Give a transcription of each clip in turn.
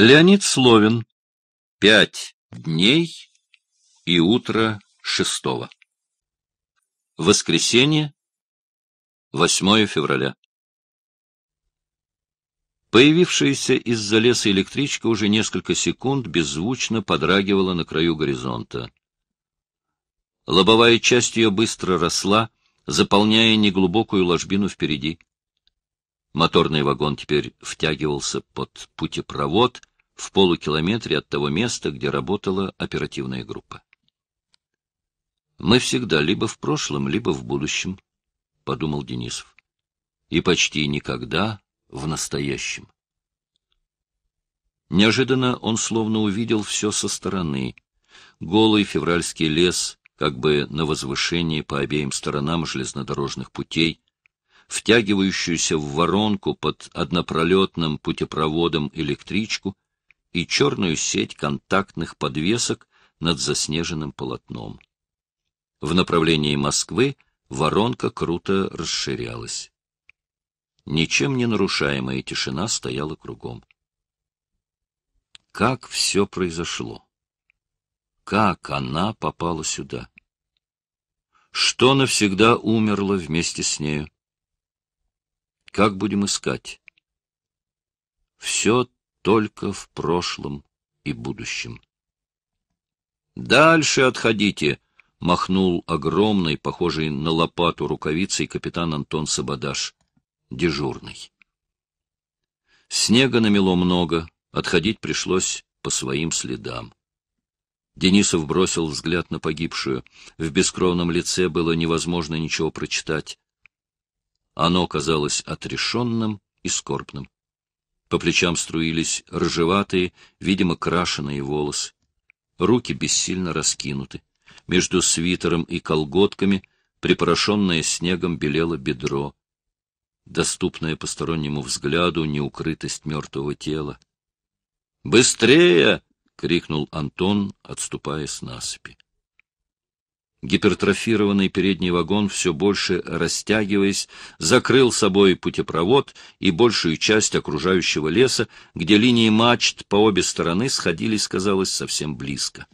Леонид Словин. Пять дней и утро шестого. Воскресенье, 8 февраля. Появившаяся из-за леса электричка уже несколько секунд беззвучно подрагивала на краю горизонта. Лобовая часть ее быстро росла, заполняя неглубокую ложбину впереди. Моторный вагон теперь втягивался под путепровод, в полукилометре от того места, где работала оперативная группа. «Мы всегда либо в прошлом, либо в будущем», — подумал Денисов. «И почти никогда в настоящем». Неожиданно он словно увидел все со стороны. Голый февральский лес, как бы на возвышении по обеим сторонам железнодорожных путей, втягивающуюся в воронку под однопролетным путепроводом электричку — и черную сеть контактных подвесок над заснеженным полотном. В направлении Москвы воронка круто расширялась. Ничем не нарушаемая тишина стояла кругом. Как все произошло? Как она попала сюда? Что навсегда умерло вместе с нею? Как будем искать? Все только в прошлом и будущем. «Дальше отходите!» — махнул огромный, похожий на лопату рукавицей капитан Антон Сабадаш, дежурный. Снега намело много, отходить пришлось по своим следам. Денисов бросил взгляд на погибшую. В бескровном лице было невозможно ничего прочитать. Оно казалось отрешенным и скорбным. По плечам струились рыжеватые, видимо, крашеные волосы. Руки бессильно раскинуты. Между свитером и колготками, припорошенное снегом, белело бедро. Доступная постороннему взгляду неукрытость мертвого тела. «Быстрее!» — крикнул Антон, отступая с насыпи. Гипертрофированный передний вагон, все больше растягиваясь, закрыл собой путепровод и большую часть окружающего леса, где линии мачт по обе стороны сходились, казалось, совсем близко.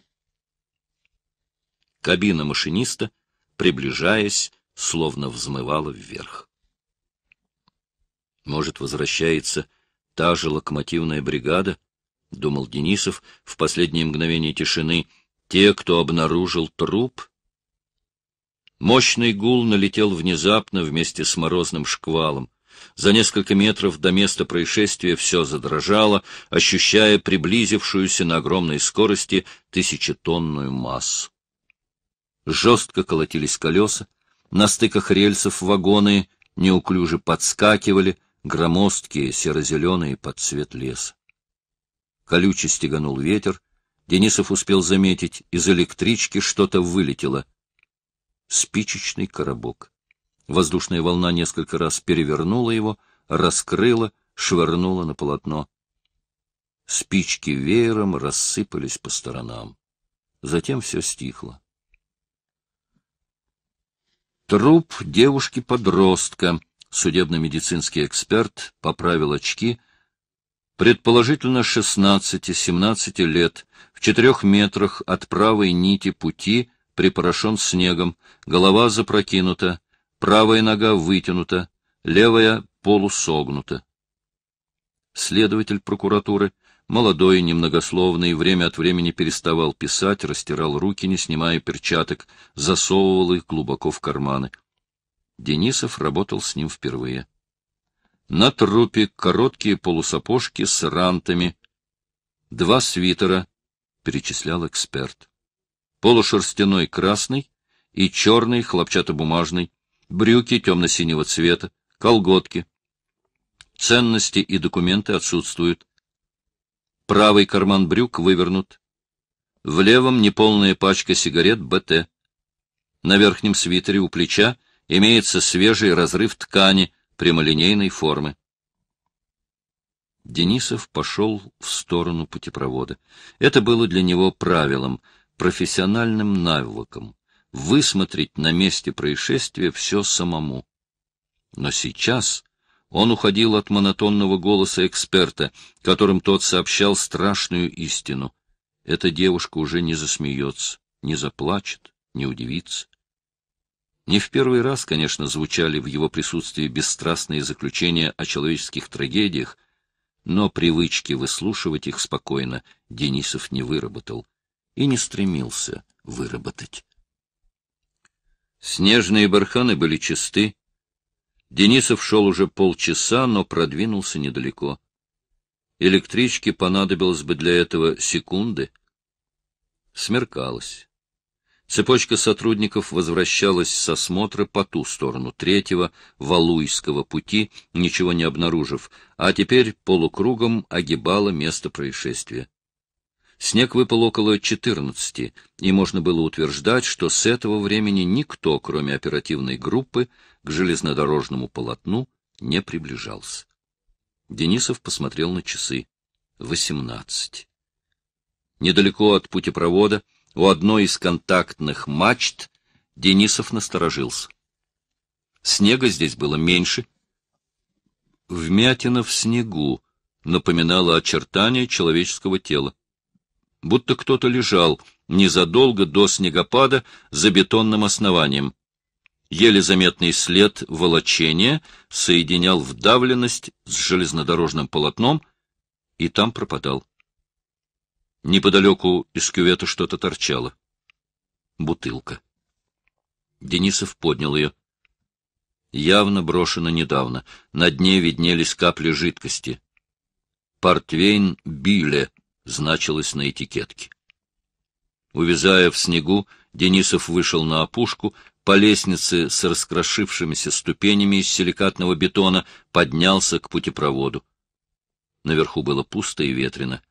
Кабина машиниста, приближаясь, словно взмывала вверх. Может, возвращается та же локомотивная бригада, — думал Денисов в последние мгновения тишины, — те, кто обнаружил труп — Мощный гул налетел внезапно вместе с морозным шквалом. За несколько метров до места происшествия все задрожало, ощущая приблизившуюся на огромной скорости тысячетонную массу. Жестко колотились колеса, на стыках рельсов вагоны неуклюже подскакивали, громоздкие, серо-зеленые под цвет леса. Колюче стеганул ветер, Денисов успел заметить, из электрички что-то вылетело — спичечный коробок. Воздушная волна несколько раз перевернула его, раскрыла, швырнула на полотно. Спички веером рассыпались по сторонам. Затем все стихло. Труп девушки-подростка, судебно-медицинский эксперт, поправил очки, предположительно 16-17 лет, в четырех метрах от правой нити пути припорошен снегом, голова запрокинута, правая нога вытянута, левая полусогнута. Следователь прокуратуры, молодой, немногословный, время от времени переставал писать, растирал руки, не снимая перчаток, засовывал их глубоко в карманы. Денисов работал с ним впервые. На трупе короткие полусапожки с рантами, два свитера, перечислял эксперт полушерстяной красный и черный хлопчатобумажный, брюки темно-синего цвета, колготки. Ценности и документы отсутствуют. Правый карман брюк вывернут. В левом неполная пачка сигарет БТ. На верхнем свитере у плеча имеется свежий разрыв ткани прямолинейной формы. Денисов пошел в сторону путепровода. Это было для него правилом — профессиональным навыком высмотреть на месте происшествия все самому. Но сейчас он уходил от монотонного голоса эксперта, которым тот сообщал страшную истину. Эта девушка уже не засмеется, не заплачет, не удивится. Не в первый раз, конечно, звучали в его присутствии бесстрастные заключения о человеческих трагедиях, но привычки выслушивать их спокойно Денисов не выработал и не стремился выработать. Снежные барханы были чисты. Денисов шел уже полчаса, но продвинулся недалеко. Электричке понадобилось бы для этого секунды. Смеркалось. Цепочка сотрудников возвращалась с осмотра по ту сторону третьего Валуйского пути, ничего не обнаружив, а теперь полукругом огибала место происшествия. Снег выпал около 14, и можно было утверждать, что с этого времени никто, кроме оперативной группы, к железнодорожному полотну не приближался. Денисов посмотрел на часы. 18. Недалеко от путепровода, у одной из контактных мачт, Денисов насторожился. Снега здесь было меньше. Вмятина в снегу напоминала очертания человеческого тела будто кто-то лежал незадолго до снегопада за бетонным основанием. Еле заметный след волочения соединял вдавленность с железнодорожным полотном и там пропадал. Неподалеку из кювета что-то торчало. Бутылка. Денисов поднял ее. Явно брошено недавно. На дне виднелись капли жидкости. Портвейн Биле — значилось на этикетке. Увязая в снегу, Денисов вышел на опушку, по лестнице с раскрошившимися ступенями из силикатного бетона поднялся к путепроводу. Наверху было пусто и ветрено.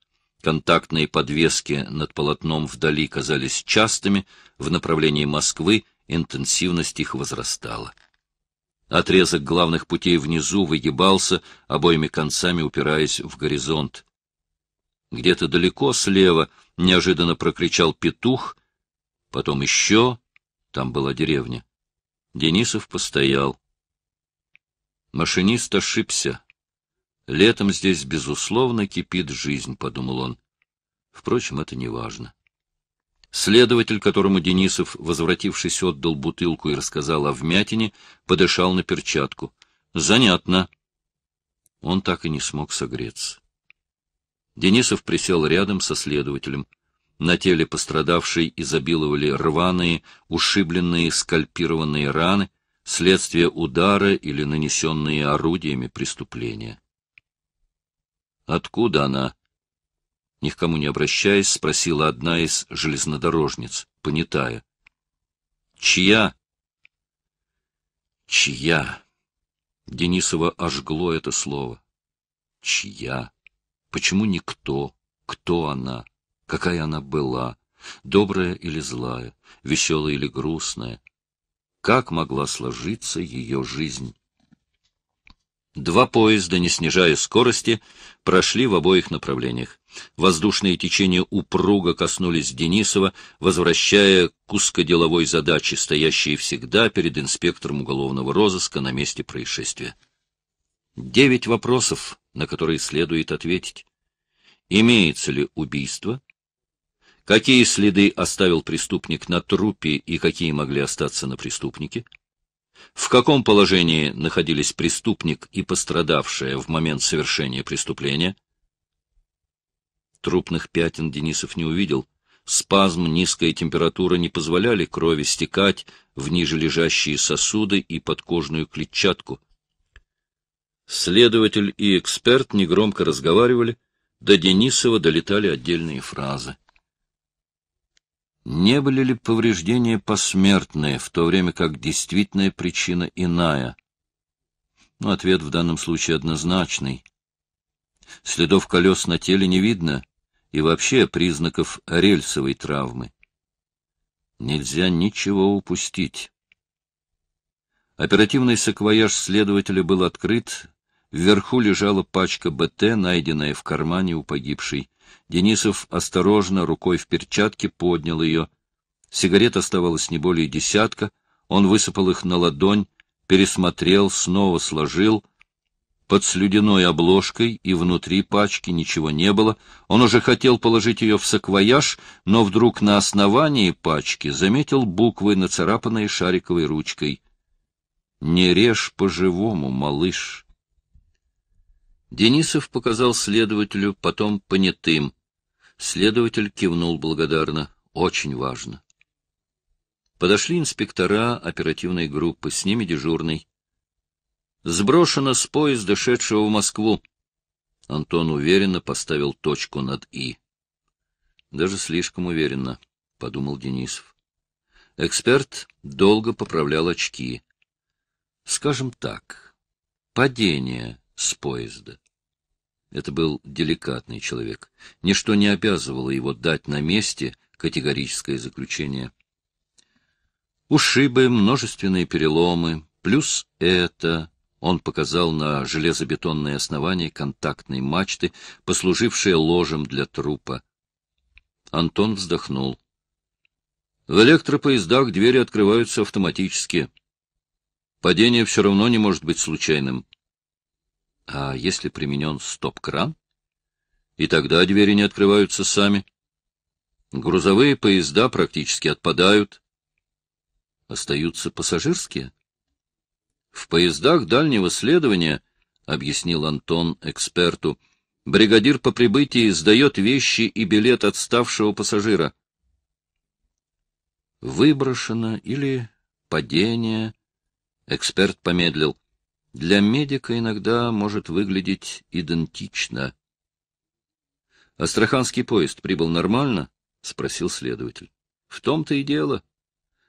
Контактные подвески над полотном вдали казались частыми, в направлении Москвы интенсивность их возрастала. Отрезок главных путей внизу выгибался, обоими концами упираясь в горизонт. Где-то далеко слева неожиданно прокричал петух, потом еще, там была деревня. Денисов постоял. Машинист ошибся. Летом здесь, безусловно, кипит жизнь, — подумал он. Впрочем, это не важно. Следователь, которому Денисов, возвратившись, отдал бутылку и рассказал о вмятине, подышал на перчатку. — Занятно. Он так и не смог согреться. Денисов присел рядом со следователем. На теле пострадавшей изобиловали рваные, ушибленные, скальпированные раны, следствие удара или нанесенные орудиями преступления. «Откуда она?» Ни к кому не обращаясь, спросила одна из железнодорожниц, понятая. «Чья?» «Чья?» Денисова ожгло это слово. «Чья?» Почему никто? Кто она? Какая она была? Добрая или злая? Веселая или грустная? Как могла сложиться ее жизнь? Два поезда, не снижая скорости, прошли в обоих направлениях. Воздушные течения упруго коснулись Денисова, возвращая к узкоделовой задаче, стоящей всегда перед инспектором уголовного розыска на месте происшествия. Девять вопросов на которые следует ответить. Имеется ли убийство? Какие следы оставил преступник на трупе и какие могли остаться на преступнике? В каком положении находились преступник и пострадавшая в момент совершения преступления? Трупных пятен Денисов не увидел. Спазм, низкая температура не позволяли крови стекать в нижележащие сосуды и подкожную клетчатку — Следователь и эксперт негромко разговаривали, до Денисова долетали отдельные фразы. Не были ли повреждения посмертные, в то время как действительная причина иная? Ну, ответ в данном случае однозначный. Следов колес на теле не видно, и вообще признаков рельсовой травмы. Нельзя ничего упустить. Оперативный саквояж следователя был открыт, Вверху лежала пачка БТ, найденная в кармане у погибшей. Денисов осторожно, рукой в перчатке, поднял ее. Сигарет оставалось не более десятка. Он высыпал их на ладонь, пересмотрел, снова сложил. Под слюдяной обложкой и внутри пачки ничего не было. Он уже хотел положить ее в саквояж, но вдруг на основании пачки заметил буквы, нацарапанные шариковой ручкой. «Не режь по-живому, малыш». Денисов показал следователю, потом понятым. Следователь кивнул благодарно. Очень важно. Подошли инспектора оперативной группы, с ними дежурный. Сброшено с поезда, шедшего в Москву. Антон уверенно поставил точку над «и». Даже слишком уверенно, — подумал Денисов. Эксперт долго поправлял очки. Скажем так, падение с поезда. Это был деликатный человек. Ничто не обязывало его дать на месте категорическое заключение. Ушибы, множественные переломы, плюс это... Он показал на железобетонное основание контактной мачты, послужившее ложем для трупа. Антон вздохнул. В электропоездах двери открываются автоматически. Падение все равно не может быть случайным. А если применен стоп-кран? И тогда двери не открываются сами. Грузовые поезда практически отпадают. Остаются пассажирские? В поездах дальнего следования, объяснил Антон эксперту, бригадир по прибытии сдает вещи и билет отставшего пассажира. Выброшено или падение? Эксперт помедлил для медика иногда может выглядеть идентично. — Астраханский поезд прибыл нормально? — спросил следователь. — В том-то и дело.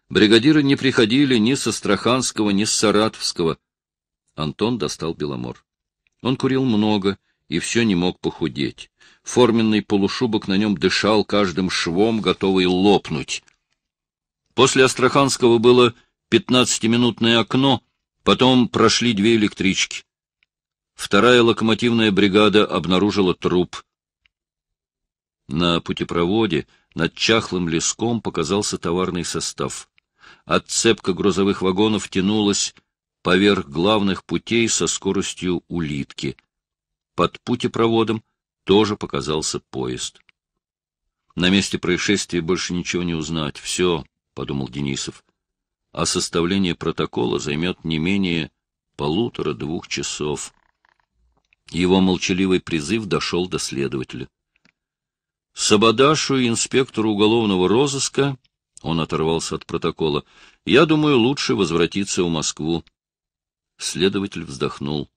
Бригадиры не приходили ни с Астраханского, ни с Саратовского. Антон достал Беломор. Он курил много и все не мог похудеть. Форменный полушубок на нем дышал каждым швом, готовый лопнуть. После Астраханского было пятнадцатиминутное окно — Потом прошли две электрички. Вторая локомотивная бригада обнаружила труп. На путепроводе над чахлым леском показался товарный состав. Отцепка грузовых вагонов тянулась поверх главных путей со скоростью улитки. Под путепроводом тоже показался поезд. На месте происшествия больше ничего не узнать. Все, — подумал Денисов а составление протокола займет не менее полутора-двух часов. Его молчаливый призыв дошел до следователя. Сабадашу, инспектору уголовного розыска, он оторвался от протокола, я думаю, лучше возвратиться в Москву. Следователь вздохнул.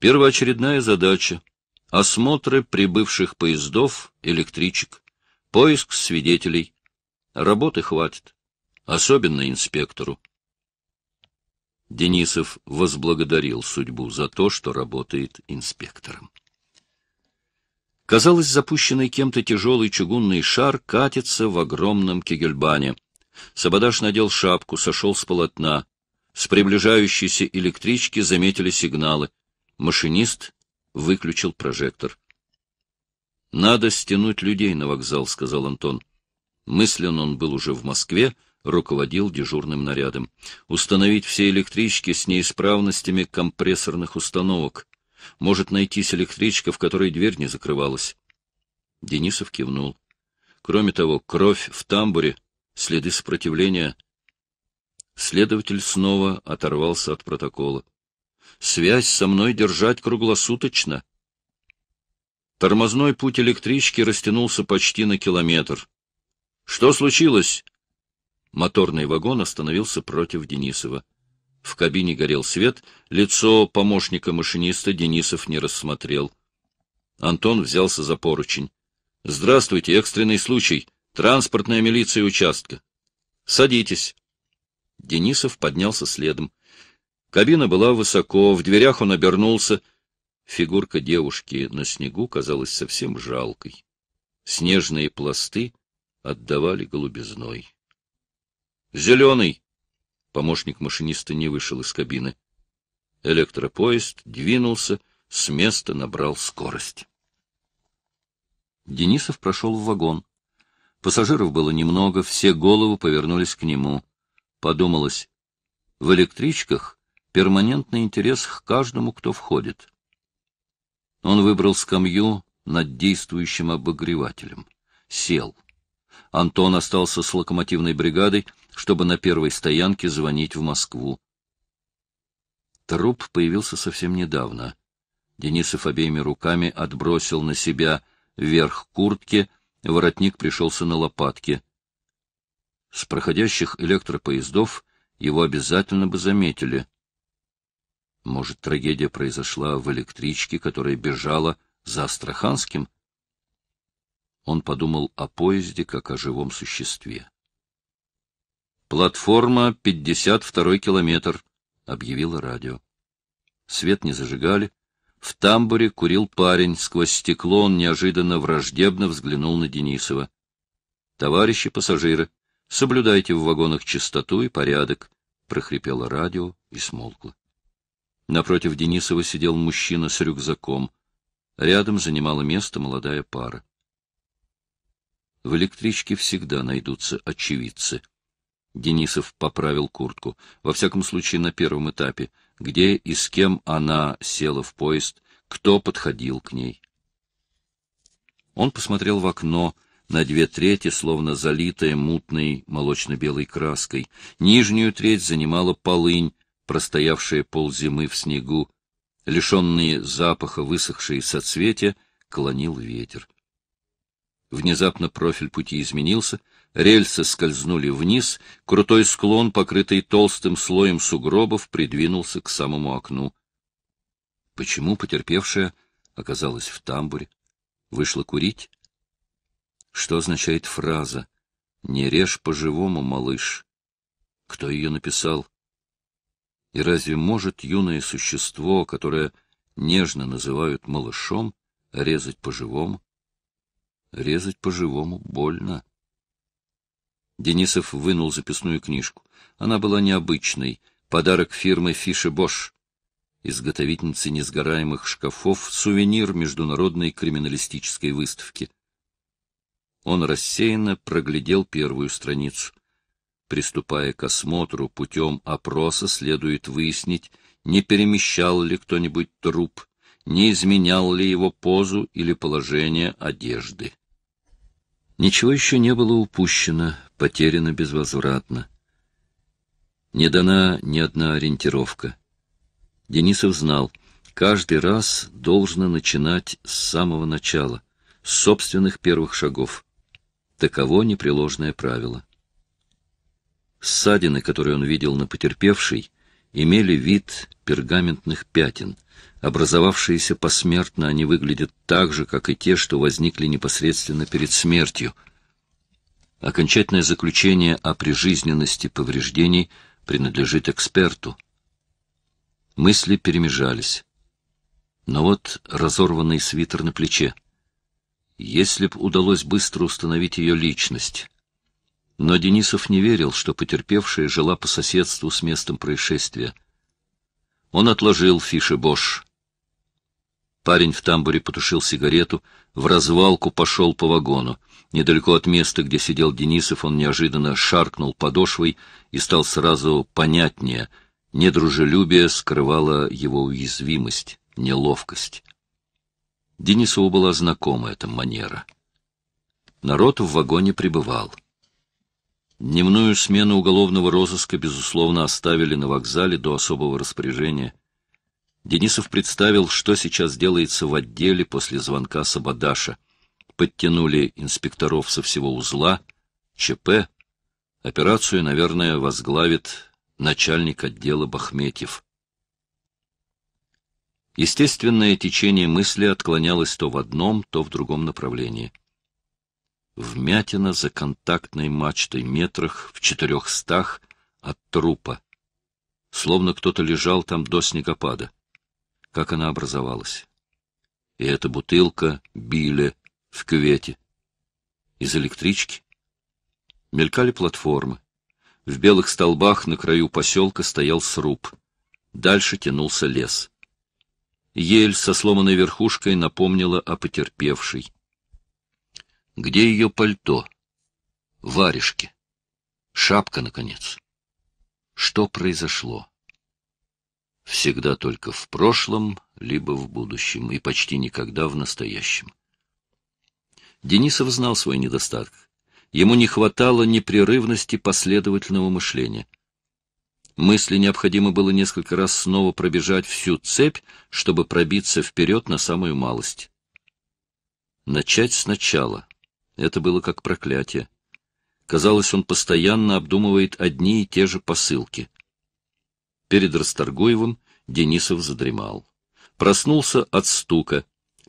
Первоочередная задача — осмотры прибывших поездов, электричек, поиск свидетелей. Работы хватит особенно инспектору. Денисов возблагодарил судьбу за то, что работает инспектором. Казалось, запущенный кем-то тяжелый чугунный шар катится в огромном кегельбане. Сабадаш надел шапку, сошел с полотна. С приближающейся электрички заметили сигналы. Машинист выключил прожектор. — Надо стянуть людей на вокзал, — сказал Антон. Мысленно он был уже в Москве, — руководил дежурным нарядом. Установить все электрички с неисправностями компрессорных установок. Может найтись электричка, в которой дверь не закрывалась. Денисов кивнул. Кроме того, кровь в тамбуре, следы сопротивления. Следователь снова оторвался от протокола. Связь со мной держать круглосуточно. Тормозной путь электрички растянулся почти на километр. — Что случилось? Моторный вагон остановился против Денисова. В кабине горел свет, лицо помощника машиниста Денисов не рассмотрел. Антон взялся за поручень. — Здравствуйте, экстренный случай. Транспортная милиция участка. — Садитесь. Денисов поднялся следом. Кабина была высоко, в дверях он обернулся. Фигурка девушки на снегу казалась совсем жалкой. Снежные пласты отдавали голубизной. «Зеленый!» Помощник машиниста не вышел из кабины. Электропоезд двинулся, с места набрал скорость. Денисов прошел в вагон. Пассажиров было немного, все головы повернулись к нему. Подумалось, в электричках перманентный интерес к каждому, кто входит. Он выбрал скамью над действующим обогревателем. Сел. Антон остался с локомотивной бригадой — чтобы на первой стоянке звонить в Москву. Труп появился совсем недавно. Денисов обеими руками отбросил на себя верх куртки, воротник пришелся на лопатки. С проходящих электропоездов его обязательно бы заметили. Может, трагедия произошла в электричке, которая бежала за Астраханским? Он подумал о поезде как о живом существе. «Платформа 52-й километр», — объявило радио. Свет не зажигали. В тамбуре курил парень. Сквозь стекло он неожиданно враждебно взглянул на Денисова. «Товарищи пассажиры, соблюдайте в вагонах чистоту и порядок», — прохрипело радио и смолкло. Напротив Денисова сидел мужчина с рюкзаком. Рядом занимала место молодая пара. В электричке всегда найдутся очевидцы. Денисов поправил куртку. Во всяком случае, на первом этапе. Где и с кем она села в поезд, кто подходил к ней. Он посмотрел в окно на две трети, словно залитая мутной молочно-белой краской. Нижнюю треть занимала полынь, простоявшая ползимы в снегу. Лишенные запаха высохшие соцветия, клонил ветер. Внезапно профиль пути изменился, Рельсы скользнули вниз, крутой склон, покрытый толстым слоем сугробов, придвинулся к самому окну. Почему потерпевшая оказалась в тамбуре? Вышла курить? Что означает фраза «Не режь по-живому, малыш»? Кто ее написал? И разве может юное существо, которое нежно называют малышом, резать по-живому? Резать по-живому больно. Денисов вынул записную книжку. Она была необычной. Подарок фирмы Фише Бош. Изготовительницы несгораемых шкафов, сувенир международной криминалистической выставки. Он рассеянно проглядел первую страницу. Приступая к осмотру путем опроса, следует выяснить, не перемещал ли кто-нибудь труп, не изменял ли его позу или положение одежды. Ничего еще не было упущено, потеряно безвозвратно. Не дана ни одна ориентировка. Денисов знал, каждый раз должно начинать с самого начала, с собственных первых шагов. Таково непреложное правило. Ссадины, которые он видел на потерпевшей, имели вид пергаментных пятен — образовавшиеся посмертно, они выглядят так же, как и те, что возникли непосредственно перед смертью. Окончательное заключение о прижизненности повреждений принадлежит эксперту. Мысли перемежались. Но вот разорванный свитер на плече. Если б удалось быстро установить ее личность. Но Денисов не верил, что потерпевшая жила по соседству с местом происшествия. Он отложил фиши Бош. Парень в тамбуре потушил сигарету, в развалку пошел по вагону. Недалеко от места, где сидел Денисов, он неожиданно шаркнул подошвой и стал сразу понятнее. Недружелюбие скрывало его уязвимость, неловкость. Денисову была знакома эта манера. Народ в вагоне пребывал. Дневную смену уголовного розыска, безусловно, оставили на вокзале до особого распоряжения — Денисов представил, что сейчас делается в отделе после звонка Сабадаша. Подтянули инспекторов со всего узла, ЧП. Операцию, наверное, возглавит начальник отдела Бахметьев. Естественное течение мысли отклонялось то в одном, то в другом направлении. Вмятина за контактной мачтой метрах в четырехстах от трупа. Словно кто-то лежал там до снегопада как она образовалась. И эта бутылка били в кювете. Из электрички. Мелькали платформы. В белых столбах на краю поселка стоял сруб. Дальше тянулся лес. Ель со сломанной верхушкой напомнила о потерпевшей. Где ее пальто? Варежки. Шапка, наконец. Что произошло? всегда только в прошлом, либо в будущем, и почти никогда в настоящем. Денисов знал свой недостаток. Ему не хватало непрерывности последовательного мышления. Мысли необходимо было несколько раз снова пробежать всю цепь, чтобы пробиться вперед на самую малость. Начать сначала. Это было как проклятие. Казалось, он постоянно обдумывает одни и те же посылки. Перед Расторгуевым Денисов задремал. Проснулся от стука.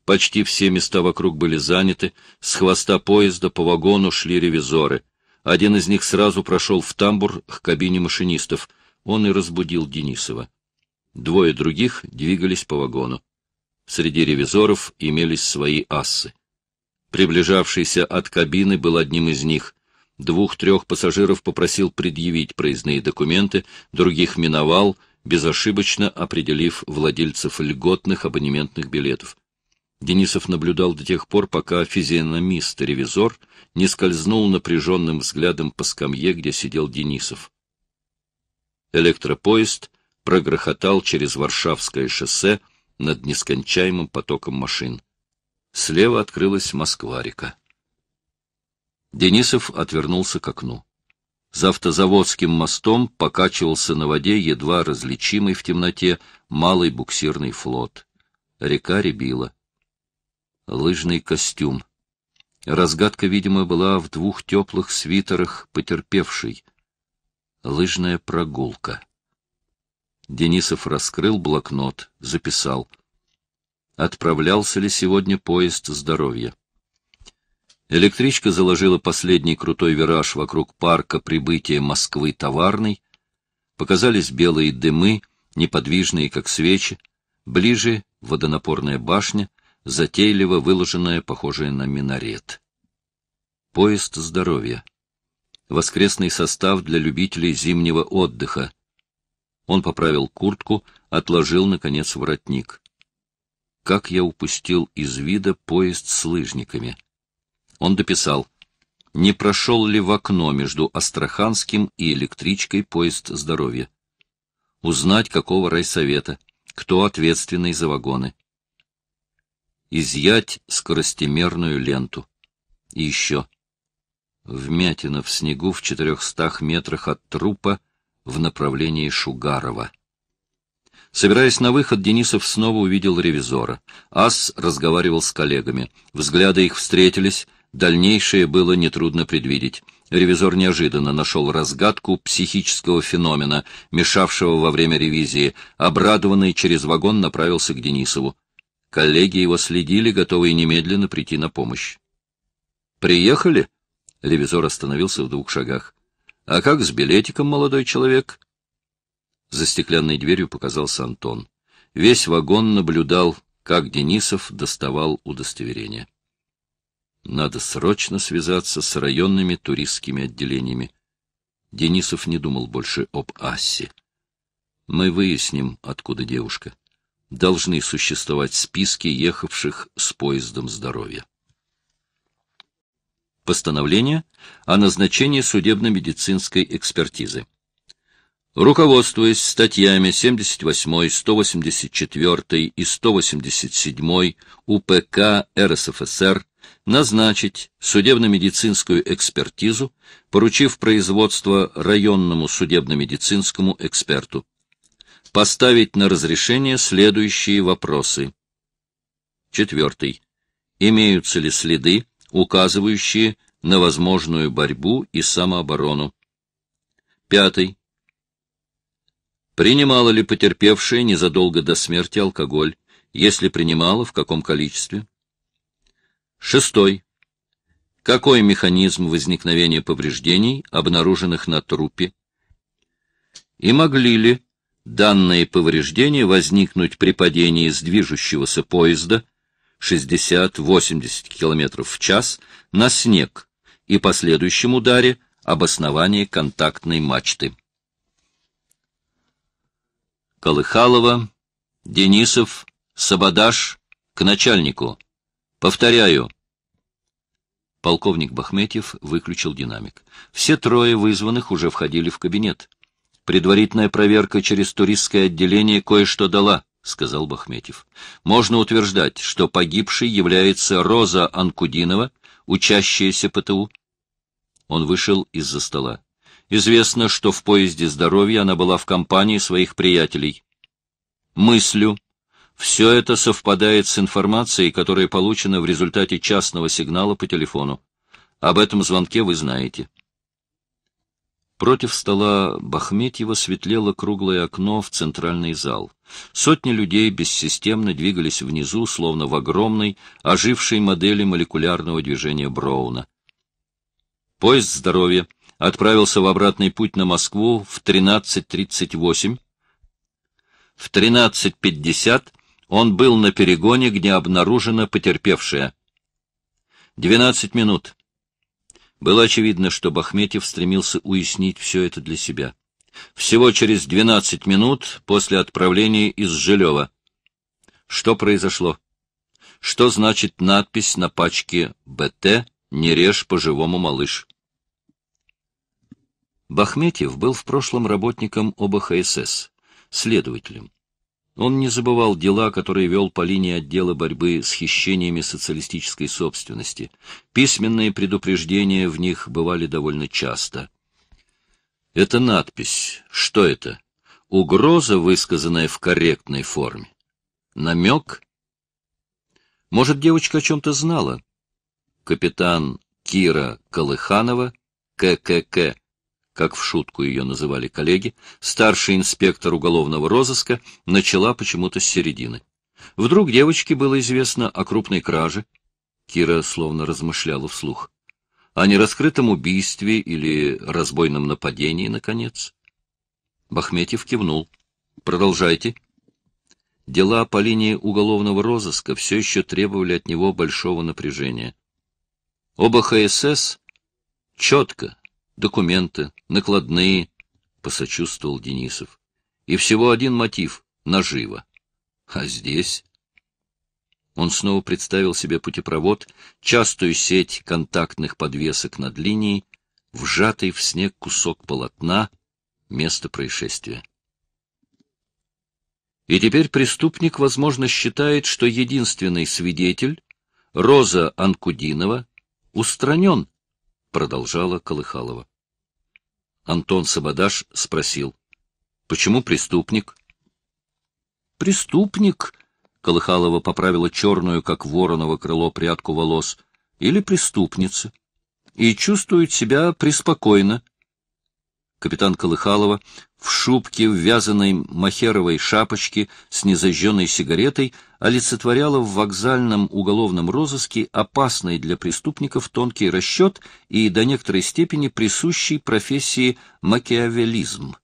Почти все места вокруг были заняты, с хвоста поезда по вагону шли ревизоры. Один из них сразу прошел в тамбур к кабине машинистов. Он и разбудил Денисова. Двое других двигались по вагону. Среди ревизоров имелись свои ассы. Приближавшийся от кабины был одним из них. Двух-трех пассажиров попросил предъявить проездные документы, других миновал, безошибочно определив владельцев льготных абонементных билетов. Денисов наблюдал до тех пор, пока физиономист-ревизор не скользнул напряженным взглядом по скамье, где сидел Денисов. Электропоезд прогрохотал через Варшавское шоссе над нескончаемым потоком машин. Слева открылась Москва-река. Денисов отвернулся к окну. За автозаводским мостом покачивался на воде едва различимый в темноте малый буксирный флот. Река рябила. Лыжный костюм. Разгадка, видимо, была в двух теплых свитерах потерпевшей. Лыжная прогулка. Денисов раскрыл блокнот, записал. Отправлялся ли сегодня поезд здоровья? Электричка заложила последний крутой вираж вокруг парка прибытия Москвы товарной. Показались белые дымы, неподвижные, как свечи. Ближе водонапорная башня, затейливо выложенная, похожая на минарет. Поезд здоровья. Воскресный состав для любителей зимнего отдыха. Он поправил куртку, отложил, наконец, воротник. Как я упустил из вида поезд с лыжниками! — он дописал, не прошел ли в окно между Астраханским и электричкой поезд здоровья. Узнать, какого райсовета, кто ответственный за вагоны. Изъять скоростемерную ленту. И еще. Вмятина в снегу в четырехстах метрах от трупа в направлении Шугарова. Собираясь на выход, Денисов снова увидел ревизора. Ас разговаривал с коллегами. Взгляды их встретились — Дальнейшее было нетрудно предвидеть. Ревизор неожиданно нашел разгадку психического феномена, мешавшего во время ревизии. Обрадованный через вагон направился к Денисову. Коллеги его следили, готовые немедленно прийти на помощь. «Приехали?» — ревизор остановился в двух шагах. «А как с билетиком, молодой человек?» За стеклянной дверью показался Антон. Весь вагон наблюдал, как Денисов доставал удостоверение. Надо срочно связаться с районными туристскими отделениями. Денисов не думал больше об Ассе. Мы выясним, откуда девушка. Должны существовать списки ехавших с поездом здоровья. Постановление о назначении судебно-медицинской экспертизы. Руководствуясь статьями 78, 184 и 187 УПК РСФСР, назначить судебно-медицинскую экспертизу, поручив производство районному судебно-медицинскому эксперту. Поставить на разрешение следующие вопросы. Четвертый. Имеются ли следы, указывающие на возможную борьбу и самооборону? Пятый. Принимала ли потерпевшая незадолго до смерти алкоголь? Если принимала, в каком количестве? Шестой. Какой механизм возникновения повреждений, обнаруженных на трупе? И могли ли данные повреждения возникнуть при падении с движущегося поезда 60-80 км в час на снег и последующем ударе об основании контактной мачты? Колыхалова, Денисов, Сабадаш к начальнику Повторяю. Полковник Бахметьев выключил динамик. Все трое вызванных уже входили в кабинет. Предварительная проверка через туристское отделение кое-что дала, сказал Бахметьев. Можно утверждать, что погибшей является Роза Анкудинова, учащаяся ПТУ. Он вышел из-за стола. Известно, что в поезде здоровья она была в компании своих приятелей. Мыслю все это совпадает с информацией, которая получена в результате частного сигнала по телефону. Об этом звонке вы знаете. Против стола Бахметьева светлело круглое окно в центральный зал. Сотни людей бессистемно двигались внизу, словно в огромной, ожившей модели молекулярного движения Броуна. Поезд здоровья отправился в обратный путь на Москву в 13.38. В 13.50 он был на перегоне, где обнаружена потерпевшая. Двенадцать минут. Было очевидно, что Бахметьев стремился уяснить все это для себя. Всего через двенадцать минут после отправления из Желева. Что произошло? Что значит надпись на пачке «БТ» «Не режь по-живому, малыш»? Бахметьев был в прошлом работником ОБХСС, следователем. Он не забывал дела, которые вел по линии отдела борьбы с хищениями социалистической собственности. Письменные предупреждения в них бывали довольно часто. Это надпись. Что это? Угроза, высказанная в корректной форме. Намек? Может, девочка о чем-то знала? Капитан Кира Колыханова, ККК, как в шутку ее называли коллеги, старший инспектор уголовного розыска начала почему-то с середины. Вдруг девочке было известно о крупной краже. Кира словно размышляла вслух. О нераскрытом убийстве или разбойном нападении, наконец. Бахметьев кивнул. «Продолжайте». Дела по линии уголовного розыска все еще требовали от него большого напряжения. Оба ХСС четко, документы, накладные, — посочувствовал Денисов. И всего один мотив — наживо. А здесь... Он снова представил себе путепровод, частую сеть контактных подвесок над линией, вжатый в снег кусок полотна, место происшествия. И теперь преступник, возможно, считает, что единственный свидетель, Роза Анкудинова, устранен, — продолжала Колыхалова. Антон Сабадаш спросил. — Почему преступник? — Преступник, — Колыхалова поправила черную, как вороново крыло, прядку волос, — или преступница. И чувствует себя преспокойно, Капитан Колыхалова в шубке, в вязаной махеровой шапочке с незажженной сигаретой олицетворяла в вокзальном уголовном розыске опасный для преступников тонкий расчет и до некоторой степени присущий профессии макиавелизм.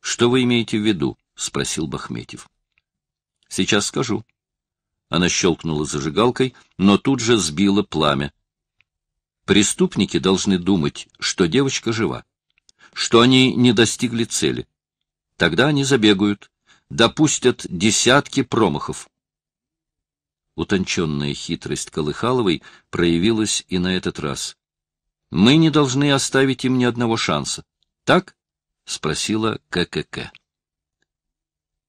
«Что вы имеете в виду?» — спросил Бахметьев. «Сейчас скажу». Она щелкнула зажигалкой, но тут же сбила пламя. Преступники должны думать, что девочка жива что они не достигли цели. Тогда они забегают, допустят десятки промахов. Утонченная хитрость Колыхаловой проявилась и на этот раз. «Мы не должны оставить им ни одного шанса. Так?» — спросила ККК.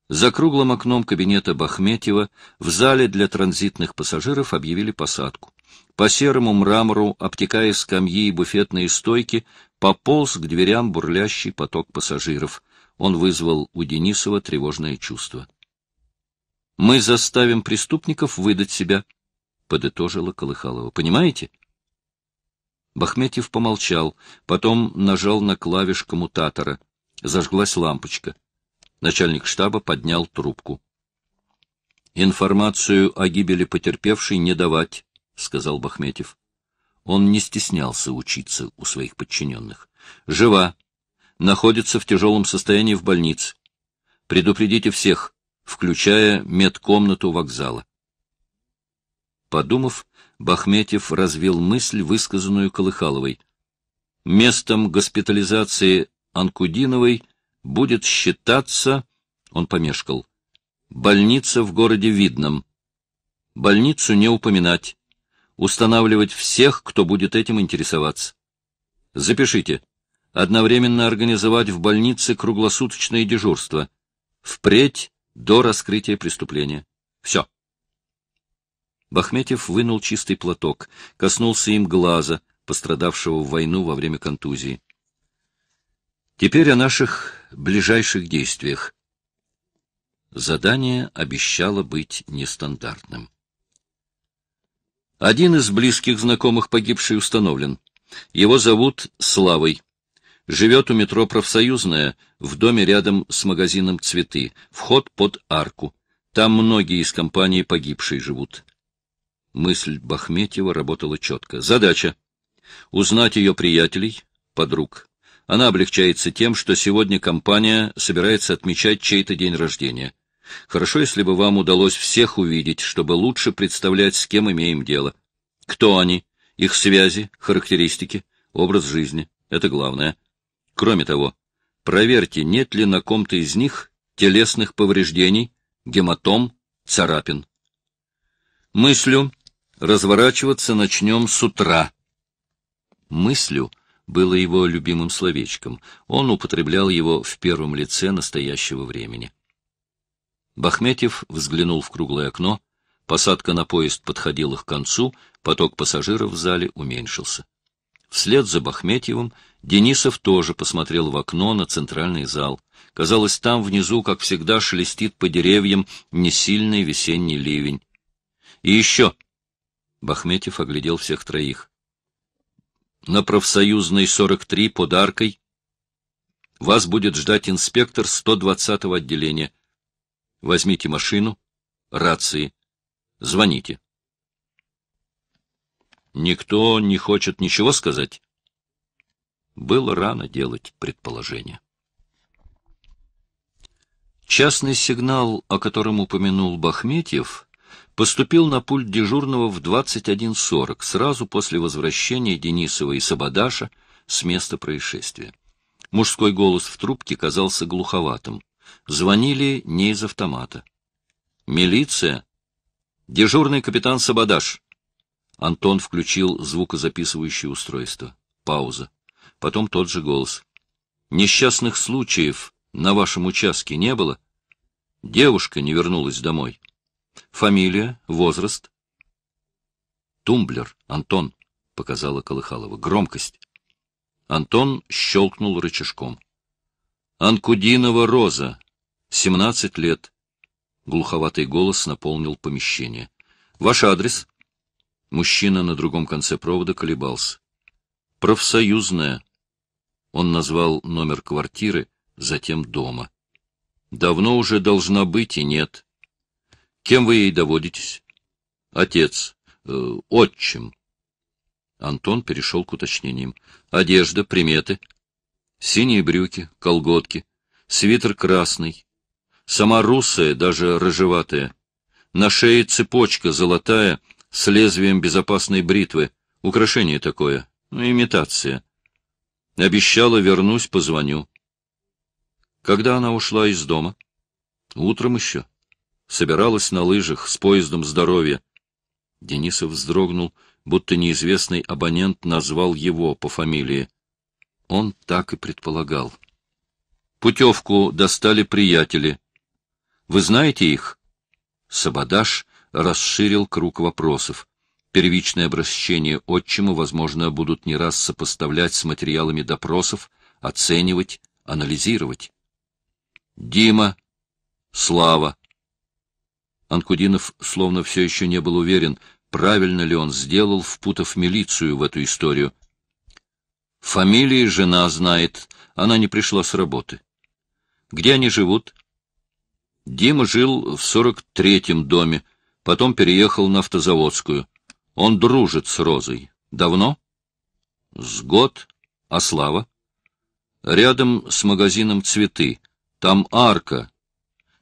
За круглым окном кабинета Бахметьева в зале для транзитных пассажиров объявили посадку. По серому мрамору, обтекая скамьи и буфетные стойки, Пополз к дверям бурлящий поток пассажиров. Он вызвал у Денисова тревожное чувство. «Мы заставим преступников выдать себя», — подытожила Колыхалова. «Понимаете?» Бахметьев помолчал, потом нажал на клавиш коммутатора. Зажглась лампочка. Начальник штаба поднял трубку. «Информацию о гибели потерпевшей не давать», — сказал Бахметьев. Он не стеснялся учиться у своих подчиненных. Жива. Находится в тяжелом состоянии в больнице. Предупредите всех, включая медкомнату вокзала. Подумав, Бахметьев развил мысль, высказанную Колыхаловой. Местом госпитализации Анкудиновой будет считаться, он помешкал, больница в городе Видном. Больницу не упоминать, устанавливать всех, кто будет этим интересоваться. Запишите. Одновременно организовать в больнице круглосуточное дежурство. Впредь до раскрытия преступления. Все. Бахметьев вынул чистый платок, коснулся им глаза, пострадавшего в войну во время контузии. Теперь о наших ближайших действиях. Задание обещало быть нестандартным. Один из близких знакомых погибшей установлен. Его зовут Славой. Живет у метро «Профсоюзная», в доме рядом с магазином «Цветы», вход под арку. Там многие из компании погибшей живут. Мысль Бахметьева работала четко. Задача — узнать ее приятелей, подруг. Она облегчается тем, что сегодня компания собирается отмечать чей-то день рождения — Хорошо, если бы вам удалось всех увидеть, чтобы лучше представлять, с кем имеем дело. Кто они, их связи, характеристики, образ жизни. Это главное. Кроме того, проверьте, нет ли на ком-то из них телесных повреждений, гематом, царапин. Мыслю разворачиваться начнем с утра. Мыслю было его любимым словечком. Он употреблял его в первом лице настоящего времени. Бахметьев взглянул в круглое окно. Посадка на поезд подходила к концу, поток пассажиров в зале уменьшился. Вслед за Бахметьевым Денисов тоже посмотрел в окно на центральный зал. Казалось, там внизу, как всегда, шелестит по деревьям несильный весенний ливень. И еще! Бахметьев оглядел всех троих. На профсоюзной 43 под аркой вас будет ждать инспектор 120-го отделения — Возьмите машину, рации, звоните. Никто не хочет ничего сказать? Было рано делать предположение. Частный сигнал, о котором упомянул Бахметьев, поступил на пульт дежурного в 21.40, сразу после возвращения Денисова и Сабадаша с места происшествия. Мужской голос в трубке казался глуховатым. Звонили не из автомата. «Милиция!» «Дежурный капитан Сабадаш!» Антон включил звукозаписывающее устройство. Пауза. Потом тот же голос. «Несчастных случаев на вашем участке не было?» «Девушка не вернулась домой. Фамилия, возраст?» «Тумблер, Антон», — показала Колыхалова. «Громкость». Антон щелкнул рычажком. Анкудинова Роза, 17 лет. Глуховатый голос наполнил помещение. Ваш адрес? Мужчина на другом конце провода колебался. Профсоюзная. Он назвал номер квартиры, затем дома. Давно уже должна быть и нет. Кем вы ей доводитесь? Отец. Э, отчим. Антон перешел к уточнениям. Одежда, приметы синие брюки, колготки, свитер красный, сама русая, даже рыжеватая, на шее цепочка золотая с лезвием безопасной бритвы, украшение такое, ну, имитация. Обещала, вернусь, позвоню. Когда она ушла из дома? Утром еще. Собиралась на лыжах с поездом здоровья. Денисов вздрогнул, будто неизвестный абонент назвал его по фамилии. Он так и предполагал. Путевку достали приятели. Вы знаете их? Сабадаш расширил круг вопросов. Первичное обращение отчиму, возможно, будут не раз сопоставлять с материалами допросов, оценивать, анализировать. Дима, Слава. Анкудинов словно все еще не был уверен, правильно ли он сделал, впутав милицию в эту историю. Фамилии жена знает, она не пришла с работы. Где они живут? Дима жил в сорок третьем доме, потом переехал на автозаводскую. Он дружит с Розой. Давно? С год. А Слава? Рядом с магазином цветы. Там арка.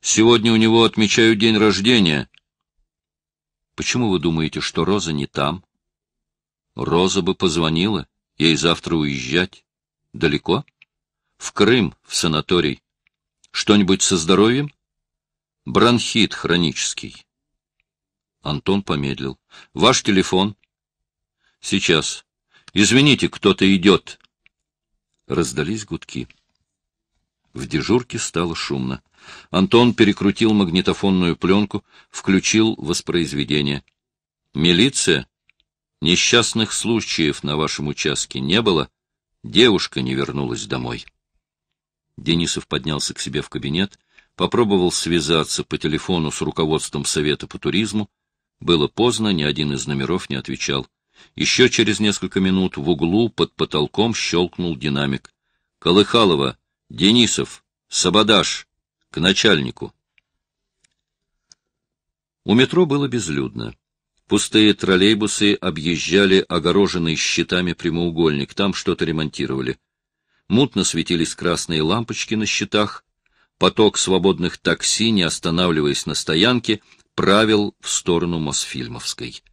Сегодня у него отмечаю день рождения. Почему вы думаете, что Роза не там? Роза бы позвонила. Ей завтра уезжать. Далеко? В Крым, в санаторий. Что-нибудь со здоровьем? Бронхит хронический. Антон помедлил. Ваш телефон? Сейчас. Извините, кто-то идет. Раздались гудки. В дежурке стало шумно. Антон перекрутил магнитофонную пленку, включил воспроизведение. «Милиция?» Несчастных случаев на вашем участке не было. Девушка не вернулась домой. Денисов поднялся к себе в кабинет, попробовал связаться по телефону с руководством Совета по туризму. Было поздно, ни один из номеров не отвечал. Еще через несколько минут в углу под потолком щелкнул динамик. «Колыхалова, Денисов, Сабадаш, к начальнику». У метро было безлюдно. Пустые троллейбусы объезжали огороженный щитами прямоугольник, там что-то ремонтировали. Мутно светились красные лампочки на щитах. Поток свободных такси, не останавливаясь на стоянке, правил в сторону Мосфильмовской.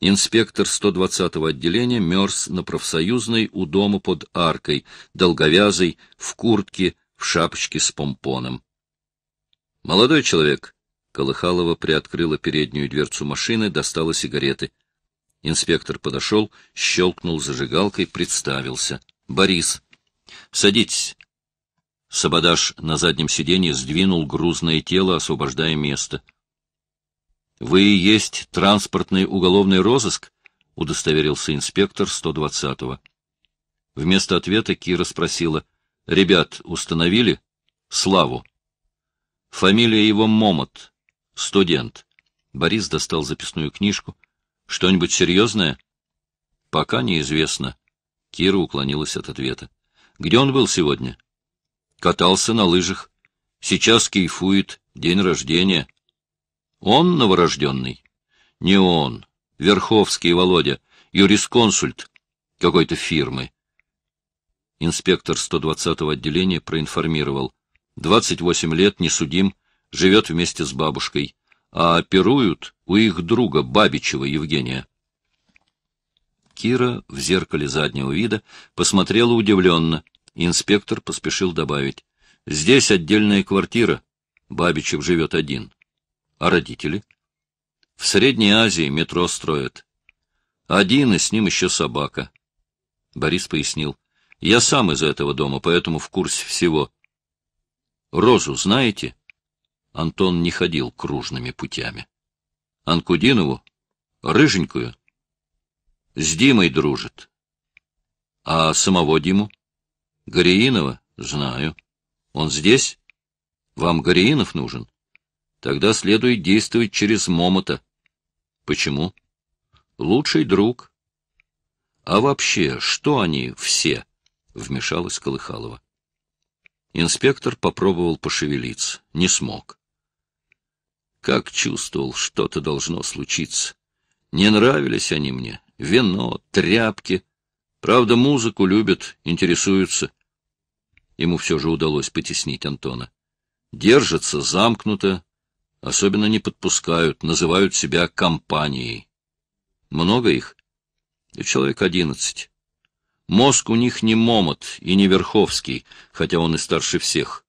Инспектор 120-го отделения мерз на профсоюзной у дома под аркой, долговязый, в куртке, в шапочке с помпоном. — Молодой человек, Колыхалова приоткрыла переднюю дверцу машины, достала сигареты. Инспектор подошел, щелкнул зажигалкой, представился. — Борис. — Садитесь. Сабадаш на заднем сиденье сдвинул грузное тело, освобождая место. — Вы и есть транспортный уголовный розыск? — удостоверился инспектор 120-го. Вместо ответа Кира спросила. — Ребят установили? — Славу. — Фамилия его Момот. Студент. Борис достал записную книжку. Что-нибудь серьезное? Пока неизвестно. Кира уклонилась от ответа. Где он был сегодня? Катался на лыжах. Сейчас кайфует. День рождения. Он новорожденный? Не он. Верховский Володя. Юрисконсульт какой-то фирмы. Инспектор 120-го отделения проинформировал. 28 лет, не судим, живет вместе с бабушкой, а оперуют у их друга Бабичева Евгения. Кира в зеркале заднего вида посмотрела удивленно. Инспектор поспешил добавить. — Здесь отдельная квартира. Бабичев живет один. — А родители? — В Средней Азии метро строят. Один, и с ним еще собака. Борис пояснил. — Я сам из этого дома, поэтому в курсе всего. — Розу знаете? — Антон не ходил кружными путями. Анкудинову? Рыженькую? С Димой дружит. А самого Диму? Гореинова Знаю. Он здесь? Вам Гореинов нужен? Тогда следует действовать через Момота. Почему? Лучший друг. А вообще, что они все? Вмешалась Колыхалова. Инспектор попробовал пошевелиться. Не смог. Как чувствовал, что-то должно случиться. Не нравились они мне. Вино, тряпки. Правда, музыку любят, интересуются. Ему все же удалось потеснить Антона. Держатся замкнуто, особенно не подпускают, называют себя компанией. Много их? Человек одиннадцать. Мозг у них не Момот и не Верховский, хотя он и старше всех.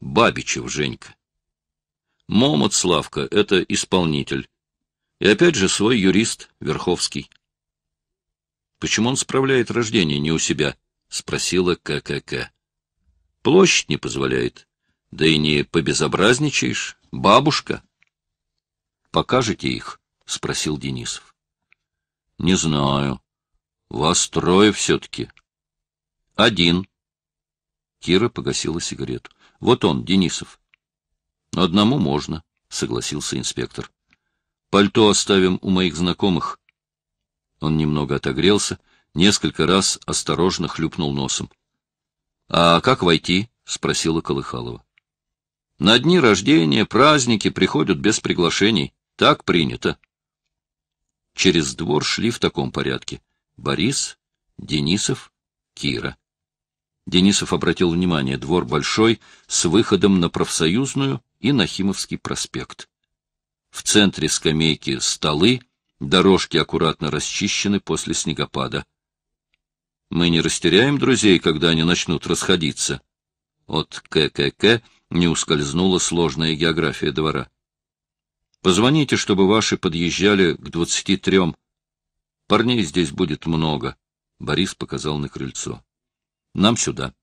Бабичев Женька. Момот Славка — это исполнитель. И опять же свой юрист Верховский. «Почему он справляет рождение не у себя?» — спросила ККК. «Площадь не позволяет. Да и не побезобразничаешь. Бабушка». «Покажете их?» — спросил Денисов. «Не знаю. Вас трое все-таки». «Один». Кира погасила сигарету. «Вот он, Денисов. Одному можно, согласился инспектор. Пальто оставим у моих знакомых. Он немного отогрелся, несколько раз осторожно хлюпнул носом. А как войти? спросила Колыхалова. На дни рождения, праздники приходят без приглашений. Так принято. Через двор шли в таком порядке. Борис, Денисов, Кира. Денисов обратил внимание, двор большой, с выходом на профсоюзную, и Нахимовский проспект. В центре скамейки столы, дорожки аккуратно расчищены после снегопада. Мы не растеряем друзей, когда они начнут расходиться. От ККК не ускользнула сложная география двора. Позвоните, чтобы ваши подъезжали к двадцати трем. Парней здесь будет много. Борис показал на крыльцо. Нам сюда.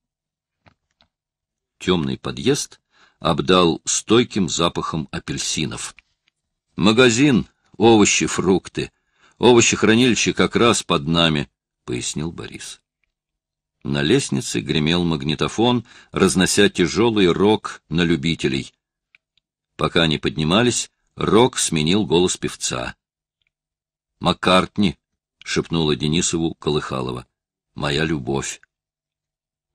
Темный подъезд обдал стойким запахом апельсинов. «Магазин, овощи, фрукты. Овощехранилище как раз под нами», — пояснил Борис. На лестнице гремел магнитофон, разнося тяжелый рок на любителей. Пока они поднимались, рок сменил голос певца. «Маккартни», — шепнула Денисову Колыхалова, — «моя любовь».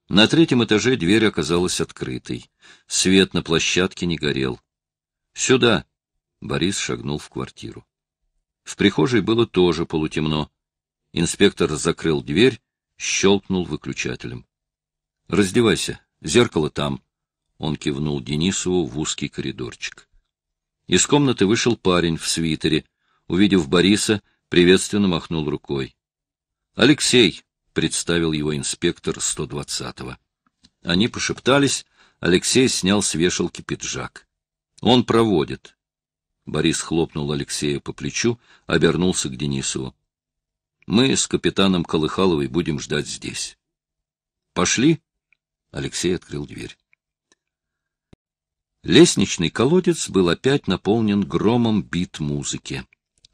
На третьем этаже дверь оказалась открытой. Свет на площадке не горел. «Сюда!» — Борис шагнул в квартиру. В прихожей было тоже полутемно. Инспектор закрыл дверь, щелкнул выключателем. «Раздевайся, зеркало там!» — он кивнул Денисову в узкий коридорчик. Из комнаты вышел парень в свитере. Увидев Бориса, приветственно махнул рукой. — Алексей, представил его инспектор 120-го. Они пошептались, Алексей снял с вешалки пиджак. «Он проводит». Борис хлопнул Алексея по плечу, обернулся к Денисову. «Мы с капитаном Колыхаловой будем ждать здесь». «Пошли?» Алексей открыл дверь. Лестничный колодец был опять наполнен громом бит музыки.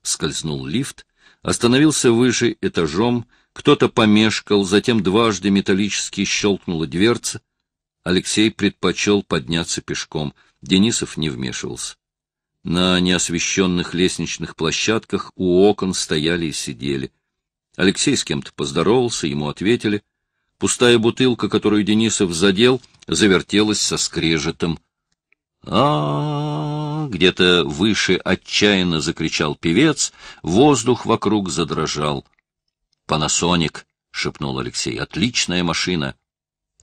Скользнул лифт, остановился выше этажом кто-то помешкал, затем дважды металлически щелкнула дверца. Алексей предпочел подняться пешком. Денисов не вмешивался. На неосвещенных лестничных площадках у окон стояли и сидели. Алексей с кем-то поздоровался, ему ответили. Пустая бутылка, которую Денисов задел, завертелась со скрежетом. а, -а где-то выше отчаянно закричал певец, воздух вокруг задрожал — «Панасоник», — шепнул Алексей, — «отличная машина».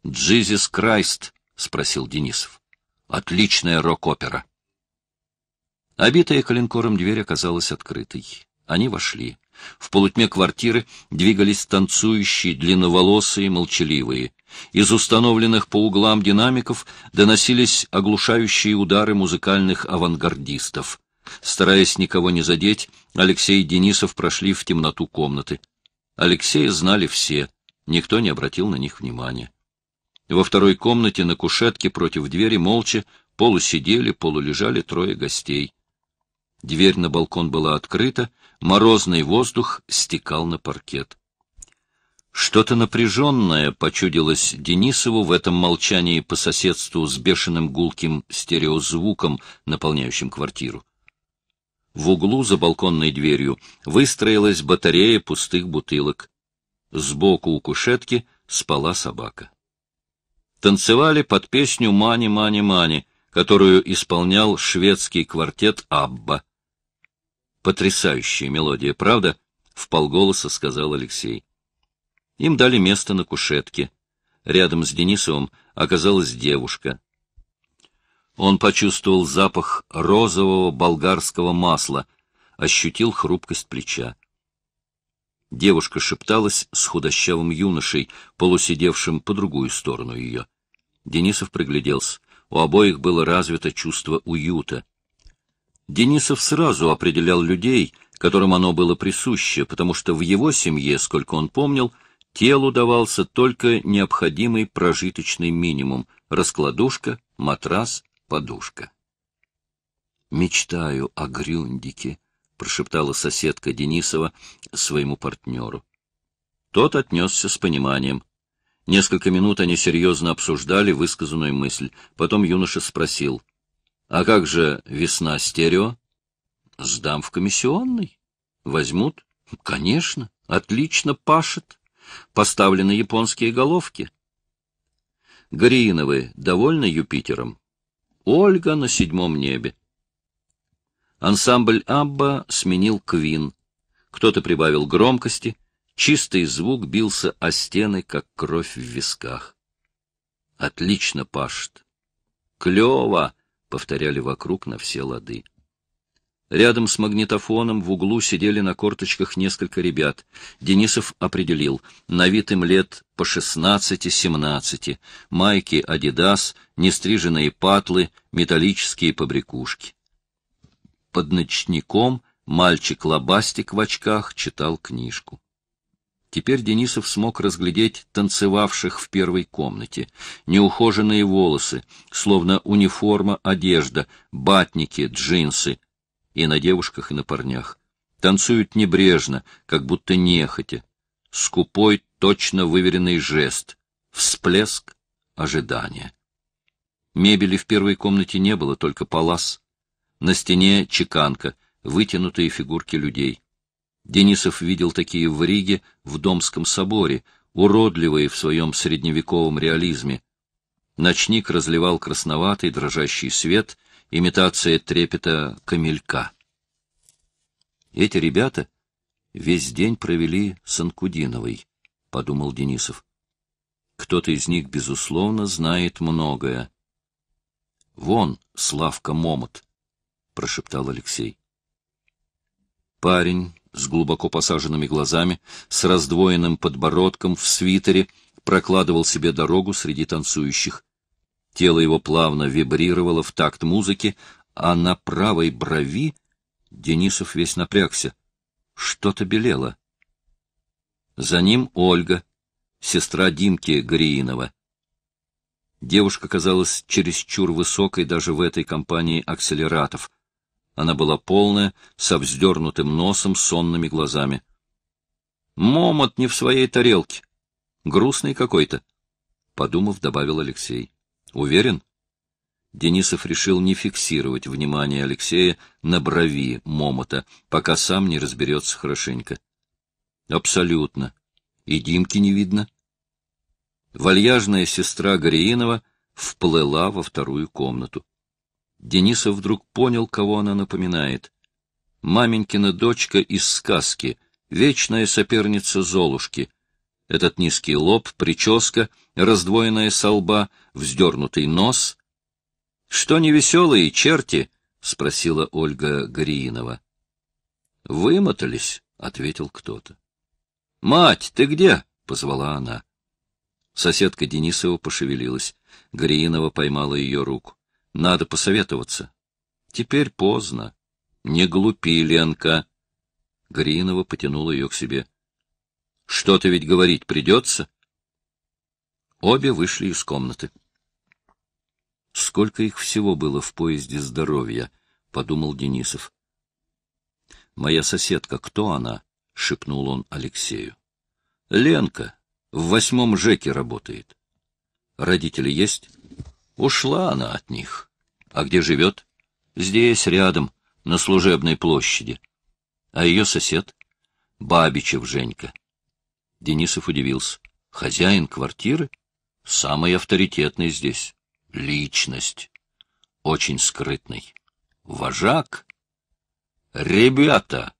«Джизис Крайст», — спросил Денисов. «Отличная рок-опера». Обитая коленкором дверь оказалась открытой. Они вошли. В полутьме квартиры двигались танцующие, длинноволосые, молчаливые. Из установленных по углам динамиков доносились оглушающие удары музыкальных авангардистов. Стараясь никого не задеть, Алексей и Денисов прошли в темноту комнаты. Алексея знали все, никто не обратил на них внимания. Во второй комнате на кушетке против двери молча полусидели, полулежали трое гостей. Дверь на балкон была открыта, морозный воздух стекал на паркет. Что-то напряженное почудилось Денисову в этом молчании по соседству с бешеным гулким стереозвуком, наполняющим квартиру в углу за балконной дверью выстроилась батарея пустых бутылок. Сбоку у кушетки спала собака. Танцевали под песню «Мани, мани, мани», которую исполнял шведский квартет «Абба». «Потрясающая мелодия, правда?» — в полголоса сказал Алексей. Им дали место на кушетке. Рядом с Денисовым оказалась девушка. Он почувствовал запах розового болгарского масла, ощутил хрупкость плеча. Девушка шепталась с худощавым юношей, полусидевшим по другую сторону ее. Денисов пригляделся. У обоих было развито чувство уюта. Денисов сразу определял людей, которым оно было присуще, потому что в его семье, сколько он помнил, телу давался только необходимый прожиточный минимум — раскладушка, матрас подушка. «Мечтаю о Грюндике», — прошептала соседка Денисова своему партнеру. Тот отнесся с пониманием. Несколько минут они серьезно обсуждали высказанную мысль. Потом юноша спросил, «А как же весна стерео?» «Сдам в комиссионный. Возьмут?» «Конечно. Отлично пашет. Поставлены японские головки». «Гриновы довольны Юпитером?» Ольга на седьмом небе. Ансамбль Абба сменил Квин. Кто-то прибавил громкости, чистый звук бился о стены, как кровь в висках. «Отлично пашет!» «Клево!» — повторяли вокруг на все лады. Рядом с магнитофоном в углу сидели на корточках несколько ребят. Денисов определил, на вид им лет по 16-17, майки «Адидас», нестриженные патлы, металлические побрякушки. Под ночником мальчик-лобастик в очках читал книжку. Теперь Денисов смог разглядеть танцевавших в первой комнате. Неухоженные волосы, словно униформа, одежда, батники, джинсы, и на девушках, и на парнях. Танцуют небрежно, как будто нехотя. Скупой, точно выверенный жест. Всплеск ожидания. Мебели в первой комнате не было, только палас. На стене чеканка, вытянутые фигурки людей. Денисов видел такие в Риге, в Домском соборе, уродливые в своем средневековом реализме. Ночник разливал красноватый дрожащий свет, имитация трепета камелька. Эти ребята весь день провели с Анкудиновой, — подумал Денисов. Кто-то из них, безусловно, знает многое. — Вон Славка Момот, — прошептал Алексей. Парень с глубоко посаженными глазами, с раздвоенным подбородком в свитере прокладывал себе дорогу среди танцующих. Тело его плавно вибрировало в такт музыки, а на правой брови Денисов весь напрягся. Что-то белело. За ним Ольга, сестра Димки Гриинова. Девушка казалась чересчур высокой даже в этой компании акселератов. Она была полная, со вздернутым носом, сонными глазами. «Момот не в своей тарелке. Грустный какой-то», — подумав, добавил Алексей. Уверен? Денисов решил не фиксировать внимание Алексея на брови Момота, пока сам не разберется хорошенько. Абсолютно. И Димки не видно. Вальяжная сестра Гориинова вплыла во вторую комнату. Денисов вдруг понял, кого она напоминает. Маменькина дочка из сказки, вечная соперница Золушки — этот низкий лоб, прическа, раздвоенная со лба, вздернутый нос. — Что невеселые черти? — спросила Ольга Гориинова. — Вымотались, — ответил кто-то. — Мать, ты где? — позвала она. Соседка Денисова пошевелилась. Гориинова поймала ее руку. — Надо посоветоваться. — Теперь поздно. — Не глупи, Ленка. Гориинова потянула ее к себе. — что-то ведь говорить придется. Обе вышли из комнаты. Сколько их всего было в поезде здоровья, подумал Денисов. Моя соседка, кто она? шепнул он Алексею. Ленка в восьмом ЖЭКе работает. Родители есть? Ушла она от них. А где живет? Здесь, рядом, на служебной площади. А ее сосед? Бабичев Женька. Денисов удивился. Хозяин квартиры? Самый авторитетный здесь. Личность. Очень скрытный. Вожак. Ребята!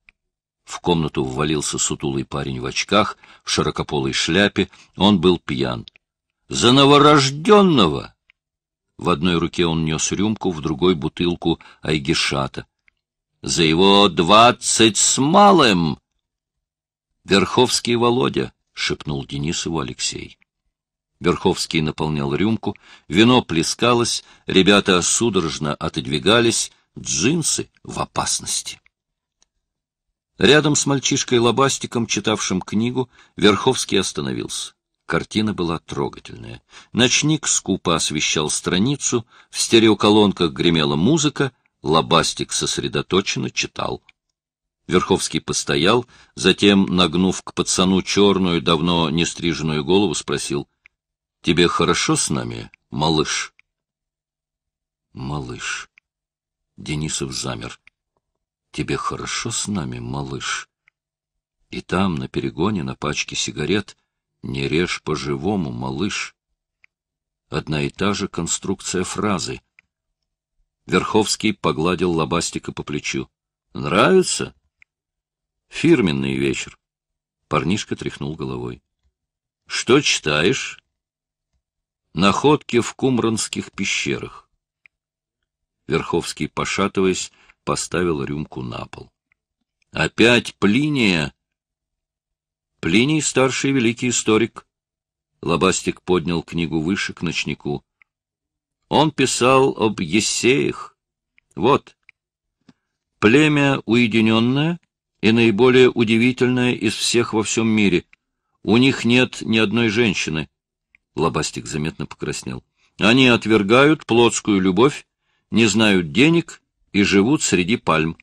В комнату ввалился сутулый парень в очках, в широкополой шляпе. Он был пьян. За новорожденного! В одной руке он нес рюмку, в другой — бутылку айгишата. «За его двадцать с малым!» «Верховский Володя!» — шепнул Денисову Алексей. Верховский наполнял рюмку, вино плескалось, ребята судорожно отодвигались, джинсы в опасности. Рядом с мальчишкой-лобастиком, читавшим книгу, Верховский остановился. Картина была трогательная. Ночник скупо освещал страницу, в стереоколонках гремела музыка, лобастик сосредоточенно читал. Верховский постоял, затем, нагнув к пацану черную, давно не стриженную голову, спросил. — Тебе хорошо с нами, малыш? — Малыш. Денисов замер. — Тебе хорошо с нами, малыш? И там, на перегоне, на пачке сигарет, не режь по-живому, малыш. Одна и та же конструкция фразы. Верховский погладил Лобастика по плечу. — Нравится? — Фирменный вечер. Парнишка тряхнул головой. — Что читаешь? — Находки в кумранских пещерах. Верховский, пошатываясь, поставил рюмку на пол. — Опять Плиния! — Плиний — старший великий историк. Лобастик поднял книгу выше к ночнику. Он писал об Ессеях. Вот. Племя уединенное — и наиболее удивительное из всех во всем мире. У них нет ни одной женщины. Лобастик заметно покраснел. Они отвергают плотскую любовь, не знают денег и живут среди пальм.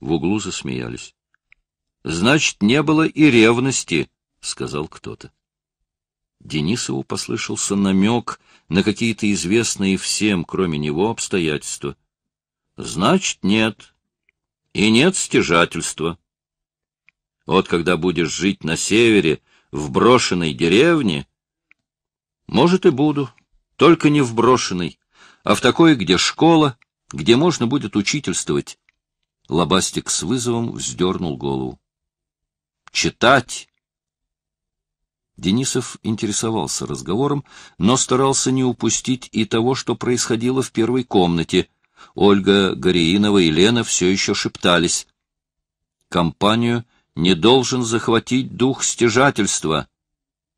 В углу засмеялись. — Значит, не было и ревности, — сказал кто-то. Денисову послышался намек на какие-то известные всем, кроме него, обстоятельства. — Значит, нет, и нет стяжательства. Вот когда будешь жить на севере, в брошенной деревне, может и буду, только не в брошенной, а в такой, где школа, где можно будет учительствовать. Лобастик с вызовом вздернул голову. Читать! Денисов интересовался разговором, но старался не упустить и того, что происходило в первой комнате — Ольга Гориинова и Лена все еще шептались. Компанию не должен захватить дух стяжательства.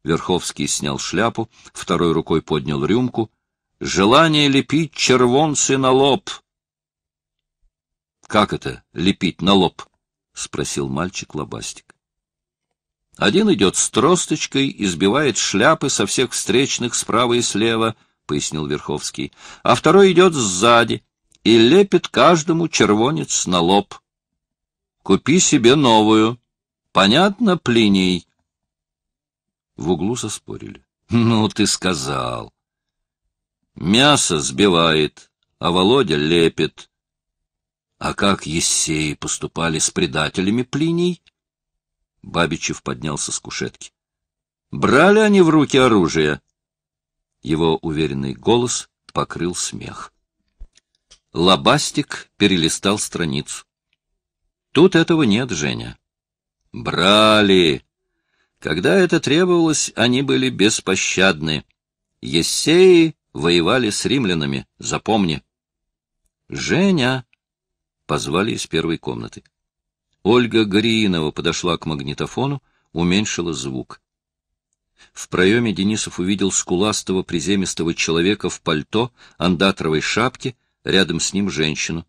Верховский снял шляпу, второй рукой поднял рюмку. Желание лепить червонцы на лоб. — Как это — лепить на лоб? — спросил мальчик Лобастик. Один идет с тросточкой и сбивает шляпы со всех встречных справа и слева, — пояснил Верховский, — а второй идет сзади, и лепит каждому червонец на лоб. Купи себе новую. Понятно, Плиний? В углу соспорили. Ну, ты сказал. Мясо сбивает, а Володя лепит. А как Ессеи поступали с предателями Плиний? Бабичев поднялся с кушетки. Брали они в руки оружие? Его уверенный голос покрыл смех. Лобастик перелистал страницу. Тут этого нет, Женя. Брали. Когда это требовалось, они были беспощадны. Ессеи воевали с римлянами, запомни. Женя! Позвали из первой комнаты. Ольга Гориинова подошла к магнитофону, уменьшила звук. В проеме Денисов увидел скуластого приземистого человека в пальто, андатровой шапке рядом с ним женщину.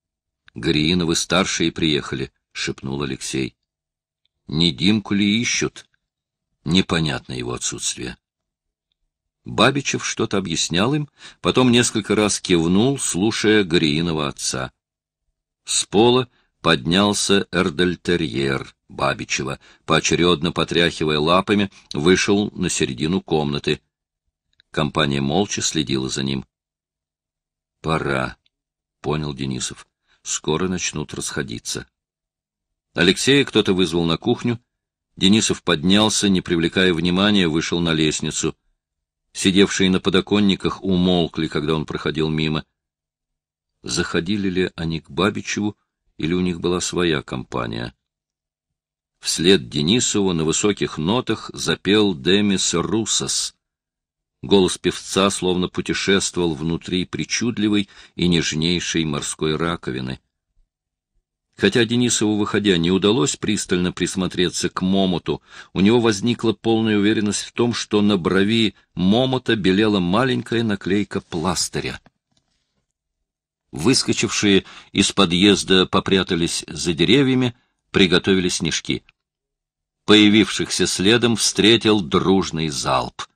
— Грииновы старшие приехали, — шепнул Алексей. — Не Димку ли ищут? Непонятно его отсутствие. Бабичев что-то объяснял им, потом несколько раз кивнул, слушая Гриинова отца. С пола поднялся эрдельтерьер Бабичева, поочередно потряхивая лапами, вышел на середину комнаты. Компания молча следила за ним. — Пора, — понял Денисов. — Скоро начнут расходиться. Алексея кто-то вызвал на кухню. Денисов поднялся, не привлекая внимания, вышел на лестницу. Сидевшие на подоконниках умолкли, когда он проходил мимо. Заходили ли они к Бабичеву, или у них была своя компания? Вслед Денисову на высоких нотах запел Демис Русос — Голос певца словно путешествовал внутри причудливой и нежнейшей морской раковины. Хотя Денисову, выходя, не удалось пристально присмотреться к Момоту, у него возникла полная уверенность в том, что на брови Момота белела маленькая наклейка пластыря. Выскочившие из подъезда попрятались за деревьями, приготовили снежки. Появившихся следом встретил дружный залп —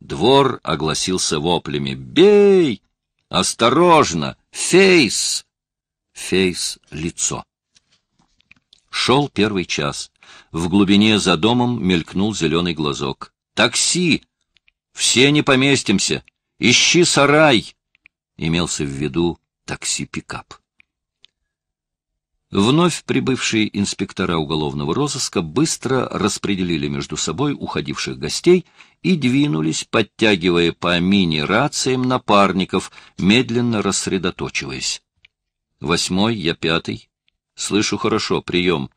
Двор огласился воплями. «Бей! Осторожно! Фейс!» Фейс — лицо. Шел первый час. В глубине за домом мелькнул зеленый глазок. «Такси! Все не поместимся! Ищи сарай!» Имелся в виду такси-пикап. Вновь прибывшие инспектора уголовного розыска быстро распределили между собой уходивших гостей и двинулись, подтягивая по мини-рациям напарников, медленно рассредоточиваясь. Восьмой, я пятый. Слышу хорошо, прием.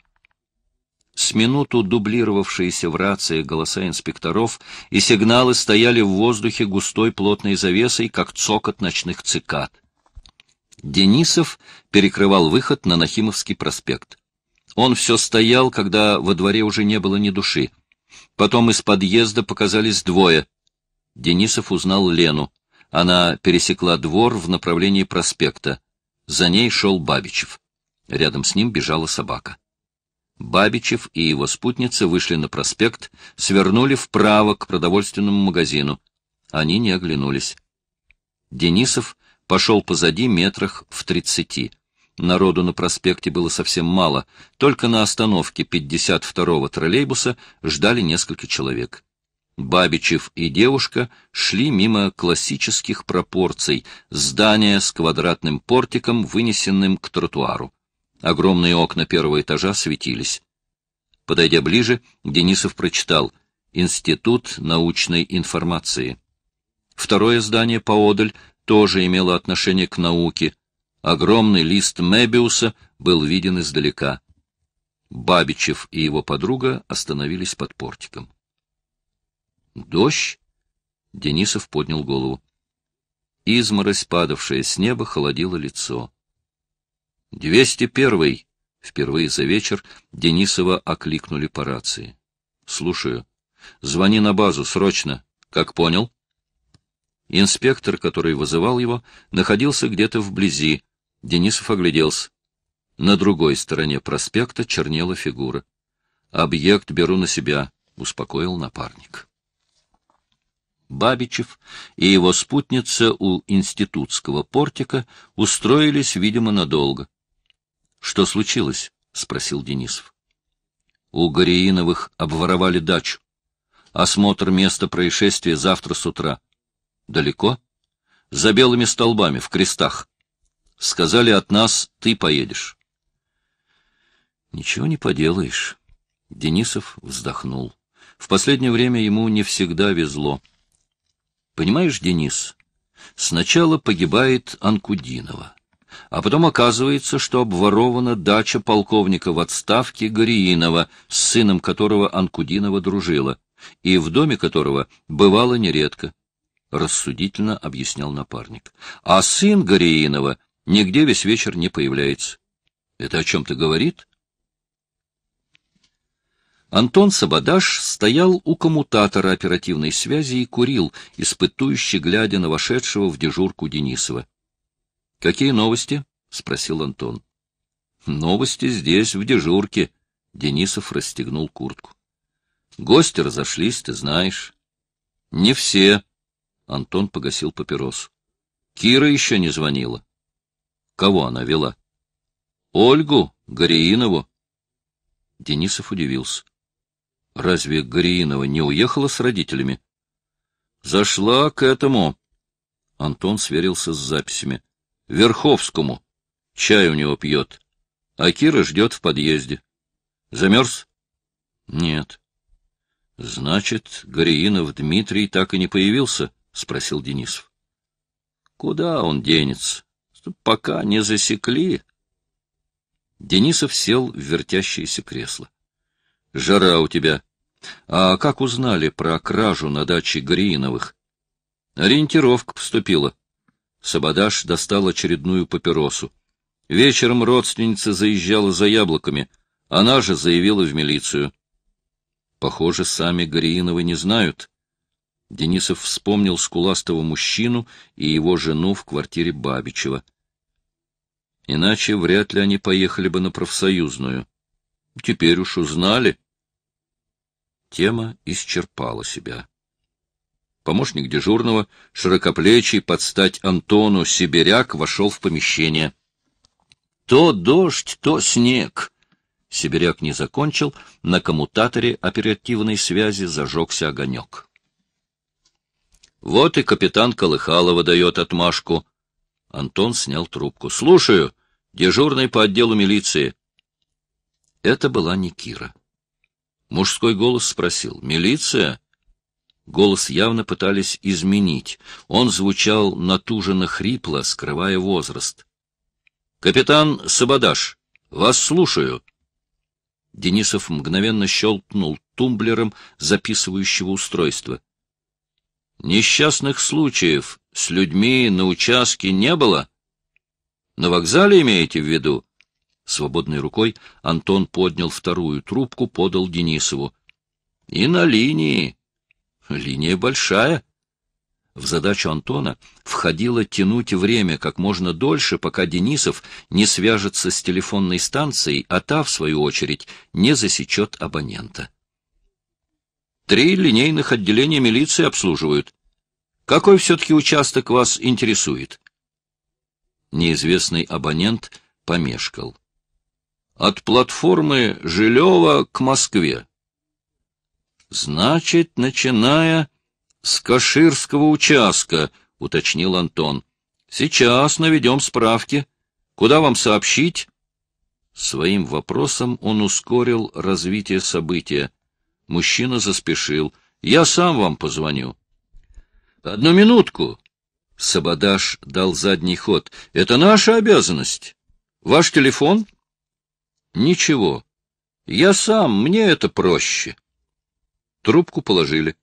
С минуту дублировавшиеся в рации голоса инспекторов и сигналы стояли в воздухе густой плотной завесой, как цокот ночных цикад. Денисов перекрывал выход на Нахимовский проспект. Он все стоял, когда во дворе уже не было ни души. Потом из подъезда показались двое. Денисов узнал Лену. Она пересекла двор в направлении проспекта. За ней шел Бабичев. Рядом с ним бежала собака. Бабичев и его спутница вышли на проспект, свернули вправо к продовольственному магазину. Они не оглянулись. Денисов пошел позади метрах в тридцати. Народу на проспекте было совсем мало, только на остановке 52-го троллейбуса ждали несколько человек. Бабичев и девушка шли мимо классических пропорций здания с квадратным портиком, вынесенным к тротуару. Огромные окна первого этажа светились. Подойдя ближе, Денисов прочитал «Институт научной информации». Второе здание поодаль тоже имело отношение к науке. Огромный лист Мебиуса был виден издалека. Бабичев и его подруга остановились под портиком. «Дождь?» — Денисов поднял голову. Изморозь, падавшая с неба, холодила лицо. «Двести первый!» — впервые за вечер Денисова окликнули по рации. «Слушаю. Звони на базу, срочно. Как понял?» Инспектор, который вызывал его, находился где-то вблизи. Денисов огляделся. На другой стороне проспекта чернела фигура. «Объект беру на себя», — успокоил напарник. Бабичев и его спутница у институтского портика устроились, видимо, надолго. — Что случилось? — спросил Денисов. — У Гореиновых обворовали дачу. Осмотр места происшествия завтра с утра. Далеко? За белыми столбами, в крестах. Сказали от нас, ты поедешь. Ничего не поделаешь. Денисов вздохнул. В последнее время ему не всегда везло. Понимаешь, Денис, сначала погибает Анкудинова, а потом оказывается, что обворована дача полковника в отставке Гориинова, с сыном которого Анкудинова дружила, и в доме которого бывала нередко. — рассудительно объяснял напарник. — А сын Гореинова нигде весь вечер не появляется. Это о чем-то говорит? Антон Сабадаш стоял у коммутатора оперативной связи и курил, испытующе глядя на вошедшего в дежурку Денисова. — Какие новости? — спросил Антон. — Новости здесь, в дежурке. Денисов расстегнул куртку. — Гости разошлись, ты знаешь. — Не все, Антон погасил папирос. Кира еще не звонила. Кого она вела? Ольгу Гориинову. Денисов удивился. Разве Гориинова не уехала с родителями? Зашла к этому. Антон сверился с записями. Верховскому. Чай у него пьет. А Кира ждет в подъезде. Замерз? Нет. Значит, Гориинов Дмитрий так и не появился. — спросил Денисов. — Куда он денется? Пока не засекли. Денисов сел в вертящееся кресло. — Жара у тебя. А как узнали про кражу на даче Гриновых? — Ориентировка поступила. Сабадаш достал очередную папиросу. Вечером родственница заезжала за яблоками. Она же заявила в милицию. — Похоже, сами Грииновы не знают, Денисов вспомнил скуластого мужчину и его жену в квартире Бабичева. Иначе вряд ли они поехали бы на профсоюзную. Теперь уж узнали. Тема исчерпала себя. Помощник дежурного, широкоплечий, под стать Антону Сибиряк, вошел в помещение. «То дождь, то снег!» Сибиряк не закончил, на коммутаторе оперативной связи зажегся огонек. Вот и капитан Колыхалова дает отмашку. Антон снял трубку. — Слушаю, дежурный по отделу милиции. Это была Никира. Мужской голос спросил. — Милиция? Голос явно пытались изменить. Он звучал натуженно хрипло, скрывая возраст. — Капитан Сабадаш, вас слушаю. Денисов мгновенно щелкнул тумблером записывающего устройства — Несчастных случаев с людьми на участке не было? На вокзале имеете в виду? Свободной рукой Антон поднял вторую трубку, подал Денисову. И на линии. Линия большая. В задачу Антона входило тянуть время как можно дольше, пока Денисов не свяжется с телефонной станцией, а та, в свою очередь, не засечет абонента. Три линейных отделения милиции обслуживают. Какой все-таки участок вас интересует? Неизвестный абонент помешкал. От платформы Жилева к Москве. Значит, начиная с Каширского участка, уточнил Антон. Сейчас наведем справки. Куда вам сообщить? Своим вопросом он ускорил развитие события. Мужчина заспешил. «Я сам вам позвоню». «Одну минутку!» Сабадаш дал задний ход. «Это наша обязанность. Ваш телефон?» «Ничего. Я сам, мне это проще». Трубку положили.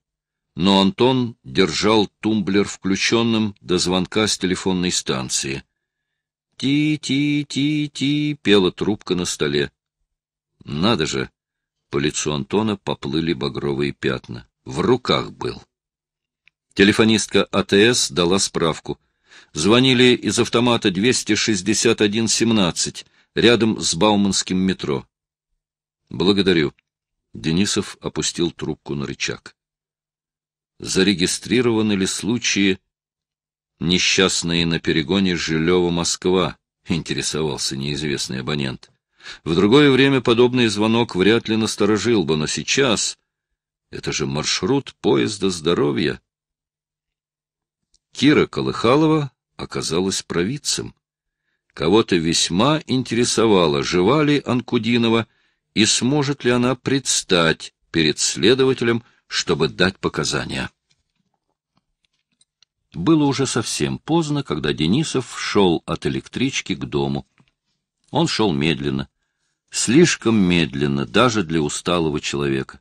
Но Антон держал тумблер включенным до звонка с телефонной станции. «Ти-ти-ти-ти!» — пела трубка на столе. «Надо же!» По лицу Антона поплыли багровые пятна. В руках был. Телефонистка АТС дала справку. Звонили из автомата 261-17, рядом с Бауманским метро. Благодарю. Денисов опустил трубку на рычаг. Зарегистрированы ли случаи несчастные на перегоне Жилева-Москва? Интересовался неизвестный абонент. В другое время подобный звонок вряд ли насторожил бы, но сейчас... Это же маршрут поезда здоровья. Кира Колыхалова оказалась провидцем. Кого-то весьма интересовало, жива ли Анкудинова и сможет ли она предстать перед следователем, чтобы дать показания. Было уже совсем поздно, когда Денисов шел от электрички к дому. Он шел медленно. Слишком медленно, даже для усталого человека.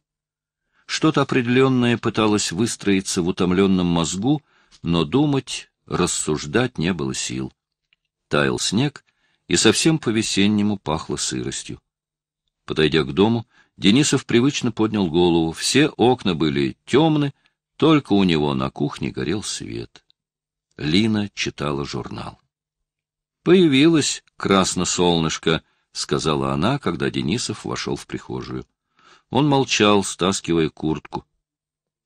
Что-то определенное пыталось выстроиться в утомленном мозгу, но думать, рассуждать не было сил. Таял снег, и совсем по-весеннему пахло сыростью. Подойдя к дому, Денисов привычно поднял голову. Все окна были темны, только у него на кухне горел свет. Лина читала журнал. Появилось красно солнышко —— сказала она, когда Денисов вошел в прихожую. Он молчал, стаскивая куртку.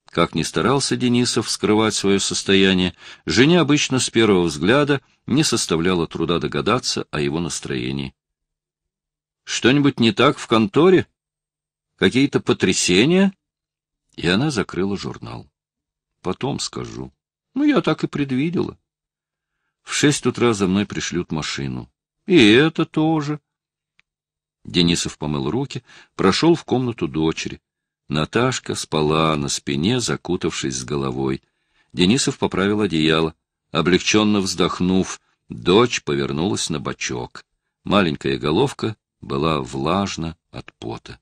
Как ни старался Денисов скрывать свое состояние, жене обычно с первого взгляда не составляло труда догадаться о его настроении. — Что-нибудь не так в конторе? Какие-то потрясения? И она закрыла журнал. — Потом скажу. — Ну, я так и предвидела. В шесть утра за мной пришлют машину. — И это тоже. — Денисов помыл руки, прошел в комнату дочери. Наташка спала на спине, закутавшись с головой. Денисов поправил одеяло. Облегченно вздохнув, дочь повернулась на бочок. Маленькая головка была влажна от пота.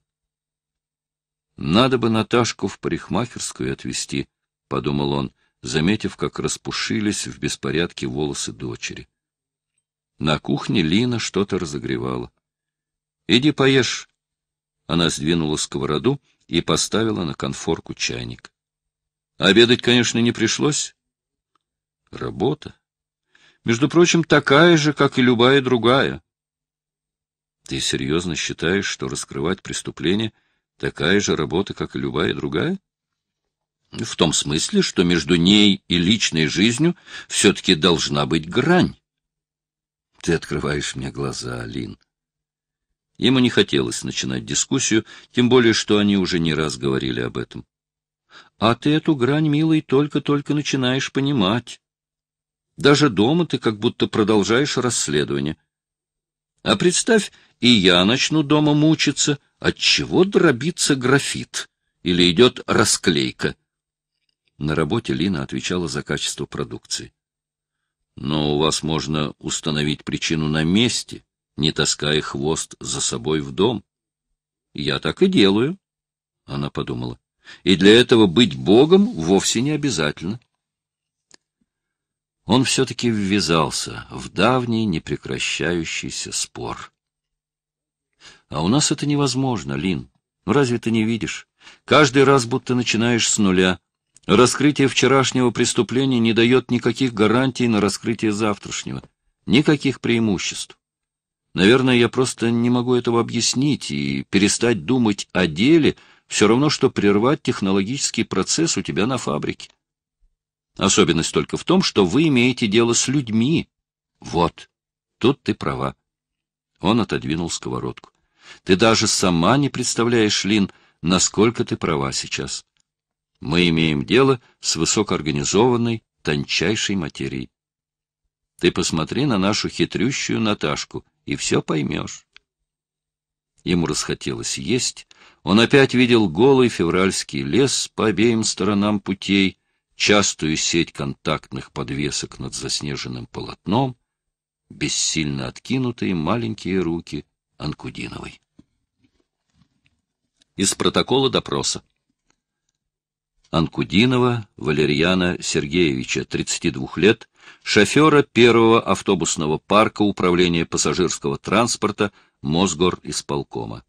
«Надо бы Наташку в парикмахерскую отвезти», — подумал он, заметив, как распушились в беспорядке волосы дочери. На кухне Лина что-то разогревала. Иди поешь. Она сдвинула сковороду и поставила на конфорку чайник. Обедать, конечно, не пришлось. Работа. Между прочим, такая же, как и любая другая. Ты серьезно считаешь, что раскрывать преступление — такая же работа, как и любая другая? Ну, в том смысле, что между ней и личной жизнью все-таки должна быть грань. Ты открываешь мне глаза, Алин. Ему не хотелось начинать дискуссию, тем более, что они уже не раз говорили об этом. — А ты эту грань, милый, только-только начинаешь понимать. Даже дома ты как будто продолжаешь расследование. А представь, и я начну дома мучиться, от чего дробится графит или идет расклейка. На работе Лина отвечала за качество продукции. Но у вас можно установить причину на месте, не таская хвост за собой в дом. Я так и делаю, — она подумала. И для этого быть Богом вовсе не обязательно. Он все-таки ввязался в давний непрекращающийся спор. А у нас это невозможно, Лин. Ну разве ты не видишь? Каждый раз будто начинаешь с нуля. Раскрытие вчерашнего преступления не дает никаких гарантий на раскрытие завтрашнего, никаких преимуществ. Наверное, я просто не могу этого объяснить, и перестать думать о деле все равно, что прервать технологический процесс у тебя на фабрике. Особенность только в том, что вы имеете дело с людьми. Вот, тут ты права. Он отодвинул сковородку. Ты даже сама не представляешь, Лин, насколько ты права сейчас. Мы имеем дело с высокоорганизованной, тончайшей материей. Ты посмотри на нашу хитрющую Наташку — и все поймешь. Ему расхотелось есть. Он опять видел голый февральский лес по обеим сторонам путей, частую сеть контактных подвесок над заснеженным полотном, бессильно откинутые маленькие руки Анкудиновой. Из протокола допроса. Анкудинова Валерьяна Сергеевича, 32 лет, шофера первого автобусного парка управления пассажирского транспорта Мосгорисполкома.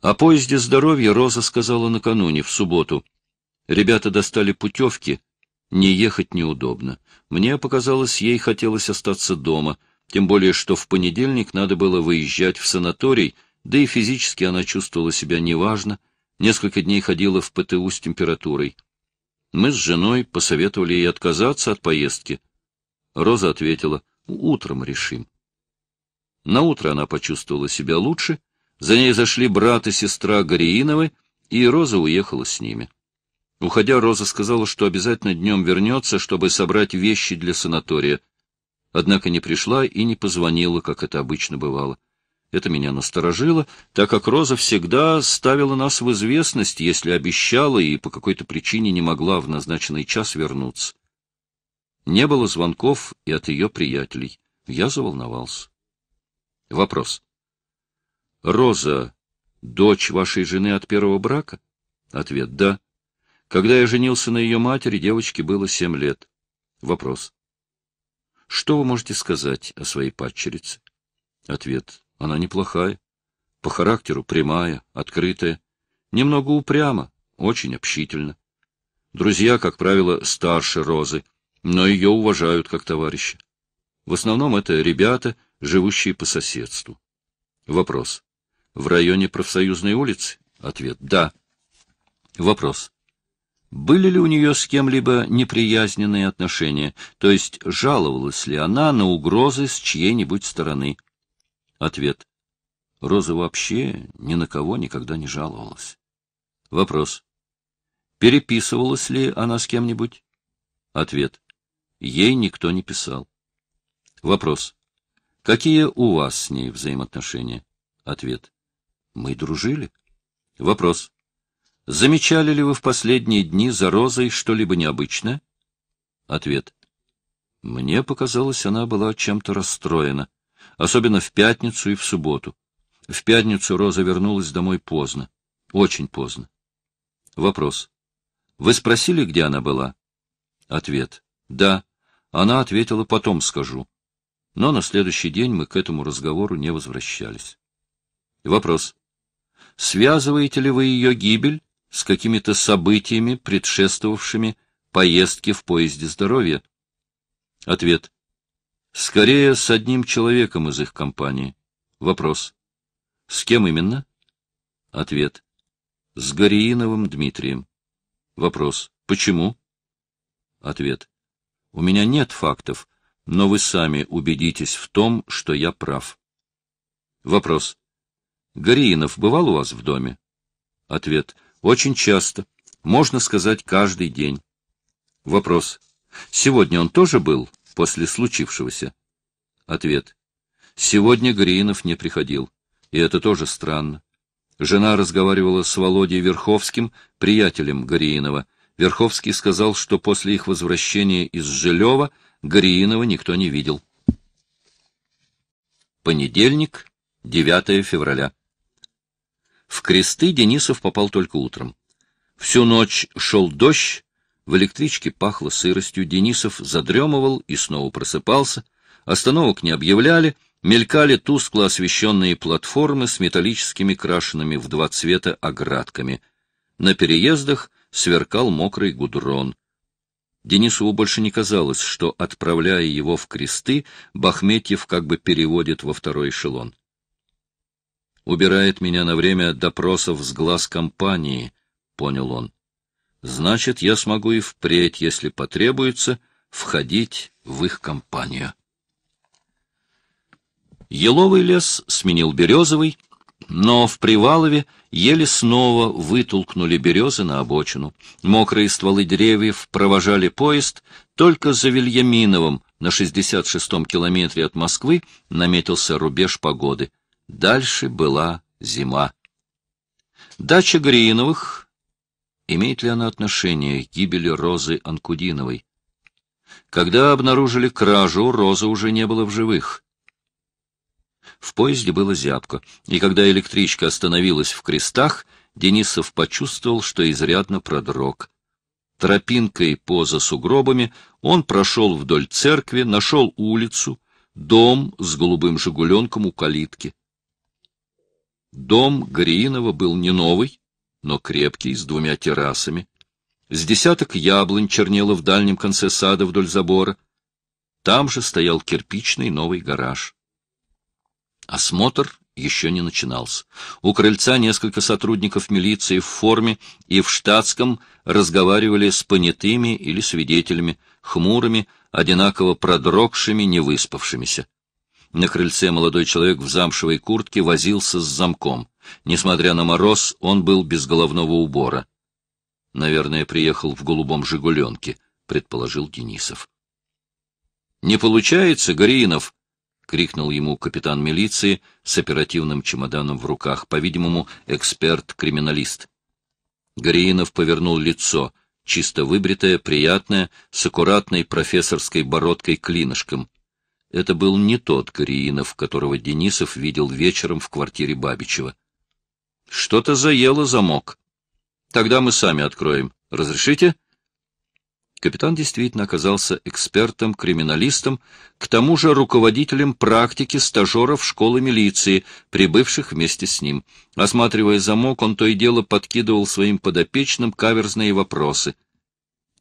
О поезде здоровья Роза сказала накануне, в субботу. Ребята достали путевки, не ехать неудобно. Мне показалось, ей хотелось остаться дома, тем более, что в понедельник надо было выезжать в санаторий, да и физически она чувствовала себя неважно, Несколько дней ходила в ПТУ с температурой. Мы с женой посоветовали ей отказаться от поездки. Роза ответила, утром решим. На утро она почувствовала себя лучше, за ней зашли брат и сестра Горииновы, и Роза уехала с ними. Уходя, Роза сказала, что обязательно днем вернется, чтобы собрать вещи для санатория. Однако не пришла и не позвонила, как это обычно бывало. Это меня насторожило, так как Роза всегда ставила нас в известность, если обещала и по какой-то причине не могла в назначенный час вернуться. Не было звонков и от ее приятелей. Я заволновался. Вопрос. «Роза — дочь вашей жены от первого брака?» Ответ — «Да». Когда я женился на ее матери, девочке было семь лет. Вопрос. «Что вы можете сказать о своей падчерице?» Ответ. Она неплохая, по характеру прямая, открытая, немного упряма, очень общительна. Друзья, как правило, старше Розы, но ее уважают как товарища. В основном это ребята, живущие по соседству. Вопрос. В районе профсоюзной улицы? Ответ. Да. Вопрос. Были ли у нее с кем-либо неприязненные отношения, то есть жаловалась ли она на угрозы с чьей-нибудь стороны? Ответ. Роза вообще ни на кого никогда не жаловалась. Вопрос. Переписывалась ли она с кем-нибудь? Ответ. Ей никто не писал. Вопрос. Какие у вас с ней взаимоотношения? Ответ. Мы дружили. Вопрос. Замечали ли вы в последние дни за Розой что-либо необычное? Ответ. Мне показалось, она была чем-то расстроена особенно в пятницу и в субботу. В пятницу Роза вернулась домой поздно, очень поздно. Вопрос. Вы спросили, где она была? Ответ. Да. Она ответила, потом скажу. Но на следующий день мы к этому разговору не возвращались. Вопрос. Связываете ли вы ее гибель с какими-то событиями, предшествовавшими поездке в поезде здоровья? Ответ. Скорее, с одним человеком из их компании. Вопрос. С кем именно? Ответ. С Горииновым Дмитрием. Вопрос. Почему? Ответ. У меня нет фактов, но вы сами убедитесь в том, что я прав. Вопрос. Гориинов бывал у вас в доме? Ответ. Очень часто. Можно сказать, каждый день. Вопрос. Сегодня он тоже был? после случившегося? Ответ. Сегодня Гриинов не приходил, и это тоже странно. Жена разговаривала с Володей Верховским, приятелем Гриинова. Верховский сказал, что после их возвращения из Желева Гриинова никто не видел. Понедельник, 9 февраля. В кресты Денисов попал только утром. Всю ночь шел дождь, в электричке пахло сыростью, Денисов задремывал и снова просыпался. Остановок не объявляли, мелькали тускло освещенные платформы с металлическими крашенными в два цвета оградками. На переездах сверкал мокрый гудрон. Денисову больше не казалось, что, отправляя его в кресты, Бахметьев как бы переводит во второй эшелон. «Убирает меня на время допросов с глаз компании», — понял он значит, я смогу и впредь, если потребуется, входить в их компанию. Еловый лес сменил березовый, но в Привалове еле снова вытолкнули березы на обочину. Мокрые стволы деревьев провожали поезд. Только за Вильяминовым на 66-м километре от Москвы наметился рубеж погоды. Дальше была зима. Дача Грииновых имеет ли она отношение к гибели Розы Анкудиновой. Когда обнаружили кражу, Роза уже не было в живых. В поезде было зябко, и когда электричка остановилась в крестах, Денисов почувствовал, что изрядно продрог. Тропинкой по сугробами он прошел вдоль церкви, нашел улицу, дом с голубым «Жигуленком» у калитки. Дом Гриинова был не новый, но крепкий, с двумя террасами. С десяток яблонь чернело в дальнем конце сада вдоль забора. Там же стоял кирпичный новый гараж. Осмотр еще не начинался. У крыльца несколько сотрудников милиции в форме и в штатском разговаривали с понятыми или свидетелями, хмурыми, одинаково продрогшими, невыспавшимися. На крыльце молодой человек в замшевой куртке возился с замком. Несмотря на мороз, он был без головного убора. Наверное, приехал в голубом «Жигуленке», — предположил Денисов. — Не получается, Горинов! — крикнул ему капитан милиции с оперативным чемоданом в руках, по-видимому, эксперт-криминалист. Горинов повернул лицо, чисто выбритое, приятное, с аккуратной профессорской бородкой-клинышком. Это был не тот Кориинов, которого Денисов видел вечером в квартире Бабичева. Что-то заело замок. Тогда мы сами откроем. Разрешите? Капитан действительно оказался экспертом-криминалистом, к тому же руководителем практики стажеров школы милиции, прибывших вместе с ним. Осматривая замок, он то и дело подкидывал своим подопечным каверзные вопросы.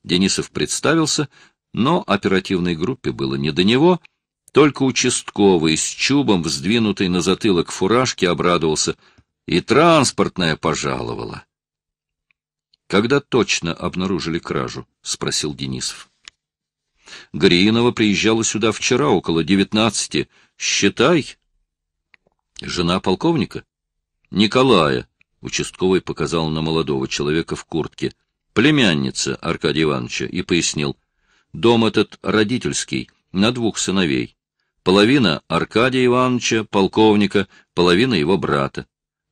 Денисов представился, но оперативной группе было не до него. Только участковый с чубом, вздвинутый на затылок фуражки, обрадовался — и транспортная пожаловала. — Когда точно обнаружили кражу? — спросил Денисов. — Гриинова приезжала сюда вчера около девятнадцати. Считай. — Жена полковника? — Николая, — участковый показал на молодого человека в куртке. — Племянница Аркадия Ивановича, и пояснил. — Дом этот родительский, на двух сыновей. Половина Аркадия Ивановича, полковника, половина его брата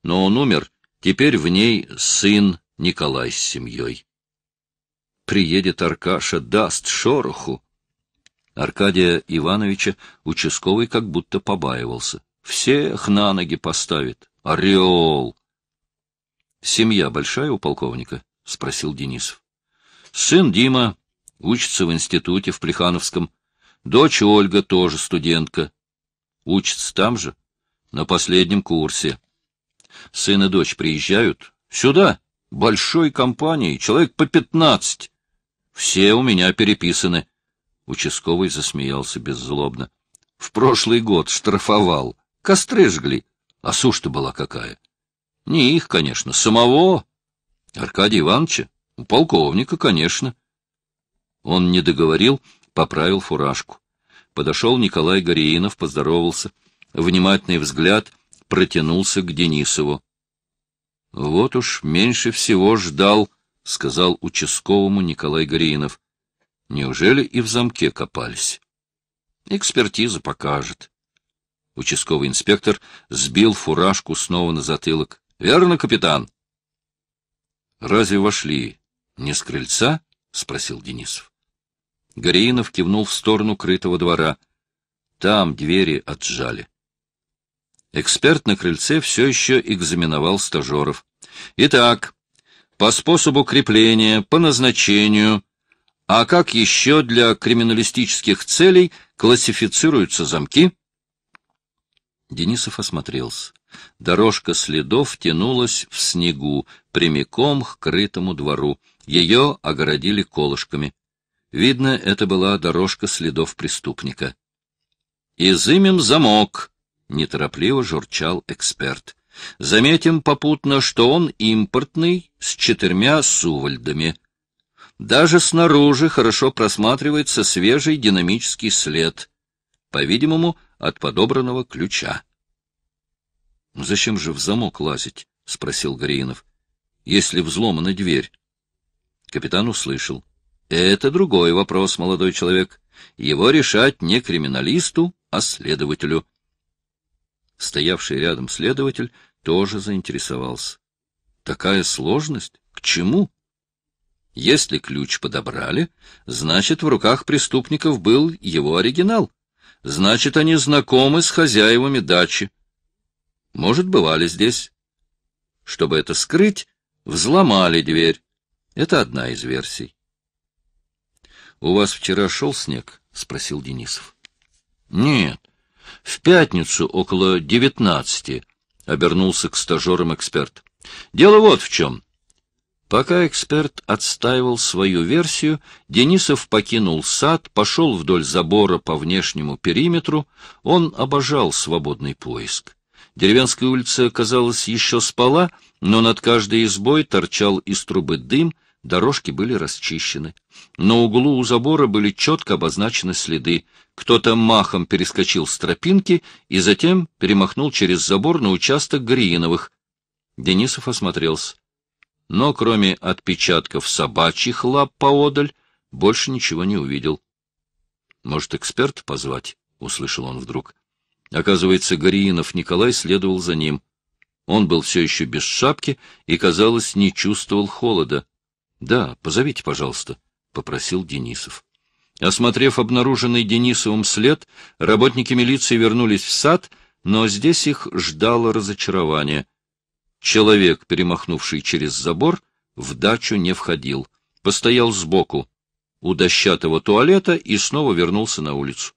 но он умер, теперь в ней сын Николай с семьей. Приедет Аркаша, даст шороху. Аркадия Ивановича участковый как будто побаивался. Всех на ноги поставит. Орел! — Семья большая у полковника? — спросил Денисов. — Сын Дима учится в институте в Плехановском. Дочь Ольга тоже студентка. Учится там же, на последнем курсе. Сын и дочь приезжают. Сюда, большой компанией, человек по пятнадцать. Все у меня переписаны. Участковый засмеялся беззлобно. В прошлый год штрафовал. Костры жгли. А сушь-то была какая. Не их, конечно, самого. Аркадия Ивановича. Полковника, конечно. Он не договорил, поправил фуражку. Подошел Николай Гореинов, поздоровался. Внимательный взгляд протянулся к Денисову. — Вот уж меньше всего ждал, — сказал участковому Николай Гриинов. — Неужели и в замке копались? — Экспертиза покажет. Участковый инспектор сбил фуражку снова на затылок. — Верно, капитан? — Разве вошли не с крыльца? — спросил Денисов. Гориинов кивнул в сторону крытого двора. Там двери отжали. Эксперт на крыльце все еще экзаменовал стажеров. Итак, по способу крепления, по назначению, а как еще для криминалистических целей классифицируются замки? Денисов осмотрелся. Дорожка следов тянулась в снегу, прямиком к крытому двору. Ее огородили колышками. Видно, это была дорожка следов преступника. «Изымем замок», неторопливо журчал эксперт. Заметим попутно, что он импортный, с четырьмя сувальдами. Даже снаружи хорошо просматривается свежий динамический след, по-видимому, от подобранного ключа. — Зачем же в замок лазить? — спросил Гореинов. — Если взломана дверь. Капитан услышал. — Это другой вопрос, молодой человек. Его решать не криминалисту, а следователю. — Стоявший рядом следователь тоже заинтересовался. Такая сложность? К чему? Если ключ подобрали, значит, в руках преступников был его оригинал. Значит, они знакомы с хозяевами дачи. Может, бывали здесь. Чтобы это скрыть, взломали дверь. Это одна из версий. — У вас вчера шел снег? — спросил Денисов. — Нет, в пятницу около девятнадцати обернулся к стажерам эксперт. Дело вот в чем. Пока эксперт отстаивал свою версию, Денисов покинул сад, пошел вдоль забора по внешнему периметру. Он обожал свободный поиск. Деревенская улица, казалось, еще спала, но над каждой избой торчал из трубы дым, дорожки были расчищены. На углу у забора были четко обозначены следы. Кто-то махом перескочил с тропинки и затем перемахнул через забор на участок Грииновых. Денисов осмотрелся. Но кроме отпечатков собачьих лап поодаль, больше ничего не увидел. «Может, эксперт позвать?» — услышал он вдруг. Оказывается, Гориинов Николай следовал за ним. Он был все еще без шапки и, казалось, не чувствовал холода. — Да, позовите, пожалуйста, — попросил Денисов. Осмотрев обнаруженный Денисовым след, работники милиции вернулись в сад, но здесь их ждало разочарование. Человек, перемахнувший через забор, в дачу не входил, постоял сбоку, у дощатого туалета и снова вернулся на улицу.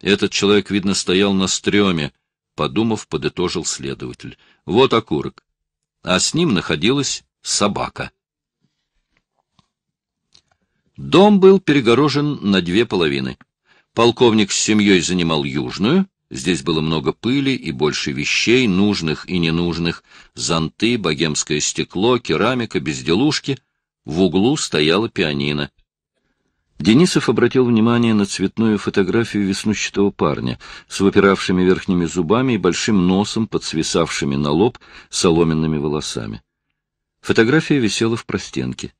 Этот человек, видно, стоял на стреме, подумав, подытожил следователь. Вот окурок. А с ним находилась собака. Дом был перегорожен на две половины. Полковник с семьей занимал южную. Здесь было много пыли и больше вещей, нужных и ненужных. Зонты, богемское стекло, керамика, безделушки. В углу стояла пианино. Денисов обратил внимание на цветную фотографию веснущатого парня с выпиравшими верхними зубами и большим носом подсвисавшими на лоб соломенными волосами. Фотография висела в простенке.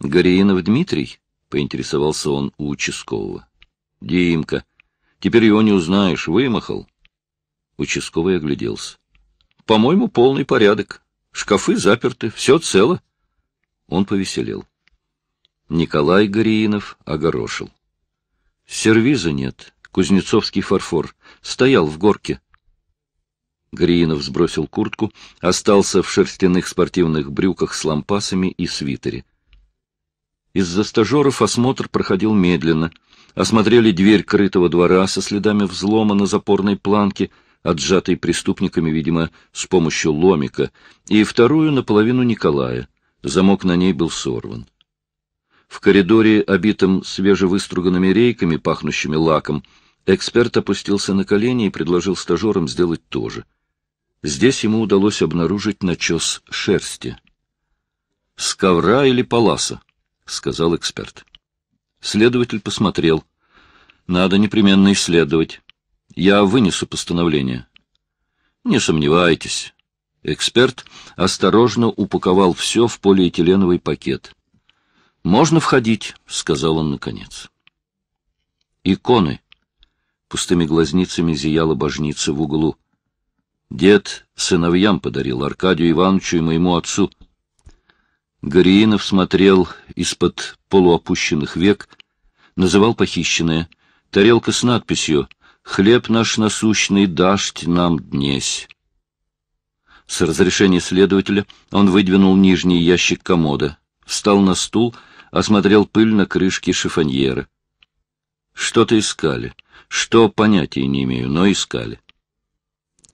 Гориинов Дмитрий? — поинтересовался он у участкового. — Димка, теперь его не узнаешь, вымахал. Участковый огляделся. — По-моему, полный порядок. Шкафы заперты, все цело. Он повеселел. Николай Гориинов огорошил. — Сервиза нет, кузнецовский фарфор, стоял в горке. Гриинов сбросил куртку, остался в шерстяных спортивных брюках с лампасами и свитере. Из-за стажеров осмотр проходил медленно. Осмотрели дверь крытого двора со следами взлома на запорной планке, отжатой преступниками, видимо, с помощью ломика, и вторую наполовину Николая. Замок на ней был сорван. В коридоре, обитом свежевыструганными рейками, пахнущими лаком, эксперт опустился на колени и предложил стажерам сделать то же. Здесь ему удалось обнаружить начес шерсти. «С ковра или паласа?» сказал эксперт. Следователь посмотрел. Надо непременно исследовать. Я вынесу постановление. Не сомневайтесь. Эксперт осторожно упаковал все в полиэтиленовый пакет. «Можно входить», — сказал он наконец. «Иконы». Пустыми глазницами зияла божница в углу. Дед сыновьям подарил Аркадию Ивановичу и моему отцу — Гориинов смотрел из-под полуопущенных век, называл похищенное. Тарелка с надписью «Хлеб наш насущный дашь нам днесь». С разрешения следователя он выдвинул нижний ящик комода, встал на стул, осмотрел пыль на крышке шифоньера. Что-то искали, что понятия не имею, но искали.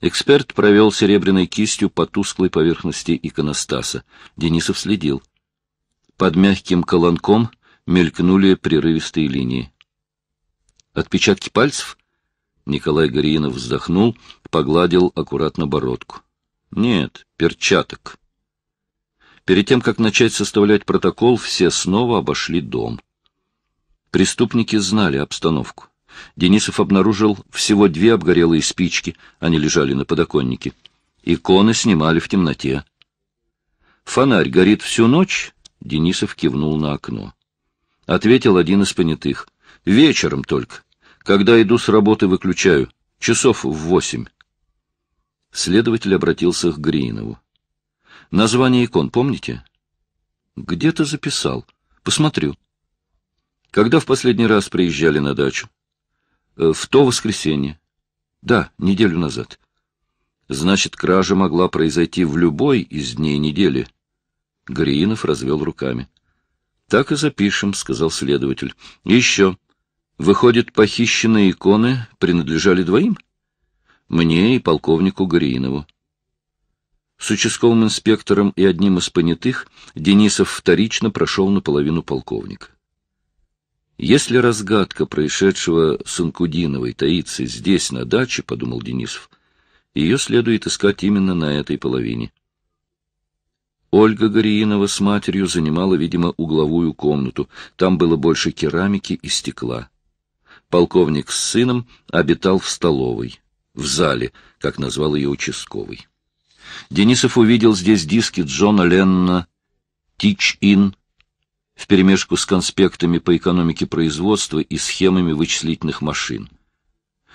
Эксперт провел серебряной кистью по тусклой поверхности иконостаса. Денисов следил. Под мягким колонком мелькнули прерывистые линии. «Отпечатки пальцев?» Николай Гориинов вздохнул, погладил аккуратно бородку. «Нет, перчаток». Перед тем, как начать составлять протокол, все снова обошли дом. Преступники знали обстановку. Денисов обнаружил всего две обгорелые спички, они лежали на подоконнике. Иконы снимали в темноте. «Фонарь горит всю ночь?» — Денисов кивнул на окно. Ответил один из понятых. «Вечером только. Когда иду с работы, выключаю. Часов в восемь». Следователь обратился к Гринову. «Название икон помните?» «Где-то записал. Посмотрю». «Когда в последний раз приезжали на дачу?» Э, в то воскресенье. Да, неделю назад. Значит, кража могла произойти в любой из дней недели. Гриинов развел руками. Так и запишем, сказал следователь. Еще. Выходит, похищенные иконы принадлежали двоим? Мне и полковнику Гриинову. С участковым инспектором и одним из понятых Денисов вторично прошел наполовину полковника. Если разгадка происшедшего с Анкудиновой таится здесь, на даче, — подумал Денисов, — ее следует искать именно на этой половине. Ольга Гориинова с матерью занимала, видимо, угловую комнату. Там было больше керамики и стекла. Полковник с сыном обитал в столовой, в зале, как назвал ее участковый. Денисов увидел здесь диски Джона Леннона, «Тич-ин», вперемешку с конспектами по экономике производства и схемами вычислительных машин.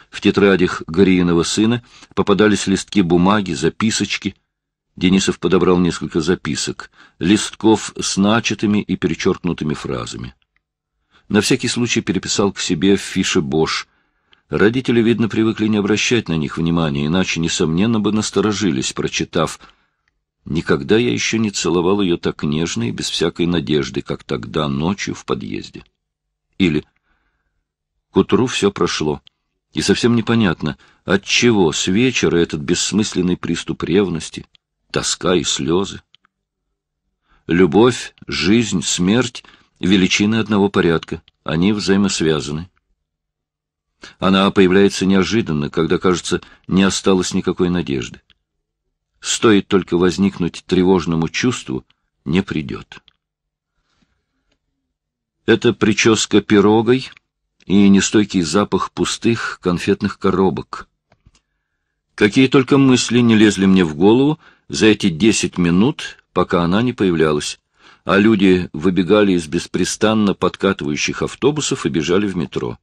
В тетрадях Горииного сына попадались листки бумаги, записочки. Денисов подобрал несколько записок, листков с начатыми и перечеркнутыми фразами. На всякий случай переписал к себе фиши Бош. Родители, видно, привыкли не обращать на них внимания, иначе, несомненно, бы насторожились, прочитав Никогда я еще не целовал ее так нежно и без всякой надежды, как тогда ночью в подъезде. Или «К утру все прошло, и совсем непонятно, от чего с вечера этот бессмысленный приступ ревности, тоска и слезы. Любовь, жизнь, смерть — величины одного порядка, они взаимосвязаны. Она появляется неожиданно, когда, кажется, не осталось никакой надежды стоит только возникнуть тревожному чувству, не придет. Это прическа пирогой и нестойкий запах пустых конфетных коробок. Какие только мысли не лезли мне в голову за эти десять минут, пока она не появлялась, а люди выбегали из беспрестанно подкатывающих автобусов и бежали в метро.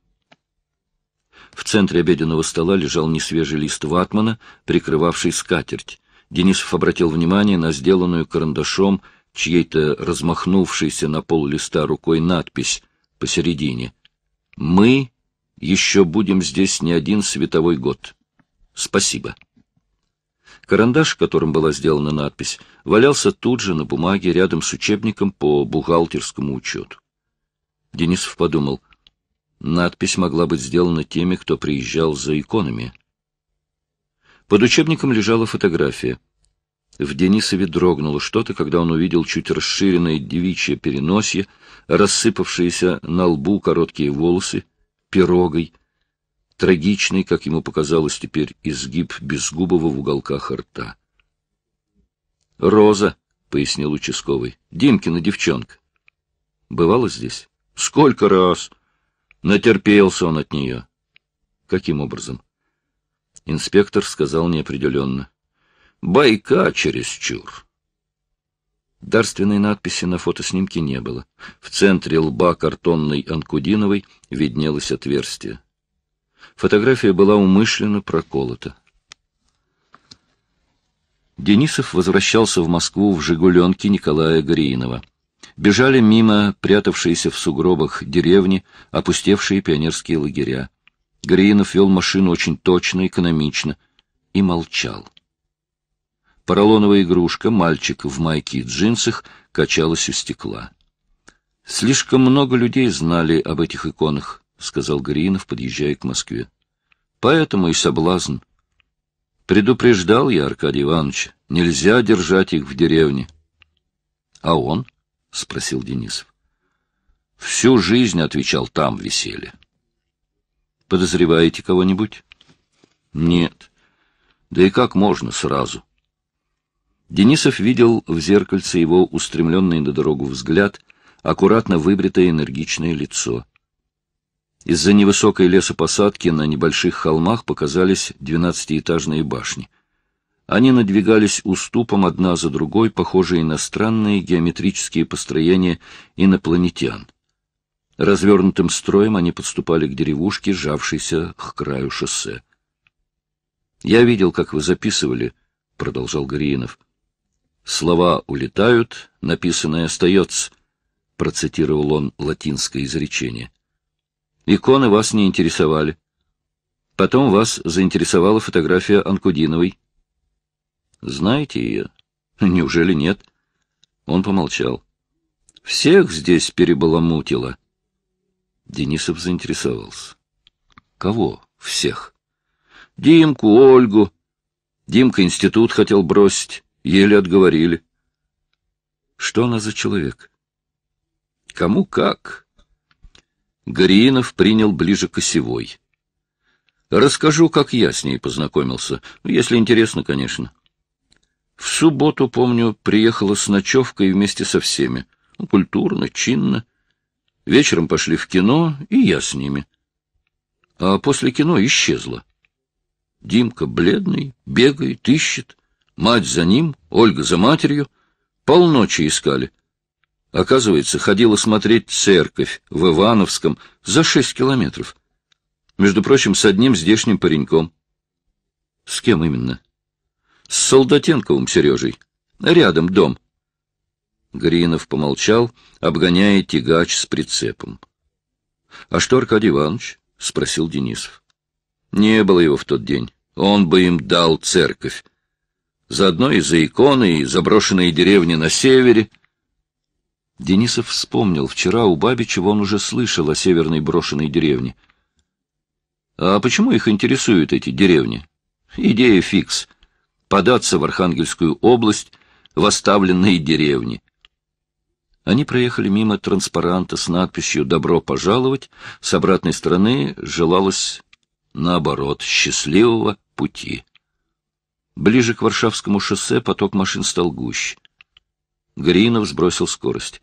В центре обеденного стола лежал несвежий лист ватмана, прикрывавший скатерть. Денисов обратил внимание на сделанную карандашом чьей-то размахнувшейся на пол листа рукой надпись посередине. «Мы еще будем здесь не один световой год. Спасибо». Карандаш, которым была сделана надпись, валялся тут же на бумаге рядом с учебником по бухгалтерскому учету. Денисов подумал, надпись могла быть сделана теми, кто приезжал за иконами. Под учебником лежала фотография. В Денисове дрогнуло что-то, когда он увидел чуть расширенное девичье переносье, рассыпавшиеся на лбу короткие волосы, пирогой, трагичный, как ему показалось теперь, изгиб безгубого в уголках рта. — Роза, — пояснил участковый, — Димкина девчонка. — Бывало здесь? — Сколько раз? Натерпелся он от нее. — Каким образом? — инспектор сказал неопределенно. — Байка чересчур. Дарственной надписи на фотоснимке не было. В центре лба картонной Анкудиновой виднелось отверстие. Фотография была умышленно проколота. Денисов возвращался в Москву в «Жигуленке» Николая Гриинова. Бежали мимо прятавшиеся в сугробах деревни, опустевшие пионерские лагеря. Гриинов вел машину очень точно, экономично и молчал. Поролоновая игрушка, мальчик в майке и джинсах, качалась у стекла. «Слишком много людей знали об этих иконах», — сказал Гриинов, подъезжая к Москве. «Поэтому и соблазн. Предупреждал я Аркадий Иванович, нельзя держать их в деревне». «А он?» — спросил Денисов. «Всю жизнь, — отвечал, — там висели». Подозреваете кого-нибудь? Нет. Да и как можно сразу? Денисов видел в зеркальце его устремленный на дорогу взгляд, аккуратно выбритое энергичное лицо. Из-за невысокой лесопосадки на небольших холмах показались двенадцатиэтажные башни. Они надвигались уступом одна за другой, похожие на странные геометрические построения инопланетян. Развернутым строем они подступали к деревушке, сжавшейся к краю шоссе. — Я видел, как вы записывали, — продолжал Гориинов. — Слова улетают, написанное остается, — процитировал он латинское изречение. — Иконы вас не интересовали. Потом вас заинтересовала фотография Анкудиновой. — Знаете ее? Неужели нет? Он помолчал. — Всех здесь перебаламутило. — Денисов заинтересовался. Кого? Всех. Димку, Ольгу. Димка институт хотел бросить. Еле отговорили. Что она за человек? Кому как. Гориинов принял ближе к осевой. Расскажу, как я с ней познакомился, ну, если интересно, конечно. В субботу, помню, приехала с ночевкой вместе со всеми. Ну, культурно, чинно. Вечером пошли в кино, и я с ними. А после кино исчезла. Димка бледный, бегает, ищет. Мать за ним, Ольга за матерью. Полночи искали. Оказывается, ходила смотреть церковь в Ивановском за шесть километров. Между прочим, с одним здешним пареньком. С кем именно? С Солдатенковым Сережей. Рядом дом. — Гринов помолчал, обгоняя тягач с прицепом. — А что, Аркадий Иванович? — спросил Денисов. — Не было его в тот день. Он бы им дал церковь. Заодно и за иконы, и заброшенные деревни на севере. Денисов вспомнил, вчера у Бабичева он уже слышал о северной брошенной деревне. — А почему их интересуют эти деревни? — Идея фикс. Податься в Архангельскую область в оставленные деревни. Они проехали мимо транспаранта с надписью «Добро пожаловать». С обратной стороны желалось, наоборот, счастливого пути. Ближе к Варшавскому шоссе поток машин стал гуще. Гринов сбросил скорость.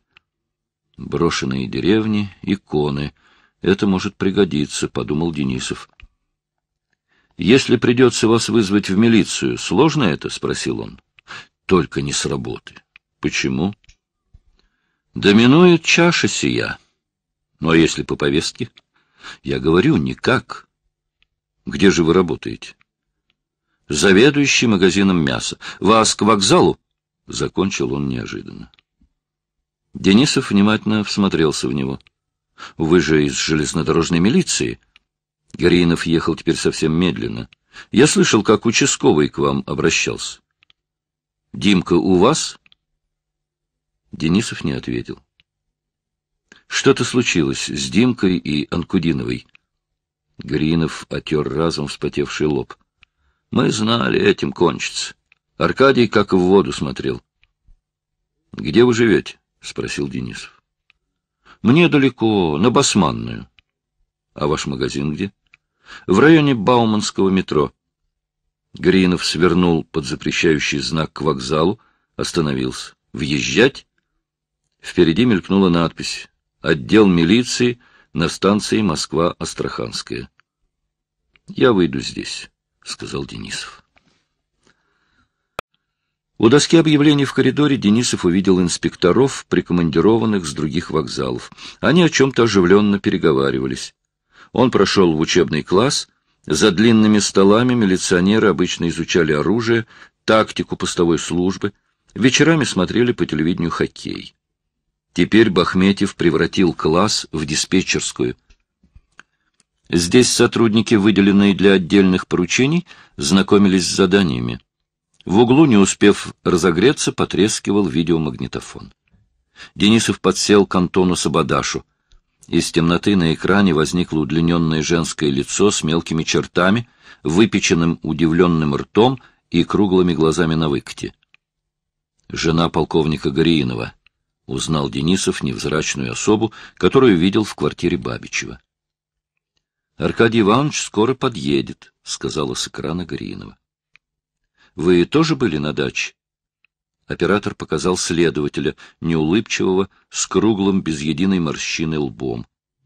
Брошенные деревни, иконы. Это может пригодиться, — подумал Денисов. — Если придется вас вызвать в милицию, сложно это? — спросил он. — Только не с работы. — Почему? — Доминует чаша сия. Ну, а если по повестке? Я говорю, никак. Где же вы работаете? Заведующий магазином мяса. Вас к вокзалу? Закончил он неожиданно. Денисов внимательно всмотрелся в него. Вы же из железнодорожной милиции. Гринов ехал теперь совсем медленно. Я слышал, как участковый к вам обращался. Димка у вас? Денисов не ответил. Что-то случилось с Димкой и Анкудиновой. Гринов отер разом вспотевший лоб. Мы знали, этим кончится. Аркадий как в воду смотрел. — Где вы живете? — спросил Денисов. — Мне далеко, на Басманную. — А ваш магазин где? — В районе Бауманского метро. Гринов свернул под запрещающий знак к вокзалу, остановился. — Въезжать? Впереди мелькнула надпись «Отдел милиции на станции Москва-Астраханская». «Я выйду здесь», — сказал Денисов. У доски объявлений в коридоре Денисов увидел инспекторов, прикомандированных с других вокзалов. Они о чем-то оживленно переговаривались. Он прошел в учебный класс. За длинными столами милиционеры обычно изучали оружие, тактику постовой службы. Вечерами смотрели по телевидению хоккей. Теперь Бахметьев превратил класс в диспетчерскую. Здесь сотрудники, выделенные для отдельных поручений, знакомились с заданиями. В углу, не успев разогреться, потрескивал видеомагнитофон. Денисов подсел к Антону Сабадашу. Из темноты на экране возникло удлиненное женское лицо с мелкими чертами, выпеченным удивленным ртом и круглыми глазами на выкате. Жена полковника Гориинова. — узнал Денисов невзрачную особу, которую видел в квартире Бабичева. — Аркадий Иванович скоро подъедет, — сказала с экрана Гринова. — Вы тоже были на даче? Оператор показал следователя, неулыбчивого, с круглым, без единой морщины лбом.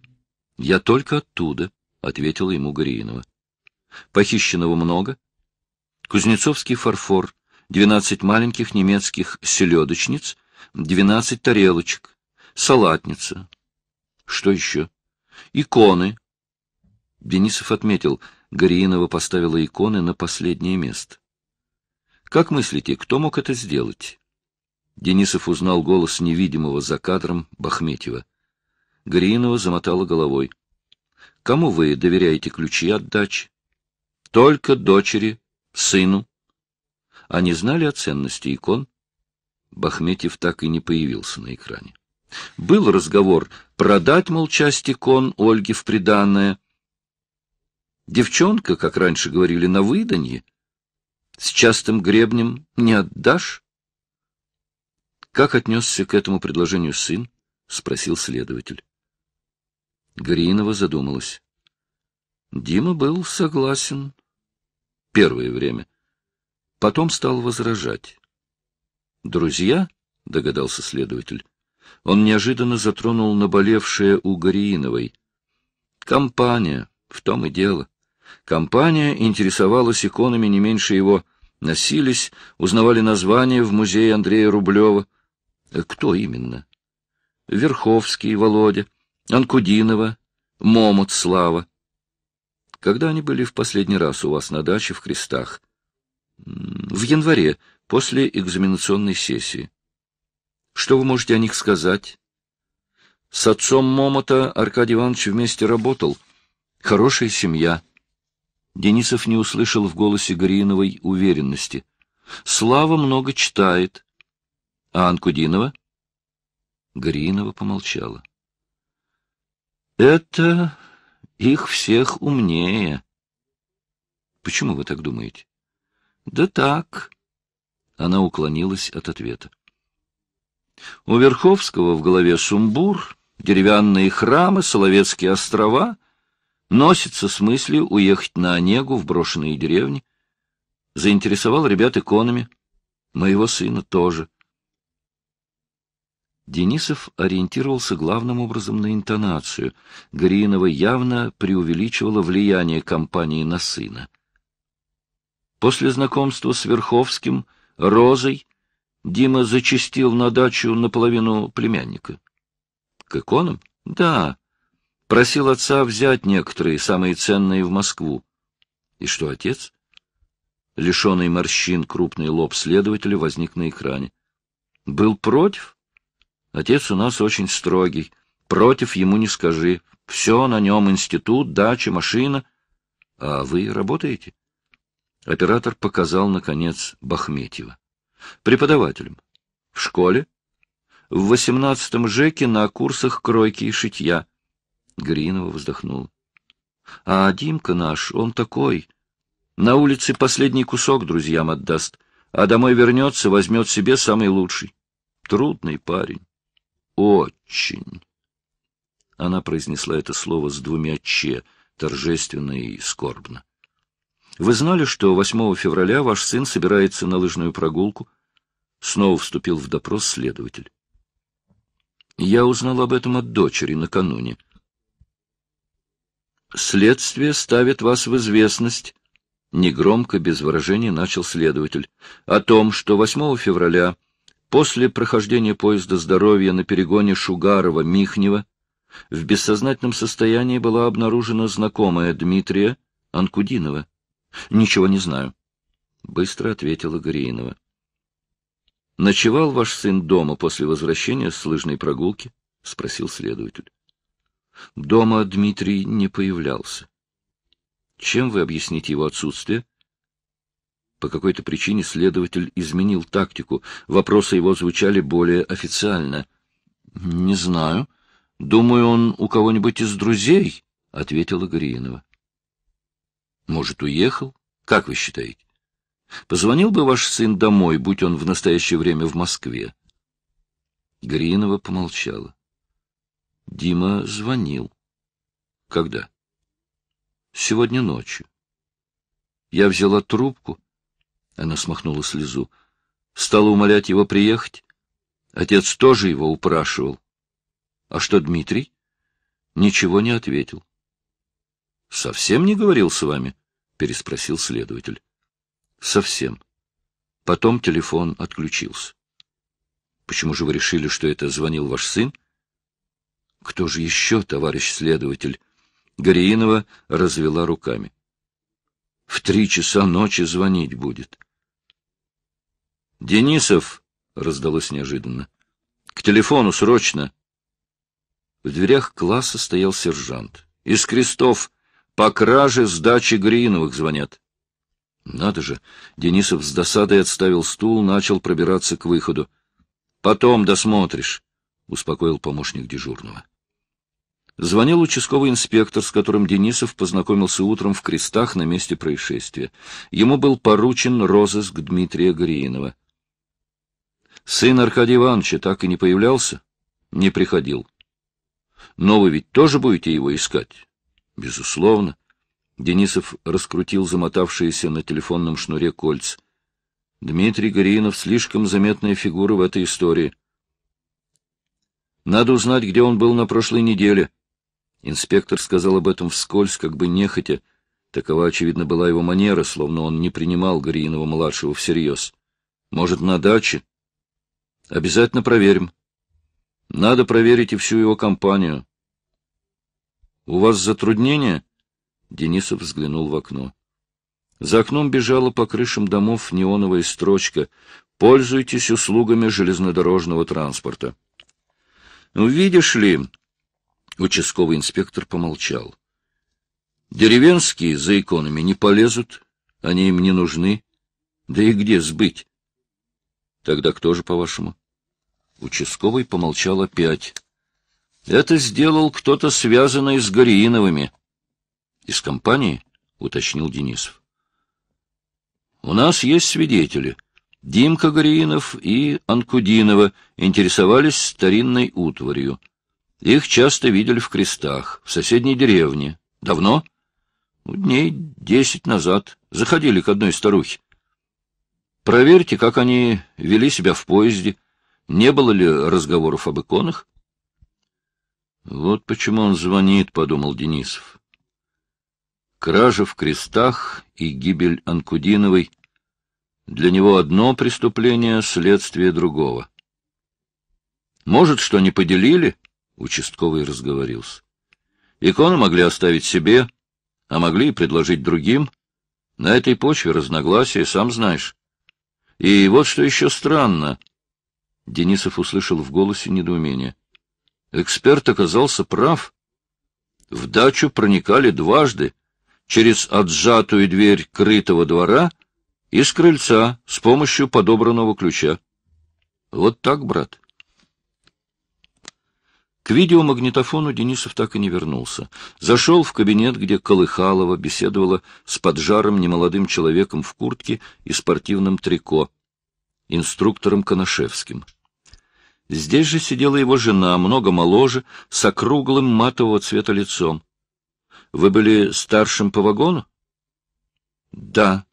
— Я только оттуда, — ответила ему Гринова. — Похищенного много? — Кузнецовский фарфор, двенадцать маленьких немецких селедочниц — 12 тарелочек, салатница. Что еще? Иконы. Денисов отметил, Гориинова поставила иконы на последнее место. Как мыслите, кто мог это сделать? Денисов узнал голос невидимого за кадром Бахметьева. Гринова замотала головой. — Кому вы доверяете ключи от дачи? — Только дочери, сыну. Они знали о ценности икон? Бахметьев так и не появился на экране. Был разговор продать, мол, часть икон Ольги в приданное. Девчонка, как раньше говорили, на выданье. С частым гребнем не отдашь? Как отнесся к этому предложению сын? — спросил следователь. Гринова задумалась. Дима был согласен. Первое время. Потом стал возражать. Друзья? — догадался следователь. Он неожиданно затронул наболевшее у Горииновой. Компания, в том и дело. Компания интересовалась иконами не меньше его. Носились, узнавали названия в музее Андрея Рублева. Э, кто именно? Верховский, Володя, Анкудинова, Момот Слава. Когда они были в последний раз у вас на даче в Крестах? В январе, после экзаменационной сессии. Что вы можете о них сказать? С отцом Момота Аркадий Иванович вместе работал. Хорошая семья. Денисов не услышал в голосе Гриновой уверенности. Слава много читает. А Анкудинова? Гринова помолчала. Это их всех умнее. Почему вы так думаете? Да так. Она уклонилась от ответа. У Верховского в голове сумбур, деревянные храмы, Соловецкие острова. Носится с мыслью уехать на Онегу в брошенные деревни. Заинтересовал ребят иконами. Моего сына тоже. Денисов ориентировался главным образом на интонацию. Гринова явно преувеличивала влияние компании на сына. После знакомства с Верховским — Розой Дима зачастил на дачу наполовину племянника. — К иконам? — Да. Просил отца взять некоторые, самые ценные, в Москву. — И что, отец? Лишенный морщин крупный лоб следователя возник на экране. — Был против? Отец у нас очень строгий. Против ему не скажи. Все на нем, институт, дача, машина. — А вы работаете? — Оператор показал, наконец, Бахметьева. Преподавателем. В школе. В восемнадцатом ЖЭКе на курсах кройки и шитья. Гринова вздохнул. А Димка наш, он такой. На улице последний кусок друзьям отдаст, а домой вернется, возьмет себе самый лучший. Трудный парень. Очень. Она произнесла это слово с двумя «ч», торжественно и скорбно. Вы знали, что 8 февраля ваш сын собирается на лыжную прогулку? Снова вступил в допрос следователь. Я узнал об этом от дочери накануне. Следствие ставит вас в известность, негромко, без выражения, начал следователь, о том, что 8 февраля, после прохождения поезда здоровья на перегоне Шугарова-Михнева, в бессознательном состоянии была обнаружена знакомая Дмитрия Анкудинова. — Ничего не знаю, — быстро ответила Гориинова. — Ночевал ваш сын дома после возвращения с лыжной прогулки? — спросил следователь. Дома Дмитрий не появлялся. Чем вы объясните его отсутствие? По какой-то причине следователь изменил тактику. Вопросы его звучали более официально. — Не знаю. Думаю, он у кого-нибудь из друзей, — ответила Гориинова. Может, уехал? Как вы считаете? Позвонил бы ваш сын домой, будь он в настоящее время в Москве. Гринова помолчала. Дима звонил. Когда? Сегодня ночью. Я взяла трубку. Она смахнула слезу. Стала умолять его приехать. Отец тоже его упрашивал. А что Дмитрий? Ничего не ответил. — Совсем не говорил с вами? — переспросил следователь. — Совсем. Потом телефон отключился. — Почему же вы решили, что это звонил ваш сын? — Кто же еще, товарищ следователь? Гориинова развела руками. — В три часа ночи звонить будет. — Денисов! — раздалось неожиданно. — К телефону срочно! В дверях класса стоял сержант. — Из крестов! — по краже сдачи дачи Гриновых звонят. Надо же, Денисов с досадой отставил стул, начал пробираться к выходу. Потом досмотришь, успокоил помощник дежурного. Звонил участковый инспектор, с которым Денисов познакомился утром в крестах на месте происшествия. Ему был поручен розыск Дмитрия Гриинова. Сын Аркадия Ивановича так и не появлялся? Не приходил. Но вы ведь тоже будете его искать? Безусловно. Денисов раскрутил замотавшиеся на телефонном шнуре кольц. Дмитрий Гориинов слишком заметная фигура в этой истории. Надо узнать, где он был на прошлой неделе. Инспектор сказал об этом вскользь, как бы нехотя. Такова, очевидно, была его манера, словно он не принимал Гориинова-младшего всерьез. Может, на даче? Обязательно проверим. Надо проверить и всю его компанию. У вас затруднения? Денисов взглянул в окно. За окном бежала по крышам домов неоновая строчка «Пользуйтесь услугами железнодорожного транспорта». «Ну, «Видишь ли...» — участковый инспектор помолчал. «Деревенские за иконами не полезут, они им не нужны. Да и где сбыть?» «Тогда кто же, по-вашему?» Участковый помолчал опять. Это сделал кто-то, связанный с Горииновыми. — Из компании? — уточнил Денисов. — У нас есть свидетели. Димка Гориинов и Анкудинова интересовались старинной утварью. Их часто видели в крестах, в соседней деревне. Давно? Ну, дней десять назад. Заходили к одной старухе. Проверьте, как они вели себя в поезде. Не было ли разговоров об иконах? Вот почему он звонит, — подумал Денисов. Кража в крестах и гибель Анкудиновой. Для него одно преступление — следствие другого. Может, что не поделили? Участковый разговорился. Иконы могли оставить себе, а могли и предложить другим. На этой почве разногласия, сам знаешь. И вот что еще странно. Денисов услышал в голосе недоумение. — Эксперт оказался прав. В дачу проникали дважды, через отжатую дверь крытого двора и с крыльца с помощью подобранного ключа. Вот так, брат. К видеомагнитофону Денисов так и не вернулся. Зашел в кабинет, где Колыхалова беседовала с поджарым немолодым человеком в куртке и спортивном трико, инструктором Коношевским. Здесь же сидела его жена, много моложе, с округлым матового цвета лицом. — Вы были старшим по вагону? — Да.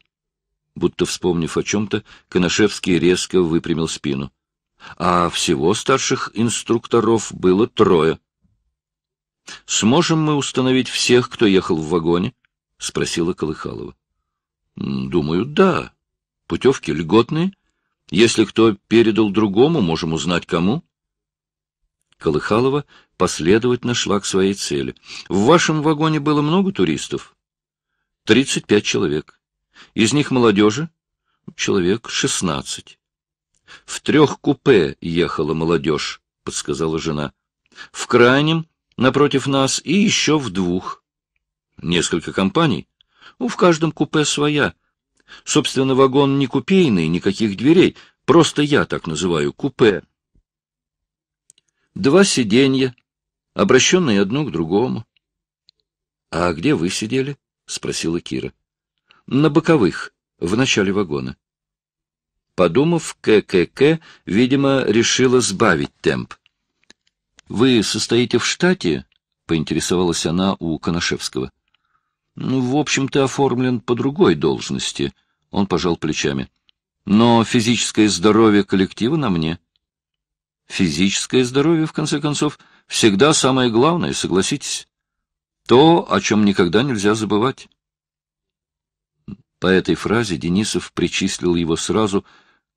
Будто вспомнив о чем-то, Коношевский резко выпрямил спину. А всего старших инструкторов было трое. — Сможем мы установить всех, кто ехал в вагоне? — спросила Колыхалова. — Думаю, да. Путевки льготные — если кто передал другому, можем узнать, кому. Колыхалова последовательно шла к своей цели. В вашем вагоне было много туристов? Тридцать пять человек. Из них молодежи? Человек шестнадцать. В трех купе ехала молодежь, подсказала жена. В крайнем, напротив нас, и еще в двух. Несколько компаний? Ну, в каждом купе своя. Собственно, вагон не купейный, никаких дверей, просто я так называю купе. Два сиденья, обращенные одно к другому. — А где вы сидели? — спросила Кира. — На боковых, в начале вагона. Подумав, ККК, видимо, решила сбавить темп. — Вы состоите в штате? — поинтересовалась она у Коношевского. Ну, в общем-то, оформлен по другой должности. Он пожал плечами. Но физическое здоровье коллектива на мне. Физическое здоровье, в конце концов, всегда самое главное, согласитесь. То, о чем никогда нельзя забывать. По этой фразе Денисов причислил его сразу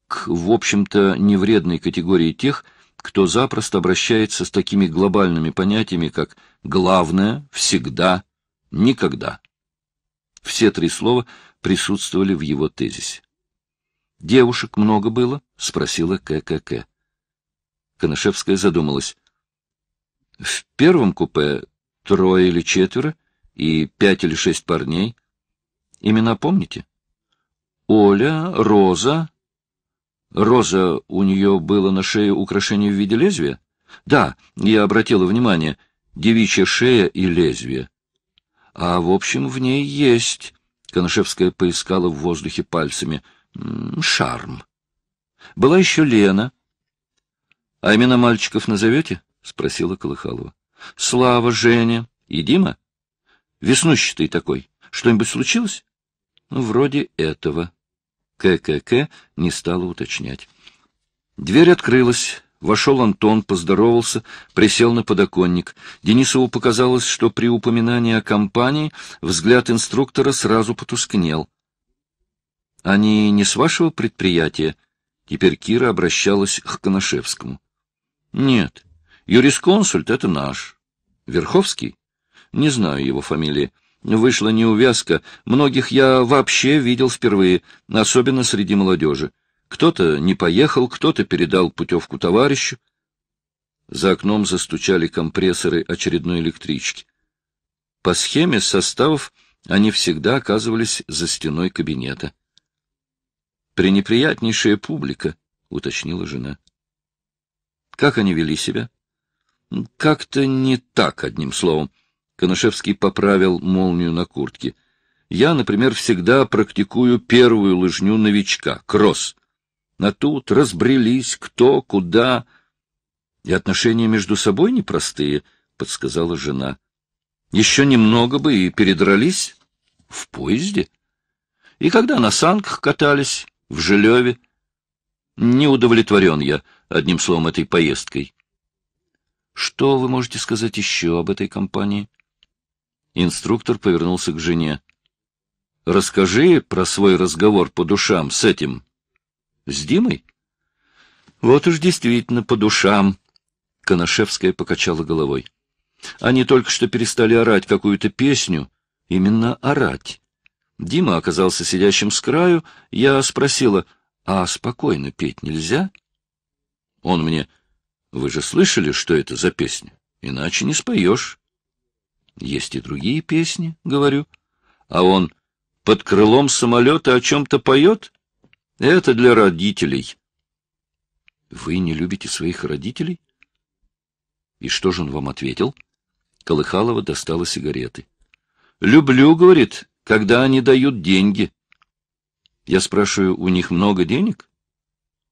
к, в общем-то, невредной категории тех, кто запросто обращается с такими глобальными понятиями, как «главное», «всегда», «никогда». Все три слова присутствовали в его тезисе. «Девушек много было?» — спросила ККК. Конышевская задумалась. «В первом купе трое или четверо и пять или шесть парней. Имена помните? Оля, Роза. Роза, у нее было на шее украшение в виде лезвия? Да, я обратила внимание, девичья шея и лезвие а, в общем, в ней есть, — Конышевская поискала в воздухе пальцами, — шарм. Была еще Лена. — А имена мальчиков назовете? — спросила Колыхалова. — Слава, Женя и Дима? Веснущий такой. Что-нибудь случилось? Ну, — Вроде этого. ККК не стала уточнять. Дверь открылась. Вошел Антон, поздоровался, присел на подоконник. Денисову показалось, что при упоминании о компании взгляд инструктора сразу потускнел. «Они не с вашего предприятия?» Теперь Кира обращалась к Коношевскому. «Нет, юрисконсульт — это наш. Верховский? Не знаю его фамилии. Вышла неувязка. Многих я вообще видел впервые, особенно среди молодежи. Кто-то не поехал, кто-то передал путевку товарищу. За окном застучали компрессоры очередной электрички. По схеме составов они всегда оказывались за стеной кабинета. «Пренеприятнейшая публика», — уточнила жена. «Как они вели себя?» «Как-то не так, одним словом». Конышевский поправил молнию на куртке. «Я, например, всегда практикую первую лыжню новичка — кросс на тут, разбрелись кто, куда. И отношения между собой непростые, — подсказала жена. Еще немного бы и передрались в поезде. И когда на санках катались, в Желеве. Не удовлетворен я, одним словом, этой поездкой. Что вы можете сказать еще об этой компании? Инструктор повернулся к жене. Расскажи про свой разговор по душам с этим с Димой? Вот уж действительно по душам. Коношевская покачала головой. Они только что перестали орать какую-то песню. Именно орать. Дима оказался сидящим с краю. Я спросила, а спокойно петь нельзя? Он мне, вы же слышали, что это за песня? Иначе не споешь. Есть и другие песни, говорю. А он, под крылом самолета о чем-то поет? Это для родителей. Вы не любите своих родителей? И что же он вам ответил? Колыхалова достала сигареты. Люблю, говорит, когда они дают деньги. Я спрашиваю, у них много денег?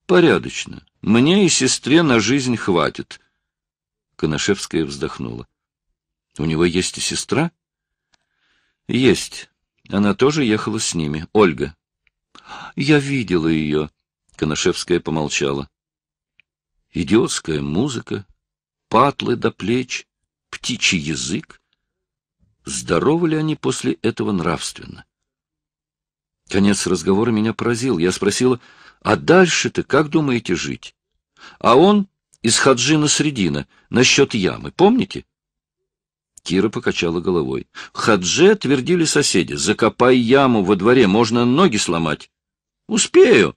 Порядочно. Мне и сестре на жизнь хватит. Коношевская вздохнула. У него есть и сестра? Есть. Она тоже ехала с ними. Ольга. Я видела ее. Коношевская помолчала. Идиотская музыка, патлы до плеч, птичий язык. Здоровы ли они после этого нравственно? Конец разговора меня поразил. Я спросила, а дальше-то как думаете жить? А он из Хаджина Средина насчет ямы, помните? Кира покачала головой. Хадже твердили соседи. «Закопай яму во дворе, можно ноги сломать». «Успею».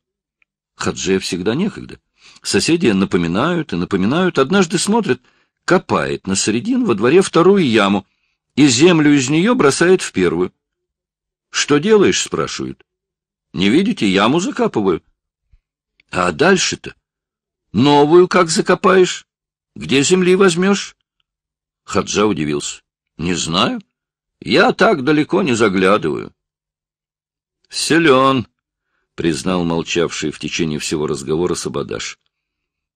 Хадже всегда некогда. Соседи напоминают и напоминают. Однажды смотрят, копает на середин во дворе вторую яму и землю из нее бросает в первую. «Что делаешь?» — спрашивают. «Не видите, яму закапываю». «А дальше-то? Новую как закопаешь? Где земли возьмешь?» Хаджа удивился. — Не знаю. Я так далеко не заглядываю. — Силен, — признал молчавший в течение всего разговора Сабадаш.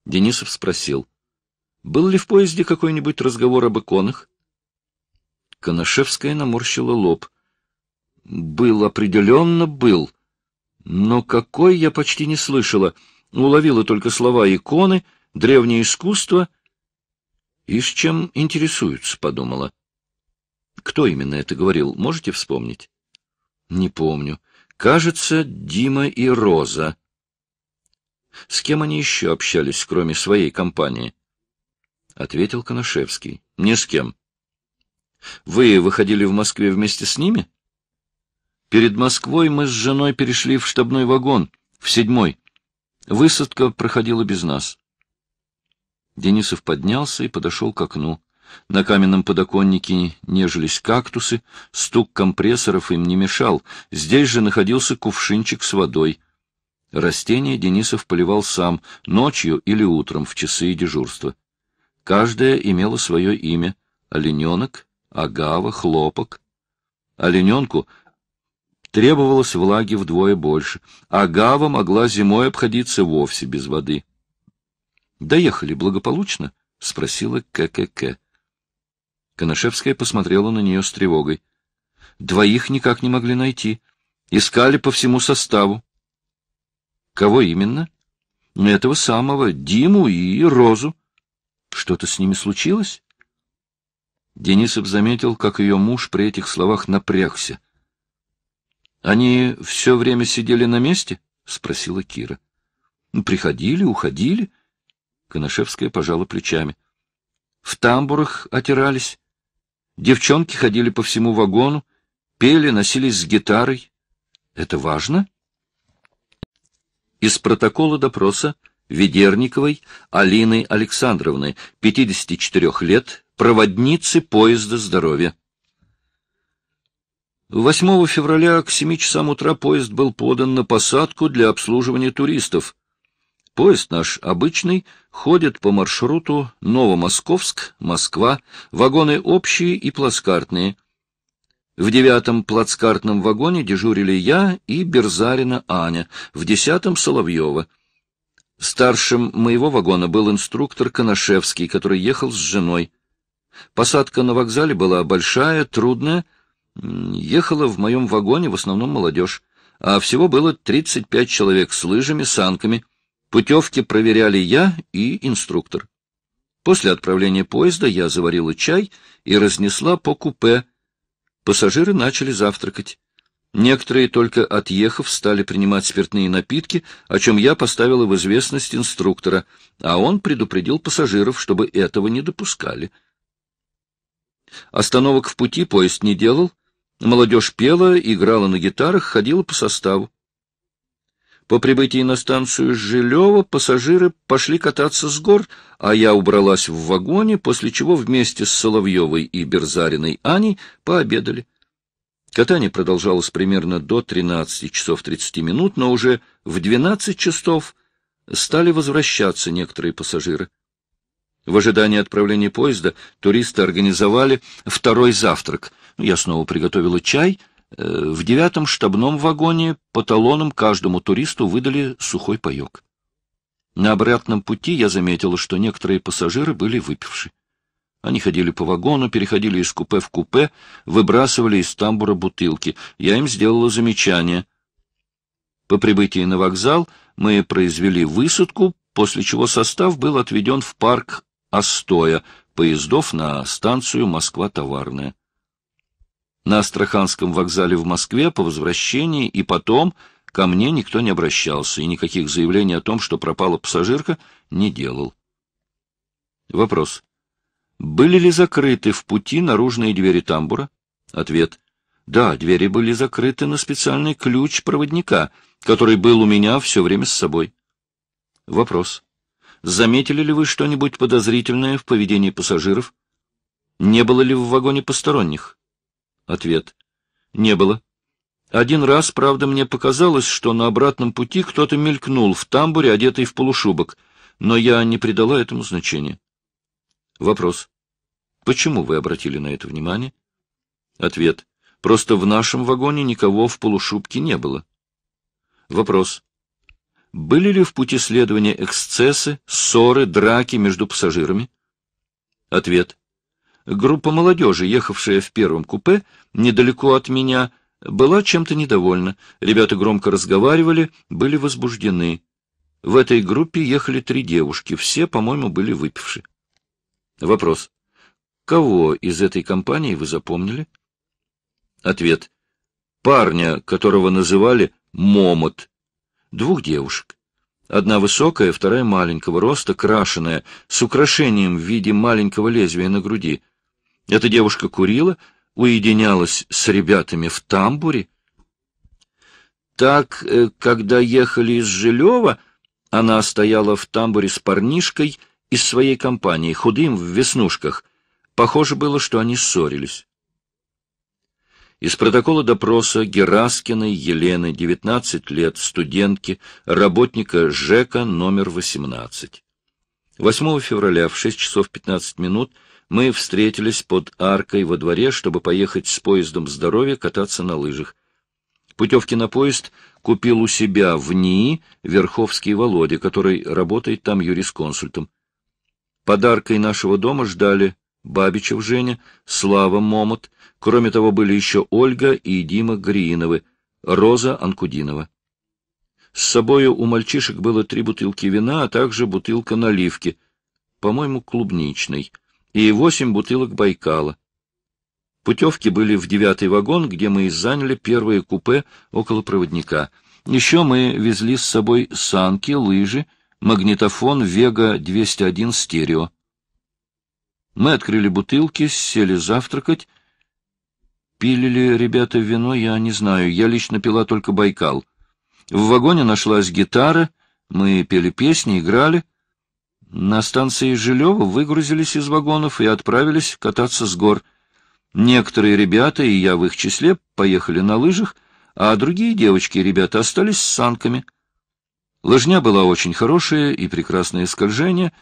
Денисов спросил. — Был ли в поезде какой-нибудь разговор об иконах? Коношевская наморщила лоб. — Был, определенно был. Но какой я почти не слышала. Уловила только слова иконы, древнее искусство — и с чем интересуются», — подумала. «Кто именно это говорил, можете вспомнить?» «Не помню. Кажется, Дима и Роза». «С кем они еще общались, кроме своей компании?» Ответил Коношевский. «Ни с кем». «Вы выходили в Москве вместе с ними?» «Перед Москвой мы с женой перешли в штабной вагон, в седьмой. Высадка проходила без нас». Денисов поднялся и подошел к окну. На каменном подоконнике нежились кактусы, стук компрессоров им не мешал. Здесь же находился кувшинчик с водой. Растения Денисов поливал сам, ночью или утром, в часы дежурства. Каждое имело свое имя — олененок, агава, хлопок. Олененку требовалось влаги вдвое больше, агава могла зимой обходиться вовсе без воды. Доехали благополучно? — спросила ККК. Коношевская посмотрела на нее с тревогой. Двоих никак не могли найти. Искали по всему составу. Кого именно? Этого самого, Диму и Розу. Что-то с ними случилось? Денисов заметил, как ее муж при этих словах напрягся. — Они все время сидели на месте? — спросила Кира. — Приходили, уходили. — Коношевская пожала плечами. В тамбурах отирались. Девчонки ходили по всему вагону, пели, носились с гитарой. Это важно? Из протокола допроса Ведерниковой Алины Александровны, 54 лет, проводницы поезда здоровья. 8 февраля к 7 часам утра поезд был подан на посадку для обслуживания туристов. Поезд наш обычный, ходит по маршруту Новомосковск, Москва, вагоны общие и плацкартные. В девятом плацкартном вагоне дежурили я и Берзарина Аня, в десятом — Соловьева. Старшим моего вагона был инструктор Коношевский, который ехал с женой. Посадка на вокзале была большая, трудная. Ехала в моем вагоне в основном молодежь, а всего было 35 человек с лыжами, санками — Путевки проверяли я и инструктор. После отправления поезда я заварила чай и разнесла по купе. Пассажиры начали завтракать. Некоторые, только отъехав, стали принимать спиртные напитки, о чем я поставила в известность инструктора, а он предупредил пассажиров, чтобы этого не допускали. Остановок в пути поезд не делал. Молодежь пела, играла на гитарах, ходила по составу. По прибытии на станцию Жилева пассажиры пошли кататься с гор, а я убралась в вагоне, после чего вместе с Соловьевой и Берзариной Аней пообедали. Катание продолжалось примерно до 13 часов 30 минут, но уже в 12 часов стали возвращаться некоторые пассажиры. В ожидании отправления поезда туристы организовали второй завтрак. Ну, я снова приготовила чай — Э, в девятом штабном вагоне по талонам каждому туристу выдали сухой паек. На обратном пути я заметила, что некоторые пассажиры были выпивши. Они ходили по вагону, переходили из купе в купе, выбрасывали из тамбура бутылки. Я им сделала замечание. По прибытии на вокзал мы произвели высадку, после чего состав был отведен в парк Астоя, поездов на станцию Москва-Товарная на Астраханском вокзале в Москве по возвращении, и потом ко мне никто не обращался, и никаких заявлений о том, что пропала пассажирка, не делал. Вопрос. Были ли закрыты в пути наружные двери тамбура? Ответ. Да, двери были закрыты на специальный ключ проводника, который был у меня все время с собой. Вопрос. Заметили ли вы что-нибудь подозрительное в поведении пассажиров? Не было ли в вагоне посторонних? Ответ. Не было. Один раз, правда, мне показалось, что на обратном пути кто-то мелькнул в тамбуре, одетый в полушубок, но я не придала этому значения. Вопрос. Почему вы обратили на это внимание? Ответ. Просто в нашем вагоне никого в полушубке не было. Вопрос. Были ли в пути следования эксцессы, ссоры, драки между пассажирами? Ответ. Группа молодежи, ехавшая в первом купе, недалеко от меня, была чем-то недовольна. Ребята громко разговаривали, были возбуждены. В этой группе ехали три девушки, все, по-моему, были выпивши. Вопрос. Кого из этой компании вы запомнили? Ответ. Парня, которого называли Момот. Двух девушек. Одна высокая, вторая маленького роста, крашеная, с украшением в виде маленького лезвия на груди — эта девушка курила, уединялась с ребятами в тамбуре. Так, э, когда ехали из Жилева, она стояла в тамбуре с парнишкой из своей компании, худым в веснушках. Похоже было, что они ссорились. Из протокола допроса Гераскиной Елены, 19 лет, студентки, работника ЖЭКа номер 18. 8 февраля в 6 часов 15 минут мы встретились под аркой во дворе, чтобы поехать с поездом здоровья кататься на лыжах. Путевки на поезд купил у себя в НИИ Верховский Володя, который работает там юрисконсультом. Подаркой нашего дома ждали Бабичев Женя, Слава Момот, кроме того были еще Ольга и Дима Грииновы, Роза Анкудинова. С собою у мальчишек было три бутылки вина, а также бутылка наливки, по-моему, клубничной и восемь бутылок Байкала. Путевки были в девятый вагон, где мы и заняли первое купе около проводника. Еще мы везли с собой санки, лыжи, магнитофон «Вега-201 стерео». Мы открыли бутылки, сели завтракать. Пили ли ребята вино, я не знаю. Я лично пила только Байкал. В вагоне нашлась гитара, мы пели песни, играли — на станции Жилева выгрузились из вагонов и отправились кататься с гор. Некоторые ребята, и я в их числе, поехали на лыжах, а другие девочки и ребята остались с санками. Лыжня была очень хорошая и прекрасное скольжение.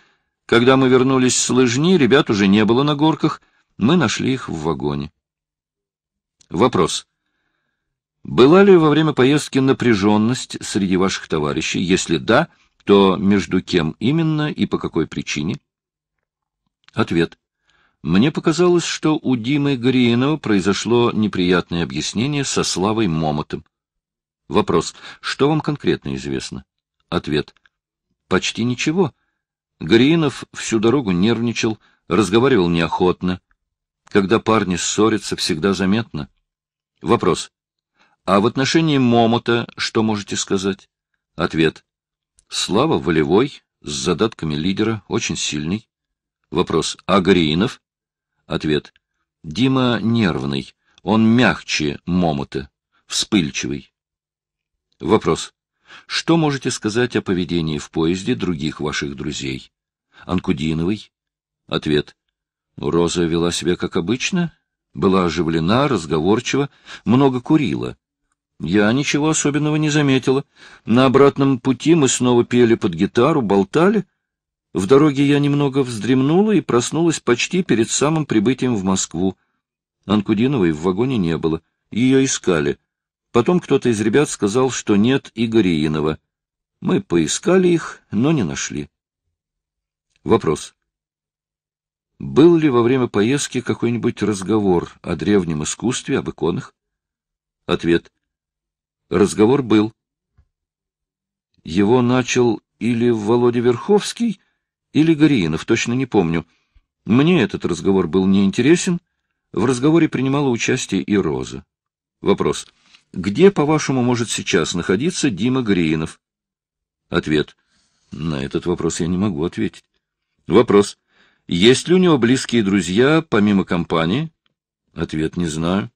Когда мы вернулись с лыжни, ребят уже не было на горках, мы нашли их в вагоне. Вопрос. Была ли во время поездки напряженность среди ваших товарищей? Если да, то то между кем именно и по какой причине? Ответ. Мне показалось, что у Димы Гориенова произошло неприятное объяснение со Славой Момотом. Вопрос. Что вам конкретно известно? Ответ. Почти ничего. Гориенов всю дорогу нервничал, разговаривал неохотно. Когда парни ссорятся, всегда заметно. Вопрос. А в отношении Момота что можете сказать? Ответ. Слава волевой, с задатками лидера, очень сильный. Вопрос Агариинов. Ответ. Дима нервный, он мягче Момота, вспыльчивый. Вопрос. Что можете сказать о поведении в поезде других ваших друзей? Анкудиновой. Ответ. «Ну, Роза вела себя как обычно, была оживлена, разговорчива, много курила. Я ничего особенного не заметила. На обратном пути мы снова пели под гитару, болтали. В дороге я немного вздремнула и проснулась почти перед самым прибытием в Москву. Анкудиновой в вагоне не было. Ее искали. Потом кто-то из ребят сказал, что нет Игориинова. Мы поискали их, но не нашли. Вопрос. Был ли во время поездки какой-нибудь разговор о древнем искусстве, об иконах? Ответ. Разговор был. Его начал или Володя Верховский, или Гориинов, точно не помню. Мне этот разговор был неинтересен. В разговоре принимала участие и Роза. Вопрос. Где, по-вашему, может сейчас находиться Дима Гриинов? Ответ. На этот вопрос я не могу ответить. Вопрос. Есть ли у него близкие друзья, помимо компании? Ответ. Не знаю.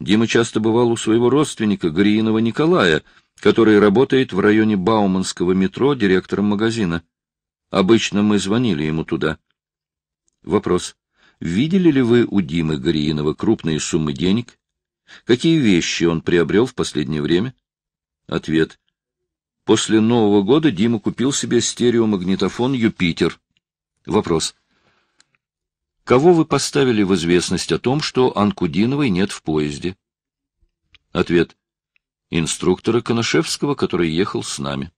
Дима часто бывал у своего родственника Гриинова Николая, который работает в районе Бауманского метро директором магазина. Обычно мы звонили ему туда. Вопрос. Видели ли вы у Димы Гриинова крупные суммы денег? Какие вещи он приобрел в последнее время? Ответ. После Нового года Дима купил себе стереомагнитофон «Юпитер». Вопрос. Кого вы поставили в известность о том, что Анкудиновой нет в поезде? Ответ. Инструктора Коношевского, который ехал с нами.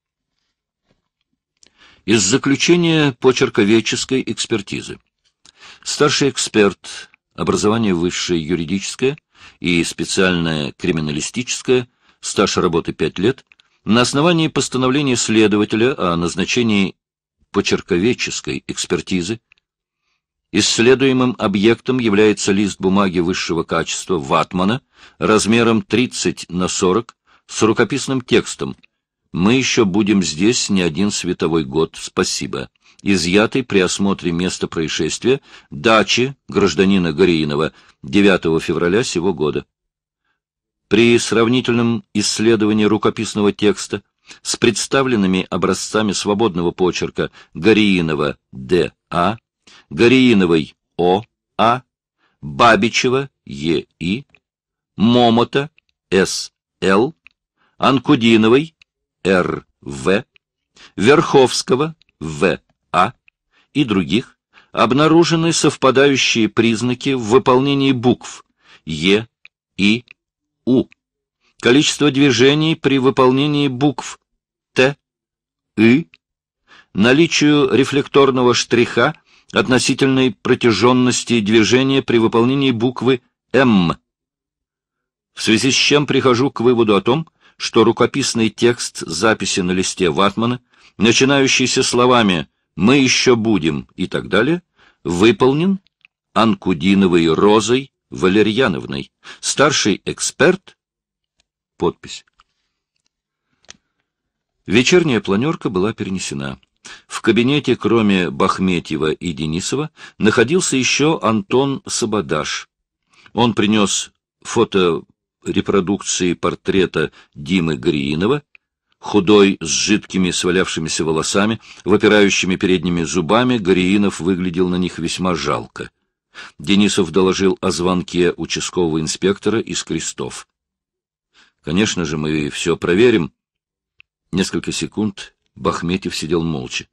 Из заключения почерковедческой экспертизы. Старший эксперт, образование высшее юридическое и специальное криминалистическое, стаж работы 5 лет, на основании постановления следователя о назначении почерковедческой экспертизы Исследуемым объектом является лист бумаги высшего качества ватмана размером 30 на 40 с рукописным текстом «Мы еще будем здесь не один световой год, спасибо», изъятый при осмотре места происшествия дачи гражданина Гориинова 9 февраля сего года. При сравнительном исследовании рукописного текста с представленными образцами свободного почерка Гориинова Д.А Горииновой О. А. Бабичева Е. И. Момота С. Л. Анкудиновой Р. В. Верховского В. А. и других обнаружены совпадающие признаки в выполнении букв Е, И, У. Количество движений при выполнении букв Т, И, наличию рефлекторного штриха относительной протяженности движения при выполнении буквы «М», в связи с чем прихожу к выводу о том, что рукописный текст записи на листе ватмана, начинающийся словами «мы еще будем» и так далее, выполнен Анкудиновой Розой Валерьяновной, старший эксперт, подпись. Вечерняя планерка была перенесена. В кабинете, кроме Бахметьева и Денисова, находился еще Антон Сабадаш. Он принес фото-репродукции портрета Димы Гриинова, худой, с жидкими свалявшимися волосами, выпирающими передними зубами, Гориинов выглядел на них весьма жалко. Денисов доложил о звонке участкового инспектора из Крестов. «Конечно же, мы все проверим». Несколько секунд Бахметьев сидел молча.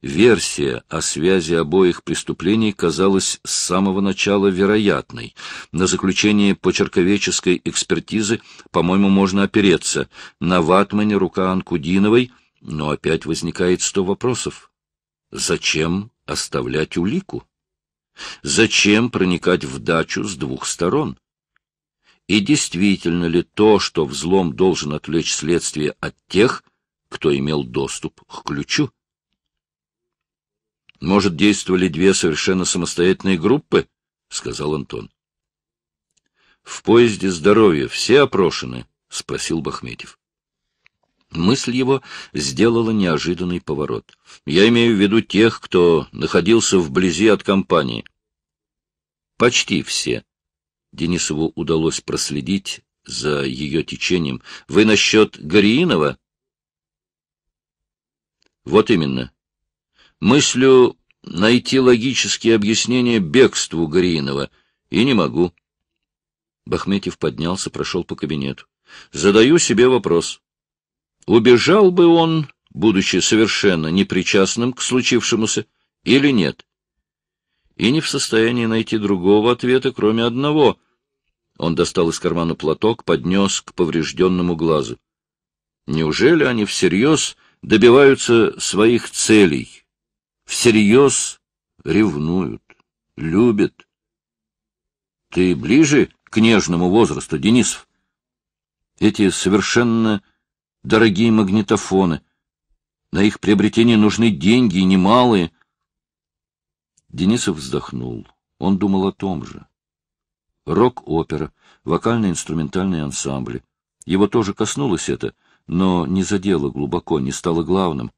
Версия о связи обоих преступлений казалась с самого начала вероятной. На заключение почерковеческой экспертизы, по-моему, можно опереться. На ватмане рука Анкудиновой, но опять возникает сто вопросов. Зачем оставлять улику? Зачем проникать в дачу с двух сторон? И действительно ли то, что взлом должен отвлечь следствие от тех, кто имел доступ к ключу. «Может, действовали две совершенно самостоятельные группы?» — сказал Антон. «В поезде здоровья все опрошены?» — спросил Бахметьев. Мысль его сделала неожиданный поворот. «Я имею в виду тех, кто находился вблизи от компании». «Почти все». Денисову удалось проследить за ее течением. «Вы насчет Гориинова?» Вот именно. Мыслю найти логические объяснения бегству Гриинова и не могу. Бахметьев поднялся, прошел по кабинету. Задаю себе вопрос. Убежал бы он, будучи совершенно непричастным к случившемуся, или нет? И не в состоянии найти другого ответа, кроме одного. Он достал из кармана платок, поднес к поврежденному глазу. Неужели они всерьез добиваются своих целей, всерьез ревнуют, любят. Ты ближе к нежному возрасту, Денисов? Эти совершенно дорогие магнитофоны. На их приобретение нужны деньги, немалые. Денисов вздохнул. Он думал о том же. Рок-опера, вокально-инструментальные ансамбли. Его тоже коснулось это — но не задело глубоко, не стало главным.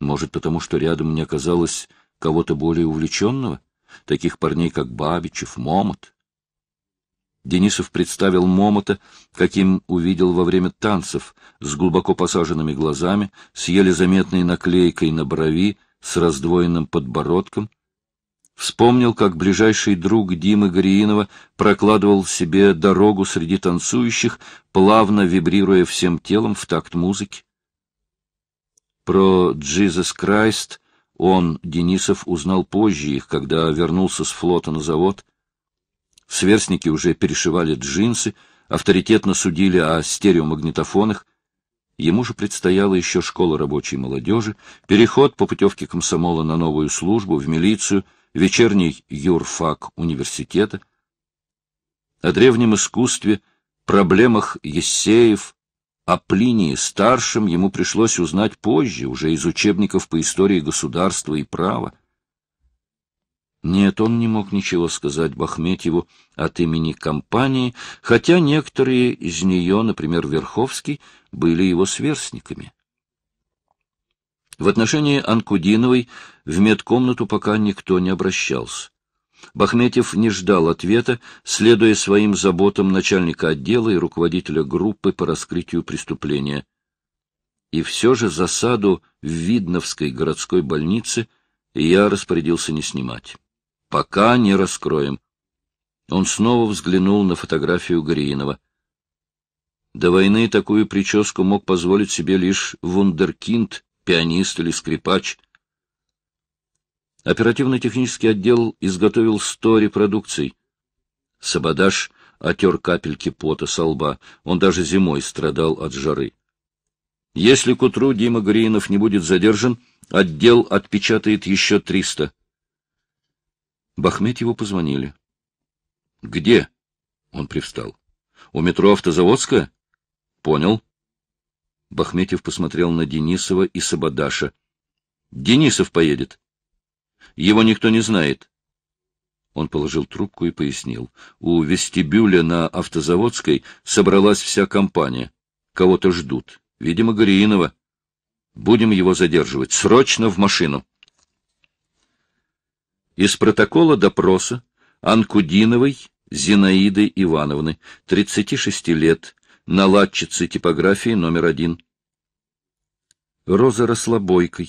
Может, потому что рядом мне казалось кого-то более увлеченного, таких парней, как Бабичев, Момот. Денисов представил Момота, каким увидел во время танцев, с глубоко посаженными глазами, с еле заметной наклейкой на брови, с раздвоенным подбородком, Вспомнил, как ближайший друг Димы Гориинова прокладывал себе дорогу среди танцующих, плавно вибрируя всем телом в такт музыки. Про «Jesus Christ» он, Денисов, узнал позже их, когда вернулся с флота на завод. Сверстники уже перешивали джинсы, авторитетно судили о стереомагнитофонах. Ему же предстояла еще школа рабочей молодежи, переход по путевке комсомола на новую службу, в милицию — вечерний юрфак университета, о древнем искусстве, проблемах Ессеев, о Плинии старшем ему пришлось узнать позже, уже из учебников по истории государства и права. Нет, он не мог ничего сказать Бахметьеву от имени компании, хотя некоторые из нее, например, Верховский, были его сверстниками. В отношении Анкудиновой в медкомнату пока никто не обращался. Бахметьев не ждал ответа, следуя своим заботам начальника отдела и руководителя группы по раскрытию преступления. И все же засаду в Видновской городской больнице я распорядился не снимать. Пока не раскроем. Он снова взглянул на фотографию Гриинова. До войны такую прическу мог позволить себе лишь вундеркинд пианист или скрипач. Оперативно-технический отдел изготовил сто репродукций. Сабадаш отер капельки пота со лба, он даже зимой страдал от жары. Если к утру Дима Гринов не будет задержан, отдел отпечатает еще триста. Бахметьеву позвонили. — Где? — он привстал. — У метро Автозаводска? — Понял. — Бахметьев посмотрел на Денисова и Сабадаша. — Денисов поедет. Его никто не знает. Он положил трубку и пояснил. У вестибюля на автозаводской собралась вся компания. Кого-то ждут. Видимо, Гориинова. Будем его задерживать. Срочно в машину. Из протокола допроса Анкудиновой Зинаиды Ивановны, 36 лет, наладчицы типографии номер один. Роза росла бойкой,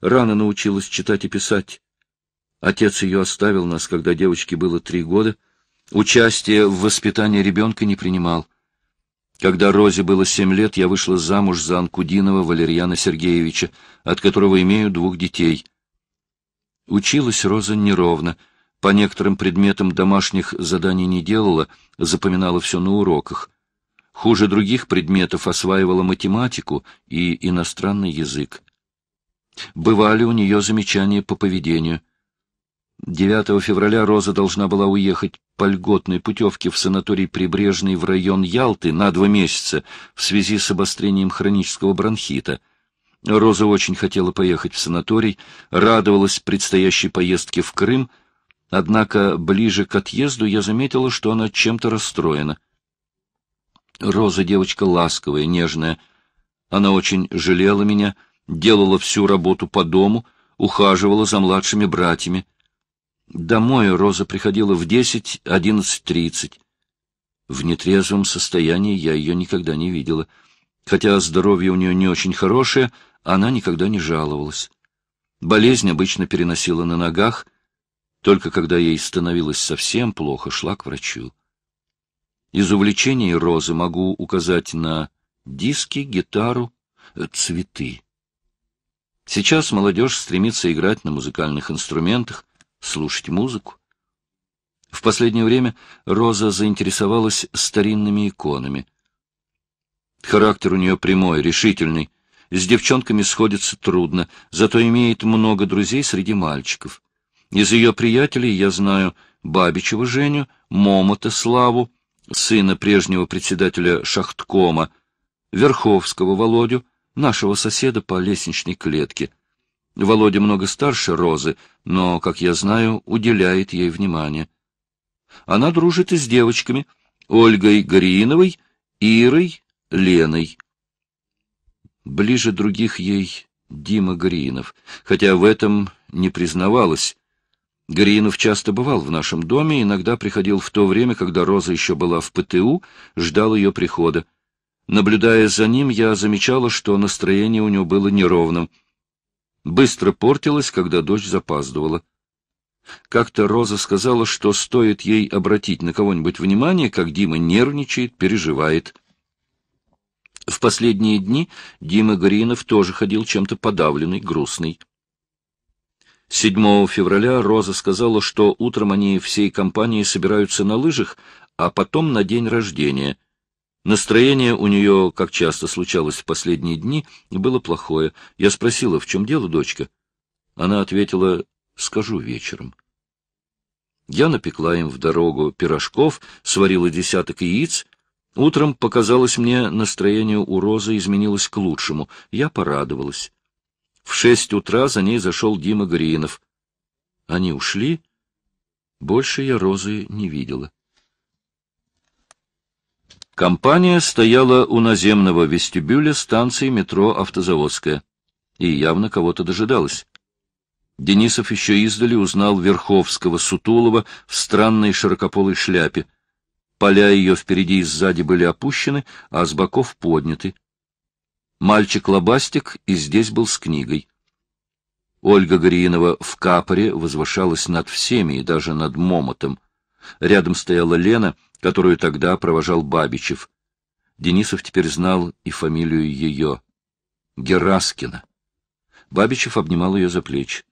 рано научилась читать и писать. Отец ее оставил нас, когда девочке было три года. Участие в воспитании ребенка не принимал. Когда Розе было семь лет, я вышла замуж за Анкудинова Валерьяна Сергеевича, от которого имею двух детей. Училась Роза неровно, по некоторым предметам домашних заданий не делала, запоминала все на уроках хуже других предметов осваивала математику и иностранный язык. Бывали у нее замечания по поведению. 9 февраля Роза должна была уехать по льготной путевке в санаторий Прибрежный в район Ялты на два месяца в связи с обострением хронического бронхита. Роза очень хотела поехать в санаторий, радовалась предстоящей поездке в Крым, однако ближе к отъезду я заметила, что она чем-то расстроена — Роза девочка ласковая, нежная. Она очень жалела меня, делала всю работу по дому, ухаживала за младшими братьями. Домой Роза приходила в десять, одиннадцать тридцать. В нетрезвом состоянии я ее никогда не видела. Хотя здоровье у нее не очень хорошее, она никогда не жаловалась. Болезнь обычно переносила на ногах, только когда ей становилось совсем плохо, шла к врачу. Из увлечений розы могу указать на диски, гитару, э, цветы. Сейчас молодежь стремится играть на музыкальных инструментах, слушать музыку. В последнее время Роза заинтересовалась старинными иконами. Характер у нее прямой, решительный. С девчонками сходится трудно, зато имеет много друзей среди мальчиков. Из ее приятелей я знаю Бабичева Женю, Момота Славу, сына прежнего председателя шахткома, Верховского Володю, нашего соседа по лестничной клетке. Володя много старше Розы, но, как я знаю, уделяет ей внимание. Она дружит и с девочками, Ольгой Горииновой, Ирой, Леной. Ближе других ей Дима Гринов, хотя в этом не признавалась, Гринов часто бывал в нашем доме, иногда приходил в то время, когда Роза еще была в ПТУ, ждал ее прихода. Наблюдая за ним, я замечала, что настроение у него было неровным. Быстро портилось, когда дочь запаздывала. Как-то Роза сказала, что стоит ей обратить на кого-нибудь внимание, как Дима нервничает, переживает. В последние дни Дима Гринов тоже ходил чем-то подавленный, грустный. 7 февраля Роза сказала, что утром они всей компанией собираются на лыжах, а потом на день рождения. Настроение у нее, как часто случалось в последние дни, было плохое. Я спросила, в чем дело, дочка? Она ответила, скажу вечером. Я напекла им в дорогу пирожков, сварила десяток яиц. Утром показалось мне, настроение у Розы изменилось к лучшему. Я порадовалась. В шесть утра за ней зашел Дима Гриинов. Они ушли. Больше я Розы не видела. Компания стояла у наземного вестибюля станции метро «Автозаводская» и явно кого-то дожидалась. Денисов еще издали узнал Верховского Сутулова в странной широкополой шляпе. Поля ее впереди и сзади были опущены, а с боков подняты. Мальчик Лобастик и здесь был с книгой. Ольга Гориинова в капоре возвышалась над всеми и даже над Момотом. Рядом стояла Лена, которую тогда провожал Бабичев. Денисов теперь знал и фамилию ее — Гераскина. Бабичев обнимал ее за плечи.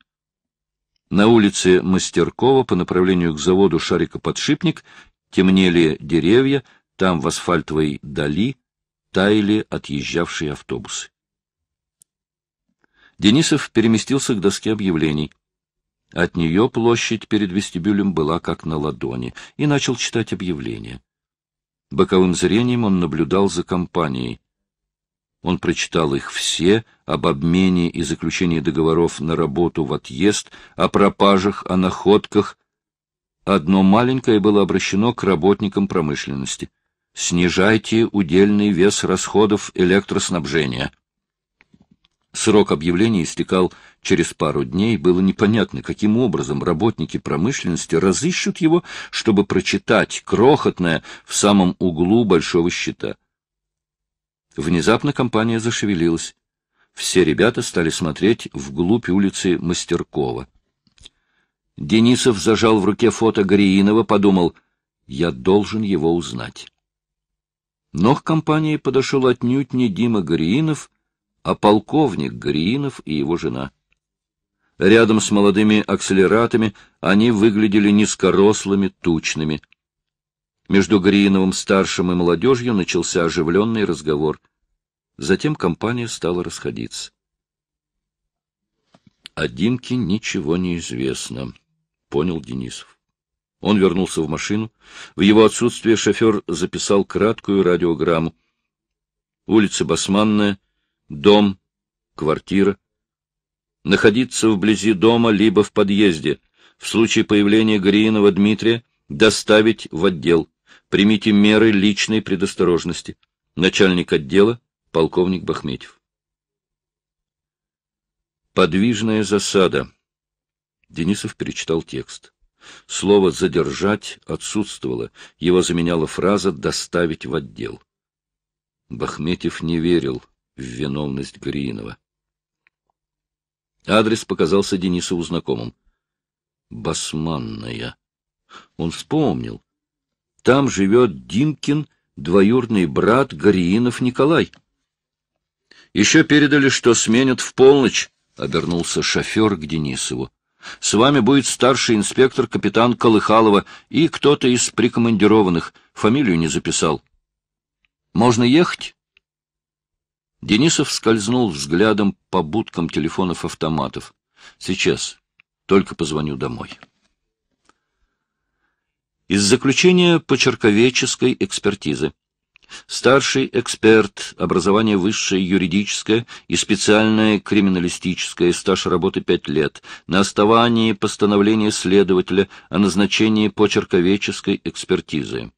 На улице Мастеркова по направлению к заводу «Шарикоподшипник» темнели деревья, там в асфальтовой дали — таяли отъезжавшие автобусы. Денисов переместился к доске объявлений. От нее площадь перед вестибюлем была как на ладони, и начал читать объявления. Боковым зрением он наблюдал за компанией. Он прочитал их все об обмене и заключении договоров на работу в отъезд, о пропажах, о находках. Одно маленькое было обращено к работникам промышленности — снижайте удельный вес расходов электроснабжения. Срок объявления истекал через пару дней, было непонятно, каким образом работники промышленности разыщут его, чтобы прочитать крохотное в самом углу большого счета. Внезапно компания зашевелилась. Все ребята стали смотреть вглубь улицы Мастеркова. Денисов зажал в руке фото Гориинова, подумал, я должен его узнать. Но к компании подошел отнюдь не Дима Гриинов, а полковник Гриинов и его жена. Рядом с молодыми акселератами они выглядели низкорослыми, тучными. Между Горииновым-старшим и молодежью начался оживленный разговор. Затем компания стала расходиться. «О Димке ничего не известно», — понял Денисов. Он вернулся в машину. В его отсутствие шофер записал краткую радиограмму. Улица Басманная, дом, квартира. Находиться вблизи дома либо в подъезде. В случае появления Гриинова Дмитрия доставить в отдел. Примите меры личной предосторожности. Начальник отдела, полковник Бахметьев. Подвижная засада. Денисов перечитал текст. Слово «задержать» отсутствовало, его заменяла фраза «доставить в отдел». Бахметьев не верил в виновность Гриинова. Адрес показался Денисову знакомым. Басманная. Он вспомнил. Там живет Димкин, двоюродный брат Гориинов Николай. Еще передали, что сменят в полночь, — обернулся шофер к Денисову. С вами будет старший инспектор капитан Колыхалова и кто-то из прикомандированных. Фамилию не записал. Можно ехать? Денисов скользнул взглядом по будкам телефонов-автоматов. Сейчас. Только позвоню домой. Из заключения почерковедческой экспертизы. Старший эксперт, образование высшее юридическое и специальное криминалистическое, стаж работы пять лет, на основании постановления следователя о назначении почерковеческой экспертизы.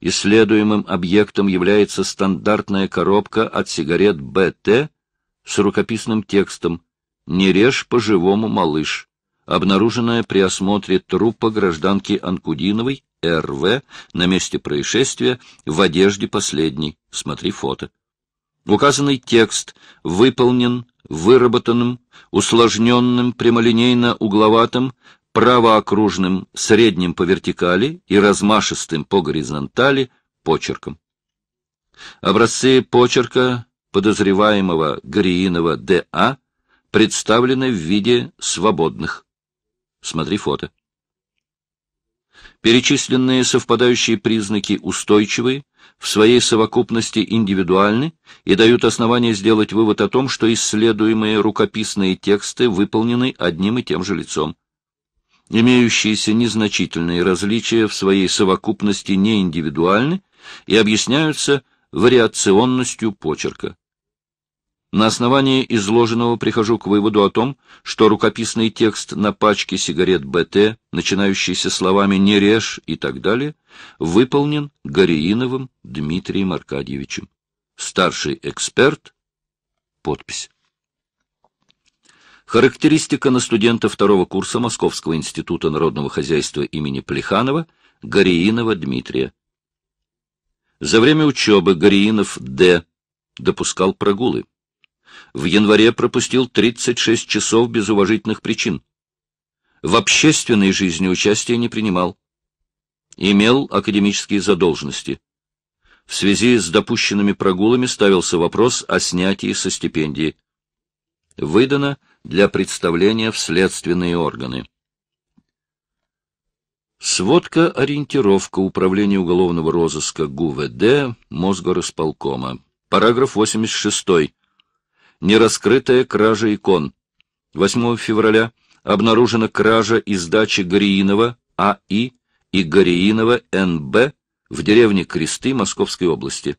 Исследуемым объектом является стандартная коробка от сигарет БТ с рукописным текстом «Не режь по-живому, малыш» обнаруженная при осмотре трупа гражданки Анкудиновой, РВ, на месте происшествия, в одежде последней. Смотри фото. Указанный текст выполнен выработанным, усложненным, прямолинейно-угловатым, правоокружным, средним по вертикали и размашистым по горизонтали почерком. Образцы почерка подозреваемого Гориинова Д.А. представлены в виде свободных. Смотри фото. Перечисленные совпадающие признаки устойчивы в своей совокупности индивидуальны и дают основание сделать вывод о том, что исследуемые рукописные тексты выполнены одним и тем же лицом. Имеющиеся незначительные различия в своей совокупности не индивидуальны и объясняются вариационностью почерка. На основании изложенного прихожу к выводу о том, что рукописный текст на пачке сигарет БТ, начинающийся словами «не режь» и так далее, выполнен Гореиновым Дмитрием Аркадьевичем. Старший эксперт. Подпись. Характеристика на студента второго курса Московского института народного хозяйства имени Плеханова Гореинова Дмитрия. За время учебы Гореинов Д. допускал прогулы в январе пропустил 36 часов без уважительных причин. В общественной жизни участия не принимал. Имел академические задолженности. В связи с допущенными прогулами ставился вопрос о снятии со стипендии. Выдано для представления в следственные органы. Сводка-ориентировка Управления уголовного розыска ГУВД Мосгорисполкома. Параграф 86. Нераскрытая кража икон. 8 февраля обнаружена кража из дачи Гориинова А.И. и Гориинова Н.Б. в деревне Кресты Московской области.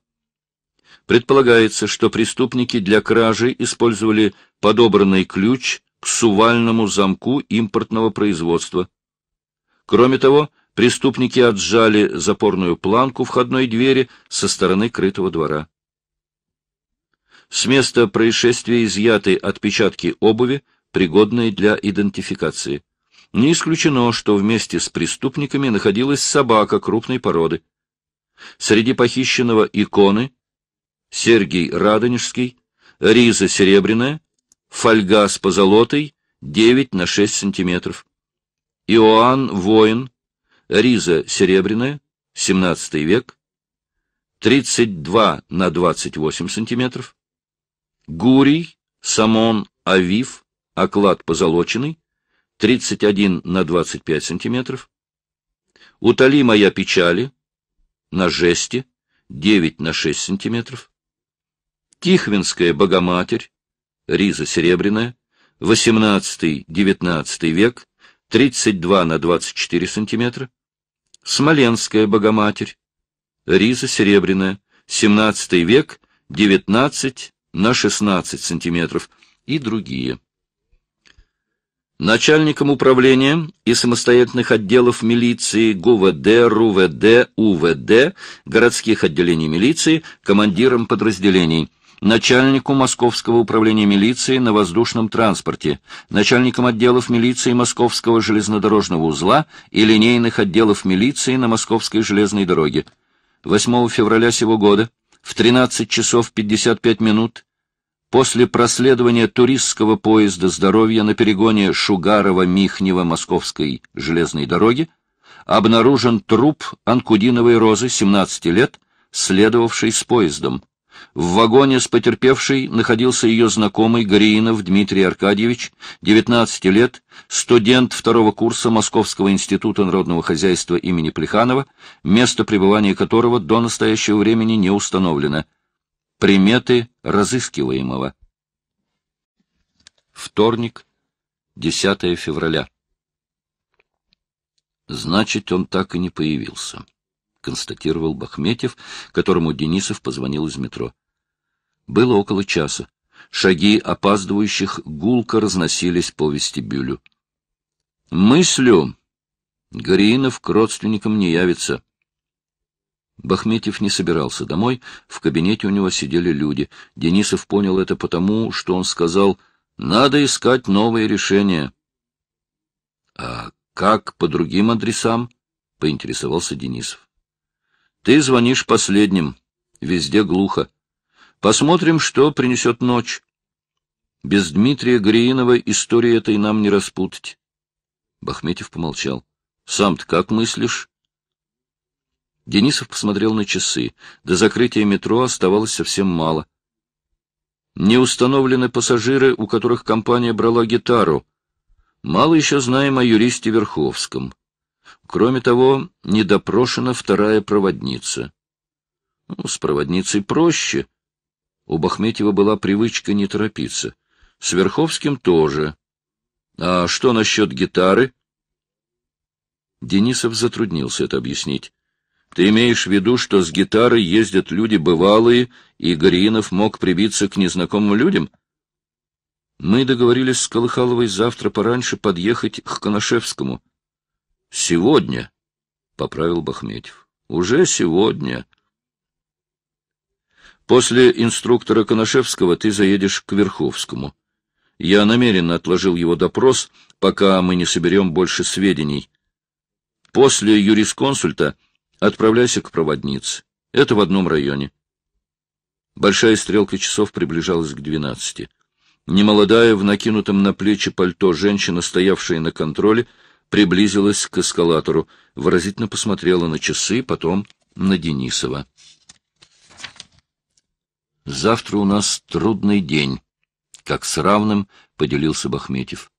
Предполагается, что преступники для кражи использовали подобранный ключ к сувальному замку импортного производства. Кроме того, преступники отжали запорную планку входной двери со стороны крытого двора. С места происшествия изъяты отпечатки обуви, пригодные для идентификации. Не исключено, что вместе с преступниками находилась собака крупной породы. Среди похищенного иконы Сергий Радонежский, риза серебряная, фольга с позолотой 9 на 6 сантиметров. Иоанн Воин, риза серебряная, 17 век, 32 на 28 сантиметров. Гурий, самон, авив, оклад позолоченный, 31 на 25 сантиметров. Утоли моя печали, на жести, 9 на 6 сантиметров. Тихвинская Богоматерь, риза серебряная, 18-19 век, 32 на 24 сантиметра. Смоленская Богоматерь, риза серебряная, 17 век, 19 на 16 сантиметров и другие. Начальникам управления и самостоятельных отделов милиции ГУВД, РУВД, УВД, городских отделений милиции, командирам подразделений, начальнику Московского управления милиции на воздушном транспорте, начальникам отделов милиции Московского железнодорожного узла и линейных отделов милиции на Московской железной дороге. 8 февраля сего года в 13 часов 55 минут после проследования туристского поезда здоровья на перегоне Шугарова-Михнева-Московской железной дороги обнаружен труп анкудиновой розы 17 лет, следовавшей с поездом. В вагоне с потерпевшей находился ее знакомый Гориинов Дмитрий Аркадьевич, 19 лет, студент второго курса Московского института народного хозяйства имени Плеханова, место пребывания которого до настоящего времени не установлено. Приметы разыскиваемого. Вторник, 10 февраля. Значит, он так и не появился. — констатировал Бахметьев, которому Денисов позвонил из метро. Было около часа. Шаги опаздывающих гулко разносились по вестибюлю. «Мыслю! Гриинов к родственникам не явится». Бахметьев не собирался домой, в кабинете у него сидели люди. Денисов понял это потому, что он сказал «надо искать новые решения». «А как по другим адресам?» — поинтересовался Денисов. Ты звонишь последним. Везде глухо. Посмотрим, что принесет ночь. Без Дмитрия Гриинова истории этой нам не распутать. Бахметьев помолчал. Сам-то как мыслишь? Денисов посмотрел на часы. До закрытия метро оставалось совсем мало. Не установлены пассажиры, у которых компания брала гитару. Мало еще знаем о юристе Верховском. Кроме того, недопрошена вторая проводница. Ну, с проводницей проще. У Бахметьева была привычка не торопиться. С Верховским тоже. А что насчет гитары? Денисов затруднился это объяснить. Ты имеешь в виду, что с гитарой ездят люди бывалые, и Гориинов мог прибиться к незнакомым людям? Мы договорились с Колыхаловой завтра пораньше подъехать к Коношевскому. — Сегодня, — поправил Бахметьев. — Уже сегодня. После инструктора Коношевского ты заедешь к Верховскому. Я намеренно отложил его допрос, пока мы не соберем больше сведений. После юрисконсульта отправляйся к проводнице. Это в одном районе. Большая стрелка часов приближалась к двенадцати. Немолодая, в накинутом на плечи пальто женщина, стоявшая на контроле, — приблизилась к эскалатору, выразительно посмотрела на часы, потом на Денисова. «Завтра у нас трудный день», — как с равным поделился Бахметьев.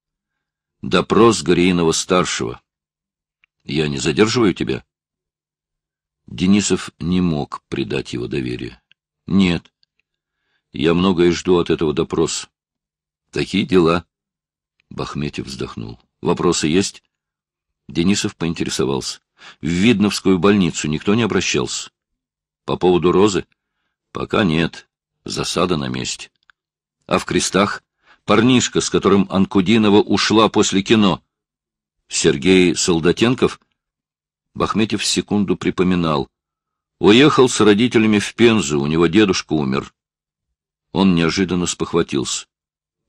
«Допрос Гориинова-старшего». «Я не задерживаю тебя?» Денисов не мог предать его доверие. «Нет. Я многое жду от этого допроса». «Такие дела». Бахметьев вздохнул. «Вопросы есть?» Денисов поинтересовался. В Видновскую больницу никто не обращался. По поводу Розы? Пока нет. Засада на месте. А в крестах? Парнишка, с которым Анкудинова ушла после кино. Сергей Солдатенков? Бахметев секунду припоминал. Уехал с родителями в Пензу, у него дедушка умер. Он неожиданно спохватился.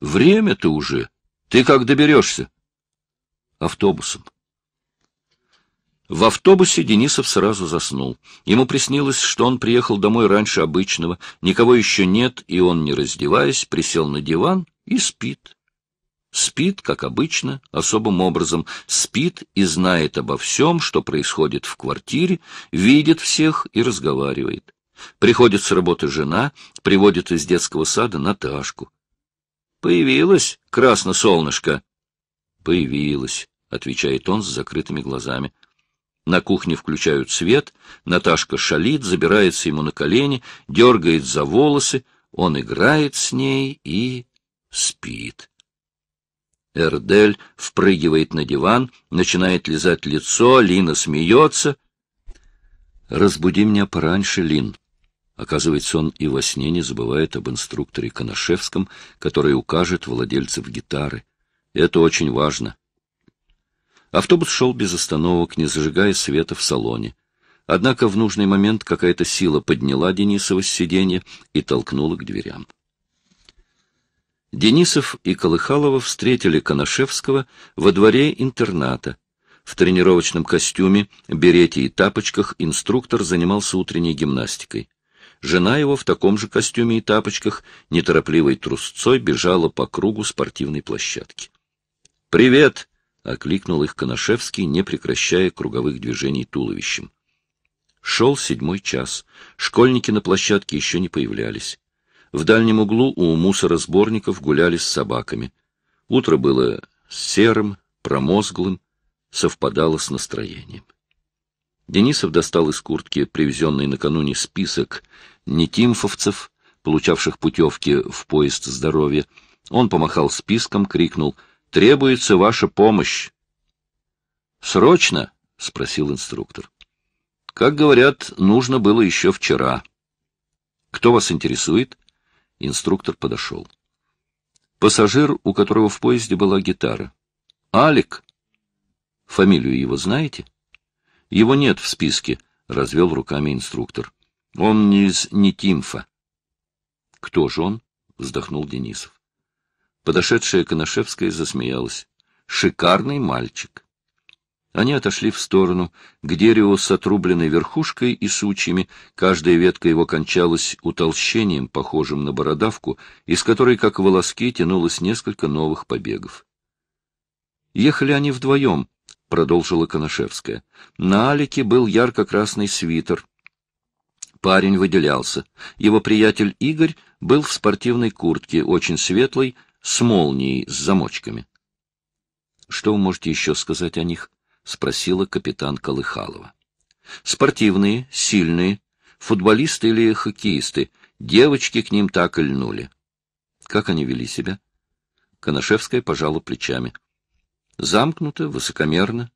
— Время-то уже. Ты как доберешься? — Автобусом. В автобусе Денисов сразу заснул. Ему приснилось, что он приехал домой раньше обычного, никого еще нет, и он, не раздеваясь, присел на диван и спит. Спит, как обычно, особым образом, спит и знает обо всем, что происходит в квартире, видит всех и разговаривает. Приходит с работы жена, приводит из детского сада Наташку. Появилось красно солнышко?» «Появилась», — отвечает он с закрытыми глазами. На кухне включают свет, Наташка шалит, забирается ему на колени, дергает за волосы, он играет с ней и спит. Эрдель впрыгивает на диван, начинает лизать лицо, Лина смеется. «Разбуди меня пораньше, Лин». Оказывается, он и во сне не забывает об инструкторе Коношевском, который укажет владельцев гитары. Это очень важно. Автобус шел без остановок, не зажигая света в салоне. Однако в нужный момент какая-то сила подняла Денисова с сиденья и толкнула к дверям. Денисов и Колыхалова встретили Коношевского во дворе интерната. В тренировочном костюме, берете и тапочках инструктор занимался утренней гимнастикой. Жена его в таком же костюме и тапочках неторопливой трусцой бежала по кругу спортивной площадки. «Привет!» — окликнул их Коношевский, не прекращая круговых движений туловищем. Шел седьмой час. Школьники на площадке еще не появлялись. В дальнем углу у мусоросборников гуляли с собаками. Утро было серым, промозглым, совпадало с настроением. Денисов достал из куртки привезенный накануне список нетимфовцев, получавших путевки в поезд здоровья. Он помахал списком, крикнул — Требуется ваша помощь. «Срочно?» — спросил инструктор. «Как говорят, нужно было еще вчера». «Кто вас интересует?» Инструктор подошел. Пассажир, у которого в поезде была гитара. «Алик!» «Фамилию его знаете?» «Его нет в списке», — развел руками инструктор. «Он не из Нетимфа». «Кто же он?» — вздохнул Денисов. Подошедшая Коношевская засмеялась. «Шикарный мальчик!» Они отошли в сторону, к дереву с отрубленной верхушкой и сучьями. Каждая ветка его кончалась утолщением, похожим на бородавку, из которой, как волоски, тянулось несколько новых побегов. Ехали они вдвоем, продолжила Коношевская. На Алике был ярко-красный свитер. Парень выделялся. Его приятель Игорь был в спортивной куртке, очень светлой, с молнией, с замочками. — Что вы можете еще сказать о них? — спросила капитан Колыхалова. — Спортивные, сильные, футболисты или хоккеисты. Девочки к ним так и льнули. — Как они вели себя? Коношевская пожала плечами. — Замкнуто, высокомерно.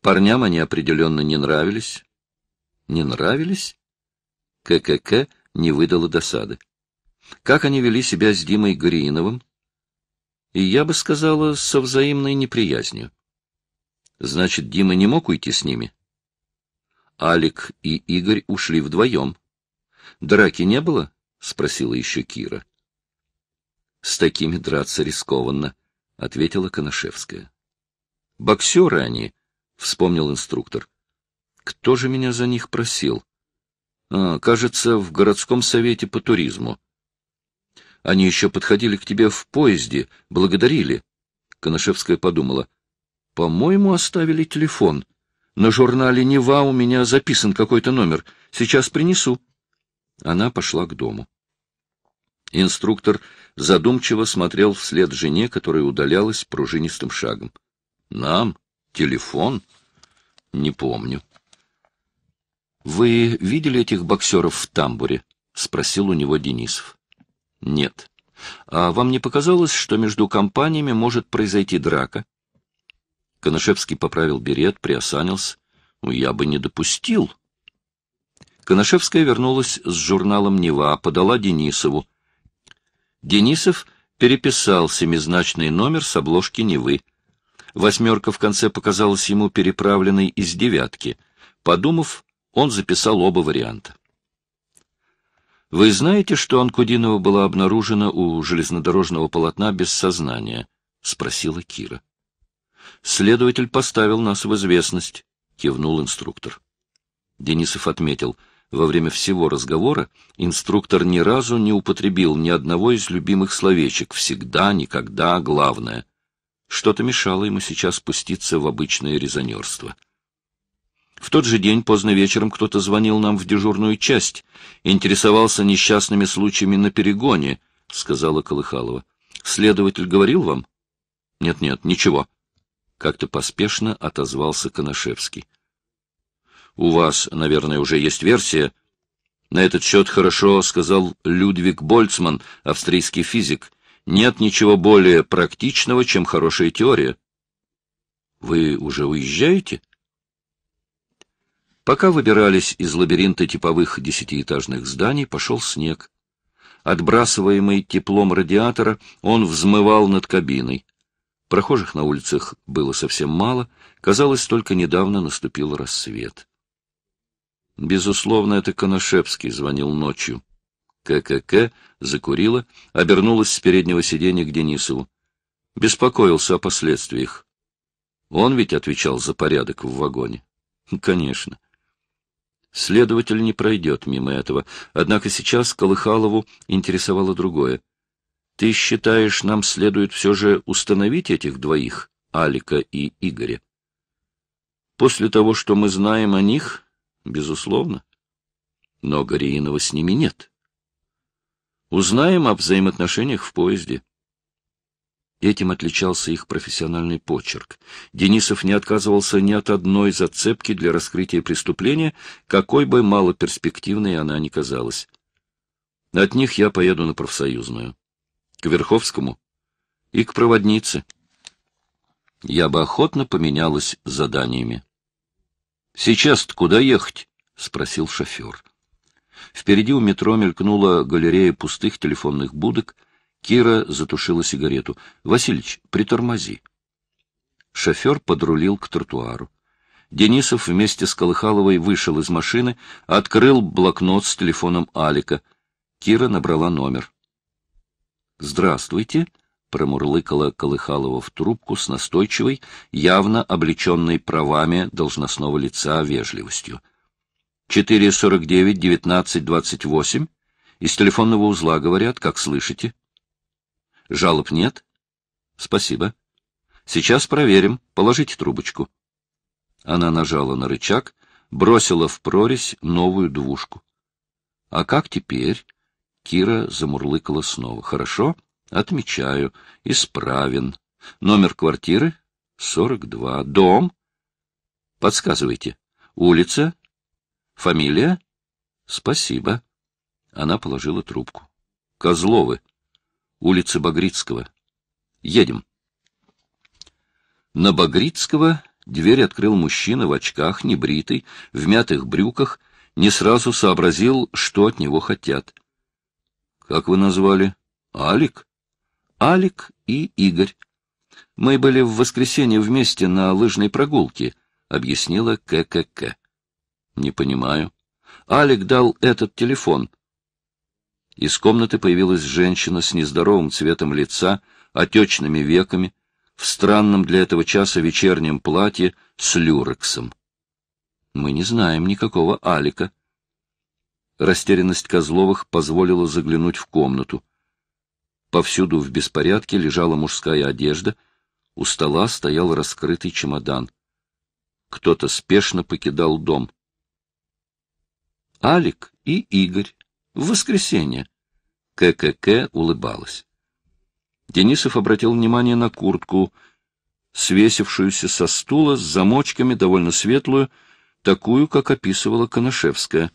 Парням они определенно не нравились. — Не нравились? ККК не выдала досады. Как они вели себя с Димой Грииновым? и, я бы сказала, со взаимной неприязнью. Значит, Дима не мог уйти с ними? Алик и Игорь ушли вдвоем. Драки не было? — спросила еще Кира. — С такими драться рискованно, — ответила Коношевская. — Боксеры они, — вспомнил инструктор. — Кто же меня за них просил? А, кажется, в городском совете по туризму. Они еще подходили к тебе в поезде, благодарили. Коношевская подумала. По-моему, оставили телефон. На журнале «Нева» у меня записан какой-то номер. Сейчас принесу. Она пошла к дому. Инструктор задумчиво смотрел вслед жене, которая удалялась пружинистым шагом. — Нам? Телефон? — Не помню. — Вы видели этих боксеров в тамбуре? — спросил у него Денисов. Нет. А вам не показалось, что между компаниями может произойти драка? Коношевский поправил берет, приосанился. Ну, я бы не допустил. Коношевская вернулась с журналом «Нева», подала Денисову. Денисов переписал семизначный номер с обложки «Невы». Восьмерка в конце показалась ему переправленной из девятки. Подумав, он записал оба варианта. Вы знаете, что Анкудинова была обнаружена у железнодорожного полотна без сознания? — спросила Кира. — Следователь поставил нас в известность, — кивнул инструктор. Денисов отметил, во время всего разговора инструктор ни разу не употребил ни одного из любимых словечек «всегда», «никогда», «главное». Что-то мешало ему сейчас пуститься в обычное резонерство. — в тот же день поздно вечером кто-то звонил нам в дежурную часть, интересовался несчастными случаями на перегоне, — сказала Колыхалова. — Следователь говорил вам? Нет, — Нет-нет, ничего. Как-то поспешно отозвался Коношевский. — У вас, наверное, уже есть версия. На этот счет хорошо сказал Людвиг Больцман, австрийский физик. Нет ничего более практичного, чем хорошая теория. — Вы уже уезжаете? — Пока выбирались из лабиринта типовых десятиэтажных зданий, пошел снег. Отбрасываемый теплом радиатора, он взмывал над кабиной. Прохожих на улицах было совсем мало, казалось, только недавно наступил рассвет. Безусловно, это Коношевский звонил ночью. ККК закурила, обернулась с переднего сиденья к Денисову. Беспокоился о последствиях. Он ведь отвечал за порядок в вагоне. Конечно. Следователь не пройдет мимо этого. Однако сейчас Колыхалову интересовало другое. Ты считаешь, нам следует все же установить этих двоих, Алика и Игоря? После того, что мы знаем о них, безусловно. Но Гориинова с ними нет. Узнаем о взаимоотношениях в поезде. Этим отличался их профессиональный почерк. Денисов не отказывался ни от одной зацепки для раскрытия преступления, какой бы малоперспективной она ни казалась. От них я поеду на профсоюзную. К Верховскому и к проводнице. Я бы охотно поменялась заданиями. — Сейчас-то куда ехать? — спросил шофер. Впереди у метро мелькнула галерея пустых телефонных будок — Кира затушила сигарету. Васильич, притормози». Шофер подрулил к тротуару. Денисов вместе с Колыхаловой вышел из машины, открыл блокнот с телефоном Алика. Кира набрала номер. «Здравствуйте», — промурлыкала Колыхалова в трубку с настойчивой, явно облеченной правами должностного лица вежливостью. Четыре сорок девять девятнадцать двадцать восемь. Из телефонного узла говорят, как слышите». Жалоб нет? Спасибо. Сейчас проверим. Положите трубочку. Она нажала на рычаг, бросила в прорезь новую двушку. А как теперь? Кира замурлыкала снова. Хорошо, отмечаю. Исправен. Номер квартиры? 42. Дом? Подсказывайте. Улица? Фамилия? Спасибо. Она положила трубку. Козловы. Улица Багрицкого. Едем. На Багрицкого дверь открыл мужчина в очках, небритый, в мятых брюках, не сразу сообразил, что от него хотят. — Как вы назвали? — Алик. — Алик и Игорь. Мы были в воскресенье вместе на лыжной прогулке, — объяснила ККК. — Не понимаю. Алик дал этот телефон. Из комнаты появилась женщина с нездоровым цветом лица, отечными веками, в странном для этого часа вечернем платье с люрексом. Мы не знаем никакого Алика. Растерянность Козловых позволила заглянуть в комнату. Повсюду в беспорядке лежала мужская одежда, у стола стоял раскрытый чемодан. Кто-то спешно покидал дом. Алик и Игорь в воскресенье. ККК улыбалась. Денисов обратил внимание на куртку, свесившуюся со стула с замочками, довольно светлую, такую, как описывала Коношевская.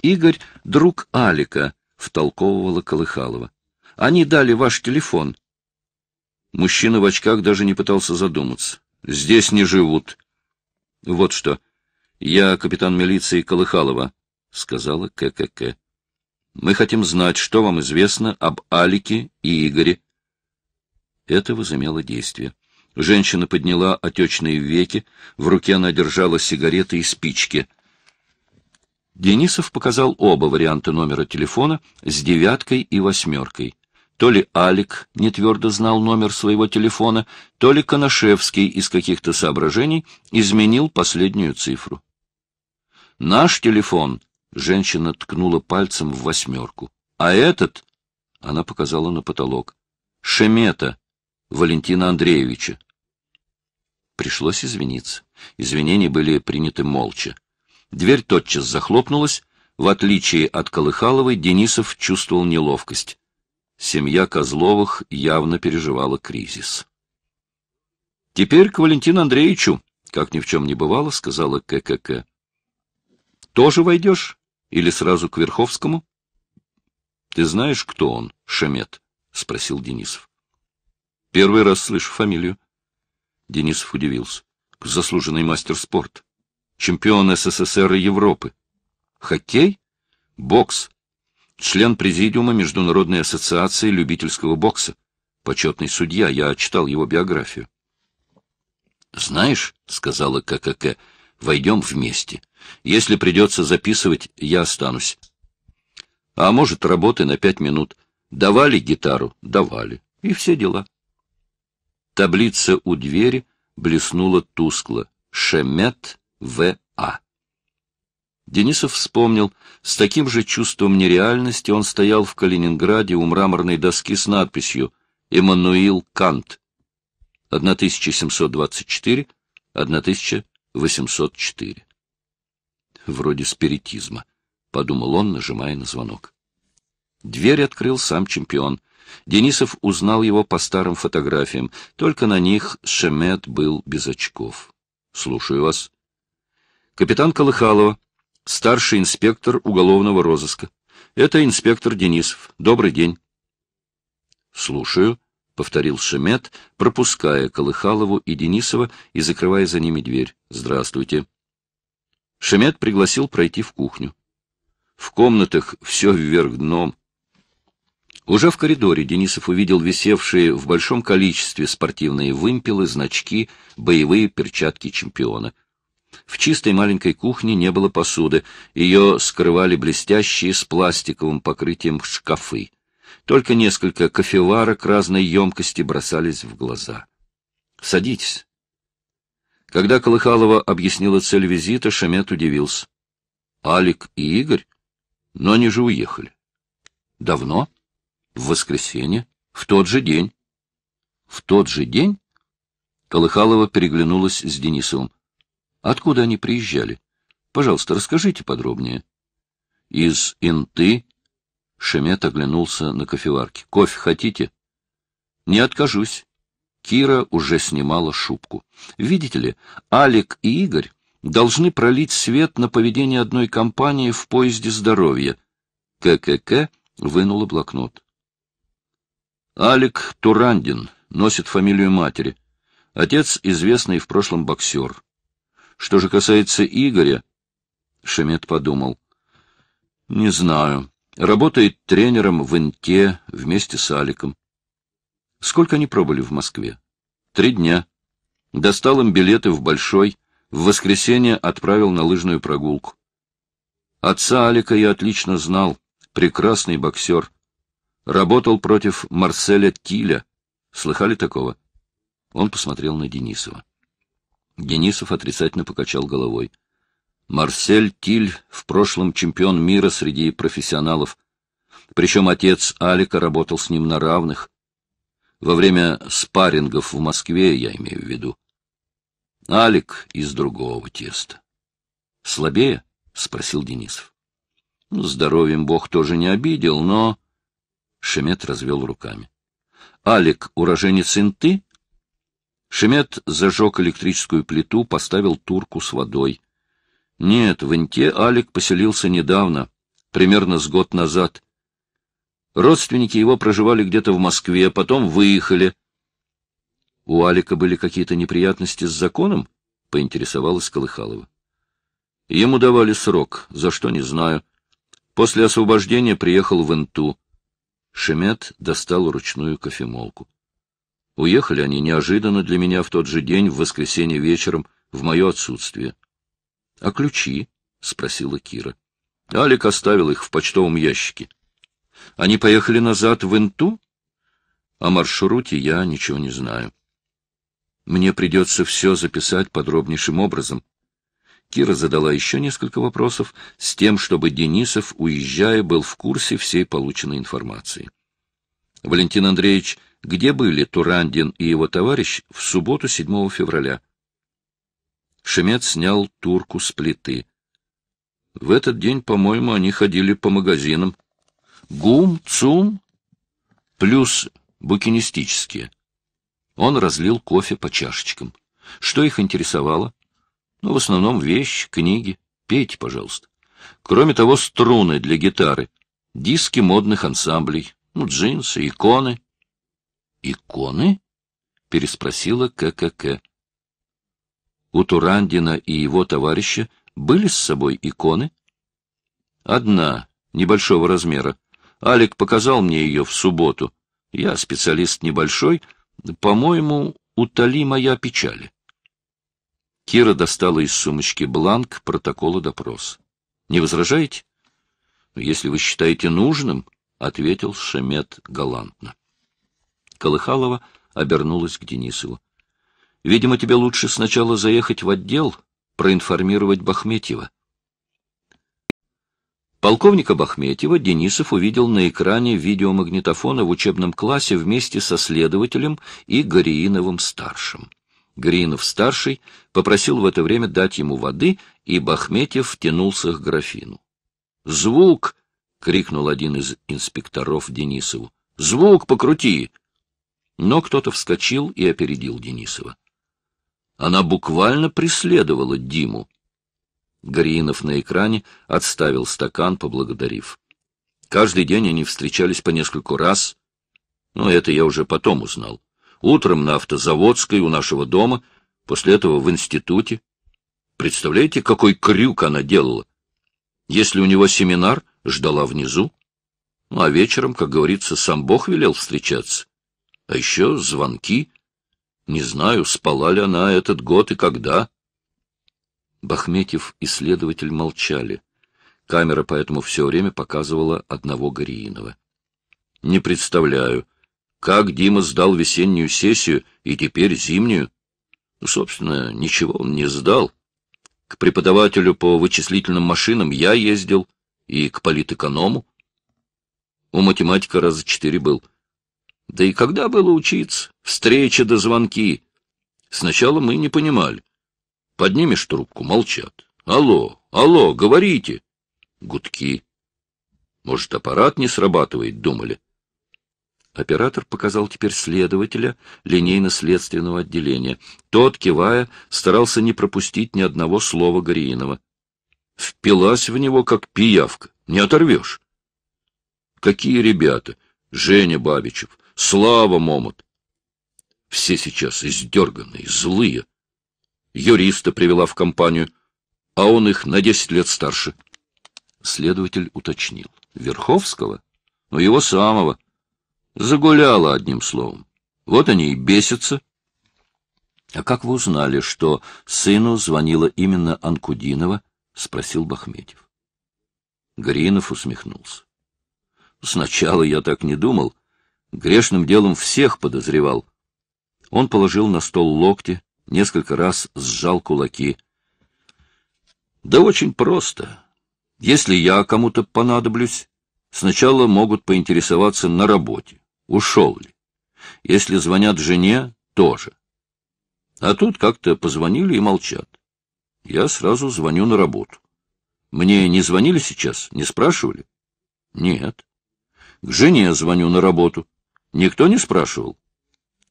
Игорь, друг Алика, втолковывала Колыхалова. Они дали ваш телефон. Мужчина в очках даже не пытался задуматься. Здесь не живут. Вот что. Я капитан милиции Колыхалова. — сказала ККК. — Мы хотим знать, что вам известно об Алике и Игоре. Это возымело действие. Женщина подняла отечные веки, в руке она держала сигареты и спички. Денисов показал оба варианта номера телефона с девяткой и восьмеркой. То ли Алик не твердо знал номер своего телефона, то ли Коношевский из каких-то соображений изменил последнюю цифру. «Наш телефон Женщина ткнула пальцем в восьмерку. А этот, она показала на потолок, Шемета Валентина Андреевича. Пришлось извиниться. Извинения были приняты молча. Дверь тотчас захлопнулась. В отличие от Колыхаловой, Денисов чувствовал неловкость. Семья Козловых явно переживала кризис. «Теперь к Валентину Андреевичу», — как ни в чем не бывало, — сказала ККК. «Тоже войдешь?» Или сразу к Верховскому? — Ты знаешь, кто он, Шемет спросил Денисов. — Первый раз слышу фамилию. Денисов удивился. — Заслуженный мастер спорта. Чемпион СССР и Европы. — Хоккей? — Бокс. Член президиума Международной ассоциации любительского бокса. Почетный судья. Я читал его биографию. — Знаешь, — сказала ККК, — войдем вместе. — если придется записывать, я останусь. А может, работы на пять минут. Давали гитару? Давали. И все дела. Таблица у двери блеснула тускло. Шемет В.А. Денисов вспомнил, с таким же чувством нереальности он стоял в Калининграде у мраморной доски с надписью «Эммануил Кант» 1724-1804 вроде спиритизма, — подумал он, нажимая на звонок. Дверь открыл сам чемпион. Денисов узнал его по старым фотографиям, только на них Шемет был без очков. — Слушаю вас. — Капитан Колыхалова, старший инспектор уголовного розыска. — Это инспектор Денисов. Добрый день. — Слушаю, — повторил Шемет, пропуская Колыхалову и Денисова и закрывая за ними дверь. — Здравствуйте. Шемет пригласил пройти в кухню. В комнатах все вверх дном. Уже в коридоре Денисов увидел висевшие в большом количестве спортивные вымпелы, значки, боевые перчатки чемпиона. В чистой маленькой кухне не было посуды, ее скрывали блестящие с пластиковым покрытием шкафы. Только несколько кофеварок разной емкости бросались в глаза. «Садитесь», когда Колыхалова объяснила цель визита, Шамет удивился. — Алик и Игорь? Но они же уехали. — Давно? — В воскресенье. В тот же день. — В тот же день? Колыхалова переглянулась с Денисовым. — Откуда они приезжали? Пожалуйста, расскажите подробнее. — Из Инты. Шемет оглянулся на кофеварке. — Кофе хотите? — Не откажусь. Кира уже снимала шубку. «Видите ли, Алик и Игорь должны пролить свет на поведение одной компании в поезде здоровья». ККК вынула блокнот. «Алик Турандин носит фамилию матери. Отец — известный в прошлом боксер. Что же касается Игоря...» Шемет подумал. «Не знаю. Работает тренером в Инте вместе с Аликом. Сколько они пробыли в Москве? Три дня. Достал им билеты в Большой, в воскресенье отправил на лыжную прогулку. Отца Алика я отлично знал, прекрасный боксер. Работал против Марселя Тиля. Слыхали такого? Он посмотрел на Денисова. Денисов отрицательно покачал головой. Марсель Тиль в прошлом чемпион мира среди профессионалов. Причем отец Алика работал с ним на равных, во время спаррингов в Москве, я имею в виду. Алик из другого теста. «Слабее?» — спросил Денисов. Ну, здоровьем Бог тоже не обидел, но... Шемет развел руками. «Алик — уроженец Инты?» Шемет зажег электрическую плиту, поставил турку с водой. «Нет, в Инте Алик поселился недавно, примерно с год назад. Родственники его проживали где-то в Москве, потом выехали. — У Алика были какие-то неприятности с законом? — поинтересовалась Колыхалова. Ему давали срок, за что не знаю. После освобождения приехал в Инту. Шемет достал ручную кофемолку. Уехали они неожиданно для меня в тот же день, в воскресенье вечером, в мое отсутствие. — А ключи? — спросила Кира. Алик оставил их в почтовом ящике. Они поехали назад в Инту? О маршруте я ничего не знаю. Мне придется все записать подробнейшим образом. Кира задала еще несколько вопросов с тем, чтобы Денисов, уезжая, был в курсе всей полученной информации. Валентин Андреевич, где были Турандин и его товарищ в субботу 7 февраля? Шемец снял турку с плиты. В этот день, по-моему, они ходили по магазинам. Гум, цум, плюс букинистические. Он разлил кофе по чашечкам. Что их интересовало? Ну, в основном вещи, книги. Пейте, пожалуйста. Кроме того, струны для гитары, диски модных ансамблей, ну, джинсы, иконы. «Иконы?» — переспросила ККК. У Турандина и его товарища были с собой иконы? Одна, небольшого размера, Алик показал мне ее в субботу. Я специалист небольшой. По-моему, утоли моя печали. Кира достала из сумочки бланк протокола допрос. Не возражаете? «Ну, — Если вы считаете нужным, — ответил Шемет галантно. Колыхалова обернулась к Денисову. — Видимо, тебе лучше сначала заехать в отдел, проинформировать Бахметьева. — Полковника Бахметьева Денисов увидел на экране видеомагнитофона в учебном классе вместе со следователем и Горииновым-старшим. Гориинов-старший попросил в это время дать ему воды, и Бахметьев втянулся к графину. «Звук!» — крикнул один из инспекторов Денисову. «Звук покрути!» Но кто-то вскочил и опередил Денисова. Она буквально преследовала Диму. Гриинов на экране отставил стакан, поблагодарив. Каждый день они встречались по нескольку раз. Но ну, это я уже потом узнал. Утром на автозаводской у нашего дома, после этого в институте. Представляете, какой крюк она делала? Если у него семинар, ждала внизу. Ну, а вечером, как говорится, сам Бог велел встречаться. А еще звонки. Не знаю, спала ли она этот год и когда. Бахметьев и следователь молчали. Камера поэтому все время показывала одного Гориинова. «Не представляю, как Дима сдал весеннюю сессию и теперь зимнюю? Ну, собственно, ничего он не сдал. К преподавателю по вычислительным машинам я ездил, и к политэконому. У математика раза четыре был. Да и когда было учиться? Встреча до звонки. Сначала мы не понимали. Поднимешь трубку, молчат. Алло, алло, говорите. Гудки. Может, аппарат не срабатывает, думали. Оператор показал теперь следователя линейно-следственного отделения. Тот, кивая, старался не пропустить ни одного слова Гориинова. Впилась в него, как пиявка. Не оторвешь. Какие ребята? Женя Бабичев, Слава Момот. Все сейчас издерганные, злые юриста привела в компанию, а он их на десять лет старше. Следователь уточнил. Верховского? Ну, его самого. Загуляла, одним словом. Вот они и бесятся. — А как вы узнали, что сыну звонила именно Анкудинова? — спросил Бахметьев. Гринов усмехнулся. — Сначала я так не думал. Грешным делом всех подозревал. Он положил на стол локти, несколько раз сжал кулаки. Да очень просто. Если я кому-то понадоблюсь, сначала могут поинтересоваться на работе, ушел ли. Если звонят жене, тоже. А тут как-то позвонили и молчат. Я сразу звоню на работу. Мне не звонили сейчас, не спрашивали? Нет. К жене звоню на работу. Никто не спрашивал.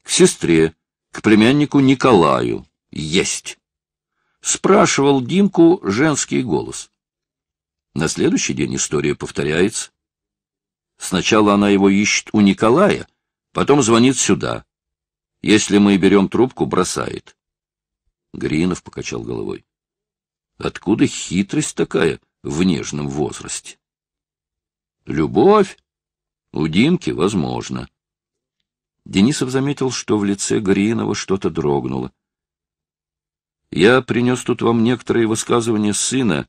К сестре к племяннику Николаю. Есть. Спрашивал Димку женский голос. На следующий день история повторяется. Сначала она его ищет у Николая, потом звонит сюда. Если мы берем трубку, бросает. Гринов покачал головой. Откуда хитрость такая в нежном возрасте? Любовь? У Димки возможно. Денисов заметил, что в лице Гринова что-то дрогнуло. «Я принес тут вам некоторые высказывания сына».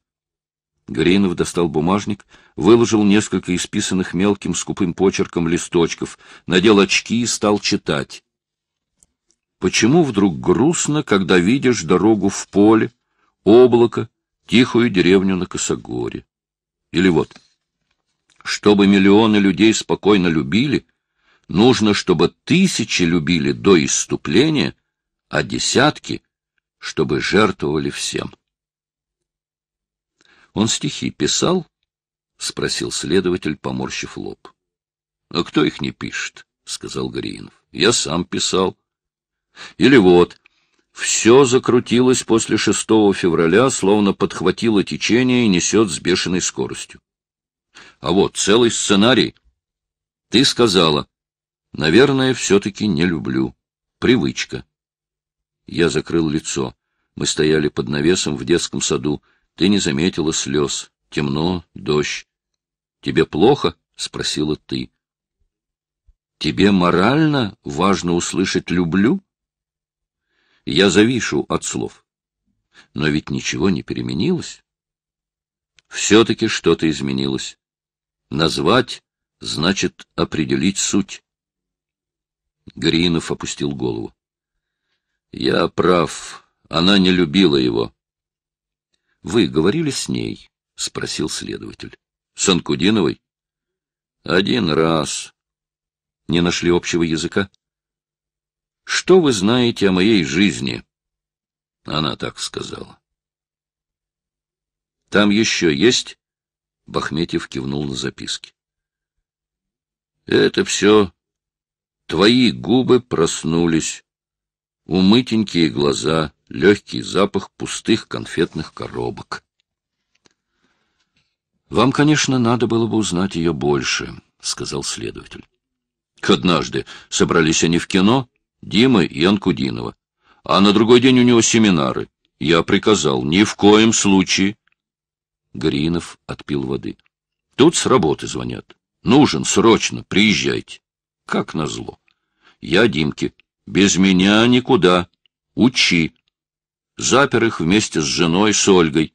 Гринов достал бумажник, выложил несколько исписанных мелким скупым почерком листочков, надел очки и стал читать. «Почему вдруг грустно, когда видишь дорогу в поле, облако, тихую деревню на Косогоре? Или вот, чтобы миллионы людей спокойно любили, Нужно, чтобы тысячи любили до исступления, а десятки, чтобы жертвовали всем. Он стихи писал? — спросил следователь, поморщив лоб. — А кто их не пишет? — сказал Гриинов. — Я сам писал. Или вот, все закрутилось после 6 февраля, словно подхватило течение и несет с бешеной скоростью. А вот целый сценарий. Ты сказала, Наверное, все-таки не люблю. Привычка. Я закрыл лицо. Мы стояли под навесом в детском саду. Ты не заметила слез. Темно, дождь. Тебе плохо? — спросила ты. «Тебе морально важно услышать «люблю»?» Я завишу от слов. Но ведь ничего не переменилось. Все-таки что-то изменилось. Назвать значит определить суть. Гринов опустил голову. — Я прав. Она не любила его. — Вы говорили с ней? — спросил следователь. — С Анкудиновой? — Один раз. — Не нашли общего языка? — Что вы знаете о моей жизни? — Она так сказала. — Там еще есть? — Бахметьев кивнул на записки. — Это все Твои губы проснулись. Умытенькие глаза, легкий запах пустых конфетных коробок. «Вам, конечно, надо было бы узнать ее больше», — сказал следователь. Однажды собрались они в кино, Дима и Анкудинова, а на другой день у него семинары. Я приказал, ни в коем случае. Гринов отпил воды. Тут с работы звонят. Нужен срочно, приезжайте. Как назло. Я Димке. Без меня никуда. Учи. Запер их вместе с женой, с Ольгой.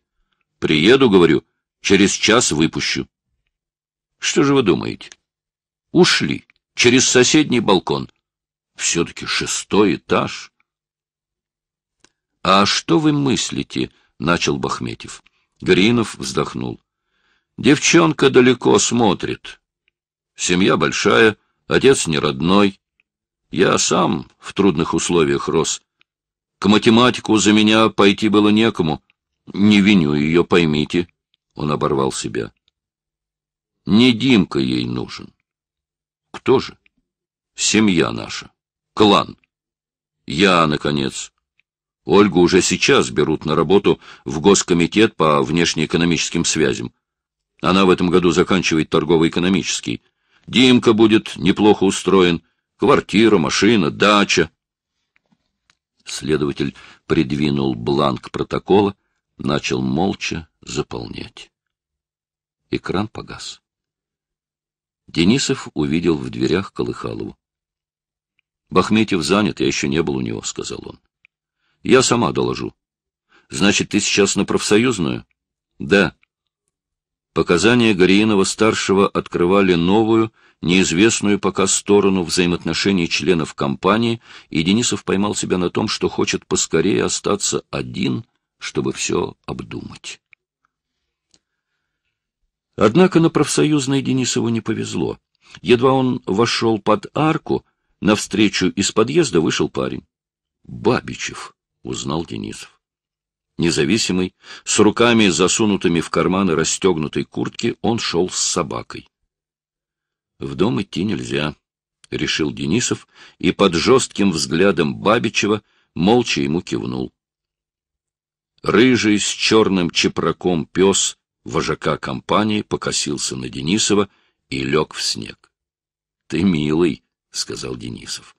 Приеду, говорю, через час выпущу. Что же вы думаете? Ушли. Через соседний балкон. Все-таки шестой этаж. — А что вы мыслите? — начал Бахметьев. Гринов вздохнул. — Девчонка далеко смотрит. Семья большая, отец не родной. Я сам в трудных условиях рос. К математику за меня пойти было некому. Не виню ее, поймите. Он оборвал себя. Не Димка ей нужен. Кто же? Семья наша. Клан. Я, наконец. Ольгу уже сейчас берут на работу в Госкомитет по внешнеэкономическим связям. Она в этом году заканчивает торгово-экономический. Димка будет неплохо устроен. Квартира, машина, дача. Следователь придвинул бланк протокола, начал молча заполнять. Экран погас. Денисов увидел в дверях Колыхалову. — Бахметьев занят, я еще не был у него, — сказал он. — Я сама доложу. — Значит, ты сейчас на профсоюзную? — Да. Показания Гориинова-старшего открывали новую, неизвестную пока сторону взаимоотношений членов компании, и Денисов поймал себя на том, что хочет поскорее остаться один, чтобы все обдумать. Однако на профсоюзной Денисову не повезло. Едва он вошел под арку, навстречу из подъезда вышел парень. «Бабичев», — узнал Денисов. Независимый, с руками засунутыми в карманы расстегнутой куртки, он шел с собакой. В дом идти нельзя, — решил Денисов и под жестким взглядом Бабичева молча ему кивнул. Рыжий с черным чепраком пес вожака компании покосился на Денисова и лег в снег. — Ты милый, — сказал Денисов.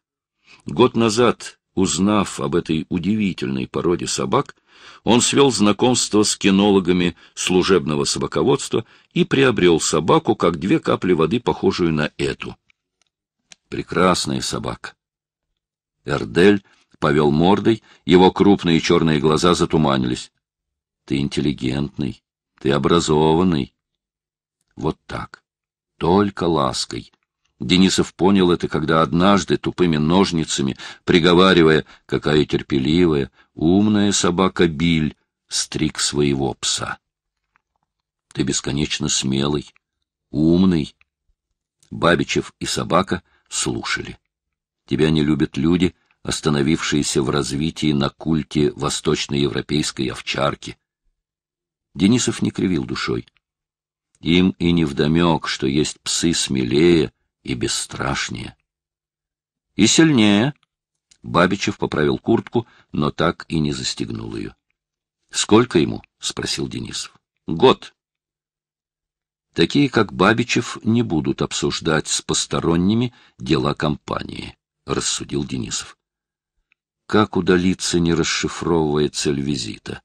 Год назад, узнав об этой удивительной породе собак, — он свел знакомство с кинологами служебного собаководства и приобрел собаку, как две капли воды, похожую на эту. Прекрасная собака. Эрдель повел мордой, его крупные черные глаза затуманились. Ты интеллигентный, ты образованный. Вот так, только лаской, Денисов понял это, когда однажды тупыми ножницами, приговаривая, какая терпеливая, умная собака Биль, стриг своего пса. Ты бесконечно смелый, умный. Бабичев и собака слушали. Тебя не любят люди, остановившиеся в развитии на культе восточноевропейской овчарки. Денисов не кривил душой. Им и не невдомек, что есть псы смелее, и бесстрашнее. — И сильнее. Бабичев поправил куртку, но так и не застегнул ее. — Сколько ему? — спросил Денисов. — Год. Такие, как Бабичев, не будут обсуждать с посторонними дела компании, — рассудил Денисов. Как удалиться, не расшифровывая цель визита?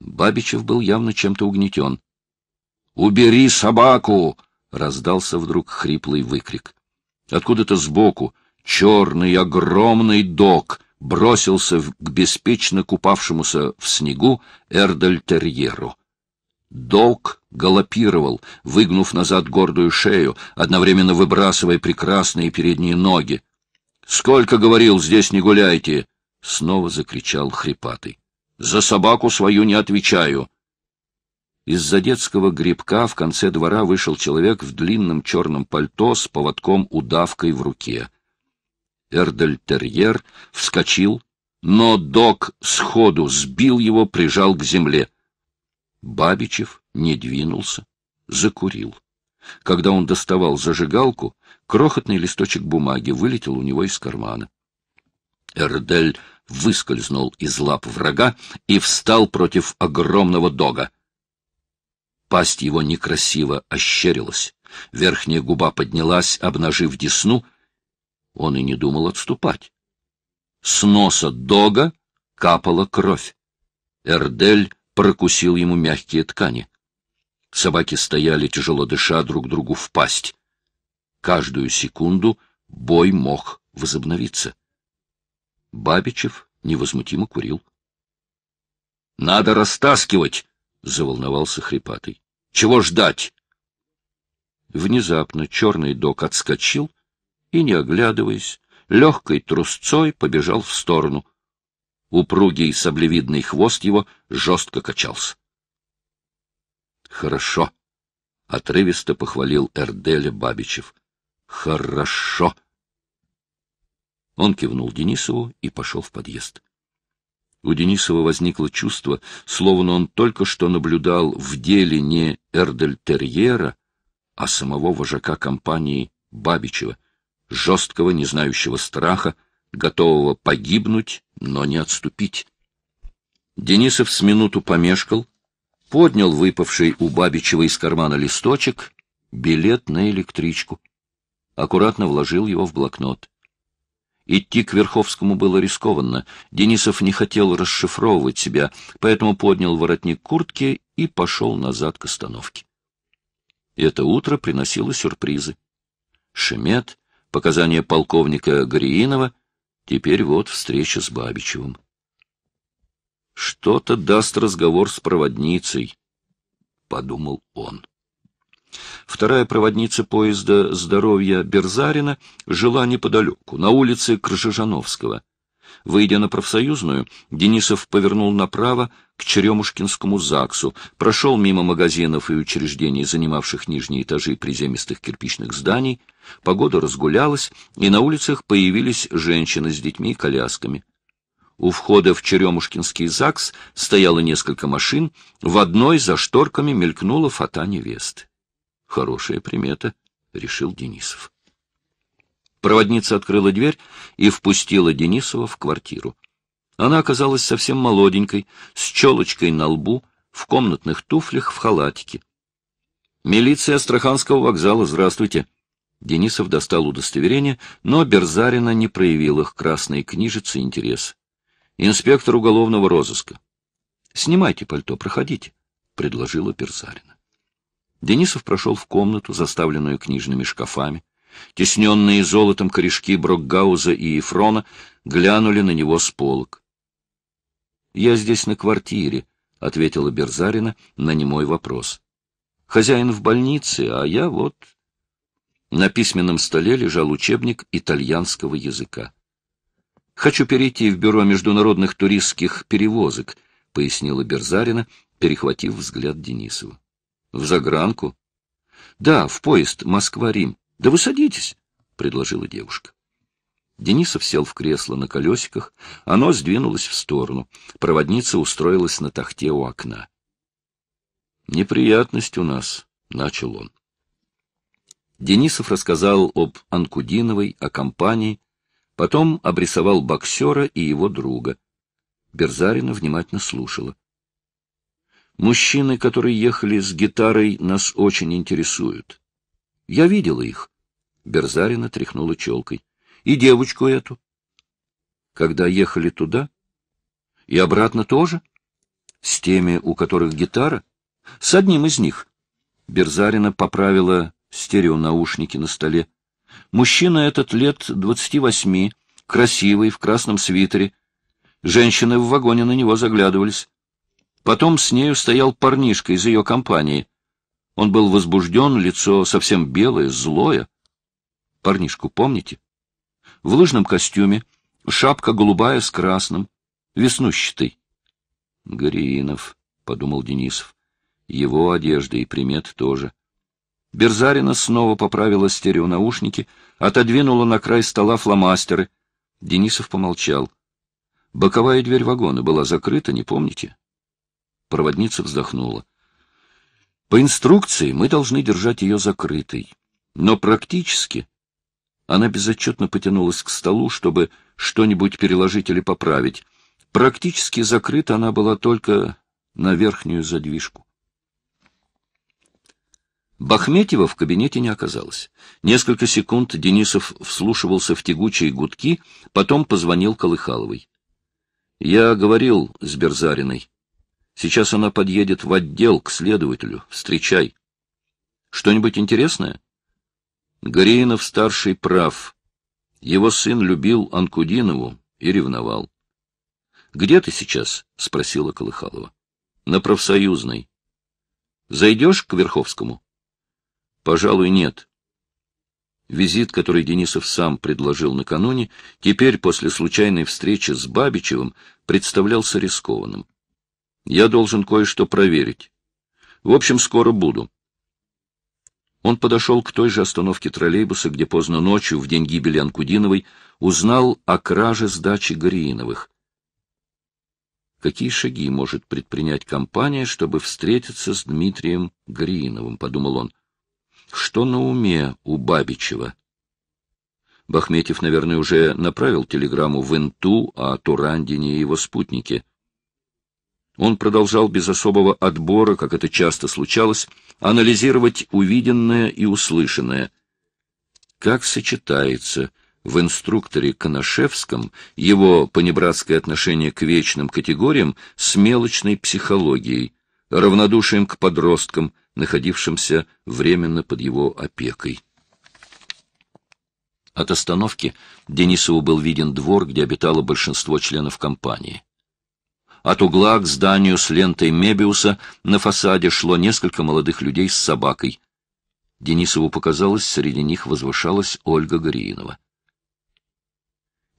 Бабичев был явно чем-то угнетен. — Убери собаку! — раздался вдруг хриплый выкрик. Откуда-то сбоку черный огромный док бросился к беспечно купавшемуся в снегу Эрдельтерьеру. Долг галопировал, выгнув назад гордую шею, одновременно выбрасывая прекрасные передние ноги. — Сколько говорил, здесь не гуляйте! — снова закричал хрипатый. — За собаку свою не отвечаю! — из-за детского грибка в конце двора вышел человек в длинном черном пальто с поводком-удавкой в руке. Эрдельтерьер вскочил, но док сходу сбил его, прижал к земле. Бабичев не двинулся, закурил. Когда он доставал зажигалку, крохотный листочек бумаги вылетел у него из кармана. Эрдель выскользнул из лап врага и встал против огромного дога. Пасть его некрасиво ощерилась, верхняя губа поднялась, обнажив десну. Он и не думал отступать. С носа дога капала кровь. Эрдель прокусил ему мягкие ткани. Собаки стояли, тяжело дыша, друг другу в пасть. Каждую секунду бой мог возобновиться. Бабичев невозмутимо курил. — Надо растаскивать! заволновался хрипатый. — Чего ждать? Внезапно черный док отскочил и, не оглядываясь, легкой трусцой побежал в сторону. Упругий саблевидный хвост его жестко качался. — Хорошо! — отрывисто похвалил Эрделя Бабичев. — Хорошо! Он кивнул Денисову и пошел в подъезд. У Денисова возникло чувство, словно он только что наблюдал в деле не Эрдельтерьера, а самого вожака компании Бабичева, жесткого, не знающего страха, готового погибнуть, но не отступить. Денисов с минуту помешкал, поднял выпавший у Бабичева из кармана листочек, билет на электричку, аккуратно вложил его в блокнот. Идти к Верховскому было рискованно. Денисов не хотел расшифровывать себя, поэтому поднял воротник куртки и пошел назад к остановке. это утро приносило сюрпризы. Шемет, показания полковника Гориинова, теперь вот встреча с Бабичевым. Что-то даст разговор с проводницей, — подумал он. Вторая проводница поезда здоровья Берзарина жила неподалеку, на улице Крыжижановского. Выйдя на профсоюзную, Денисов повернул направо к Черемушкинскому ЗАГСу, прошел мимо магазинов и учреждений, занимавших нижние этажи приземистых кирпичных зданий. Погода разгулялась, и на улицах появились женщины с детьми и колясками. У входа в Черемушкинский ЗАГС стояло несколько машин, в одной за шторками мелькнула фата невесты. Хорошая примета, — решил Денисов. Проводница открыла дверь и впустила Денисова в квартиру. Она оказалась совсем молоденькой, с челочкой на лбу, в комнатных туфлях, в халатике. «Милиция Астраханского вокзала, здравствуйте!» Денисов достал удостоверение, но Берзарина не проявил их красной книжицы интерес. «Инспектор уголовного розыска». «Снимайте пальто, проходите», — предложила Берзарина. Денисов прошел в комнату, заставленную книжными шкафами. Тесненные золотом корешки Брокгауза и Ефрона глянули на него с полок. — Я здесь на квартире, — ответила Берзарина на немой вопрос. — Хозяин в больнице, а я вот... На письменном столе лежал учебник итальянского языка. — Хочу перейти в бюро международных туристских перевозок, — пояснила Берзарина, перехватив взгляд Денисова. В загранку? Да, в поезд Москва-Рим. Да вы садитесь, предложила девушка. Денисов сел в кресло на колесиках, оно сдвинулось в сторону. Проводница устроилась на тахте у окна. «Неприятность у нас», — начал он. Денисов рассказал об Анкудиновой, о компании, потом обрисовал боксера и его друга. Берзарина внимательно слушала. Мужчины, которые ехали с гитарой, нас очень интересуют. Я видела их. Берзарина тряхнула челкой. И девочку эту. Когда ехали туда? И обратно тоже? С теми, у которых гитара? С одним из них. Берзарина поправила стереонаушники на столе. Мужчина этот лет двадцати восьми, красивый, в красном свитере. Женщины в вагоне на него заглядывались. Потом с нею стоял парнишка из ее компании. Он был возбужден, лицо совсем белое, злое. Парнишку помните? В лыжном костюме, шапка голубая с красным, веснущатый. — Гринов, — подумал Денисов. Его одежда и примет тоже. Берзарина снова поправила стереонаушники, отодвинула на край стола фломастеры. Денисов помолчал. Боковая дверь вагона была закрыта, не помните? Проводница вздохнула. По инструкции мы должны держать ее закрытой. Но практически... Она безотчетно потянулась к столу, чтобы что-нибудь переложить или поправить. Практически закрыта она была только на верхнюю задвижку. Бахметьева в кабинете не оказалось. Несколько секунд Денисов вслушивался в тягучие гудки, потом позвонил Колыхаловой. — Я говорил с Берзариной. Сейчас она подъедет в отдел к следователю. Встречай. Что-нибудь интересное? Гореинов-старший прав. Его сын любил Анкудинову и ревновал. — Где ты сейчас? — спросила Колыхалова. — На профсоюзной. — Зайдешь к Верховскому? — Пожалуй, нет. Визит, который Денисов сам предложил накануне, теперь после случайной встречи с Бабичевым представлялся рискованным. Я должен кое-что проверить. В общем, скоро буду. Он подошел к той же остановке троллейбуса, где поздно ночью, в день гибели Анкудиновой, узнал о краже сдачи дачи Какие шаги может предпринять компания, чтобы встретиться с Дмитрием Горииновым, подумал он. Что на уме у Бабичева? Бахметьев, наверное, уже направил телеграмму в Инту о Турандине и его спутнике. Он продолжал без особого отбора, как это часто случалось, анализировать увиденное и услышанное. Как сочетается в инструкторе Коношевском его понебратское отношение к вечным категориям с мелочной психологией, равнодушием к подросткам, находившимся временно под его опекой. От остановки Денисову был виден двор, где обитало большинство членов компании. От угла к зданию с лентой Мебиуса на фасаде шло несколько молодых людей с собакой. Денисову показалось, среди них возвышалась Ольга Гориинова.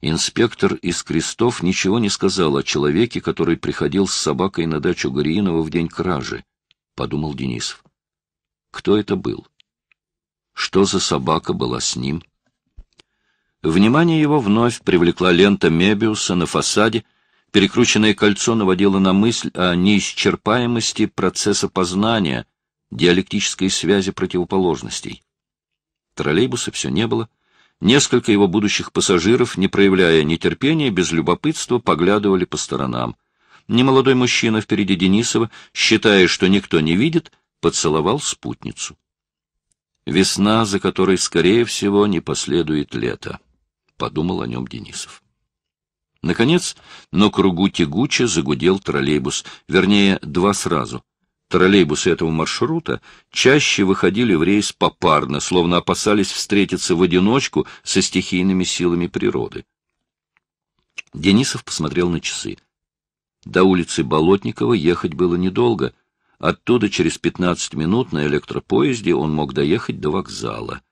Инспектор из крестов ничего не сказал о человеке, который приходил с собакой на дачу Гориинова в день кражи, — подумал Денисов. Кто это был? Что за собака была с ним? Внимание его вновь привлекла лента Мебиуса на фасаде, — Перекрученное кольцо наводило на мысль о неисчерпаемости процесса познания, диалектической связи противоположностей. Троллейбуса все не было. Несколько его будущих пассажиров, не проявляя нетерпения, без любопытства поглядывали по сторонам. Немолодой мужчина впереди Денисова, считая, что никто не видит, поцеловал спутницу. Весна, за которой, скорее всего, не последует лето, — подумал о нем Денисов. Наконец, на кругу тягуче загудел троллейбус, вернее, два сразу. Троллейбусы этого маршрута чаще выходили в рейс попарно, словно опасались встретиться в одиночку со стихийными силами природы. Денисов посмотрел на часы. До улицы Болотникова ехать было недолго. Оттуда через пятнадцать минут на электропоезде он мог доехать до вокзала.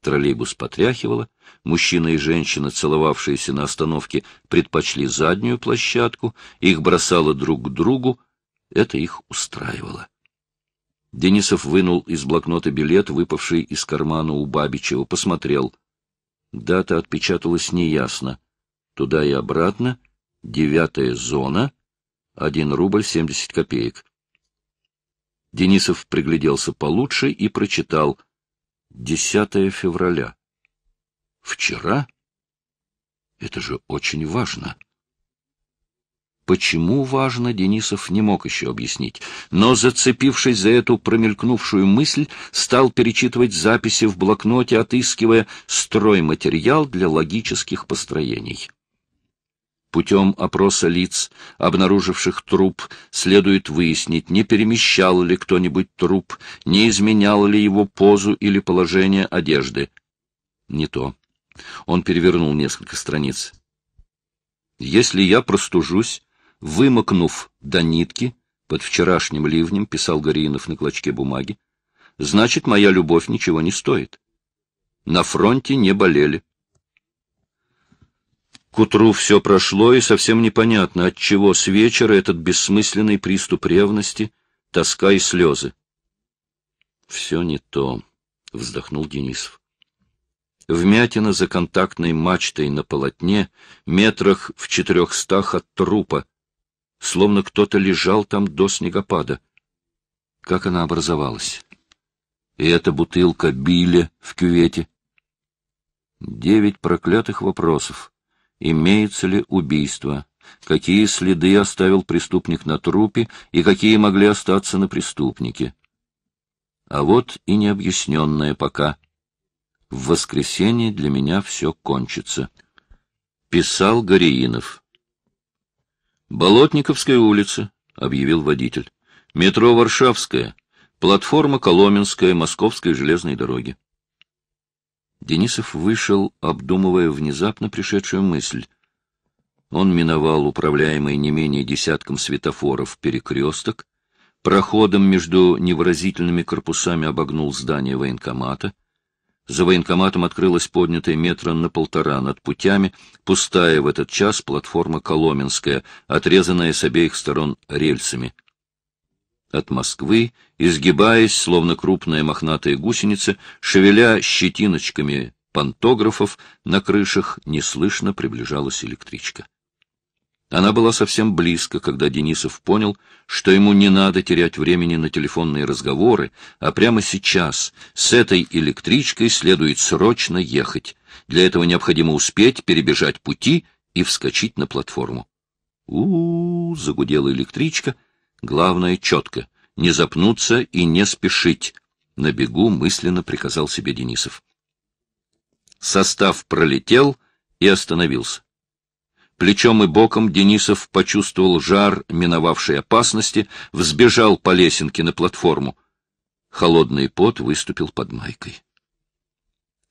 Троллейбус потряхивало, Мужчина и женщина, целовавшиеся на остановке, предпочли заднюю площадку, их бросало друг к другу. Это их устраивало. Денисов вынул из блокнота билет, выпавший из кармана у Бабичева, посмотрел. Дата отпечаталась неясно. Туда и обратно. Девятая зона. Один рубль семьдесят копеек. Денисов пригляделся получше и прочитал. 10 февраля. Вчера? Это же очень важно. Почему важно, Денисов не мог еще объяснить, но, зацепившись за эту промелькнувшую мысль, стал перечитывать записи в блокноте, отыскивая стройматериал для логических построений. Путем опроса лиц, обнаруживших труп, следует выяснить, не перемещал ли кто-нибудь труп, не изменял ли его позу или положение одежды. Не то. Он перевернул несколько страниц. «Если я простужусь, вымокнув до нитки, под вчерашним ливнем, — писал Гориинов на клочке бумаги, — значит, моя любовь ничего не стоит. На фронте не болели». К утру все прошло, и совсем непонятно, от чего с вечера этот бессмысленный приступ ревности, тоска и слезы. — Все не то, — вздохнул Денисов вмятина за контактной мачтой на полотне, метрах в четырехстах от трупа, словно кто-то лежал там до снегопада. Как она образовалась? И эта бутылка Биле в кювете. Девять проклятых вопросов. Имеется ли убийство? Какие следы оставил преступник на трупе и какие могли остаться на преступнике? А вот и необъясненное пока — в воскресенье для меня все кончится. Писал Гореинов. Болотниковская улица, объявил водитель. Метро Варшавская, платформа Коломенская Московской железной дороги. Денисов вышел, обдумывая внезапно пришедшую мысль. Он миновал управляемый не менее десятком светофоров перекресток, проходом между невыразительными корпусами обогнул здание военкомата — за военкоматом открылась поднятая метра на полтора над путями, пустая в этот час платформа Коломенская, отрезанная с обеих сторон рельсами. От Москвы, изгибаясь, словно крупная мохнатая гусеница, шевеля щетиночками пантографов на крышах, неслышно приближалась электричка. Она была совсем близко, когда Денисов понял, что ему не надо терять времени на телефонные разговоры, а прямо сейчас с этой электричкой следует срочно ехать. Для этого необходимо успеть перебежать пути и вскочить на платформу. у, -у, -у загудела электричка. Главное — четко, не запнуться и не спешить. На бегу мысленно приказал себе Денисов. Состав пролетел и остановился. Плечом и боком Денисов почувствовал жар миновавшей опасности, взбежал по лесенке на платформу. Холодный пот выступил под майкой.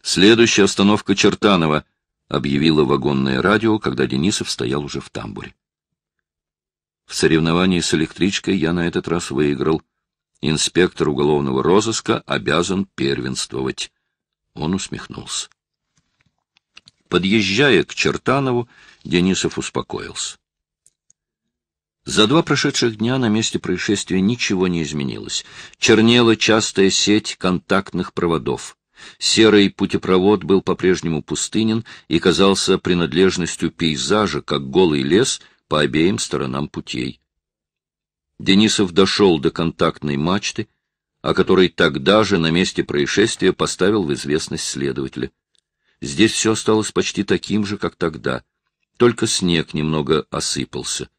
«Следующая остановка Чертанова», — объявило вагонное радио, когда Денисов стоял уже в тамбуре. В соревновании с электричкой я на этот раз выиграл. Инспектор уголовного розыска обязан первенствовать. Он усмехнулся. Подъезжая к Чертанову, Денисов успокоился. За два прошедших дня на месте происшествия ничего не изменилось. Чернела частая сеть контактных проводов. Серый путепровод был по-прежнему пустынен и казался принадлежностью пейзажа, как голый лес по обеим сторонам путей. Денисов дошел до контактной мачты, о которой тогда же на месте происшествия поставил в известность следователя. Здесь все осталось почти таким же, как тогда — только снег немного осыпался.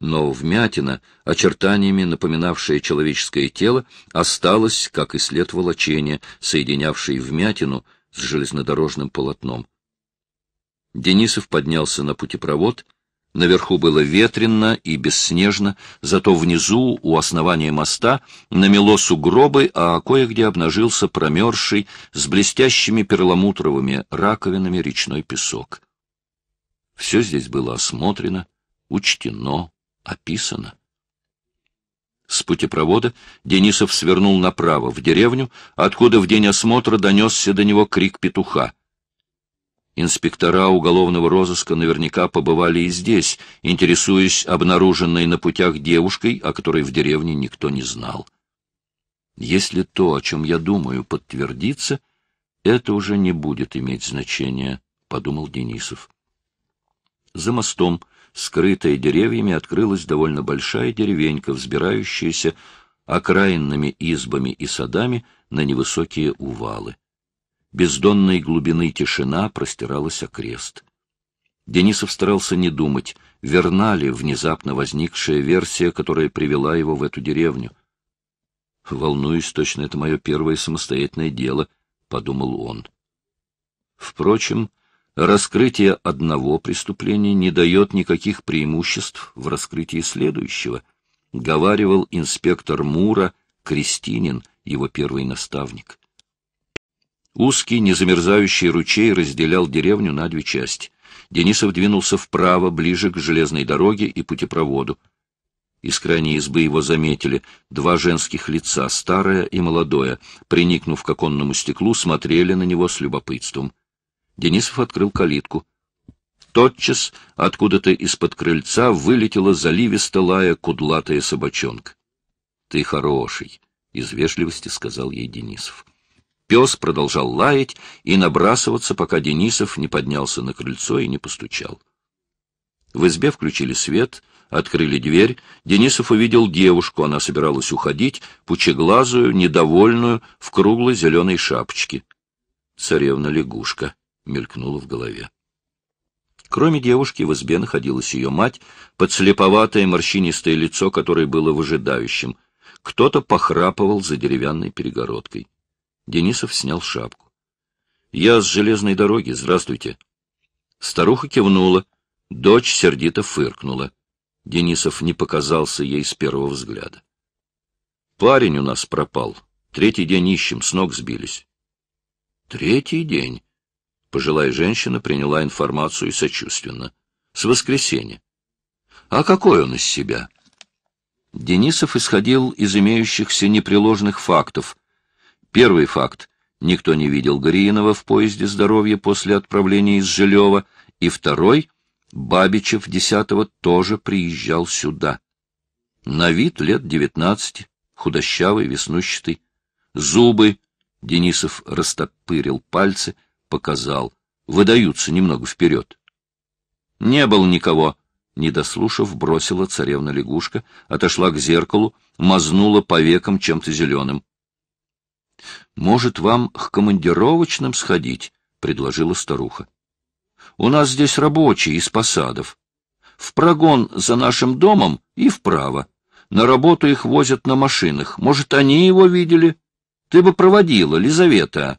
Но вмятина, очертаниями напоминавшая человеческое тело, осталась, как и след волочения, соединявший вмятину с железнодорожным полотном. Денисов поднялся на путепровод. Наверху было ветрено и бесснежно, зато внизу, у основания моста, намело сугробы, а кое-где обнажился промерзший с блестящими перламутровыми раковинами речной песок. Все здесь было осмотрено, учтено, описано. С путепровода Денисов свернул направо, в деревню, откуда в день осмотра донесся до него крик петуха. Инспектора уголовного розыска наверняка побывали и здесь, интересуясь обнаруженной на путях девушкой, о которой в деревне никто не знал. Если то, о чем я думаю, подтвердится, это уже не будет иметь значения, — подумал Денисов. За мостом, скрытая деревьями, открылась довольно большая деревенька, взбирающаяся окраинными избами и садами на невысокие увалы. Бездонной глубины тишина простиралась окрест. Денисов старался не думать, верна ли внезапно возникшая версия, которая привела его в эту деревню. «Волнуюсь, точно это мое первое самостоятельное дело», — подумал он. Впрочем, — раскрытие одного преступления не дает никаких преимуществ в раскрытии следующего, говаривал инспектор Мура Кристинин, его первый наставник. Узкий незамерзающий ручей разделял деревню на две части. Денисов двинулся вправо, ближе к железной дороге и путепроводу. Из крайней избы его заметили два женских лица, старое и молодое, приникнув к оконному стеклу, смотрели на него с любопытством. Денисов открыл калитку. Тотчас откуда-то из-под крыльца вылетела заливисто лая кудлатая собачонка. — Ты хороший, — из вежливости сказал ей Денисов. Пес продолжал лаять и набрасываться, пока Денисов не поднялся на крыльцо и не постучал. В избе включили свет, открыли дверь. Денисов увидел девушку, она собиралась уходить, пучеглазую, недовольную, в круглой зеленой шапочке. Царевна-лягушка мелькнуло в голове. Кроме девушки в избе находилась ее мать, подслеповатое морщинистое лицо, которое было выжидающим. Кто-то похрапывал за деревянной перегородкой. Денисов снял шапку. — Я с железной дороги, здравствуйте. Старуха кивнула, дочь сердито фыркнула. Денисов не показался ей с первого взгляда. — Парень у нас пропал. Третий день ищем, с ног сбились. — Третий день? Пожилая женщина приняла информацию сочувственно. С воскресенья. А какой он из себя? Денисов исходил из имеющихся непреложных фактов. Первый факт. Никто не видел Гориинова в поезде здоровья после отправления из Желева. И второй. Бабичев 10-го тоже приезжал сюда. На вид лет 19, худощавый, веснущатый. Зубы. Денисов растопырил пальцы — показал, выдаются немного вперед. — Не было никого, — не дослушав, бросила царевна-лягушка, отошла к зеркалу, мазнула по векам чем-то зеленым. — Может, вам к командировочным сходить? — предложила старуха. — У нас здесь рабочие из посадов. В прогон за нашим домом и вправо. На работу их возят на машинах. Может, они его видели? Ты бы проводила, Лизавета.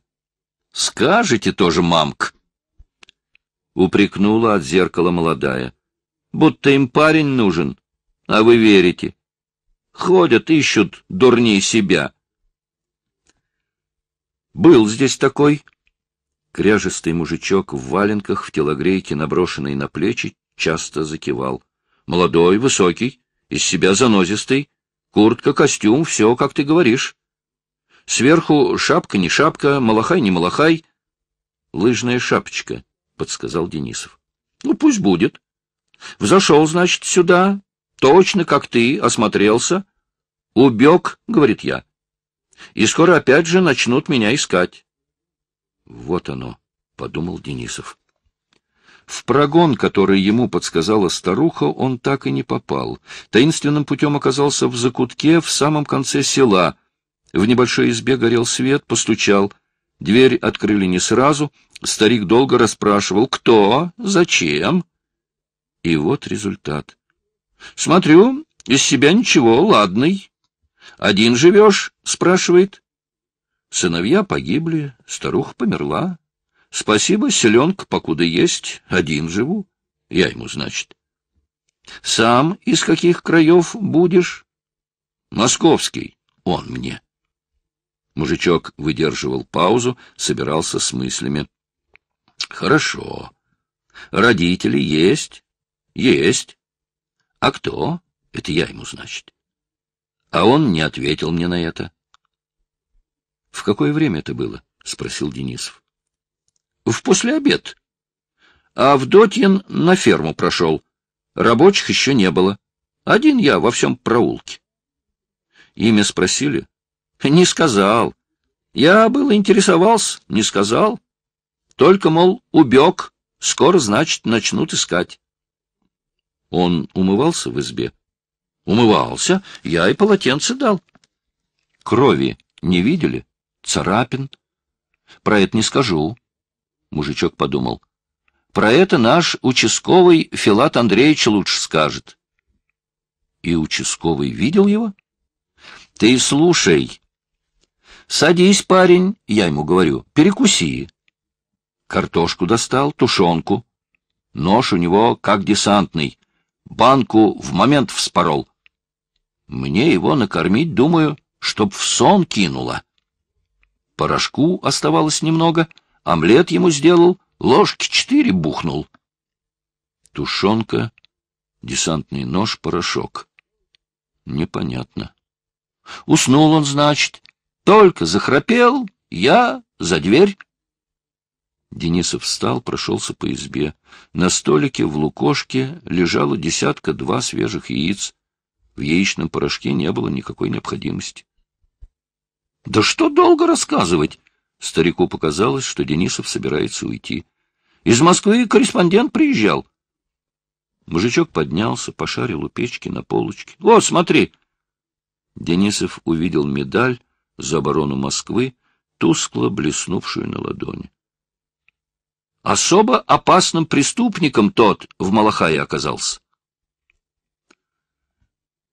Скажете тоже, мамк. Упрекнула от зеркала молодая. Будто им парень нужен, а вы верите. Ходят, ищут дурней себя. Был здесь такой. Кряжистый мужичок в валенках, в телогрейке, наброшенной на плечи, часто закивал. Молодой, высокий, из себя занозистый, куртка, костюм, все, как ты говоришь. Сверху шапка не шапка, малахай не малахай. Лыжная шапочка, — подсказал Денисов. Ну, пусть будет. Взошел, значит, сюда, точно как ты, осмотрелся. Убег, — говорит я. И скоро опять же начнут меня искать. Вот оно, — подумал Денисов. В прогон, который ему подсказала старуха, он так и не попал. Таинственным путем оказался в закутке в самом конце села — в небольшой избе горел свет, постучал. Дверь открыли не сразу. Старик долго расспрашивал, кто, зачем. И вот результат. «Смотрю, из себя ничего, ладный. Один живешь?» — спрашивает. Сыновья погибли, старуха померла. Спасибо, селенка, покуда есть, один живу. Я ему, значит. Сам из каких краев будешь? Московский, он мне. Мужичок выдерживал паузу, собирался с мыслями. — Хорошо. Родители есть? — Есть. — А кто? — Это я ему, значит. А он не ответил мне на это. — В какое время это было? — спросил Денисов. — В послеобед. А Авдотьин на ферму прошел. Рабочих еще не было. Один я во всем проулке. Имя спросили? Не сказал. Я был интересовался, не сказал. Только, мол, убег. Скоро, значит, начнут искать. Он умывался в избе? Умывался. Я и полотенце дал. Крови не видели? Царапин? Про это не скажу. Мужичок подумал. Про это наш участковый Филат Андреевич лучше скажет. И участковый видел его? Ты слушай, «Садись, парень», — я ему говорю, — «перекуси». Картошку достал, тушенку. Нож у него как десантный. Банку в момент вспорол. Мне его накормить, думаю, чтоб в сон кинуло. Порошку оставалось немного, омлет ему сделал, ложки четыре бухнул. Тушенка, десантный нож, порошок. Непонятно. Уснул он, значит, только захрапел, я за дверь. Денисов встал, прошелся по избе. На столике в лукошке лежало десятка-два свежих яиц. В яичном порошке не было никакой необходимости. — Да что долго рассказывать? Старику показалось, что Денисов собирается уйти. — Из Москвы корреспондент приезжал. Мужичок поднялся, пошарил у печки на полочке. — Вот, смотри! Денисов увидел медаль за оборону Москвы, тускло блеснувшую на ладони. Особо опасным преступником тот в Малахае оказался.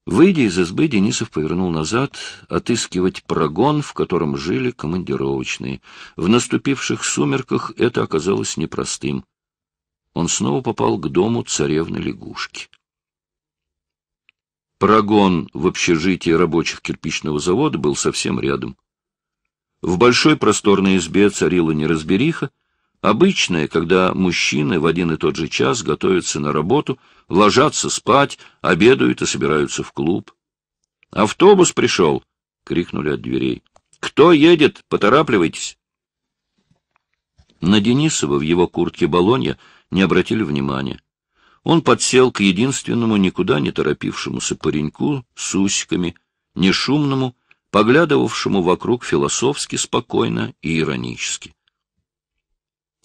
Выйдя из избы, Денисов повернул назад, отыскивать прогон, в котором жили командировочные. В наступивших сумерках это оказалось непростым. Он снова попал к дому царевны лягушки. Прогон в общежитии рабочих кирпичного завода был совсем рядом. В большой просторной избе царила неразбериха, обычная, когда мужчины в один и тот же час готовятся на работу, ложатся спать, обедают и собираются в клуб. «Автобус пришел!» — крикнули от дверей. «Кто едет? Поторапливайтесь!» На Денисова в его куртке Болонья не обратили внимания он подсел к единственному никуда не торопившемуся пареньку с усиками, нешумному, поглядывавшему вокруг философски спокойно и иронически.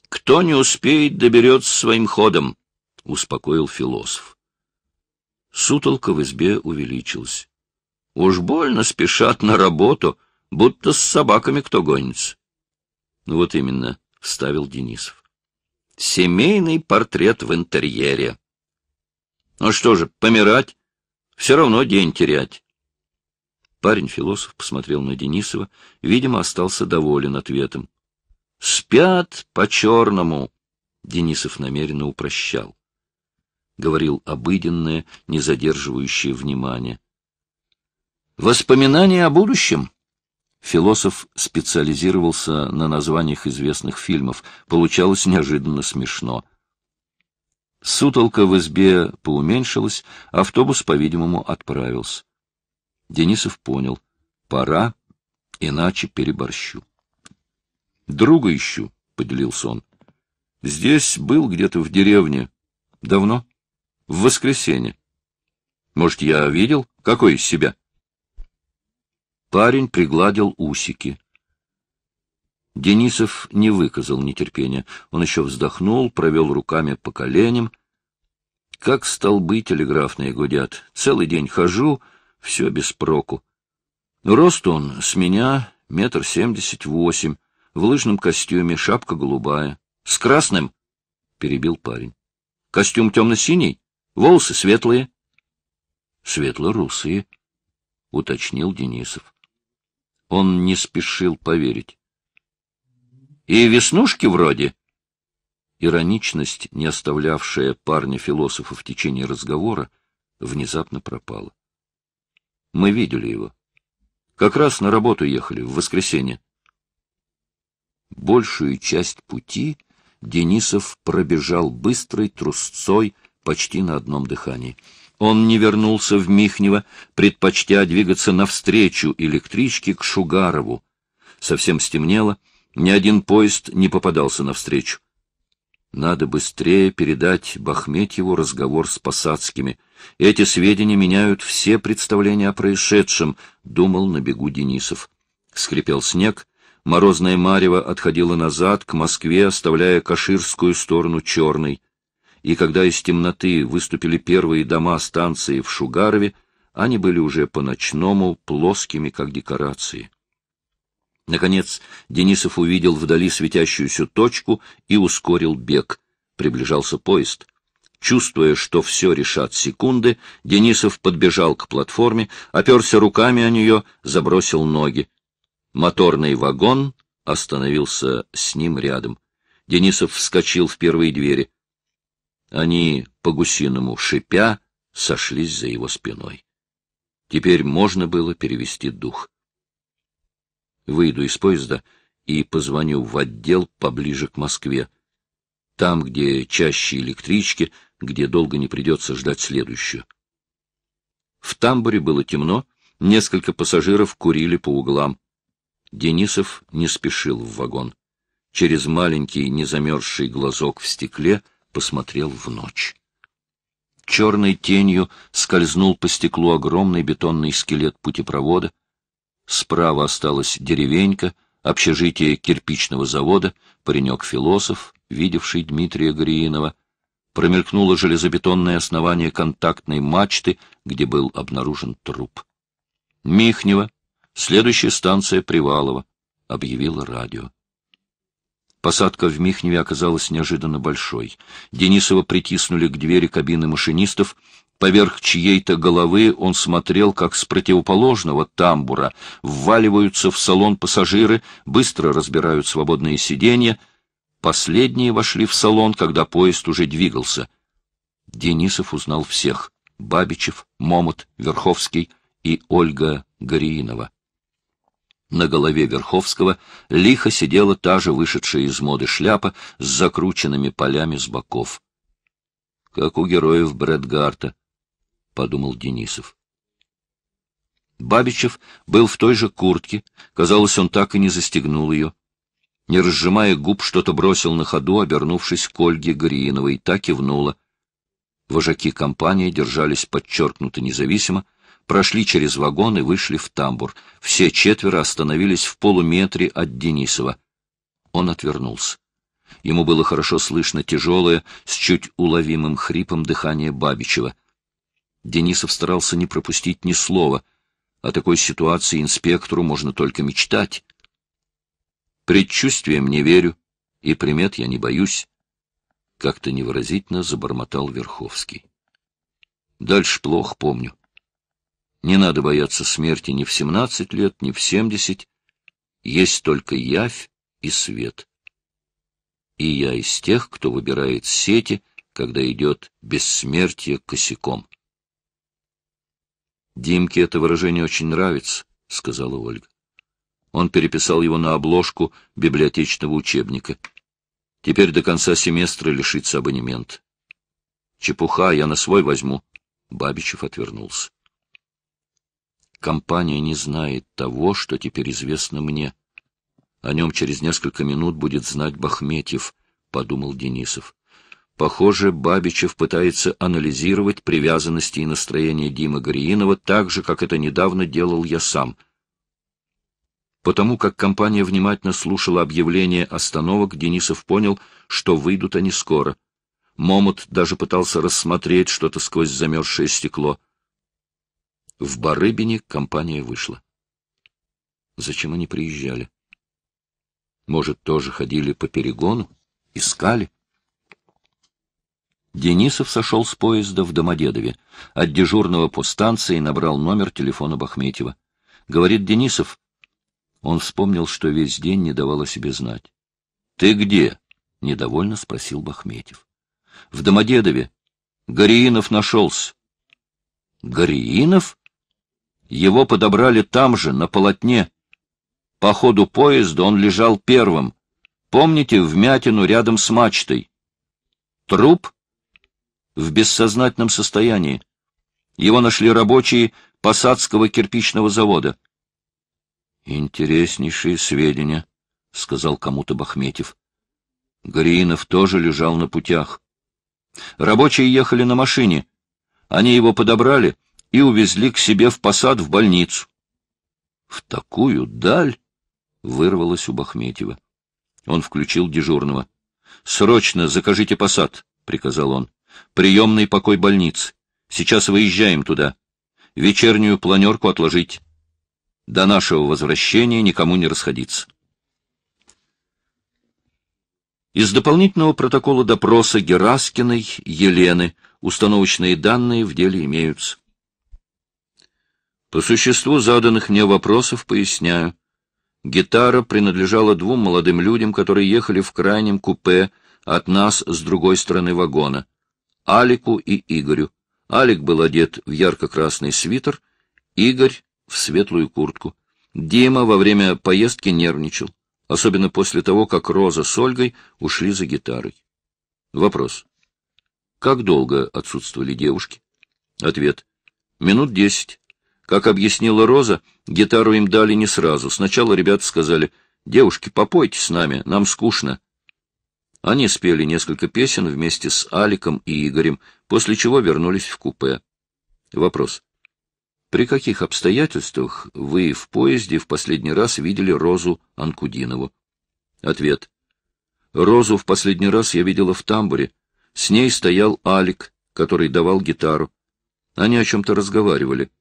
«Кто не успеет, доберется своим ходом», — успокоил философ. Сутолка в избе увеличилась. «Уж больно спешат на работу, будто с собаками кто гонится». Ну «Вот именно», — вставил Денисов. «Семейный портрет в интерьере», ну что же, помирать? Все равно день терять. Парень-философ посмотрел на Денисова, видимо, остался доволен ответом. — Спят по-черному! — Денисов намеренно упрощал. Говорил обыденное, не задерживающее внимание. — Воспоминания о будущем? Философ специализировался на названиях известных фильмов. Получалось неожиданно смешно. — Сутолка в избе поуменьшилась, автобус, по-видимому, отправился. Денисов понял — пора, иначе переборщу. — Друга ищу, — поделился он. — Здесь был где-то в деревне. — Давно? — В воскресенье. — Может, я видел? Какой из себя? Парень пригладил усики. Денисов не выказал нетерпения. Он еще вздохнул, провел руками по коленям. Как столбы телеграфные гудят. Целый день хожу, все без проку. Рост он с меня метр семьдесят восемь, в лыжном костюме, шапка голубая. — С красным? — перебил парень. — Костюм темно-синий, волосы светлые. — Светло-русые, — уточнил Денисов. Он не спешил поверить. И веснушки вроде. Ироничность, не оставлявшая парня-философа в течение разговора, внезапно пропала. Мы видели его. Как раз на работу ехали, в воскресенье. Большую часть пути Денисов пробежал быстрой трусцой почти на одном дыхании. Он не вернулся в Михнево, предпочтя двигаться навстречу электричке к Шугарову. Совсем стемнело — ни один поезд не попадался навстречу. Надо быстрее передать Бахметьеву разговор с посадскими. Эти сведения меняют все представления о происшедшем, — думал на бегу Денисов. Скрипел снег, морозное марево отходило назад, к Москве, оставляя Каширскую сторону черной. И когда из темноты выступили первые дома станции в Шугарове, они были уже по-ночному плоскими, как декорации. Наконец Денисов увидел вдали светящуюся точку и ускорил бег. Приближался поезд. Чувствуя, что все решат секунды, Денисов подбежал к платформе, оперся руками о нее, забросил ноги. Моторный вагон остановился с ним рядом. Денисов вскочил в первые двери. Они, по-гусиному шипя, сошлись за его спиной. Теперь можно было перевести дух. Выйду из поезда и позвоню в отдел поближе к Москве. Там, где чаще электрички, где долго не придется ждать следующую. В тамбуре было темно, несколько пассажиров курили по углам. Денисов не спешил в вагон. Через маленький незамерзший глазок в стекле посмотрел в ночь. Черной тенью скользнул по стеклу огромный бетонный скелет путепровода — Справа осталась деревенька, общежитие кирпичного завода, паренек-философ, видевший Дмитрия Гриинова, Промелькнуло железобетонное основание контактной мачты, где был обнаружен труп. Михнево, Следующая станция Привалова», — объявило радио. Посадка в Михневе оказалась неожиданно большой. Денисова притиснули к двери кабины машинистов, Поверх чьей-то головы он смотрел, как с противоположного тамбура вваливаются в салон пассажиры, быстро разбирают свободные сиденья. Последние вошли в салон, когда поезд уже двигался. Денисов узнал всех — Бабичев, Момот, Верховский и Ольга Гориинова. На голове Верховского лихо сидела та же вышедшая из моды шляпа с закрученными полями с боков. Как у героев Брэдгарта, — подумал Денисов. Бабичев был в той же куртке, казалось, он так и не застегнул ее. Не разжимая губ, что-то бросил на ходу, обернувшись к Ольге Горииновой, так кивнула. Вожаки компании держались подчеркнуто независимо, прошли через вагон и вышли в тамбур. Все четверо остановились в полуметре от Денисова. Он отвернулся. Ему было хорошо слышно тяжелое, с чуть уловимым хрипом дыхание Бабичева — Денисов старался не пропустить ни слова. О такой ситуации инспектору можно только мечтать. «Предчувствием не верю, и примет я не боюсь», — как-то невыразительно забормотал Верховский. «Дальше плохо помню. Не надо бояться смерти ни в семнадцать лет, ни в семьдесят. Есть только явь и свет. И я из тех, кто выбирает сети, когда идет бессмертие косяком». Димке это выражение очень нравится, — сказала Ольга. Он переписал его на обложку библиотечного учебника. Теперь до конца семестра лишится абонемент. Чепуха, я на свой возьму. Бабичев отвернулся. Компания не знает того, что теперь известно мне. О нем через несколько минут будет знать Бахметьев, — подумал Денисов. Похоже, Бабичев пытается анализировать привязанности и настроения Димы Гориинова так же, как это недавно делал я сам. Потому как компания внимательно слушала объявление остановок, Денисов понял, что выйдут они скоро. Момот даже пытался рассмотреть что-то сквозь замерзшее стекло. В Барыбине компания вышла. Зачем они приезжали? Может, тоже ходили по перегону? Искали? Денисов сошел с поезда в Домодедове. От дежурного по станции набрал номер телефона Бахметьева. Говорит Денисов. Он вспомнил, что весь день не давал о себе знать. — Ты где? — недовольно спросил Бахметьев. — В Домодедове. Гориинов нашелся. — Гориинов? Его подобрали там же, на полотне. По ходу поезда он лежал первым. Помните вмятину рядом с мачтой? Труп в бессознательном состоянии. Его нашли рабочие посадского кирпичного завода. — Интереснейшие сведения, — сказал кому-то Бахметьев. Гориинов тоже лежал на путях. Рабочие ехали на машине. Они его подобрали и увезли к себе в посад в больницу. — В такую даль? — вырвалось у Бахметьева. Он включил дежурного. — Срочно закажите посад, — приказал он. Приемный покой больницы. Сейчас выезжаем туда. Вечернюю планерку отложить. До нашего возвращения никому не расходиться. Из дополнительного протокола допроса Гераскиной Елены установочные данные в деле имеются. По существу заданных мне вопросов поясняю. Гитара принадлежала двум молодым людям, которые ехали в крайнем купе от нас с другой стороны вагона. Алику и Игорю. Алик был одет в ярко-красный свитер, Игорь — в светлую куртку. Дима во время поездки нервничал, особенно после того, как Роза с Ольгой ушли за гитарой. Вопрос. Как долго отсутствовали девушки? Ответ. Минут десять. Как объяснила Роза, гитару им дали не сразу. Сначала ребята сказали, девушки, попойте с нами, нам скучно. Они спели несколько песен вместе с Аликом и Игорем, после чего вернулись в купе. Вопрос. При каких обстоятельствах вы в поезде в последний раз видели Розу Анкудинову? Ответ. Розу в последний раз я видела в тамбуре. С ней стоял Алик, который давал гитару. Они о чем-то разговаривали.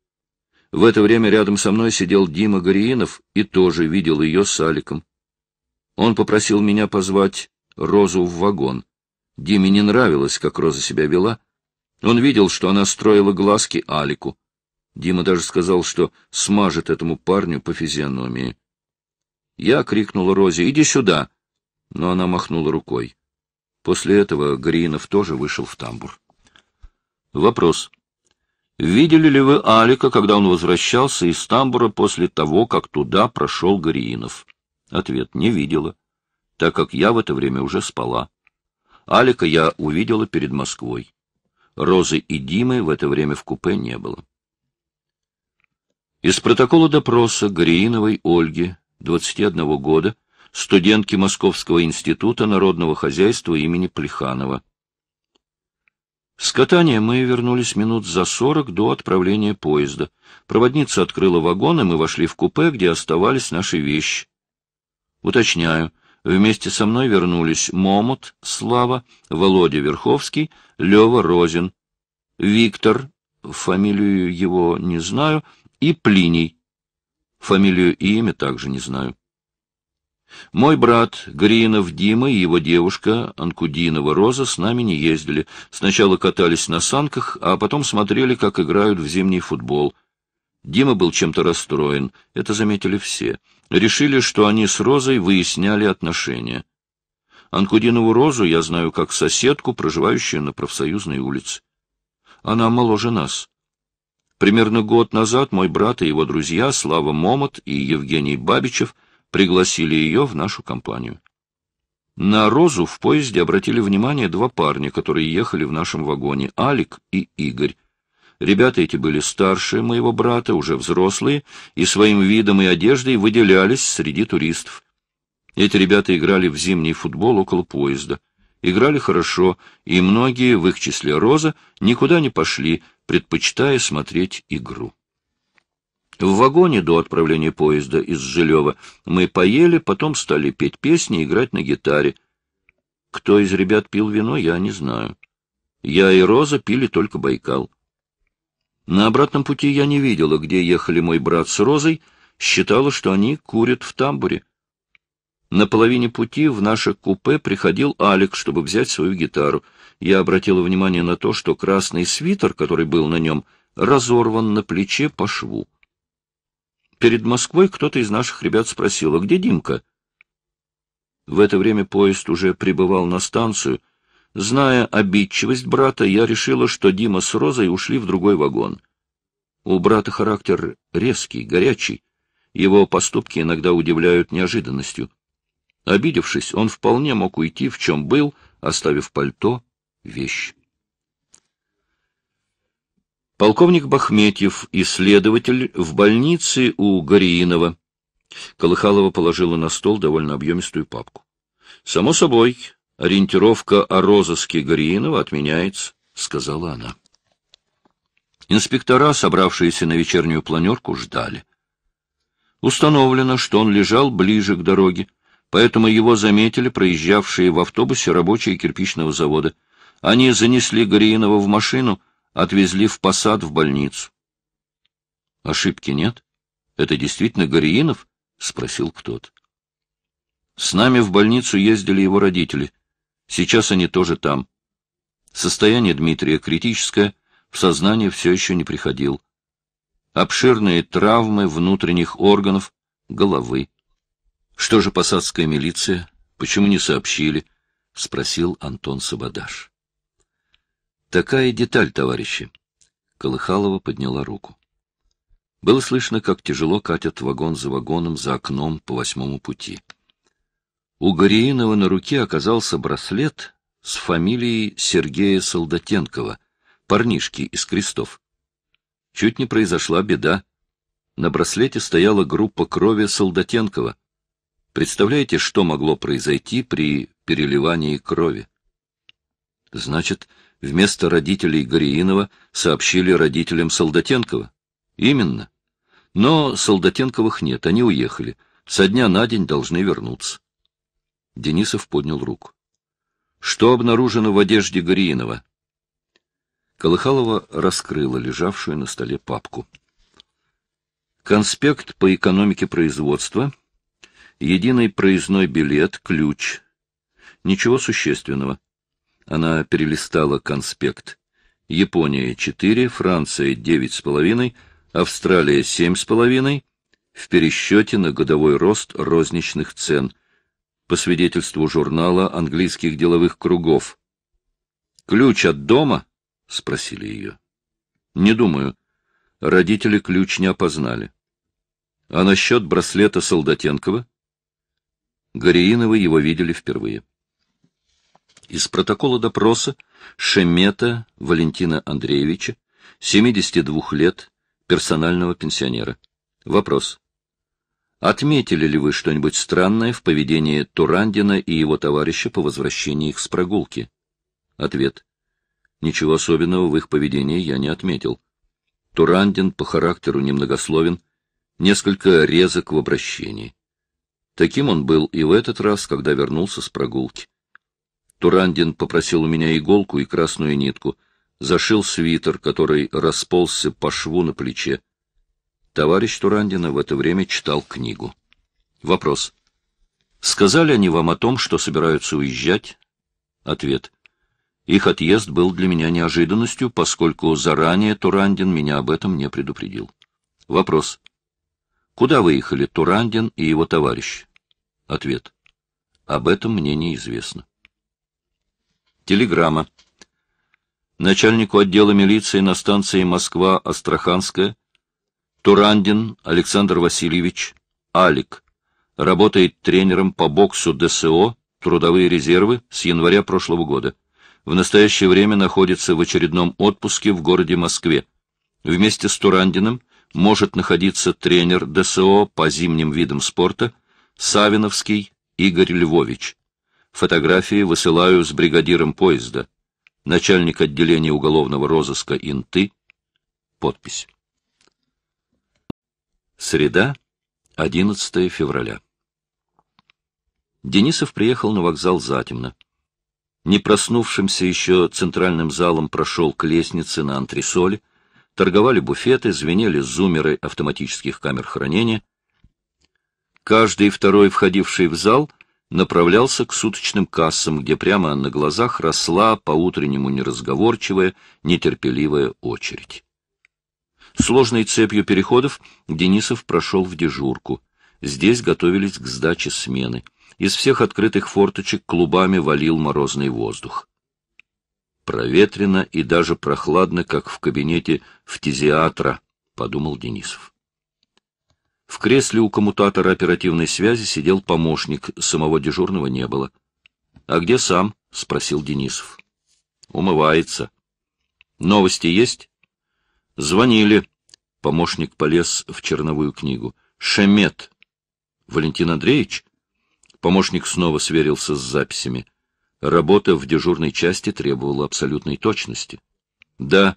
В это время рядом со мной сидел Дима Гориинов и тоже видел ее с Аликом. Он попросил меня позвать Розу в вагон. Диме не нравилось, как Роза себя вела. Он видел, что она строила глазки Алику. Дима даже сказал, что смажет этому парню по физиономии. Я крикнул Розе, иди сюда, но она махнула рукой. После этого Гринов тоже вышел в тамбур. Вопрос. Видели ли вы Алика, когда он возвращался из тамбура после того, как туда прошел Гриинов? Ответ. Не видела так как я в это время уже спала. Алика я увидела перед Москвой. Розы и Димы в это время в купе не было. Из протокола допроса Горииновой Ольги, 21 года, студентки Московского института народного хозяйства имени Плеханова. С катания мы вернулись минут за сорок до отправления поезда. Проводница открыла вагон, и мы вошли в купе, где оставались наши вещи. Уточняю, Вместе со мной вернулись Момот, Слава, Володя Верховский, Лева Розин, Виктор, фамилию его не знаю, и Плиний. Фамилию и имя также не знаю. Мой брат Гринов Дима и его девушка Анкудинова Роза с нами не ездили. Сначала катались на санках, а потом смотрели, как играют в зимний футбол. Дима был чем-то расстроен, это заметили все решили, что они с Розой выясняли отношения. Анкудинову Розу я знаю как соседку, проживающую на профсоюзной улице. Она моложе нас. Примерно год назад мой брат и его друзья Слава Момот и Евгений Бабичев пригласили ее в нашу компанию. На Розу в поезде обратили внимание два парня, которые ехали в нашем вагоне, Алик и Игорь. Ребята эти были старше моего брата, уже взрослые, и своим видом и одеждой выделялись среди туристов. Эти ребята играли в зимний футбол около поезда. Играли хорошо, и многие, в их числе Роза, никуда не пошли, предпочитая смотреть игру. В вагоне до отправления поезда из Жилева мы поели, потом стали петь песни и играть на гитаре. Кто из ребят пил вино, я не знаю. Я и Роза пили только Байкал. На обратном пути я не видела, где ехали мой брат с Розой, считала, что они курят в тамбуре. На половине пути в наше купе приходил Алекс, чтобы взять свою гитару. Я обратила внимание на то, что красный свитер, который был на нем, разорван на плече по шву. Перед Москвой кто-то из наших ребят спросил, а где Димка? В это время поезд уже прибывал на станцию — Зная обидчивость брата, я решила, что Дима с Розой ушли в другой вагон. У брата характер резкий, горячий. Его поступки иногда удивляют неожиданностью. Обидевшись, он вполне мог уйти, в чем был, оставив пальто, вещь. Полковник Бахметьев, исследователь, в больнице у Гориинова. Колыхалова положила на стол довольно объемистую папку. Само собой, — Ориентировка о розыске Гориинова отменяется, — сказала она. Инспектора, собравшиеся на вечернюю планерку, ждали. Установлено, что он лежал ближе к дороге, поэтому его заметили проезжавшие в автобусе рабочие кирпичного завода. Они занесли Гориинова в машину, отвезли в посад в больницу. — Ошибки нет? Это действительно Гориинов? — спросил кто-то. С нами в больницу ездили его родители — Сейчас они тоже там. Состояние Дмитрия критическое, в сознание все еще не приходил. Обширные травмы внутренних органов, головы. Что же посадская милиция? Почему не сообщили? — спросил Антон Сабадаш. Такая деталь, товарищи. Колыхалова подняла руку. Было слышно, как тяжело катят вагон за вагоном за окном по восьмому пути. У Гориинова на руке оказался браслет с фамилией Сергея Солдатенкова, парнишки из крестов. Чуть не произошла беда. На браслете стояла группа крови Солдатенкова. Представляете, что могло произойти при переливании крови? Значит, вместо родителей Гориинова сообщили родителям Солдатенкова? Именно. Но Солдатенковых нет, они уехали. Со дня на день должны вернуться. Денисов поднял руку. Что обнаружено в одежде Гориинова? Колыхалова раскрыла лежавшую на столе папку. Конспект по экономике производства, единый проездной билет, ключ. Ничего существенного. Она перелистала конспект. Япония четыре, Франция девять с половиной, Австралия семь с половиной в пересчете на годовой рост розничных цен – по свидетельству журнала английских деловых кругов. «Ключ от дома?» — спросили ее. «Не думаю. Родители ключ не опознали. А насчет браслета Солдатенкова?» Гореинова его видели впервые. Из протокола допроса Шемета Валентина Андреевича, 72 лет, персонального пенсионера. Вопрос. Отметили ли вы что-нибудь странное в поведении Турандина и его товарища по возвращении их с прогулки? Ответ. Ничего особенного в их поведении я не отметил. Турандин по характеру немногословен, несколько резок в обращении. Таким он был и в этот раз, когда вернулся с прогулки. Турандин попросил у меня иголку и красную нитку, зашил свитер, который расползся по шву на плече. Товарищ Турандина в это время читал книгу. Вопрос. Сказали они вам о том, что собираются уезжать? Ответ. Их отъезд был для меня неожиданностью, поскольку заранее Турандин меня об этом не предупредил. Вопрос. Куда выехали Турандин и его товарищ? Ответ. Об этом мне неизвестно. Телеграмма. Начальнику отдела милиции на станции Москва-Астраханская Турандин Александр Васильевич, Алик, работает тренером по боксу ДСО «Трудовые резервы» с января прошлого года. В настоящее время находится в очередном отпуске в городе Москве. Вместе с Турандиным может находиться тренер ДСО по зимним видам спорта Савиновский Игорь Львович. Фотографии высылаю с бригадиром поезда. Начальник отделения уголовного розыска Инты. Подпись. Среда, 11 февраля. Денисов приехал на вокзал затемно. Не проснувшимся еще центральным залом прошел к лестнице на антресоли, торговали буфеты, звенели зумеры автоматических камер хранения. Каждый второй, входивший в зал, направлялся к суточным кассам, где прямо на глазах росла по-утреннему неразговорчивая, нетерпеливая очередь. Сложной цепью переходов Денисов прошел в дежурку. Здесь готовились к сдаче смены. Из всех открытых форточек клубами валил морозный воздух. Проветрено и даже прохладно, как в кабинете фтизиатра, — подумал Денисов. В кресле у коммутатора оперативной связи сидел помощник, самого дежурного не было. — А где сам? — спросил Денисов. — Умывается. — Новости есть? Звонили. Помощник полез в черновую книгу. Шемет. Валентин Андреевич? Помощник снова сверился с записями. Работа в дежурной части требовала абсолютной точности. Да,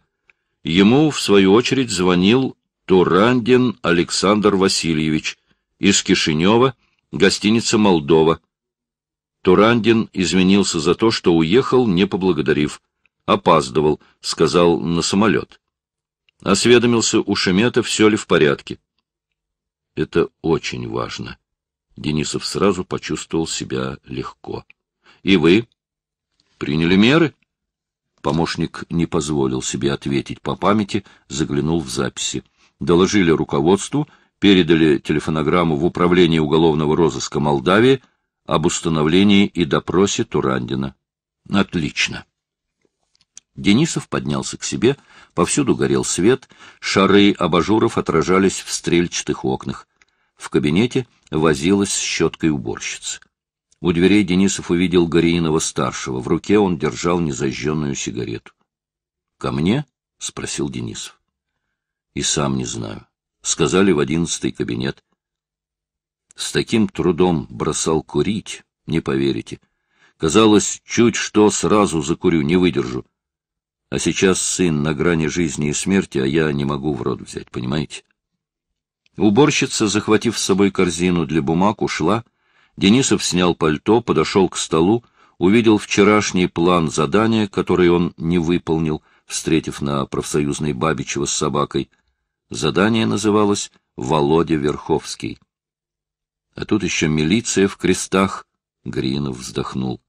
ему, в свою очередь, звонил Турандин Александр Васильевич из Кишинева, гостиница «Молдова». Турандин извинился за то, что уехал, не поблагодарив. «Опаздывал», — сказал на самолет. Осведомился у Шемета, все ли в порядке. Это очень важно. Денисов сразу почувствовал себя легко. И вы? Приняли меры? Помощник не позволил себе ответить по памяти, заглянул в записи. Доложили руководству, передали телефонограмму в Управление уголовного розыска Молдавии об установлении и допросе Турандина. Отлично. Денисов поднялся к себе, — Повсюду горел свет, шары абажуров отражались в стрельчатых окнах. В кабинете возилась щеткой уборщица. У дверей Денисов увидел Гориинова-старшего. В руке он держал незажженную сигарету. — Ко мне? — спросил Денисов. — И сам не знаю. Сказали в одиннадцатый кабинет. С таким трудом бросал курить, не поверите. Казалось, чуть что сразу закурю, не выдержу. А сейчас сын на грани жизни и смерти, а я не могу в рот взять, понимаете? Уборщица, захватив с собой корзину для бумаг, ушла. Денисов снял пальто, подошел к столу, увидел вчерашний план задания, который он не выполнил, встретив на профсоюзной Бабичева с собакой. Задание называлось «Володя Верховский». А тут еще милиция в крестах. Гринов вздохнул.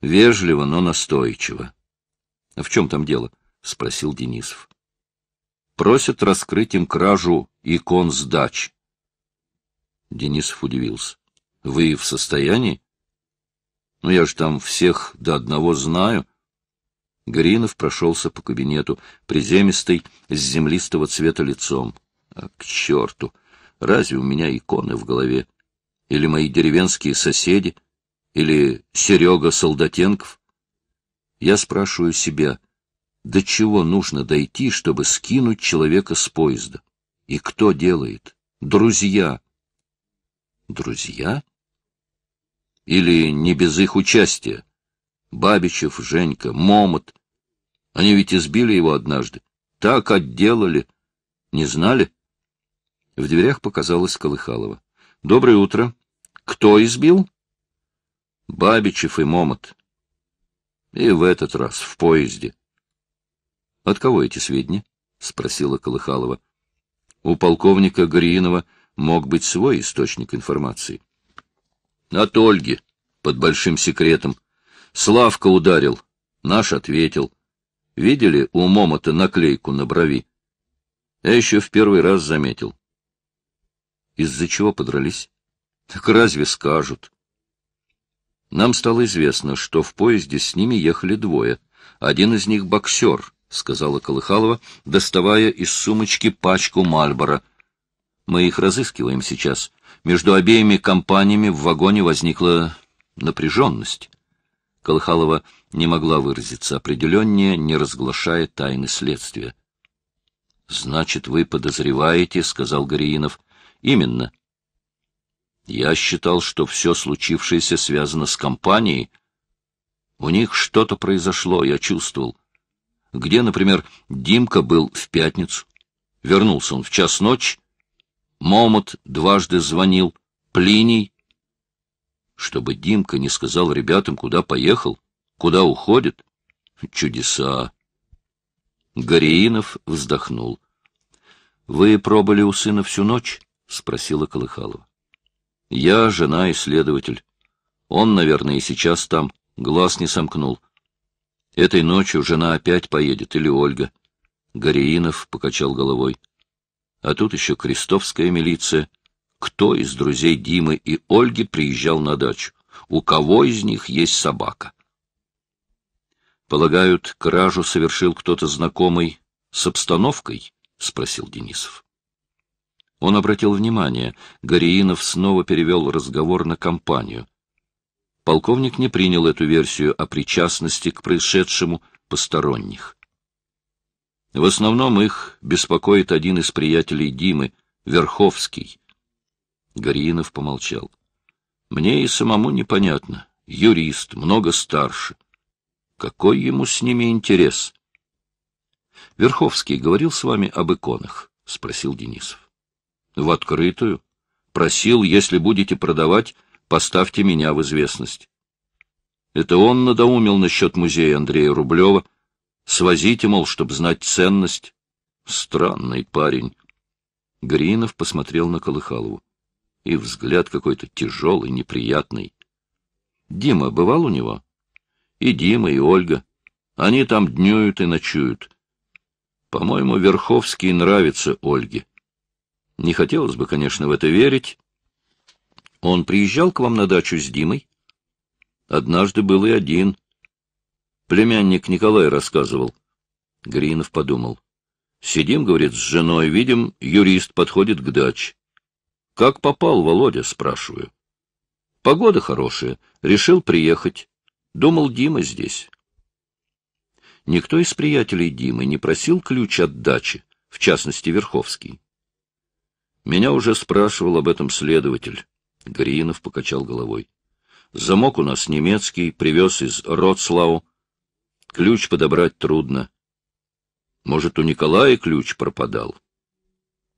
Вежливо, но настойчиво. — В чем там дело? — спросил Денисов. — Просят раскрыть им кражу икон сдач. Денисов удивился. — Вы в состоянии? — Ну, я же там всех до одного знаю. Гринов прошелся по кабинету, приземистый, с землистого цвета лицом. А к черту! Разве у меня иконы в голове? Или мои деревенские соседи? Или Серега Солдатенков? я спрашиваю себя, до чего нужно дойти, чтобы скинуть человека с поезда? И кто делает? Друзья. Друзья? Или не без их участия? Бабичев, Женька, Момот. Они ведь избили его однажды. Так отделали. Не знали? В дверях показалась Колыхалова. — Доброе утро. Кто избил? — Бабичев и Момот. И в этот раз в поезде. — От кого эти сведения? — спросила Колыхалова. — У полковника Гориинова мог быть свой источник информации. — От Ольги, под большим секретом. Славка ударил, наш ответил. Видели у Момота наклейку на брови? Я еще в первый раз заметил. — Из-за чего подрались? — Так разве скажут? — нам стало известно, что в поезде с ними ехали двое. Один из них — боксер, — сказала Колыхалова, доставая из сумочки пачку Мальбора. Мы их разыскиваем сейчас. Между обеими компаниями в вагоне возникла напряженность. Колыхалова не могла выразиться определеннее, не разглашая тайны следствия. — Значит, вы подозреваете, — сказал Гориинов. — Именно, я считал, что все случившееся связано с компанией. У них что-то произошло, я чувствовал. Где, например, Димка был в пятницу? Вернулся он в час ночи. Момот дважды звонил. Плиний. Чтобы Димка не сказал ребятам, куда поехал, куда уходит. Чудеса. Гореинов вздохнул. — Вы пробыли у сына всю ночь? — спросила Колыхалова. Я жена и следователь. Он, наверное, и сейчас там, глаз не сомкнул. Этой ночью жена опять поедет, или Ольга. Гореинов покачал головой. А тут еще крестовская милиция. Кто из друзей Димы и Ольги приезжал на дачу? У кого из них есть собака? Полагают, кражу совершил кто-то знакомый с обстановкой? — спросил Денисов. Он обратил внимание, Гориинов снова перевел разговор на компанию. Полковник не принял эту версию о причастности к происшедшему посторонних. В основном их беспокоит один из приятелей Димы, Верховский. Гориинов помолчал. Мне и самому непонятно. Юрист, много старше. Какой ему с ними интерес? Верховский говорил с вами об иконах, — спросил Денисов в открытую. Просил, если будете продавать, поставьте меня в известность. Это он надоумил насчет музея Андрея Рублева. Свозите, мол, чтобы знать ценность. Странный парень. Гринов посмотрел на Колыхалову. И взгляд какой-то тяжелый, неприятный. Дима бывал у него? И Дима, и Ольга. Они там днюют и ночуют. По-моему, Верховский нравится Ольге. Не хотелось бы, конечно, в это верить. Он приезжал к вам на дачу с Димой? Однажды был и один. Племянник Николай рассказывал. Гринов подумал. Сидим, говорит, с женой, видим, юрист подходит к даче. Как попал, Володя, спрашиваю. Погода хорошая, решил приехать. Думал, Дима здесь. Никто из приятелей Димы не просил ключ от дачи, в частности, Верховский. Меня уже спрашивал об этом следователь. Гриинов покачал головой. Замок у нас немецкий, привез из Ротслау. Ключ подобрать трудно. Может, у Николая ключ пропадал?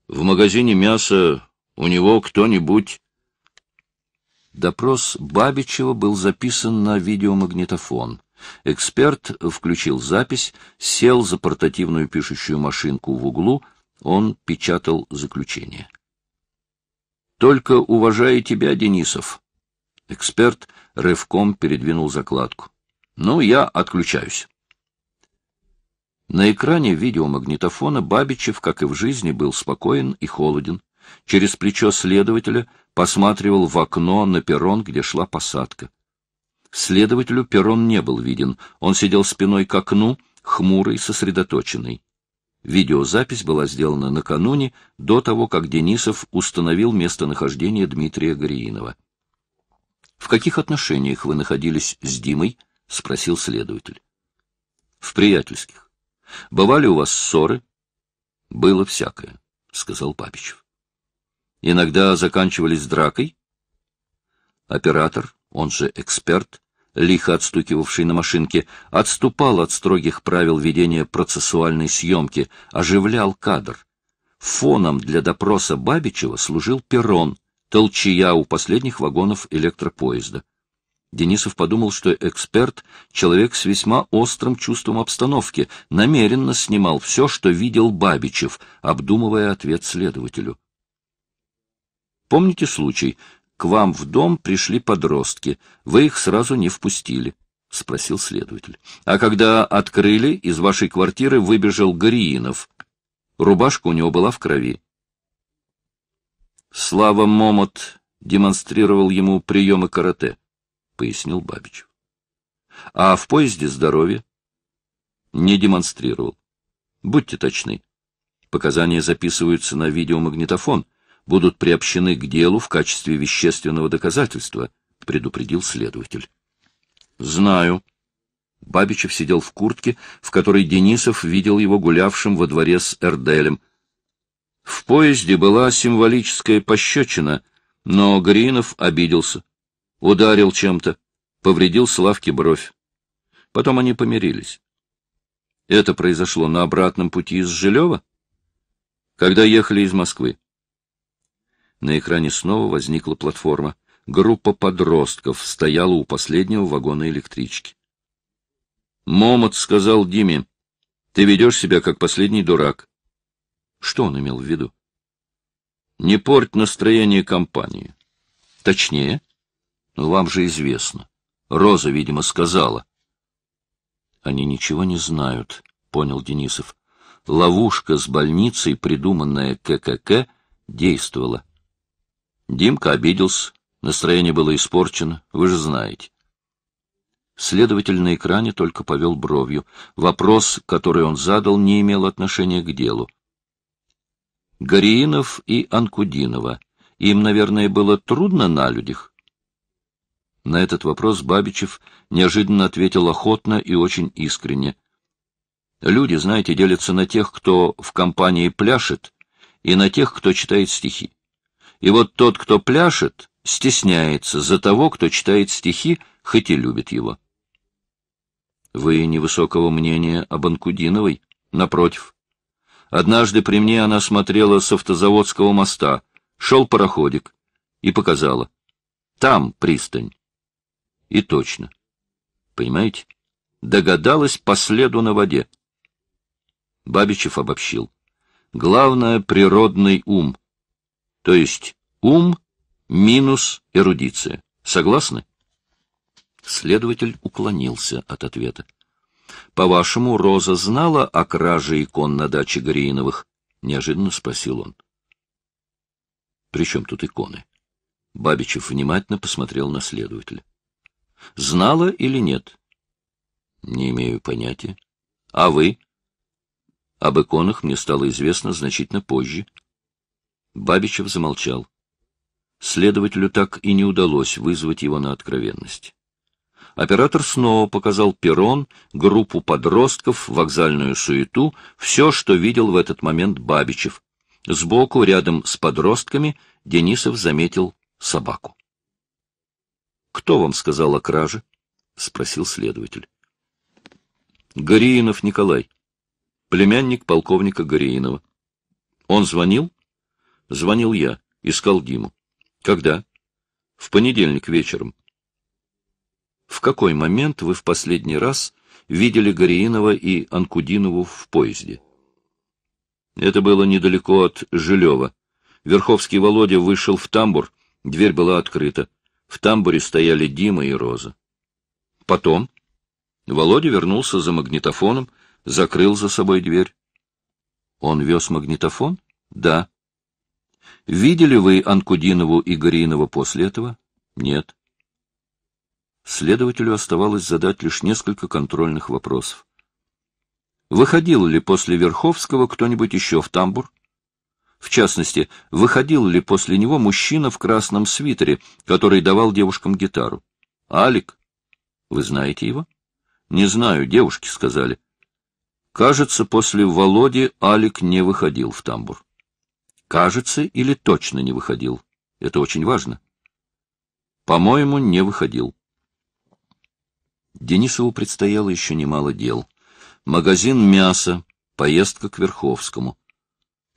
В магазине мяса у него кто-нибудь... Допрос Бабичева был записан на видеомагнитофон. Эксперт включил запись, сел за портативную пишущую машинку в углу, он печатал заключение. Только уважая тебя, Денисов. Эксперт рывком передвинул закладку. Ну, я отключаюсь. На экране видеомагнитофона Бабичев, как и в жизни, был спокоен и холоден. Через плечо следователя посматривал в окно на перрон, где шла посадка. Следователю перрон не был виден. Он сидел спиной к окну, хмурый, сосредоточенный. Видеозапись была сделана накануне, до того, как Денисов установил местонахождение Дмитрия Гориинова. — В каких отношениях вы находились с Димой? — спросил следователь. — В приятельских. — Бывали у вас ссоры? — Было всякое, — сказал Папичев. — Иногда заканчивались дракой? Оператор, он же эксперт, лихо отстукивавший на машинке, отступал от строгих правил ведения процессуальной съемки, оживлял кадр. Фоном для допроса Бабичева служил перрон, толчия у последних вагонов электропоезда. Денисов подумал, что эксперт — человек с весьма острым чувством обстановки, намеренно снимал все, что видел Бабичев, обдумывая ответ следователю. Помните случай, к вам в дом пришли подростки, вы их сразу не впустили. — спросил следователь. — А когда открыли, из вашей квартиры выбежал Гориинов. Рубашка у него была в крови. Слава Момот демонстрировал ему приемы карате, — пояснил Бабичев. — А в поезде здоровье? — Не демонстрировал. — Будьте точны. Показания записываются на видеомагнитофон — будут приобщены к делу в качестве вещественного доказательства, предупредил следователь. Знаю. Бабичев сидел в куртке, в которой Денисов видел его гулявшим во дворе с Эрделем. В поезде была символическая пощечина, но Гринов обиделся. Ударил чем-то, повредил Славке бровь. Потом они помирились. Это произошло на обратном пути из Жилева, когда ехали из Москвы. На экране снова возникла платформа. Группа подростков стояла у последнего вагона электрички. Момот сказал Диме, ты ведешь себя как последний дурак. Что он имел в виду? Не порть настроение компании. Точнее, ну, вам же известно. Роза, видимо, сказала. Они ничего не знают, понял Денисов. Ловушка с больницей, придуманная ККК, действовала. Димка обиделся, настроение было испорчено, вы же знаете. Следователь на экране только повел бровью. Вопрос, который он задал, не имел отношения к делу. Гориинов и Анкудинова. Им, наверное, было трудно на людях? На этот вопрос Бабичев неожиданно ответил охотно и очень искренне. Люди, знаете, делятся на тех, кто в компании пляшет, и на тех, кто читает стихи. И вот тот, кто пляшет, стесняется за того, кто читает стихи, хоть и любит его. Вы невысокого мнения об Анкудиновой, напротив. Однажды при мне она смотрела с автозаводского моста, шел пароходик и показала. Там пристань. И точно. Понимаете? Догадалась по следу на воде. Бабичев обобщил. Главное — природный ум то есть ум минус эрудиция. Согласны? Следователь уклонился от ответа. — По-вашему, Роза знала о краже икон на даче Грииновых? — неожиданно спросил он. — При чем тут иконы? Бабичев внимательно посмотрел на следователя. — Знала или нет? — Не имею понятия. — А вы? — Об иконах мне стало известно значительно позже. — Бабичев замолчал. Следователю так и не удалось вызвать его на откровенность. Оператор снова показал перрон, группу подростков, вокзальную суету, все, что видел в этот момент Бабичев. Сбоку, рядом с подростками, Денисов заметил собаку. — Кто вам сказал о краже? — спросил следователь. — Гориинов Николай, племянник полковника Гориинова. Он звонил Звонил я, искал Диму. Когда? В понедельник вечером. В какой момент вы в последний раз видели Гориинова и Анкудинову в поезде? Это было недалеко от Жилева. Верховский Володя вышел в тамбур, дверь была открыта. В тамбуре стояли Дима и Роза. Потом Володя вернулся за магнитофоном, закрыл за собой дверь. Он вез магнитофон? Да. Видели вы Анкудинову и Горинова после этого? Нет. Следователю оставалось задать лишь несколько контрольных вопросов. Выходил ли после Верховского кто-нибудь еще в тамбур? В частности, выходил ли после него мужчина в красном свитере, который давал девушкам гитару? Алик? Вы знаете его? Не знаю, девушки сказали. Кажется, после Володи Алик не выходил в тамбур. Кажется или точно не выходил? Это очень важно. По-моему, не выходил. Денисову предстояло еще немало дел. Магазин мяса, поездка к Верховскому.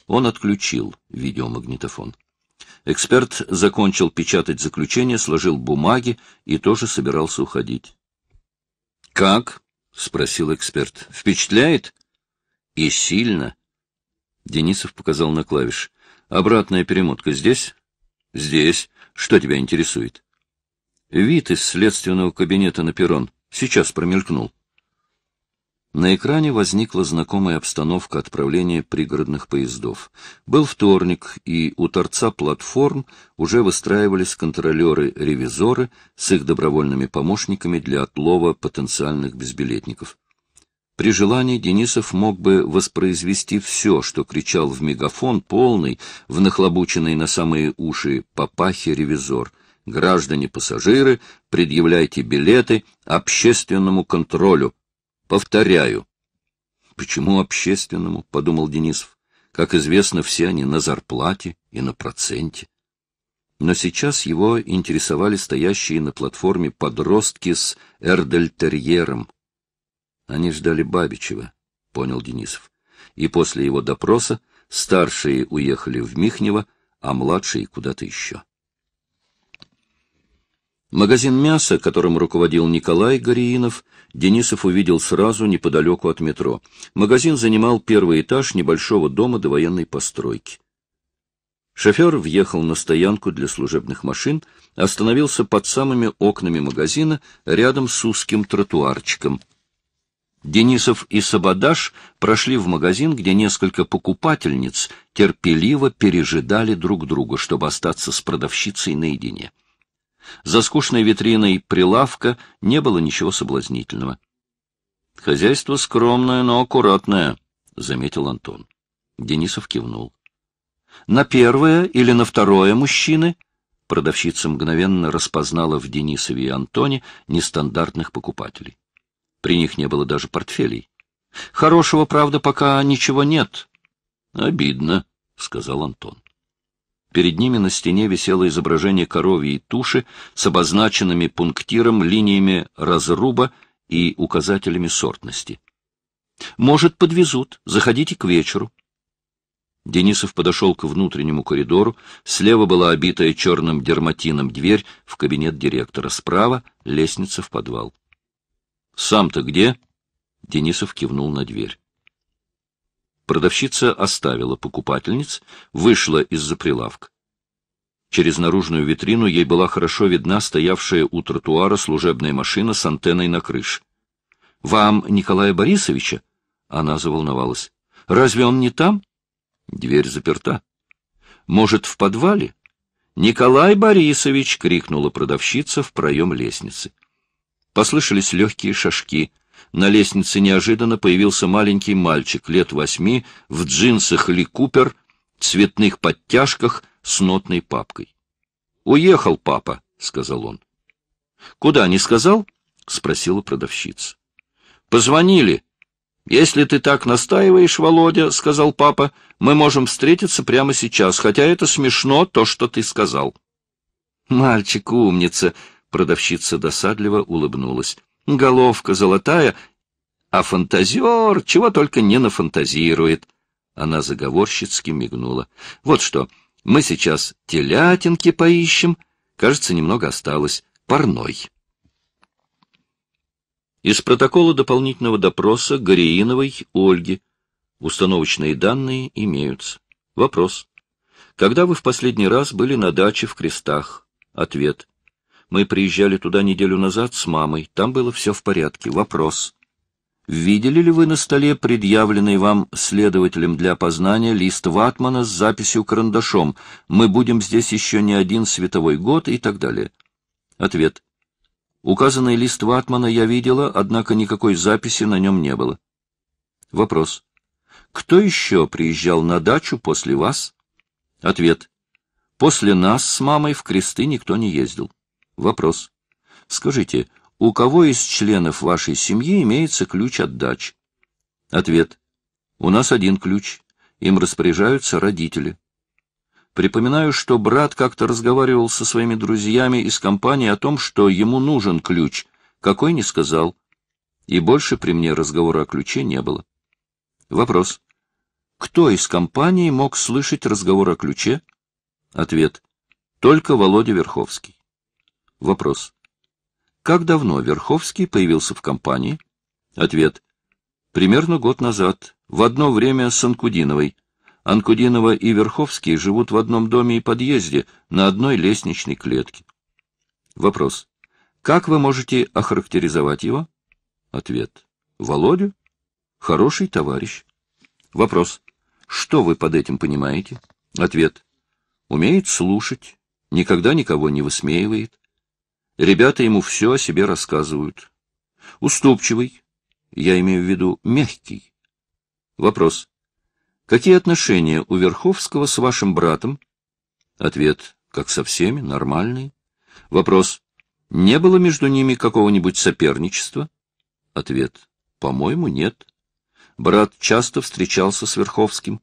Он отключил видеомагнитофон. Эксперт закончил печатать заключение, сложил бумаги и тоже собирался уходить. «Как?» — спросил эксперт. «Впечатляет?» «И сильно». Денисов показал на клавиш. Обратная перемотка здесь? Здесь. Что тебя интересует? Вид из следственного кабинета на перрон. Сейчас промелькнул. На экране возникла знакомая обстановка отправления пригородных поездов. Был вторник, и у торца платформ уже выстраивались контролеры-ревизоры с их добровольными помощниками для отлова потенциальных безбилетников. При желании Денисов мог бы воспроизвести все, что кричал в мегафон полный, в нахлобученный на самые уши папахе ревизор. «Граждане-пассажиры, предъявляйте билеты общественному контролю. Повторяю». «Почему общественному?» — подумал Денисов. «Как известно, все они на зарплате и на проценте». Но сейчас его интересовали стоящие на платформе подростки с эрдельтерьером. Они ждали Бабичева, понял Денисов. И после его допроса старшие уехали в Михнево, а младшие куда-то еще. Магазин мяса, которым руководил Николай Гориинов, Денисов увидел сразу неподалеку от метро. Магазин занимал первый этаж небольшого дома до военной постройки. Шофер въехал на стоянку для служебных машин, остановился под самыми окнами магазина рядом с узким тротуарчиком — Денисов и Сабадаш прошли в магазин, где несколько покупательниц терпеливо пережидали друг друга, чтобы остаться с продавщицей наедине. За скучной витриной прилавка не было ничего соблазнительного. «Хозяйство скромное, но аккуратное», — заметил Антон. Денисов кивнул. «На первое или на второе мужчины?» Продавщица мгновенно распознала в Денисове и Антоне нестандартных покупателей. При них не было даже портфелей. Хорошего, правда, пока ничего нет. Обидно, сказал Антон. Перед ними на стене висело изображение коровьей туши с обозначенными пунктиром линиями разруба и указателями сортности. Может, подвезут. Заходите к вечеру. Денисов подошел к внутреннему коридору. Слева была обитая черным дерматином дверь в кабинет директора. Справа — лестница в подвал. «Сам-то где?» — Денисов кивнул на дверь. Продавщица оставила покупательниц, вышла из-за прилавка. Через наружную витрину ей была хорошо видна стоявшая у тротуара служебная машина с антенной на крыше. «Вам Николая Борисовича?» — она заволновалась. «Разве он не там?» Дверь заперта. «Может, в подвале?» «Николай Борисович!» — крикнула продавщица в проем лестницы. Послышались легкие шажки. На лестнице неожиданно появился маленький мальчик лет восьми в джинсах Ли Купер, цветных подтяжках с нотной папкой. — Уехал папа, — сказал он. — Куда, не сказал? — спросила продавщица. — Позвонили. — Если ты так настаиваешь, Володя, — сказал папа, — мы можем встретиться прямо сейчас, хотя это смешно, то, что ты сказал. — Мальчик умница, Продавщица досадливо улыбнулась. Головка золотая, а фантазер чего только не нафантазирует. Она заговорщицки мигнула. Вот что, мы сейчас телятинки поищем. Кажется, немного осталось. Парной. Из протокола дополнительного допроса Гореиновой Ольги. Установочные данные имеются. Вопрос. Когда вы в последний раз были на даче в Крестах? Ответ. Мы приезжали туда неделю назад с мамой. Там было все в порядке. Вопрос. Видели ли вы на столе предъявленный вам следователем для опознания лист ватмана с записью карандашом «Мы будем здесь еще не один световой год» и так далее? Ответ. Указанный лист ватмана я видела, однако никакой записи на нем не было. Вопрос. Кто еще приезжал на дачу после вас? Ответ. После нас с мамой в кресты никто не ездил. Вопрос. Скажите, у кого из членов вашей семьи имеется ключ от дач? Ответ. У нас один ключ. Им распоряжаются родители. Припоминаю, что брат как-то разговаривал со своими друзьями из компании о том, что ему нужен ключ. Какой не сказал. И больше при мне разговора о ключе не было. Вопрос. Кто из компании мог слышать разговор о ключе? Ответ. Только Володя Верховский. Вопрос. Как давно Верховский появился в компании? Ответ. Примерно год назад, в одно время с Анкудиновой. Анкудинова и Верховский живут в одном доме и подъезде, на одной лестничной клетке. Вопрос. Как вы можете охарактеризовать его? Ответ. Володю? Хороший товарищ. Вопрос. Что вы под этим понимаете? Ответ. Умеет слушать, никогда никого не высмеивает, Ребята ему все о себе рассказывают. Уступчивый, я имею в виду мягкий. Вопрос. Какие отношения у Верховского с вашим братом? Ответ. Как со всеми, нормальные. Вопрос. Не было между ними какого-нибудь соперничества? Ответ. По-моему, нет. Брат часто встречался с Верховским.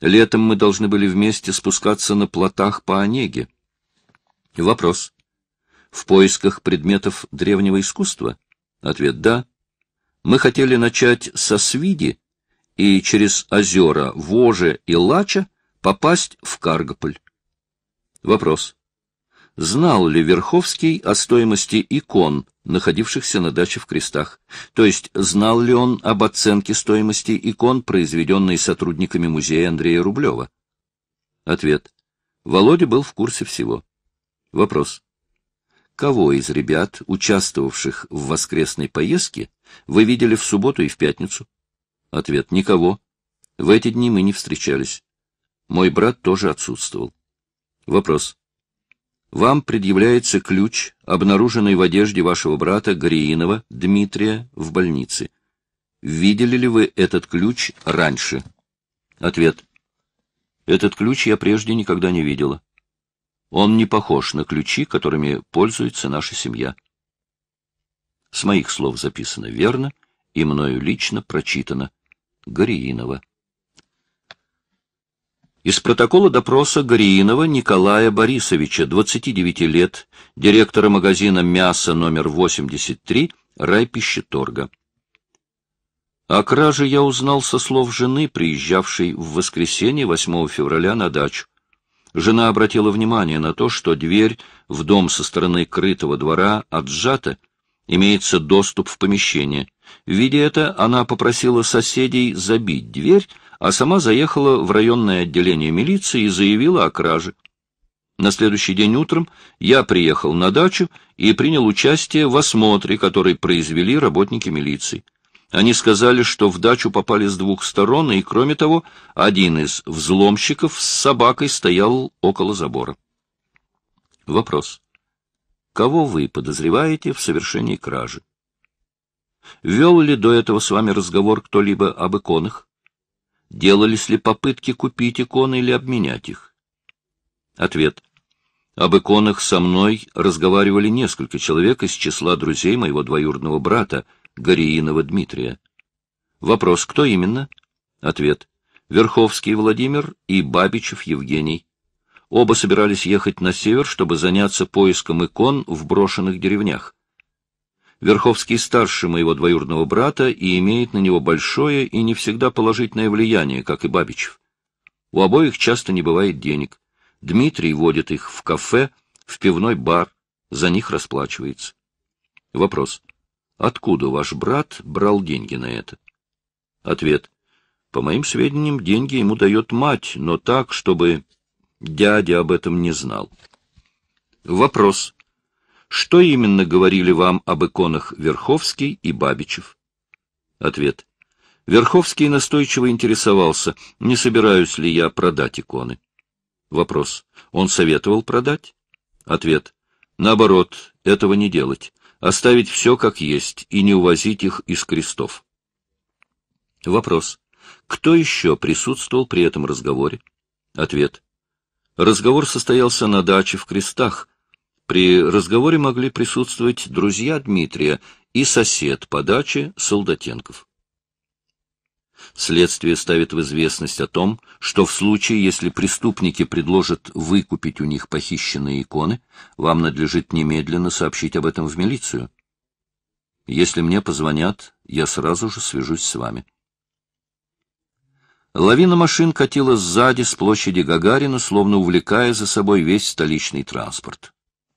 Летом мы должны были вместе спускаться на плотах по Онеге. Вопрос в поисках предметов древнего искусства? Ответ «да». Мы хотели начать со Свиди и через озера Воже и Лача попасть в Каргополь. Вопрос. Знал ли Верховский о стоимости икон, находившихся на даче в крестах? То есть знал ли он об оценке стоимости икон, произведенной сотрудниками музея Андрея Рублева? Ответ. Володя был в курсе всего. Вопрос кого из ребят, участвовавших в воскресной поездке, вы видели в субботу и в пятницу? Ответ – никого. В эти дни мы не встречались. Мой брат тоже отсутствовал. Вопрос. Вам предъявляется ключ, обнаруженный в одежде вашего брата Гриинова Дмитрия в больнице. Видели ли вы этот ключ раньше? Ответ. Этот ключ я прежде никогда не видела. Он не похож на ключи, которыми пользуется наша семья. С моих слов записано верно и мною лично прочитано. Гориинова. Из протокола допроса Гориинова Николая Борисовича, 29 лет, директора магазина «Мясо» номер 83, райпищеторга. О краже я узнал со слов жены, приезжавшей в воскресенье 8 февраля на дачу. Жена обратила внимание на то, что дверь в дом со стороны крытого двора отжата, имеется доступ в помещение. Видя это, она попросила соседей забить дверь, а сама заехала в районное отделение милиции и заявила о краже. На следующий день утром я приехал на дачу и принял участие в осмотре, который произвели работники милиции. Они сказали, что в дачу попали с двух сторон, и, кроме того, один из взломщиков с собакой стоял около забора. Вопрос. Кого вы подозреваете в совершении кражи? Вел ли до этого с вами разговор кто-либо об иконах? Делались ли попытки купить иконы или обменять их? Ответ. Об иконах со мной разговаривали несколько человек из числа друзей моего двоюродного брата — Гориинова Дмитрия. Вопрос, кто именно? Ответ. Верховский Владимир и Бабичев Евгений. Оба собирались ехать на север, чтобы заняться поиском икон в брошенных деревнях. Верховский старше моего двоюродного брата и имеет на него большое и не всегда положительное влияние, как и Бабичев. У обоих часто не бывает денег. Дмитрий водит их в кафе, в пивной бар, за них расплачивается. Вопрос. Откуда ваш брат брал деньги на это? Ответ. По моим сведениям, деньги ему дает мать, но так, чтобы дядя об этом не знал. Вопрос. Что именно говорили вам об иконах Верховский и Бабичев? Ответ. Верховский настойчиво интересовался, не собираюсь ли я продать иконы. Вопрос. Он советовал продать? Ответ. Наоборот, этого не делать оставить все как есть и не увозить их из крестов. Вопрос. Кто еще присутствовал при этом разговоре? Ответ. Разговор состоялся на даче в крестах. При разговоре могли присутствовать друзья Дмитрия и сосед по даче Солдатенков. Следствие ставит в известность о том, что в случае, если преступники предложат выкупить у них похищенные иконы, вам надлежит немедленно сообщить об этом в милицию. Если мне позвонят, я сразу же свяжусь с вами. Лавина машин катила сзади с площади Гагарина, словно увлекая за собой весь столичный транспорт.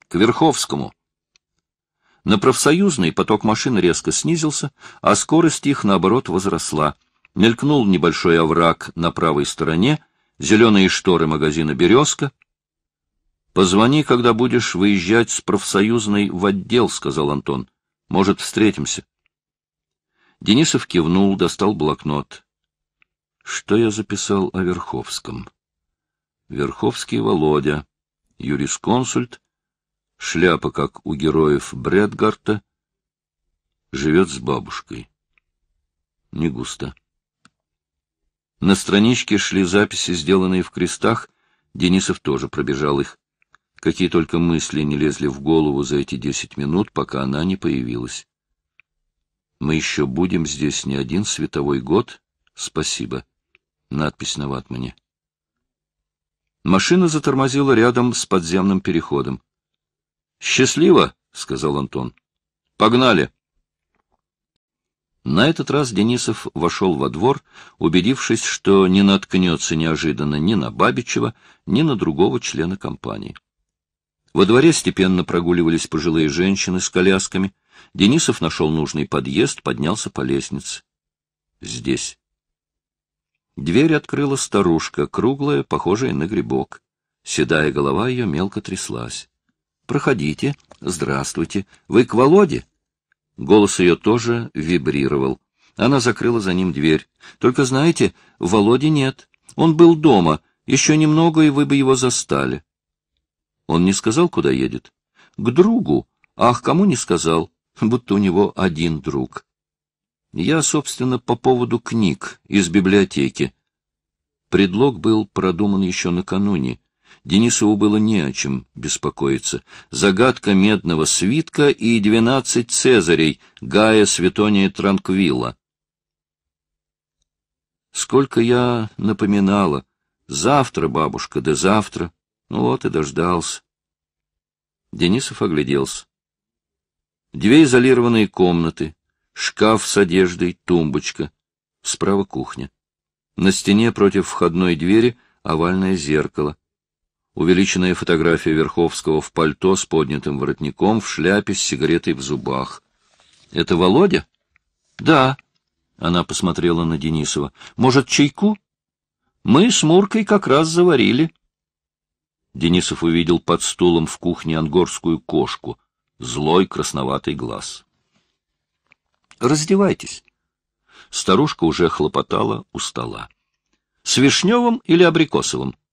К Верховскому. На профсоюзный поток машин резко снизился, а скорость их, наоборот, возросла — Мелькнул небольшой овраг на правой стороне, зеленые шторы магазина «Березка». «Позвони, когда будешь выезжать с профсоюзной в отдел», — сказал Антон. «Может, встретимся». Денисов кивнул, достал блокнот. Что я записал о Верховском? Верховский Володя, юрисконсульт, шляпа, как у героев Брэдгарта, живет с бабушкой. Не густо. На страничке шли записи, сделанные в крестах, Денисов тоже пробежал их. Какие только мысли не лезли в голову за эти десять минут, пока она не появилась. «Мы еще будем здесь не один световой год. Спасибо». Надпись на ватмане. Машина затормозила рядом с подземным переходом. «Счастливо!» — сказал Антон. «Погнали!» На этот раз Денисов вошел во двор, убедившись, что не наткнется неожиданно ни на Бабичева, ни на другого члена компании. Во дворе степенно прогуливались пожилые женщины с колясками. Денисов нашел нужный подъезд, поднялся по лестнице. Здесь. Дверь открыла старушка, круглая, похожая на грибок. Седая голова ее мелко тряслась. — Проходите. Здравствуйте. Вы к Володе? — Голос ее тоже вибрировал. Она закрыла за ним дверь. «Только знаете, Володи нет. Он был дома. Еще немного, и вы бы его застали». Он не сказал, куда едет? «К другу. Ах, кому не сказал? Будто у него один друг». Я, собственно, по поводу книг из библиотеки. Предлог был продуман еще накануне. Денисову было не о чем беспокоиться. Загадка медного свитка и двенадцать цезарей Гая Светония Транквилла. Сколько я напоминала. Завтра, бабушка, да завтра. Ну вот и дождался. Денисов огляделся. Две изолированные комнаты, шкаф с одеждой, тумбочка, справа кухня. На стене против входной двери овальное зеркало увеличенная фотография Верховского в пальто с поднятым воротником, в шляпе, с сигаретой в зубах. — Это Володя? — Да. Она посмотрела на Денисова. — Может, чайку? — Мы с Муркой как раз заварили. Денисов увидел под стулом в кухне ангорскую кошку. Злой красноватый глаз. — Раздевайтесь. Старушка уже хлопотала у стола. — С вишневым или абрикосовым? —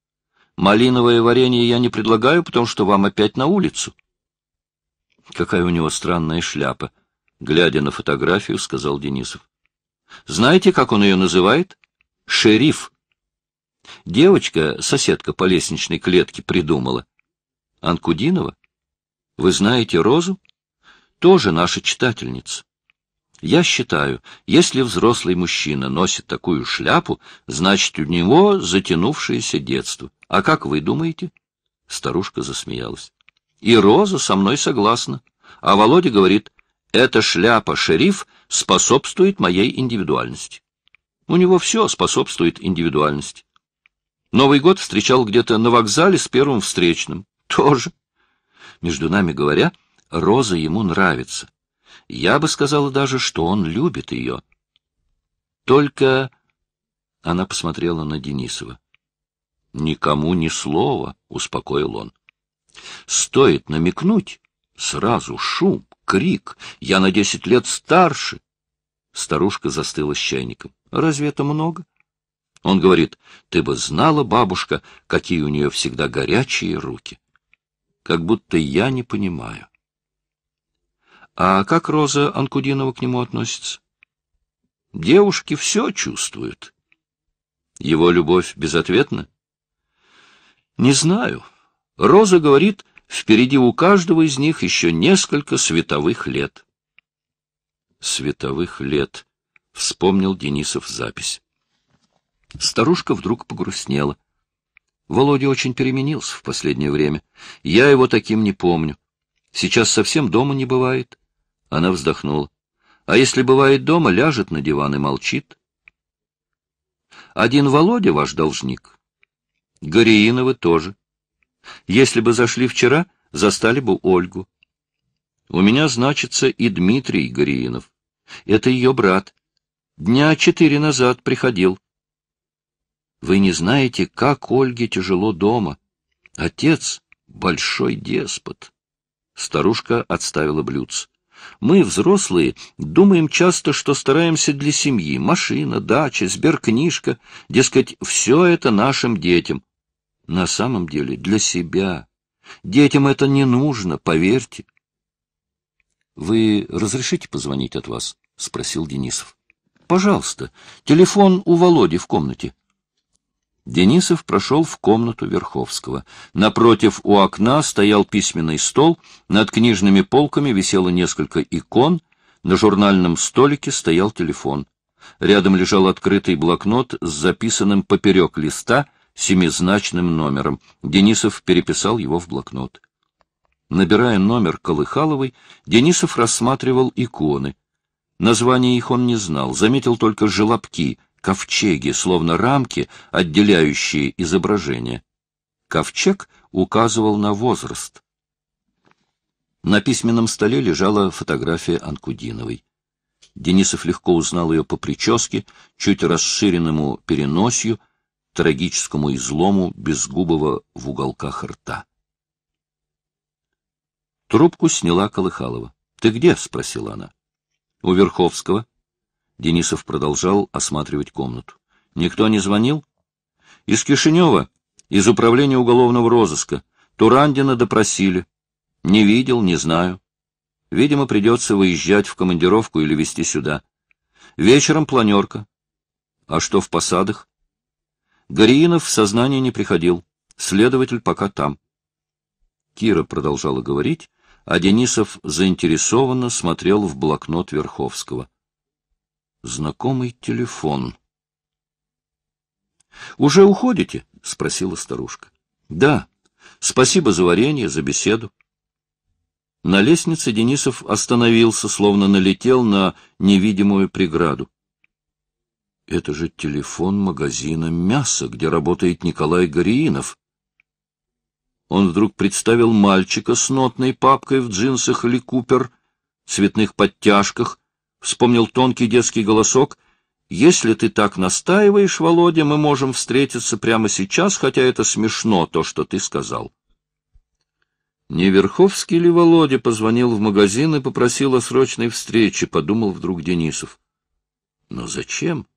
Малиновое варенье я не предлагаю, потому что вам опять на улицу. Какая у него странная шляпа, глядя на фотографию, сказал Денисов. Знаете, как он ее называет? Шериф. Девочка, соседка по лестничной клетке, придумала. Анкудинова? Вы знаете Розу? Тоже наша читательница. Я считаю, если взрослый мужчина носит такую шляпу, значит, у него затянувшееся детство. А как вы думаете? Старушка засмеялась. И Роза со мной согласна. А Володя говорит, эта шляпа шериф способствует моей индивидуальности. У него все способствует индивидуальности. Новый год встречал где-то на вокзале с первым встречным. Тоже. Между нами говоря, Роза ему нравится. Я бы сказала даже, что он любит ее. Только... Она посмотрела на Денисова. Никому ни слова, — успокоил он. Стоит намекнуть, сразу шум, крик. Я на десять лет старше. Старушка застыла с чайником. Разве это много? Он говорит, ты бы знала, бабушка, какие у нее всегда горячие руки. Как будто я не понимаю. А как Роза Анкудинова к нему относится? Девушки все чувствуют. Его любовь безответна? Не знаю. Роза говорит, впереди у каждого из них еще несколько световых лет. Световых лет, вспомнил Денисов запись. Старушка вдруг погрустнела. Володя очень переменился в последнее время. Я его таким не помню. Сейчас совсем дома не бывает. Она вздохнула. А если бывает дома, ляжет на диван и молчит. Один Володя ваш должник, Гориинова тоже. Если бы зашли вчера, застали бы Ольгу. У меня значится и Дмитрий Гореинов, Это ее брат. Дня четыре назад приходил. Вы не знаете, как Ольге тяжело дома. Отец — большой деспот. Старушка отставила блюдце. Мы, взрослые, думаем часто, что стараемся для семьи. Машина, дача, сберкнижка. Дескать, все это нашим детям. На самом деле, для себя. Детям это не нужно, поверьте. — Вы разрешите позвонить от вас? — спросил Денисов. — Пожалуйста. Телефон у Володи в комнате. Денисов прошел в комнату Верховского. Напротив у окна стоял письменный стол, над книжными полками висело несколько икон, на журнальном столике стоял телефон. Рядом лежал открытый блокнот с записанным поперек листа — семизначным номером. Денисов переписал его в блокнот. Набирая номер Колыхаловой, Денисов рассматривал иконы. Названия их он не знал, заметил только желобки, ковчеги, словно рамки, отделяющие изображение. Ковчег указывал на возраст. На письменном столе лежала фотография Анкудиновой. Денисов легко узнал ее по прическе, чуть расширенному переносью, трагическому излому безгубого в уголках рта. Трубку сняла Колыхалова. — Ты где? — спросила она. — У Верховского. Денисов продолжал осматривать комнату. — Никто не звонил? — Из Кишинева, из управления уголовного розыска. Турандина допросили. — Не видел, не знаю. Видимо, придется выезжать в командировку или везти сюда. Вечером планерка. — А что в посадах? Гориинов в сознание не приходил. Следователь пока там. Кира продолжала говорить, а Денисов заинтересованно смотрел в блокнот Верховского. Знакомый телефон. «Уже уходите?» — спросила старушка. «Да. Спасибо за варенье, за беседу». На лестнице Денисов остановился, словно налетел на невидимую преграду. Это же телефон магазина мяса, где работает Николай Гориинов. Он вдруг представил мальчика с нотной папкой в джинсах или Купер, цветных подтяжках, вспомнил тонкий детский голосок. «Если ты так настаиваешь, Володя, мы можем встретиться прямо сейчас, хотя это смешно, то, что ты сказал». Не Верховский ли Володя позвонил в магазин и попросил о срочной встрече, подумал вдруг Денисов. Но зачем?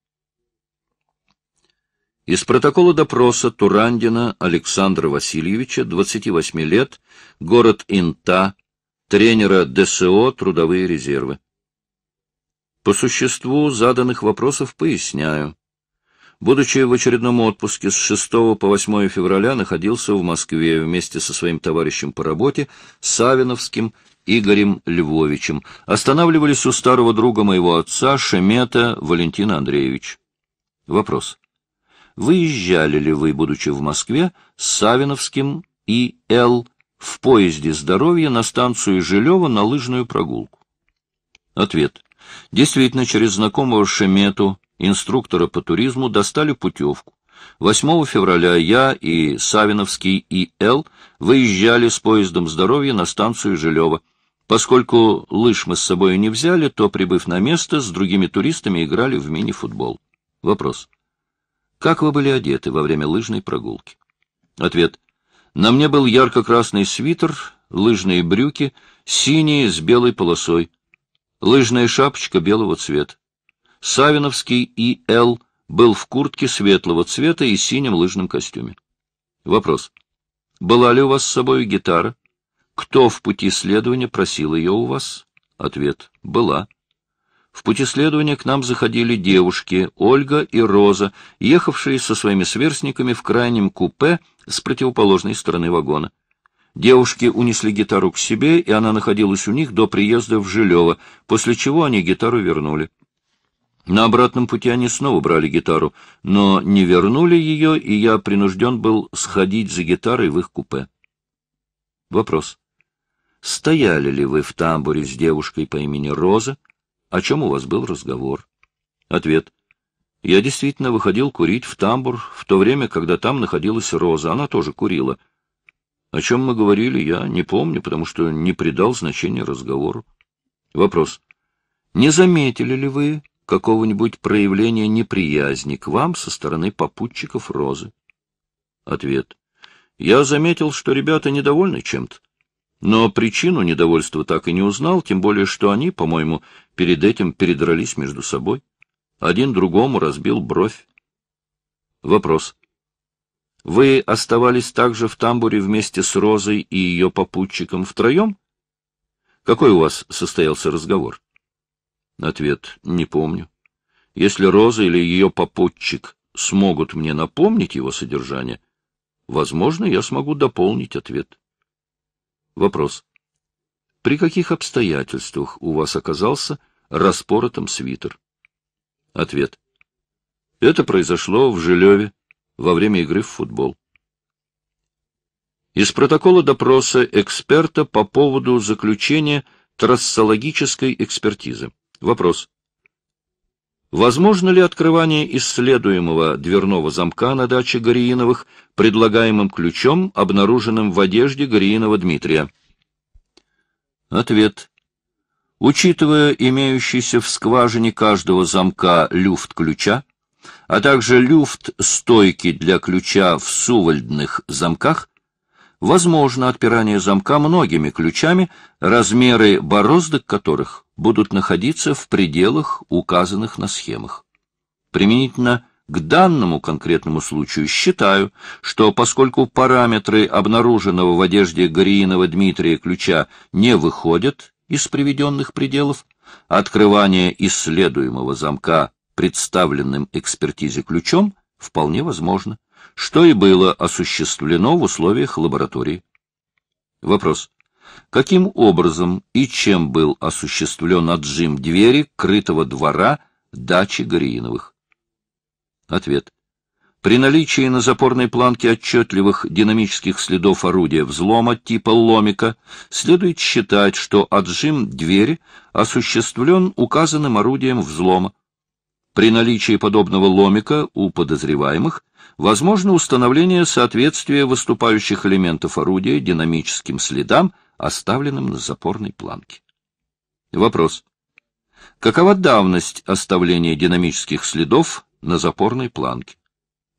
Из протокола допроса Турандина Александра Васильевича, 28 лет, город Инта, тренера ДСО «Трудовые резервы». По существу заданных вопросов поясняю. Будучи в очередном отпуске с 6 по 8 февраля находился в Москве вместе со своим товарищем по работе Савиновским Игорем Львовичем. Останавливались у старого друга моего отца Шемета Валентина Андреевич. Вопрос. Выезжали ли вы, будучи в Москве, с Савиновским и Л. в поезде здоровья на станцию Жилева на лыжную прогулку? Ответ. Действительно, через знакомого Шемету, инструктора по туризму, достали путевку. 8 февраля я и Савиновский и Л. выезжали с поездом здоровья на станцию Жилева. Поскольку лыж мы с собой не взяли, то, прибыв на место, с другими туристами играли в мини-футбол. Вопрос. Как вы были одеты во время лыжной прогулки? Ответ. На мне был ярко-красный свитер, лыжные брюки, синие с белой полосой, лыжная шапочка белого цвета. Савиновский И.Л. был в куртке светлого цвета и синем лыжном костюме. Вопрос. Была ли у вас с собой гитара? Кто в пути следования просил ее у вас? Ответ. Была. В пути следования к нам заходили девушки Ольга и Роза, ехавшие со своими сверстниками в крайнем купе с противоположной стороны вагона. Девушки унесли гитару к себе, и она находилась у них до приезда в Жилево, после чего они гитару вернули. На обратном пути они снова брали гитару, но не вернули ее, и я принужден был сходить за гитарой в их купе. Вопрос. Стояли ли вы в тамбуре с девушкой по имени Роза, о чем у вас был разговор? Ответ. Я действительно выходил курить в тамбур в то время, когда там находилась Роза. Она тоже курила. О чем мы говорили, я не помню, потому что не придал значения разговору. Вопрос. Не заметили ли вы какого-нибудь проявления неприязни к вам со стороны попутчиков Розы? Ответ. Я заметил, что ребята недовольны чем-то. Но причину недовольства так и не узнал, тем более, что они, по-моему, перед этим передрались между собой. Один другому разбил бровь. Вопрос. Вы оставались также в тамбуре вместе с Розой и ее попутчиком втроем? Какой у вас состоялся разговор? Ответ. Не помню. Если Роза или ее попутчик смогут мне напомнить его содержание, возможно, я смогу дополнить ответ. Вопрос. При каких обстоятельствах у вас оказался распоротым свитер? Ответ. Это произошло в Желеве во время игры в футбол. Из протокола допроса эксперта по поводу заключения трассологической экспертизы. Вопрос. Возможно ли открывание исследуемого дверного замка на даче Горииновых предлагаемым ключом, обнаруженным в одежде Гориинова Дмитрия? Ответ. Учитывая имеющийся в скважине каждого замка люфт ключа, а также люфт стойки для ключа в сувальдных замках, возможно отпирание замка многими ключами, размеры бороздок которых будут находиться в пределах, указанных на схемах. Применительно к данному конкретному случаю считаю, что поскольку параметры обнаруженного в одежде Гориинова Дмитрия ключа не выходят из приведенных пределов, открывание исследуемого замка представленным экспертизе ключом вполне возможно что и было осуществлено в условиях лаборатории. Вопрос. Каким образом и чем был осуществлен отжим двери крытого двора дачи Горииновых? Ответ. При наличии на запорной планке отчетливых динамических следов орудия взлома типа ломика следует считать, что отжим двери осуществлен указанным орудием взлома. При наличии подобного ломика у подозреваемых возможно установление соответствия выступающих элементов орудия динамическим следам, оставленным на запорной планке. Вопрос. Какова давность оставления динамических следов на запорной планке?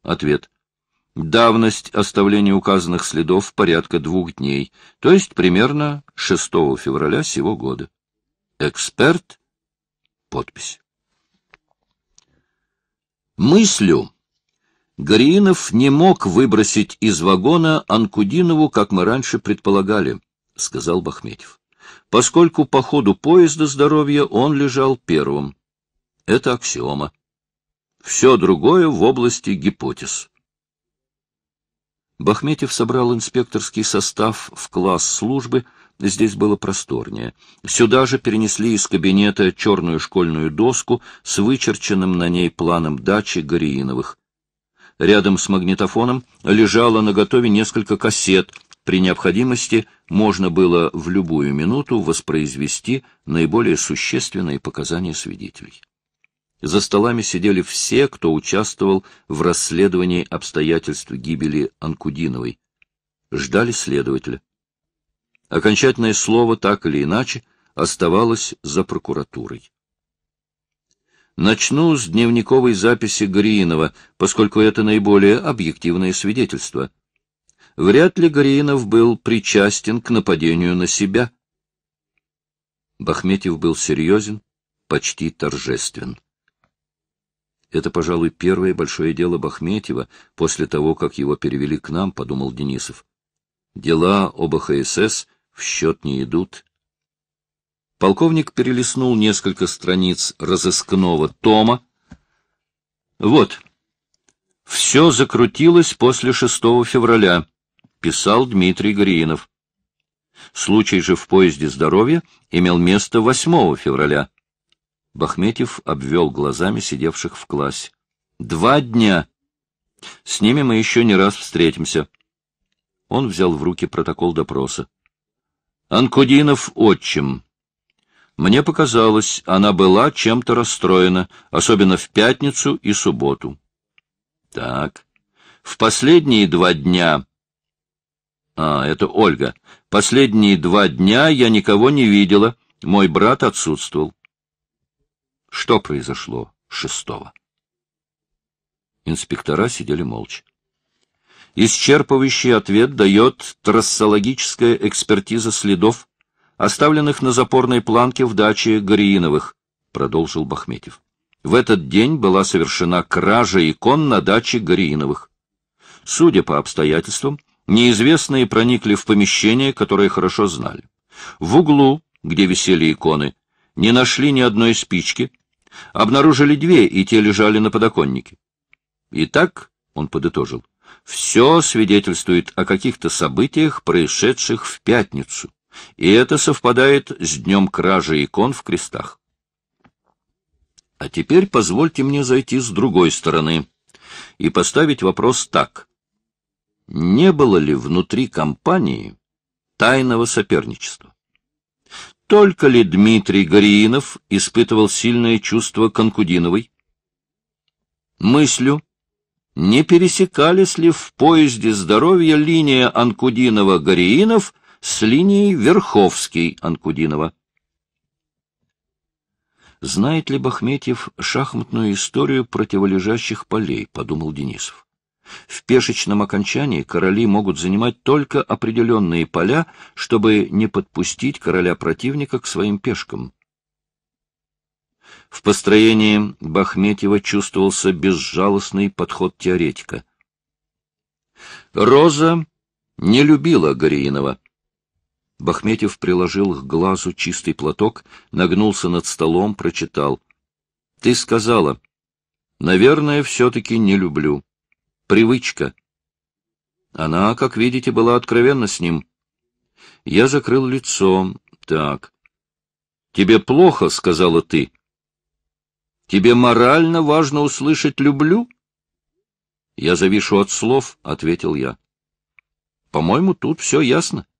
Ответ. Давность оставления указанных следов порядка двух дней, то есть примерно 6 февраля сего года. Эксперт. Подпись. Мыслю Гориинов не мог выбросить из вагона Анкудинову, как мы раньше предполагали, — сказал Бахметьев, — поскольку по ходу поезда здоровья он лежал первым. Это аксиома. Все другое в области гипотез. Бахметьев собрал инспекторский состав в класс службы, здесь было просторнее. Сюда же перенесли из кабинета черную школьную доску с вычерченным на ней планом дачи Горииновых. Рядом с магнитофоном лежало на готове несколько кассет. При необходимости можно было в любую минуту воспроизвести наиболее существенные показания свидетелей. За столами сидели все, кто участвовал в расследовании обстоятельств гибели Анкудиновой. Ждали следователя. Окончательное слово, так или иначе, оставалось за прокуратурой. Начну с дневниковой записи Гриинова, поскольку это наиболее объективное свидетельство. Вряд ли Гриинов был причастен к нападению на себя. Бахметьев был серьезен, почти торжествен. Это, пожалуй, первое большое дело Бахметьева после того, как его перевели к нам, подумал Денисов. Дела об ХСС в счет не идут. Полковник перелистнул несколько страниц разыскного тома. «Вот, все закрутилось после 6 февраля», — писал Дмитрий Гриинов. Случай же в поезде здоровья имел место 8 февраля. Бахметьев обвел глазами сидевших в классе. «Два дня! С ними мы еще не раз встретимся». Он взял в руки протокол допроса. «Анкудинов отчим». Мне показалось, она была чем-то расстроена, особенно в пятницу и субботу. Так, в последние два дня... А, это Ольга. Последние два дня я никого не видела, мой брат отсутствовал. Что произошло шестого? Инспектора сидели молча. Исчерпывающий ответ дает трассологическая экспертиза следов, оставленных на запорной планке в даче Горииновых, — продолжил Бахметьев. В этот день была совершена кража икон на даче Горииновых. Судя по обстоятельствам, неизвестные проникли в помещение, которое хорошо знали. В углу, где висели иконы, не нашли ни одной спички, обнаружили две, и те лежали на подоконнике. Итак, он подытожил, все свидетельствует о каких-то событиях, происшедших в пятницу и это совпадает с днем кражи икон в крестах. А теперь позвольте мне зайти с другой стороны и поставить вопрос так. Не было ли внутри компании тайного соперничества? Только ли Дмитрий Гориинов испытывал сильное чувство Конкудиновой? Мыслю, не пересекались ли в поезде здоровья линия Анкудинова-Гориинов с линией Верховский-Анкудинова. «Знает ли Бахметьев шахматную историю противолежащих полей?» — подумал Денисов. В пешечном окончании короли могут занимать только определенные поля, чтобы не подпустить короля противника к своим пешкам. В построении Бахметьева чувствовался безжалостный подход теоретика. Роза не любила Гориинова. Бахметьев приложил к глазу чистый платок, нагнулся над столом, прочитал. — Ты сказала. — Наверное, все-таки не люблю. Привычка. Она, как видите, была откровенна с ним. Я закрыл лицо. Так. — Тебе плохо, — сказала ты. — Тебе морально важно услышать «люблю»? — Я завишу от слов, — ответил я. — По-моему, тут все ясно. —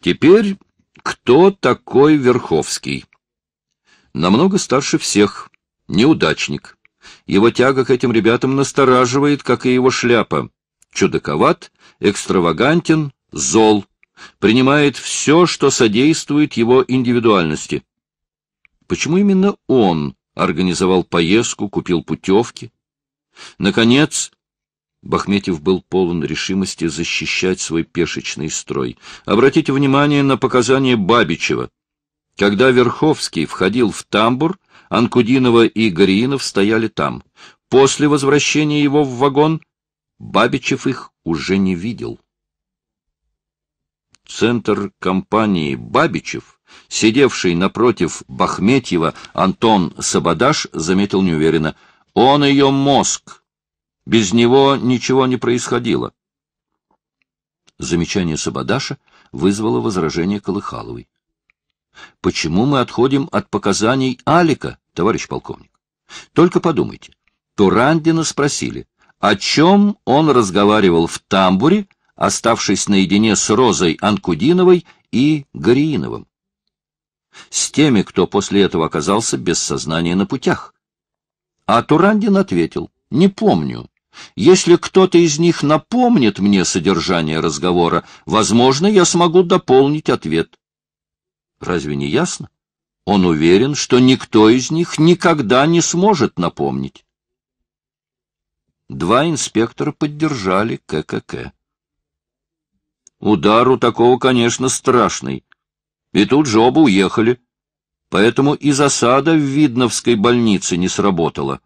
Теперь кто такой Верховский? Намного старше всех. Неудачник. Его тяга к этим ребятам настораживает, как и его шляпа. Чудаковат, экстравагантен, зол. Принимает все, что содействует его индивидуальности. Почему именно он организовал поездку, купил путевки? Наконец, Бахметьев был полон решимости защищать свой пешечный строй. Обратите внимание на показания Бабичева. Когда Верховский входил в тамбур, Анкудинова и Гориинов стояли там. После возвращения его в вагон Бабичев их уже не видел. Центр компании «Бабичев», сидевший напротив Бахметьева Антон Сабадаш, заметил неуверенно, «Он ее мозг». Без него ничего не происходило. Замечание Сабадаша вызвало возражение Колыхаловой. Почему мы отходим от показаний Алика, товарищ полковник? Только подумайте. Турандина спросили, о чем он разговаривал в тамбуре, оставшись наедине с Розой Анкудиновой и Горииновым. С теми, кто после этого оказался без сознания на путях. А Турандин ответил, не помню. Если кто-то из них напомнит мне содержание разговора, возможно, я смогу дополнить ответ. Разве не ясно? Он уверен, что никто из них никогда не сможет напомнить. Два инспектора поддержали ККК. Удар у такого, конечно, страшный. И тут же оба уехали. Поэтому и засада в Видновской больнице не сработала.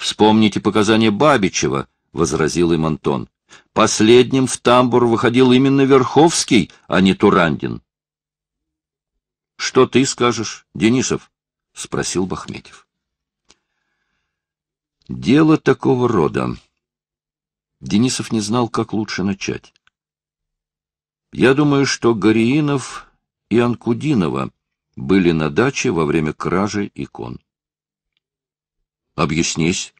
Вспомните показания Бабичева, — возразил им Антон. Последним в тамбур выходил именно Верховский, а не Турандин. — Что ты скажешь, Денисов? — спросил Бахметьев. Дело такого рода. Денисов не знал, как лучше начать. Я думаю, что Гориинов и Анкудинова были на даче во время кражи икон. Объяснись.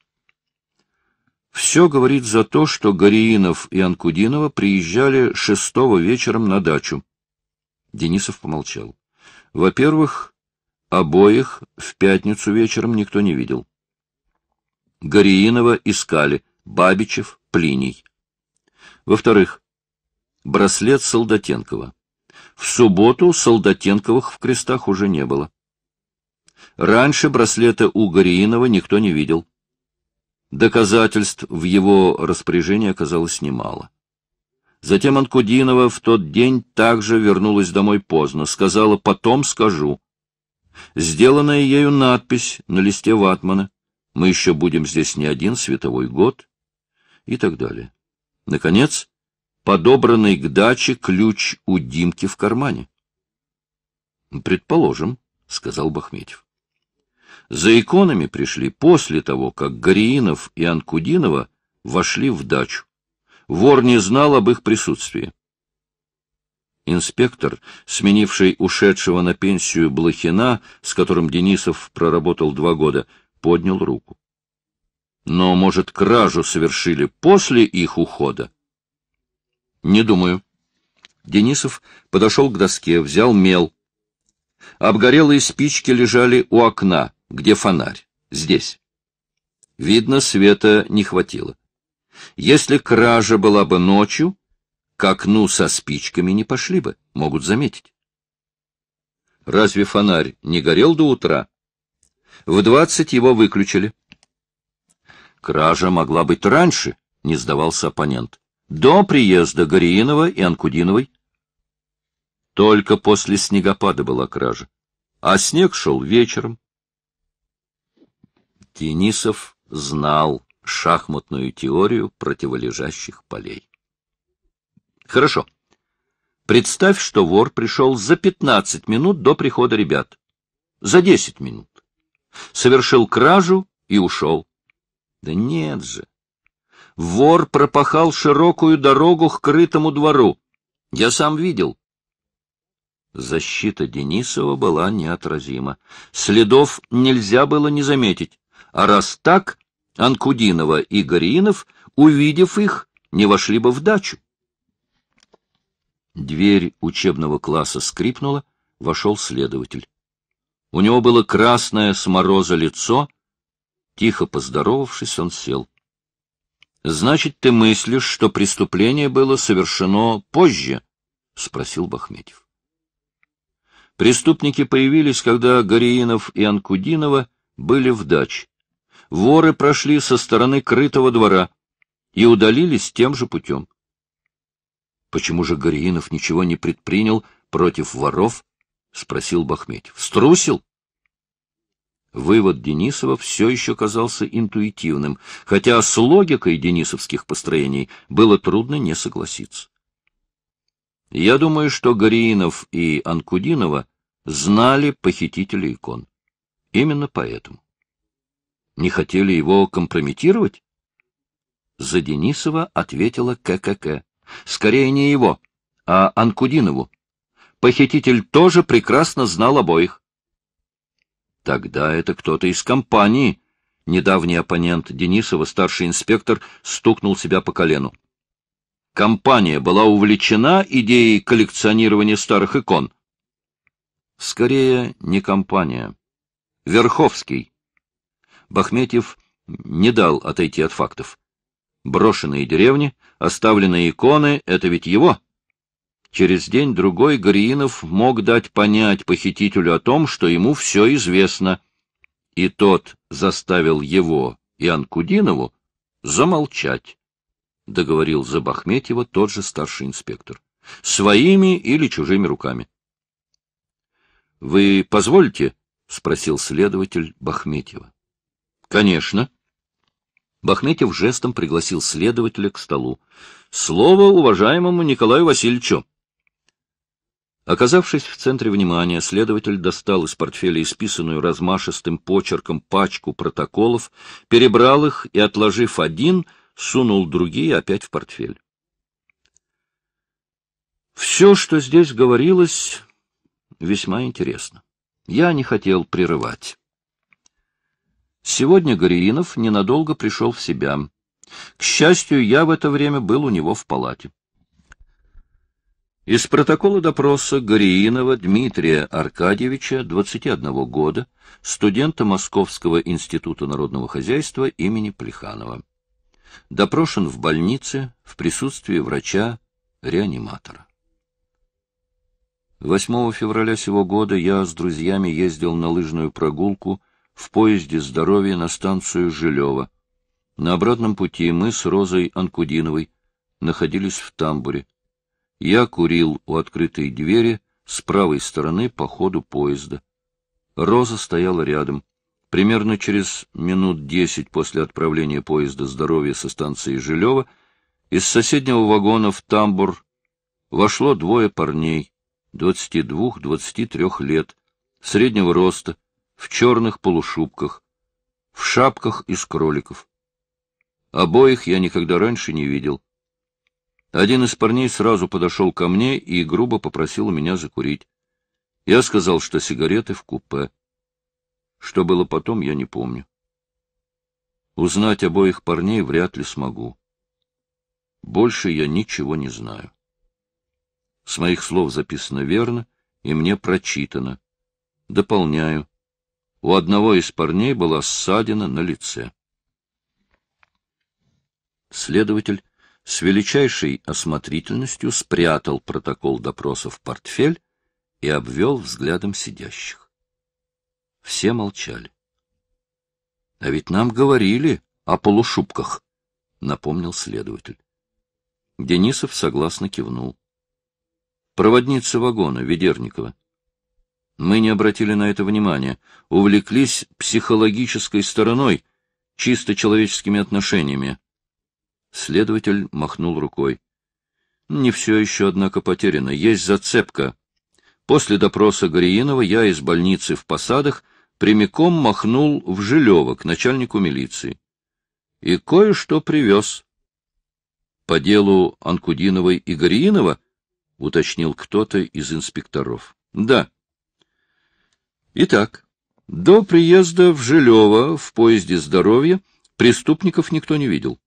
Все говорит за то, что Гориинов и Анкудинова приезжали шестого вечером на дачу. Денисов помолчал. Во-первых, обоих в пятницу вечером никто не видел. Гориинова искали Бабичев, Плиний. Во-вторых, браслет Солдатенкова. В субботу Солдатенковых в крестах уже не было. Раньше браслета у Гориинова никто не видел. Доказательств в его распоряжении оказалось немало. Затем Анкудинова в тот день также вернулась домой поздно, сказала «потом скажу». Сделанная ею надпись на листе ватмана «Мы еще будем здесь не один световой год» и так далее. Наконец, подобранный к даче ключ у Димки в кармане. «Предположим», — сказал Бахметьев. За иконами пришли после того, как Гориинов и Анкудинова вошли в дачу. Вор не знал об их присутствии. Инспектор, сменивший ушедшего на пенсию Блохина, с которым Денисов проработал два года, поднял руку. Но, может, кражу совершили после их ухода? Не думаю. Денисов подошел к доске, взял мел. Обгорелые спички лежали у окна. Где фонарь? Здесь. Видно, света не хватило. Если кража была бы ночью, к окну со спичками не пошли бы, могут заметить. Разве фонарь не горел до утра? В двадцать его выключили. Кража могла быть раньше, не сдавался оппонент. До приезда Гориинова и Анкудиновой. Только после снегопада была кража. А снег шел вечером. Денисов знал шахматную теорию противолежащих полей. Хорошо. Представь, что вор пришел за 15 минут до прихода ребят. За 10 минут. Совершил кражу и ушел. Да нет же. Вор пропахал широкую дорогу к крытому двору. Я сам видел. Защита Денисова была неотразима. Следов нельзя было не заметить. А раз так, Анкудинова и Гориинов, увидев их, не вошли бы в дачу. Дверь учебного класса скрипнула, вошел следователь. У него было красное с мороза лицо. Тихо поздоровавшись, он сел. — Значит, ты мыслишь, что преступление было совершено позже? — спросил Бахметьев. Преступники появились, когда Гориинов и Анкудинова были в даче воры прошли со стороны крытого двора и удалились тем же путем. Почему же Гориинов ничего не предпринял против воров? — спросил Бахметьев. — Струсил? Вывод Денисова все еще казался интуитивным, хотя с логикой денисовских построений было трудно не согласиться. Я думаю, что Гориинов и Анкудинова знали похитителей икон. Именно поэтому. Не хотели его компрометировать? За Денисова ответила ККК. Скорее не его, а Анкудинову. Похититель тоже прекрасно знал обоих. Тогда это кто-то из компании. Недавний оппонент Денисова, старший инспектор, стукнул себя по колену. Компания была увлечена идеей коллекционирования старых икон. Скорее, не компания. Верховский. Бахметьев не дал отойти от фактов. Брошенные деревни, оставленные иконы — это ведь его. Через день-другой Гориинов мог дать понять похитителю о том, что ему все известно. И тот заставил его и Анкудинову замолчать, — договорил за Бахметьева тот же старший инспектор. — Своими или чужими руками. — Вы позволите? — спросил следователь Бахметьева. Конечно. Бахметьев жестом пригласил следователя к столу. Слово уважаемому Николаю Васильевичу. Оказавшись в центре внимания, следователь достал из портфеля исписанную размашистым почерком пачку протоколов, перебрал их и, отложив один, сунул другие опять в портфель. Все, что здесь говорилось, весьма интересно. Я не хотел прерывать. Сегодня Гориинов ненадолго пришел в себя. К счастью, я в это время был у него в палате. Из протокола допроса Гориинова Дмитрия Аркадьевича, 21 года, студента Московского института народного хозяйства имени Плеханова. Допрошен в больнице в присутствии врача-реаниматора. 8 февраля сего года я с друзьями ездил на лыжную прогулку в поезде здоровья на станцию Жилева. На обратном пути мы с Розой Анкудиновой находились в тамбуре. Я курил у открытой двери с правой стороны по ходу поезда. Роза стояла рядом. Примерно через минут десять после отправления поезда здоровья со станции Жилева из соседнего вагона в тамбур вошло двое парней, двадцати двух-двадцати 23 лет, среднего роста, в черных полушубках, в шапках из кроликов. Обоих я никогда раньше не видел. Один из парней сразу подошел ко мне и грубо попросил у меня закурить. Я сказал, что сигареты в купе. Что было потом, я не помню. Узнать обоих парней вряд ли смогу. Больше я ничего не знаю. С моих слов записано верно, и мне прочитано. Дополняю. У одного из парней была ссадина на лице. Следователь с величайшей осмотрительностью спрятал протокол допроса в портфель и обвел взглядом сидящих. Все молчали. — А ведь нам говорили о полушубках, — напомнил следователь. Денисов согласно кивнул. Проводница вагона, Ведерникова, мы не обратили на это внимания, увлеклись психологической стороной, чисто человеческими отношениями. Следователь махнул рукой. Не все еще, однако, потеряно. Есть зацепка. После допроса Гориинова я из больницы в Посадах прямиком махнул в Жилева к начальнику милиции. И кое-что привез. По делу Анкудиновой и Гориинова уточнил кто-то из инспекторов. Да. Итак, до приезда в Жилево в поезде здоровья преступников никто не видел.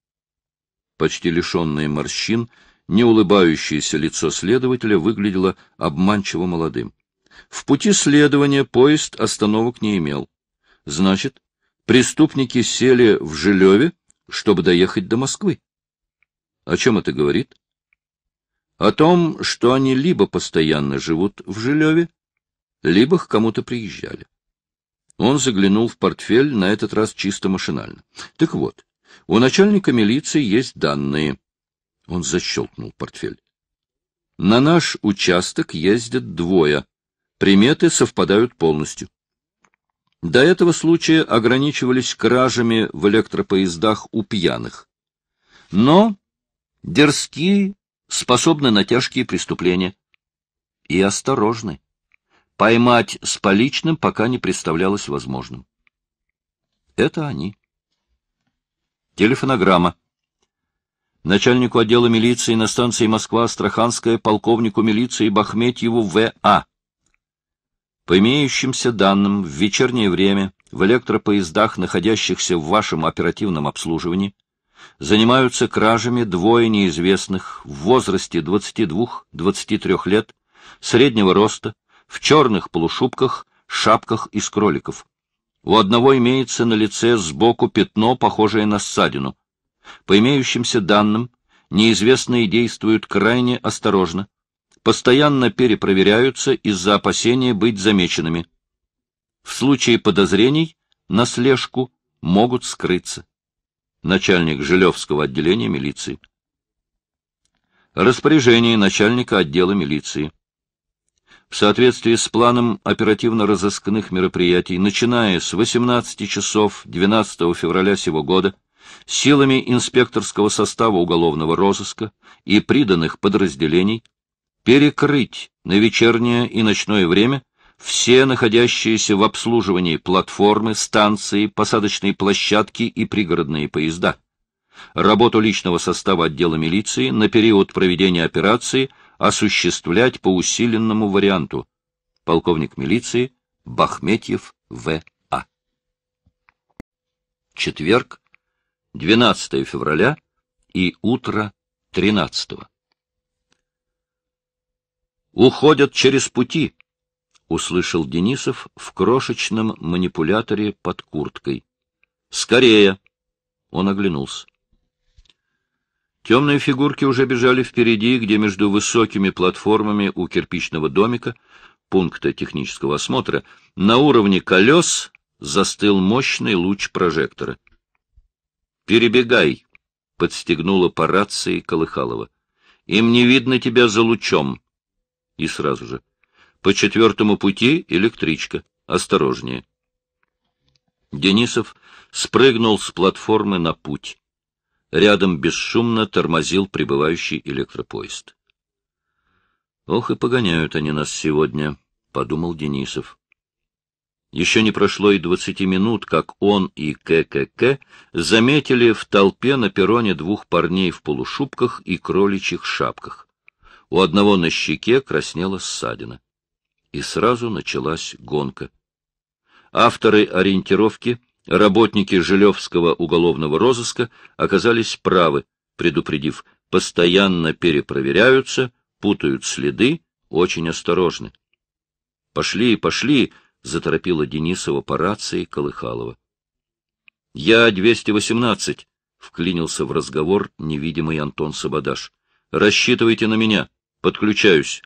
Почти лишенное морщин, не улыбающееся лицо следователя выглядело обманчиво молодым. В пути следования поезд остановок не имел. Значит, преступники сели в Жилеве, чтобы доехать до Москвы. О чем это говорит? О том, что они либо постоянно живут в Жилеве, либо к кому-то приезжали. Он заглянул в портфель, на этот раз чисто машинально. Так вот, у начальника милиции есть данные. Он защелкнул портфель. На наш участок ездят двое. Приметы совпадают полностью. До этого случая ограничивались кражами в электропоездах у пьяных. Но дерзкие способны на тяжкие преступления и осторожны. Поймать с поличным пока не представлялось возможным. Это они. Телефонограмма. Начальнику отдела милиции на станции Москва-Астраханская, полковнику милиции Бахметьеву В.А. По имеющимся данным, в вечернее время в электропоездах, находящихся в вашем оперативном обслуживании, занимаются кражами двое неизвестных в возрасте 22-23 лет, среднего роста, в черных полушубках, шапках из кроликов. У одного имеется на лице сбоку пятно, похожее на ссадину. По имеющимся данным, неизвестные действуют крайне осторожно, постоянно перепроверяются из-за опасения быть замеченными. В случае подозрений на слежку могут скрыться. Начальник Жилевского отделения милиции. Распоряжение начальника отдела милиции в соответствии с планом оперативно-розыскных мероприятий, начиная с 18 часов 12 февраля сего года, силами инспекторского состава уголовного розыска и приданных подразделений перекрыть на вечернее и ночное время все находящиеся в обслуживании платформы, станции, посадочные площадки и пригородные поезда. Работу личного состава отдела милиции на период проведения операции – осуществлять по усиленному варианту. Полковник милиции Бахметьев В.А. Четверг, 12 февраля и утро 13 -го. «Уходят через пути», — услышал Денисов в крошечном манипуляторе под курткой. «Скорее!» — он оглянулся. Темные фигурки уже бежали впереди, где между высокими платформами у кирпичного домика, пункта технического осмотра, на уровне колес застыл мощный луч прожектора. «Перебегай!» — подстегнула по рации Колыхалова. «Им не видно тебя за лучом!» И сразу же. «По четвертому пути электричка. Осторожнее!» Денисов спрыгнул с платформы на путь. Рядом бесшумно тормозил прибывающий электропоезд. «Ох и погоняют они нас сегодня», — подумал Денисов. Еще не прошло и двадцати минут, как он и ККК заметили в толпе на перроне двух парней в полушубках и кроличьих шапках. У одного на щеке краснела ссадина. И сразу началась гонка. Авторы ориентировки — Работники Жилевского уголовного розыска оказались правы, предупредив, постоянно перепроверяются, путают следы, очень осторожны. «Пошли, пошли!» — заторопила Денисова по рации Колыхалова. «Я 218!» — вклинился в разговор невидимый Антон Сабадаш. «Рассчитывайте на меня. Подключаюсь».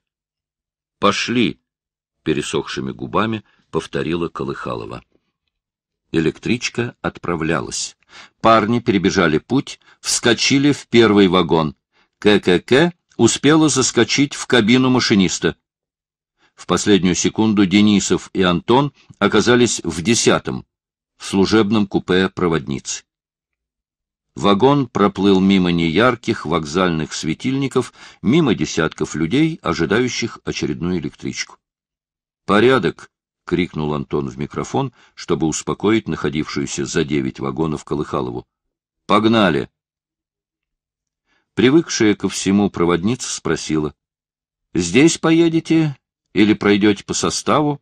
«Пошли!» — пересохшими губами повторила Колыхалова. Электричка отправлялась. Парни перебежали путь, вскочили в первый вагон. ККК успела заскочить в кабину машиниста. В последнюю секунду Денисов и Антон оказались в десятом, в служебном купе проводницы. Вагон проплыл мимо неярких вокзальных светильников, мимо десятков людей, ожидающих очередную электричку. «Порядок!» — крикнул Антон в микрофон, чтобы успокоить находившуюся за девять вагонов Колыхалову. — Погнали! Привыкшая ко всему проводница спросила. — Здесь поедете или пройдете по составу?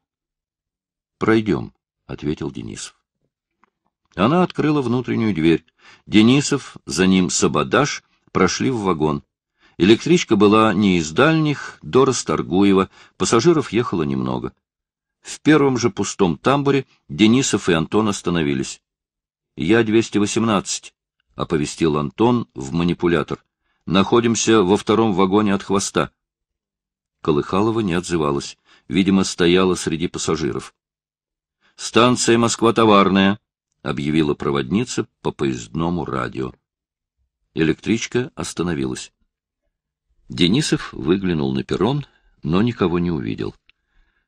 — Пройдем, — ответил Денисов. Она открыла внутреннюю дверь. Денисов, за ним Сабадаш, прошли в вагон. Электричка была не из дальних, до Расторгуева, пассажиров ехало немного. В первом же пустом тамбуре Денисов и Антон остановились. «Я 218», — оповестил Антон в манипулятор. «Находимся во втором вагоне от хвоста». Колыхалова не отзывалась. Видимо, стояла среди пассажиров. «Станция Москва-Товарная», — объявила проводница по поездному радио. Электричка остановилась. Денисов выглянул на перрон, но никого не увидел.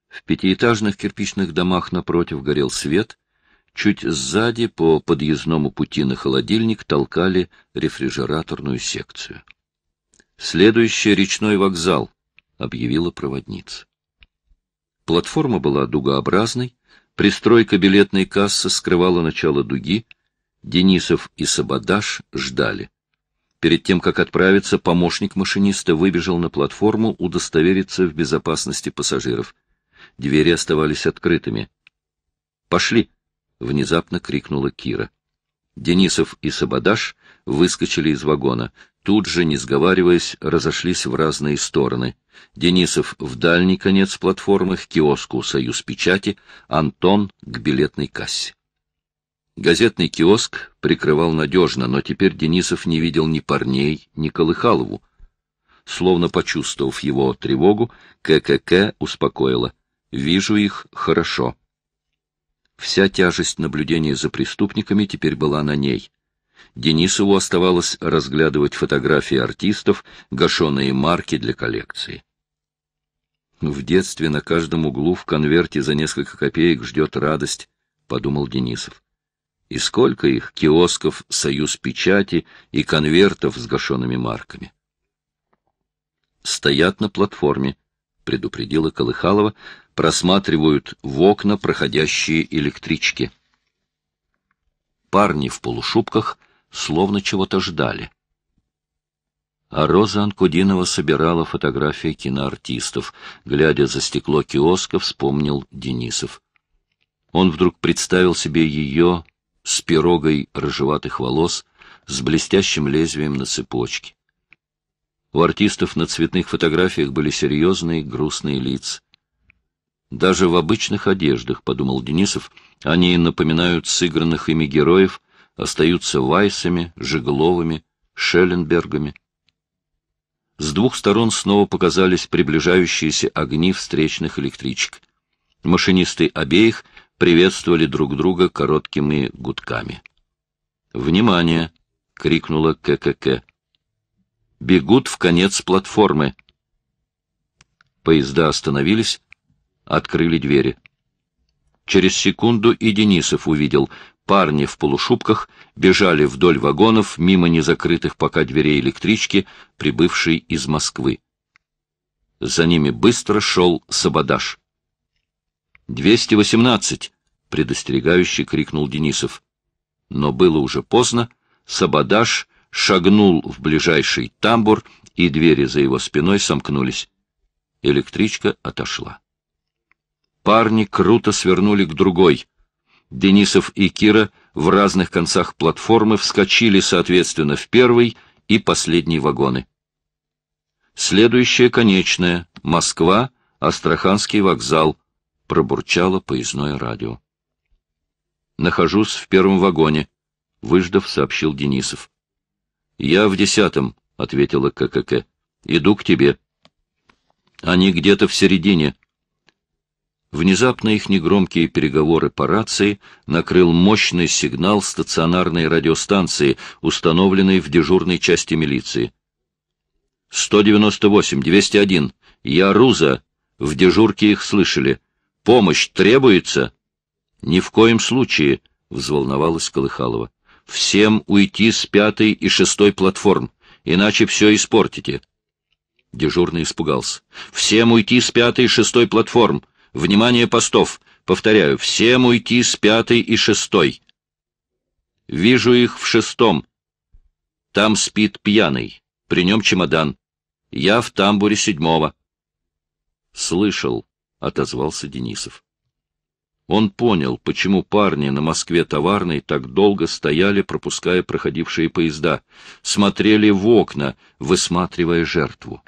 В пятиэтажных кирпичных домах напротив горел свет, чуть сзади по подъездному пути на холодильник толкали рефрижераторную секцию. «Следующий речной вокзал», — объявила проводница. Платформа была дугообразной, пристройка билетной кассы скрывала начало дуги, Денисов и Сабадаш ждали. Перед тем, как отправиться, помощник машиниста выбежал на платформу удостовериться в безопасности пассажиров — Двери оставались открытыми. «Пошли!» — внезапно крикнула Кира. Денисов и Сабадаш выскочили из вагона. Тут же, не сговариваясь, разошлись в разные стороны. Денисов в дальний конец платформы, к киоску «Союз печати», Антон к билетной кассе. Газетный киоск прикрывал надежно, но теперь Денисов не видел ни парней, ни Колыхалову. Словно почувствовав его тревогу, ККК успокоила. Вижу их хорошо. Вся тяжесть наблюдения за преступниками теперь была на ней. Денисову оставалось разглядывать фотографии артистов, гашеные марки для коллекции. «В детстве на каждом углу в конверте за несколько копеек ждет радость», — подумал Денисов. «И сколько их киосков «Союз печати» и конвертов с гашенными марками?» Стоят на платформе, предупредила Колыхалова, просматривают в окна проходящие электрички. Парни в полушубках словно чего-то ждали. А Роза Анкудинова собирала фотографии киноартистов. Глядя за стекло киоска, вспомнил Денисов. Он вдруг представил себе ее с пирогой рыжеватых волос, с блестящим лезвием на цепочке. У артистов на цветных фотографиях были серьезные, грустные лица. Даже в обычных одеждах, — подумал Денисов, — они напоминают сыгранных ими героев, остаются Вайсами, Жигловыми, Шелленбергами. С двух сторон снова показались приближающиеся огни встречных электричек. Машинисты обеих приветствовали друг друга короткими гудками. «Внимание!» — крикнула ККК бегут в конец платформы. Поезда остановились, открыли двери. Через секунду и Денисов увидел. Парни в полушубках бежали вдоль вагонов мимо незакрытых пока дверей электрички, прибывшей из Москвы. За ними быстро шел сабодаж. «Двести восемнадцать!» — предостерегающе крикнул Денисов. Но было уже поздно. Сабодаж — шагнул в ближайший тамбур, и двери за его спиной сомкнулись. Электричка отошла. Парни круто свернули к другой. Денисов и Кира в разных концах платформы вскочили, соответственно, в первый и последний вагоны. Следующая конечная — Москва, Астраханский вокзал, — пробурчало поездное радио. «Нахожусь в первом вагоне», — выждав, сообщил Денисов. — Я в десятом, — ответила ККК. — Иду к тебе. Они где-то в середине. Внезапно их негромкие переговоры по рации накрыл мощный сигнал стационарной радиостанции, установленной в дежурной части милиции. 198, 201. Я Руза. В дежурке их слышали. Помощь требуется? Ни в коем случае, — взволновалась Колыхалова всем уйти с пятой и шестой платформ, иначе все испортите. Дежурный испугался. Всем уйти с пятой и шестой платформ. Внимание постов. Повторяю, всем уйти с пятой и шестой. Вижу их в шестом. Там спит пьяный. При нем чемодан. Я в тамбуре седьмого. Слышал, — отозвался Денисов. Он понял, почему парни на Москве товарной так долго стояли, пропуская проходившие поезда, смотрели в окна, высматривая жертву.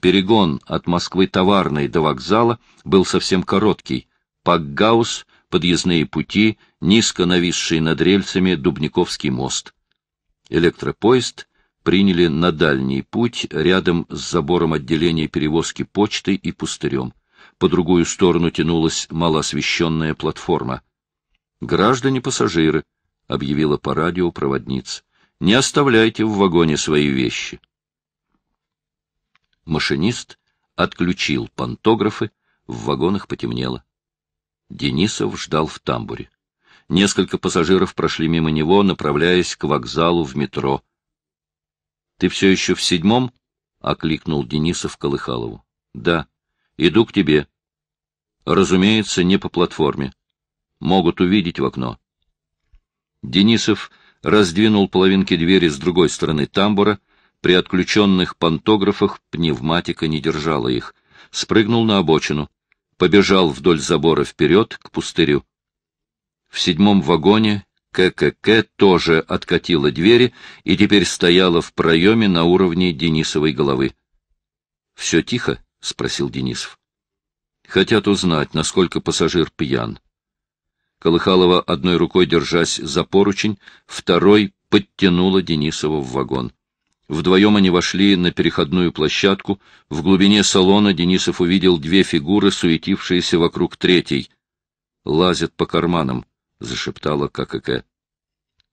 Перегон от Москвы товарной до вокзала был совсем короткий. Пакгаус, подъездные пути, низко нависший над рельсами Дубниковский мост. Электропоезд приняли на дальний путь рядом с забором отделения перевозки почты и пустырем по другую сторону тянулась малоосвещенная платформа. «Граждане-пассажиры», — объявила по радио проводница, — «не оставляйте в вагоне свои вещи». Машинист отключил пантографы, в вагонах потемнело. Денисов ждал в тамбуре. Несколько пассажиров прошли мимо него, направляясь к вокзалу в метро. — Ты все еще в седьмом? — окликнул Денисов Колыхалову. — Да. Иду к тебе. Разумеется, не по платформе. Могут увидеть в окно. Денисов раздвинул половинки двери с другой стороны тамбура. При отключенных пантографах пневматика не держала их. Спрыгнул на обочину. Побежал вдоль забора вперед, к пустырю. В седьмом вагоне ККК тоже откатила двери и теперь стояла в проеме на уровне Денисовой головы. Все тихо, — спросил Денисов. — Хотят узнать, насколько пассажир пьян. Колыхалова, одной рукой держась за поручень, второй подтянула Денисова в вагон. Вдвоем они вошли на переходную площадку. В глубине салона Денисов увидел две фигуры, суетившиеся вокруг третьей. «Лазят по карманам», — зашептала ККК.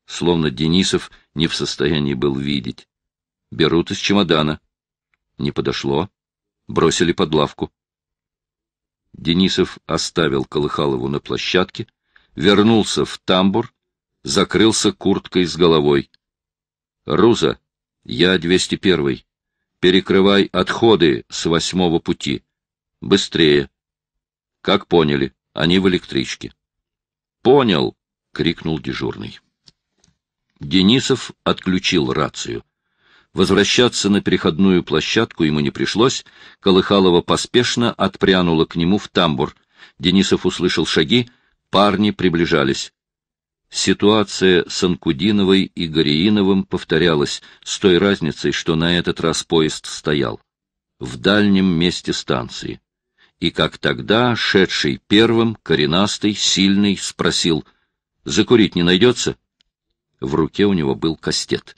Словно Денисов не в состоянии был видеть. «Берут из чемодана». «Не подошло», бросили под лавку. Денисов оставил Колыхалову на площадке, вернулся в тамбур, закрылся курткой с головой. — Руза, я 201-й. Перекрывай отходы с восьмого пути. Быстрее. — Как поняли, они в электричке. — Понял! — крикнул дежурный. Денисов отключил рацию. — Возвращаться на переходную площадку ему не пришлось. Колыхалова поспешно отпрянула к нему в тамбур. Денисов услышал шаги, парни приближались. Ситуация с Анкудиновой и Горииновым повторялась, с той разницей, что на этот раз поезд стоял. В дальнем месте станции. И как тогда, шедший первым, коренастый, сильный, спросил, «Закурить не найдется?» В руке у него был кастет.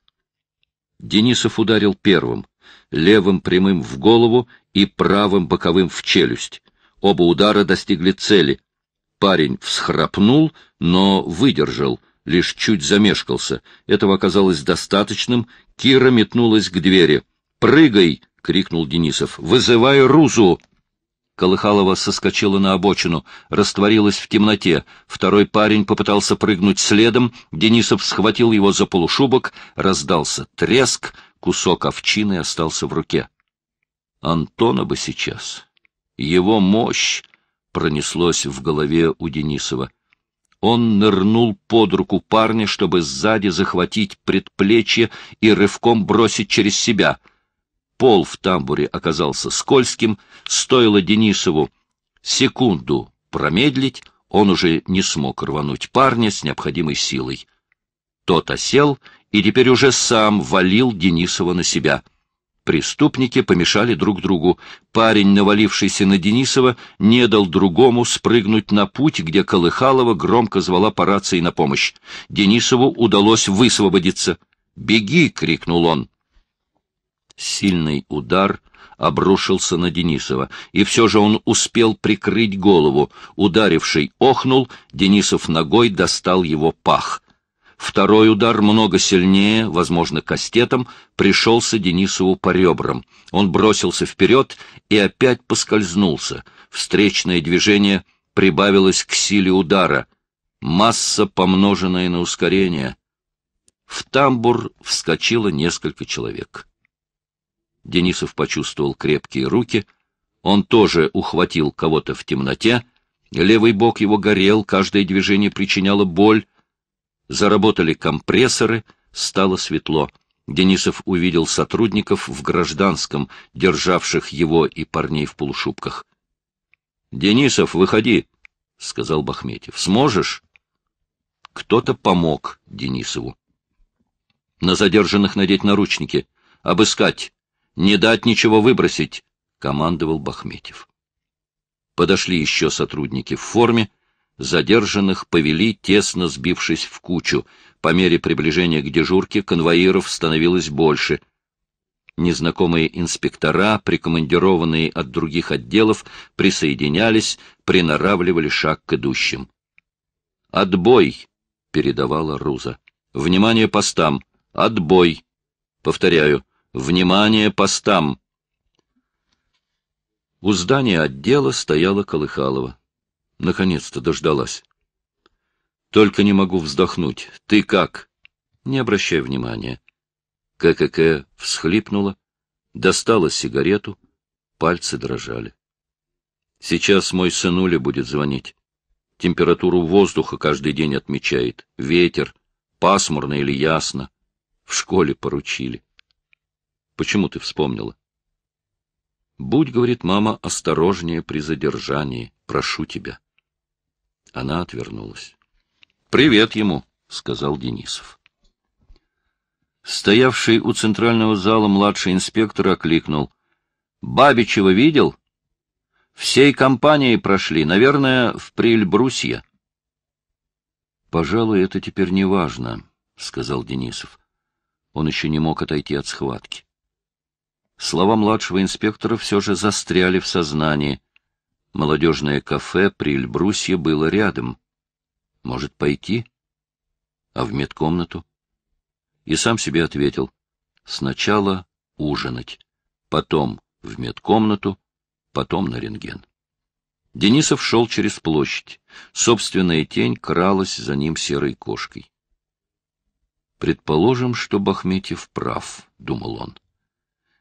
Денисов ударил первым, левым прямым в голову и правым боковым в челюсть. Оба удара достигли цели. Парень всхрапнул, но выдержал, лишь чуть замешкался. Этого оказалось достаточным. Кира метнулась к двери. «Прыгай!» — крикнул Денисов. «Вызывай Рузу!» Колыхалова соскочила на обочину, растворилась в темноте. Второй парень попытался прыгнуть следом, Денисов схватил его за полушубок, раздался треск, кусок овчины остался в руке. Антона бы сейчас. Его мощь пронеслось в голове у Денисова. Он нырнул под руку парня, чтобы сзади захватить предплечье и рывком бросить через себя — Пол в тамбуре оказался скользким, стоило Денисову секунду промедлить, он уже не смог рвануть парня с необходимой силой. Тот осел и теперь уже сам валил Денисова на себя. Преступники помешали друг другу. Парень, навалившийся на Денисова, не дал другому спрыгнуть на путь, где Колыхалова громко звала по рации на помощь. Денисову удалось высвободиться. «Беги!» — крикнул он. Сильный удар обрушился на Денисова, и все же он успел прикрыть голову. Ударивший охнул, Денисов ногой достал его пах. Второй удар, много сильнее, возможно, кастетом, пришелся Денисову по ребрам. Он бросился вперед и опять поскользнулся. Встречное движение прибавилось к силе удара. Масса, помноженная на ускорение. В тамбур вскочило несколько человек. Денисов почувствовал крепкие руки. Он тоже ухватил кого-то в темноте. Левый бок его горел, каждое движение причиняло боль. Заработали компрессоры, стало светло. Денисов увидел сотрудников в гражданском, державших его и парней в полушубках. — Денисов, выходи, — сказал Бахметьев. — Сможешь? Кто-то помог Денисову. — На задержанных надеть наручники. Обыскать. Не дать ничего выбросить, — командовал Бахметьев. Подошли еще сотрудники в форме. Задержанных повели, тесно сбившись в кучу. По мере приближения к дежурке конвоиров становилось больше — незнакомые инспектора, прикомандированные от других отделов, присоединялись, приноравливали шаг к идущим. «Отбой!» — передавала Руза. «Внимание постам! Отбой!» «Повторяю, Внимание постам! У здания отдела стояла Колыхалова. Наконец-то дождалась. Только не могу вздохнуть. Ты как? Не обращай внимания. ККК всхлипнула, достала сигарету, пальцы дрожали. Сейчас мой сынуля будет звонить. Температуру воздуха каждый день отмечает. Ветер, пасмурно или ясно. В школе поручили. Почему ты вспомнила? Будь, говорит мама, осторожнее при задержании. Прошу тебя. Она отвернулась. Привет ему, сказал Денисов. Стоявший у центрального зала младший инспектор окликнул. Бабичева видел? Всей компанией прошли, наверное, в Прильбрусье. Пожалуй, это теперь не важно, сказал Денисов. Он еще не мог отойти от схватки. Слова младшего инспектора все же застряли в сознании. Молодежное кафе при Эльбрусье было рядом. Может, пойти? А в медкомнату? И сам себе ответил. Сначала ужинать, потом в медкомнату, потом на рентген. Денисов шел через площадь. Собственная тень кралась за ним серой кошкой. «Предположим, что Бахметьев прав», — думал он.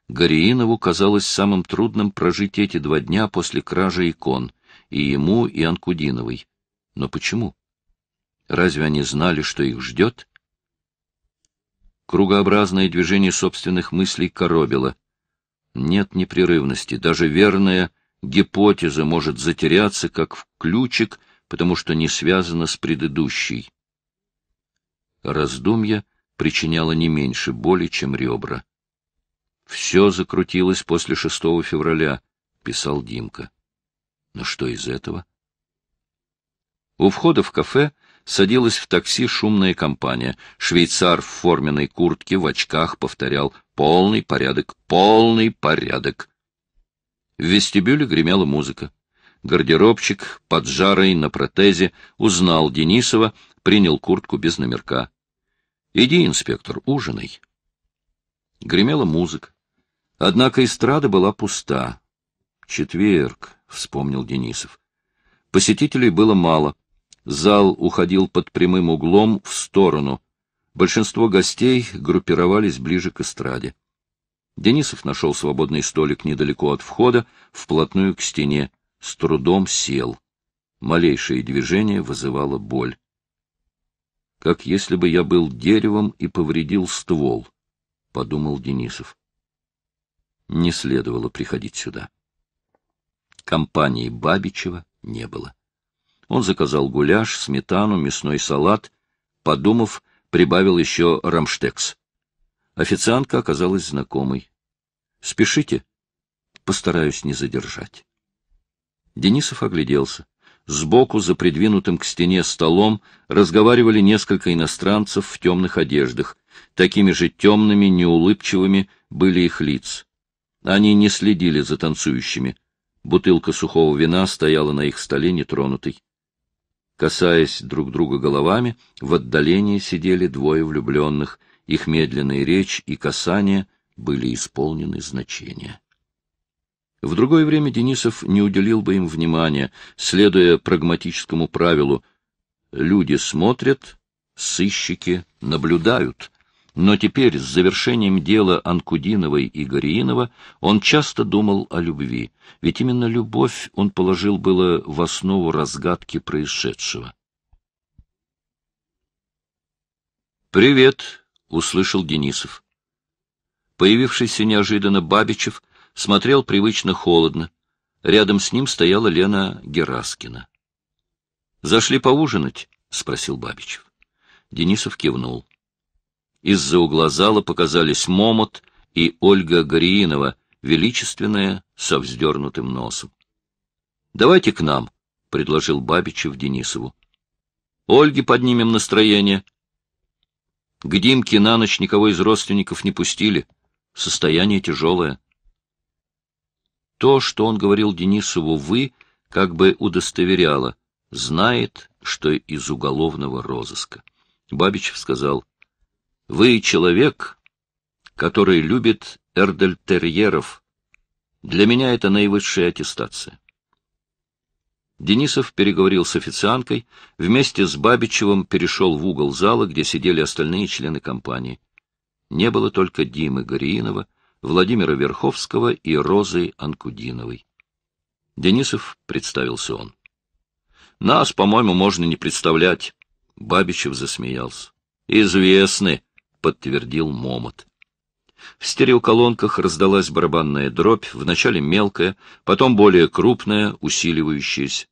Гориинову казалось самым трудным прожить эти два дня после кражи икон, и ему, и Анкудиновой. Но почему? Разве они знали, что их ждет? Кругообразное движение собственных мыслей коробило. Нет непрерывности, даже верная гипотеза может затеряться, как в ключик, потому что не связана с предыдущей. Раздумье причиняло не меньше боли, чем ребра. Все закрутилось после 6 февраля, писал Димка. Но что из этого? У входа в кафе садилась в такси шумная компания. Швейцар в форменной куртке в очках повторял «Полный порядок! Полный порядок!» В вестибюле гремела музыка. Гардеробчик под жарой на протезе узнал Денисова, принял куртку без номерка. — Иди, инспектор, ужинай. Гремела музыка. Однако эстрада была пуста. «Четверг», — вспомнил Денисов. Посетителей было мало. Зал уходил под прямым углом в сторону. Большинство гостей группировались ближе к эстраде. Денисов нашел свободный столик недалеко от входа, вплотную к стене, с трудом сел. Малейшее движение вызывало боль. «Как если бы я был деревом и повредил ствол», — подумал Денисов не следовало приходить сюда. Компании Бабичева не было. Он заказал гуляш, сметану, мясной салат, подумав, прибавил еще рамштекс. Официантка оказалась знакомой. «Спешите?» «Постараюсь не задержать». Денисов огляделся. Сбоку, за придвинутым к стене столом, разговаривали несколько иностранцев в темных одеждах. Такими же темными, неулыбчивыми были их лица. Они не следили за танцующими. Бутылка сухого вина стояла на их столе нетронутой. Касаясь друг друга головами, в отдалении сидели двое влюбленных. Их медленная речь и касание были исполнены значения. В другое время Денисов не уделил бы им внимания, следуя прагматическому правилу «люди смотрят, сыщики наблюдают». Но теперь, с завершением дела Анкудиновой и Гориинова, он часто думал о любви, ведь именно любовь он положил было в основу разгадки происшедшего. «Привет!» — услышал Денисов. Появившийся неожиданно Бабичев смотрел привычно холодно. Рядом с ним стояла Лена Гераскина. «Зашли поужинать?» — спросил Бабичев. Денисов кивнул. — из-за угла зала показались Момот и Ольга Гориинова, величественная, со вздернутым носом. — Давайте к нам, — предложил Бабичев Денисову. — Ольге поднимем настроение. К Димке на ночь никого из родственников не пустили. Состояние тяжелое. То, что он говорил Денисову «вы», как бы удостоверяло, знает, что из уголовного розыска. Бабичев сказал, вы человек, который любит эрдельтерьеров. Для меня это наивысшая аттестация. Денисов переговорил с официанткой, вместе с Бабичевым перешел в угол зала, где сидели остальные члены компании. Не было только Димы Гориинова, Владимира Верховского и Розы Анкудиновой. Денисов представился он. — Нас, по-моему, можно не представлять. Бабичев засмеялся. — Известны подтвердил Момот. В стереоколонках раздалась барабанная дробь, вначале мелкая, потом более крупная, усиливающаяся.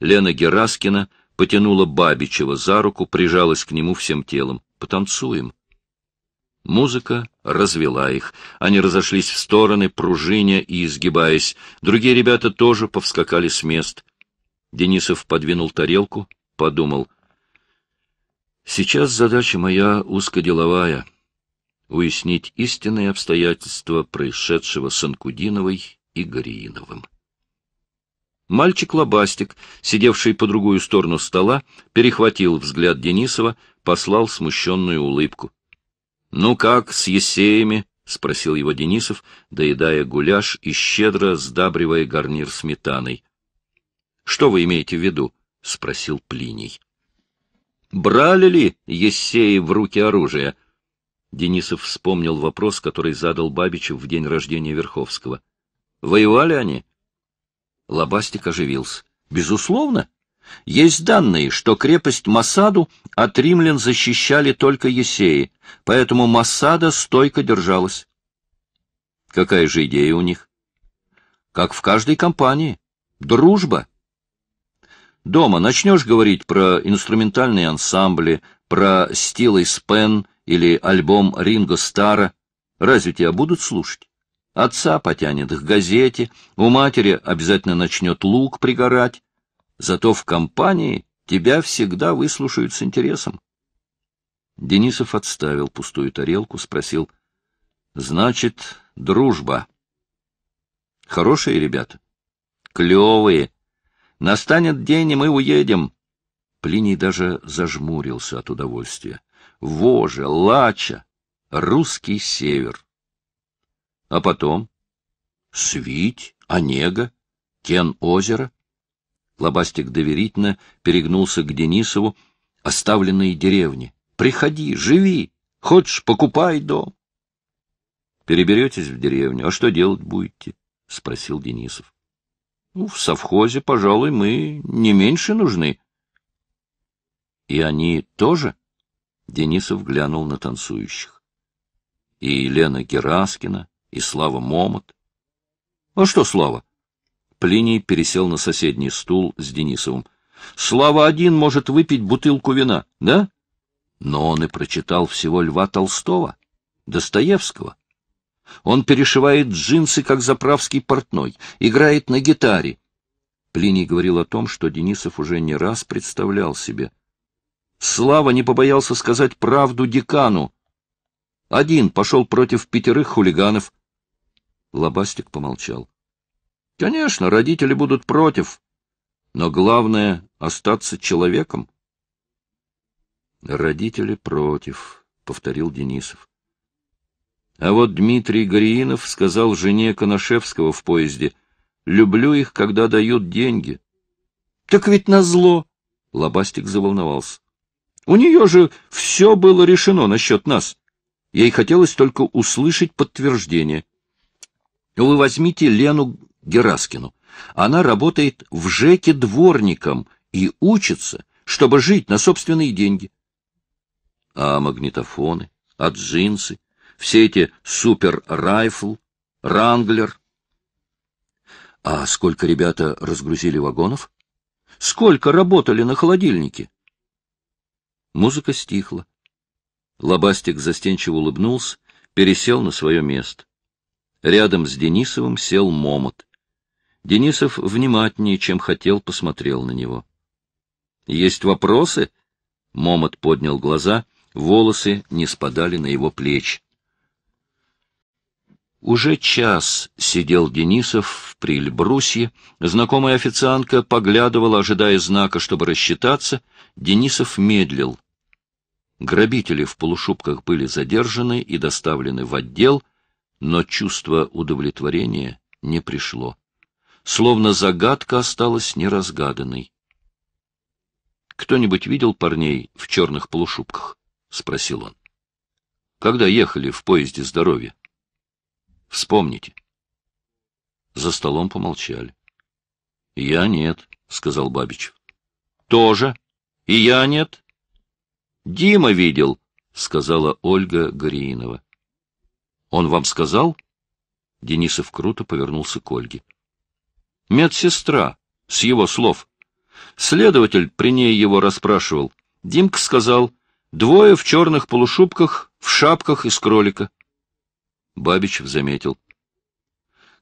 Лена Гераскина потянула Бабичева за руку, прижалась к нему всем телом. «Потанцуем». Музыка развела их. Они разошлись в стороны, пружиня и изгибаясь. Другие ребята тоже повскакали с мест. Денисов подвинул тарелку, подумал — Сейчас задача моя узкоделовая — уяснить истинные обстоятельства происшедшего с Анкудиновой и Горииновым. Мальчик-лобастик, сидевший по другую сторону стола, перехватил взгляд Денисова, послал смущенную улыбку. — Ну как с Есеями? — спросил его Денисов, доедая гуляш и щедро сдабривая гарнир сметаной. — Что вы имеете в виду? — спросил Плиний брали ли Ессеи в руки оружие? Денисов вспомнил вопрос, который задал Бабичев в день рождения Верховского. Воевали они? Лобастик оживился. Безусловно. Есть данные, что крепость Масаду от римлян защищали только Есеи, поэтому Масада стойко держалась. Какая же идея у них? Как в каждой компании. Дружба. Дома начнешь говорить про инструментальные ансамбли, про стилы спен или альбом Ринго Стара, разве тебя будут слушать? Отца потянет к газете, у матери обязательно начнет лук пригорать. Зато в компании тебя всегда выслушают с интересом. Денисов отставил пустую тарелку, спросил. — Значит, дружба. — Хорошие ребята? — Клевые, Настанет день, и мы уедем. Плиний даже зажмурился от удовольствия. Вожа, Лача, русский север. А потом? Свить, Онега, Кен озеро. Лобастик доверительно перегнулся к Денисову. Оставленные деревни. Приходи, живи. Хочешь, покупай дом. Переберетесь в деревню, а что делать будете? — спросил Денисов. Ну, в совхозе, пожалуй, мы не меньше нужны. — И они тоже? — Денисов глянул на танцующих. — И Елена Гераскина, и Слава Момот. — А что Слава? Плиний пересел на соседний стул с Денисовым. — Слава один может выпить бутылку вина, да? Но он и прочитал всего Льва Толстого, Достоевского, он перешивает джинсы, как заправский портной, играет на гитаре. Плиний говорил о том, что Денисов уже не раз представлял себе. Слава не побоялся сказать правду декану. Один пошел против пятерых хулиганов. Лобастик помолчал. — Конечно, родители будут против, но главное — остаться человеком. — Родители против, — повторил Денисов. А вот Дмитрий Гориинов сказал жене Коношевского в поезде, «Люблю их, когда дают деньги». «Так ведь назло!» — Лобастик заволновался. «У нее же все было решено насчет нас. Ей хотелось только услышать подтверждение. Вы возьмите Лену Гераскину. Она работает в ЖЭКе дворником и учится, чтобы жить на собственные деньги. А магнитофоны, а джинсы, все эти супер-райфл, ранглер. А сколько ребята разгрузили вагонов? Сколько работали на холодильнике? Музыка стихла. Лобастик застенчиво улыбнулся, пересел на свое место. Рядом с Денисовым сел Момот. Денисов внимательнее, чем хотел, посмотрел на него. — Есть вопросы? — Момот поднял глаза, волосы не спадали на его плечи. Уже час сидел Денисов в прильбрусье. Знакомая официантка поглядывала, ожидая знака, чтобы рассчитаться. Денисов медлил. Грабители в полушубках были задержаны и доставлены в отдел, но чувство удовлетворения не пришло. Словно загадка осталась неразгаданной. — Кто-нибудь видел парней в черных полушубках? — спросил он. — Когда ехали в поезде здоровья? — Вспомните. За столом помолчали. — Я нет, — сказал Бабичев. — Тоже. И я нет. — Дима видел, — сказала Ольга Гориинова. — Он вам сказал? Денисов круто повернулся к Ольге. — Медсестра, с его слов. Следователь при ней его расспрашивал. Димка сказал, двое в черных полушубках, в шапках из кролика. — Бабичев заметил.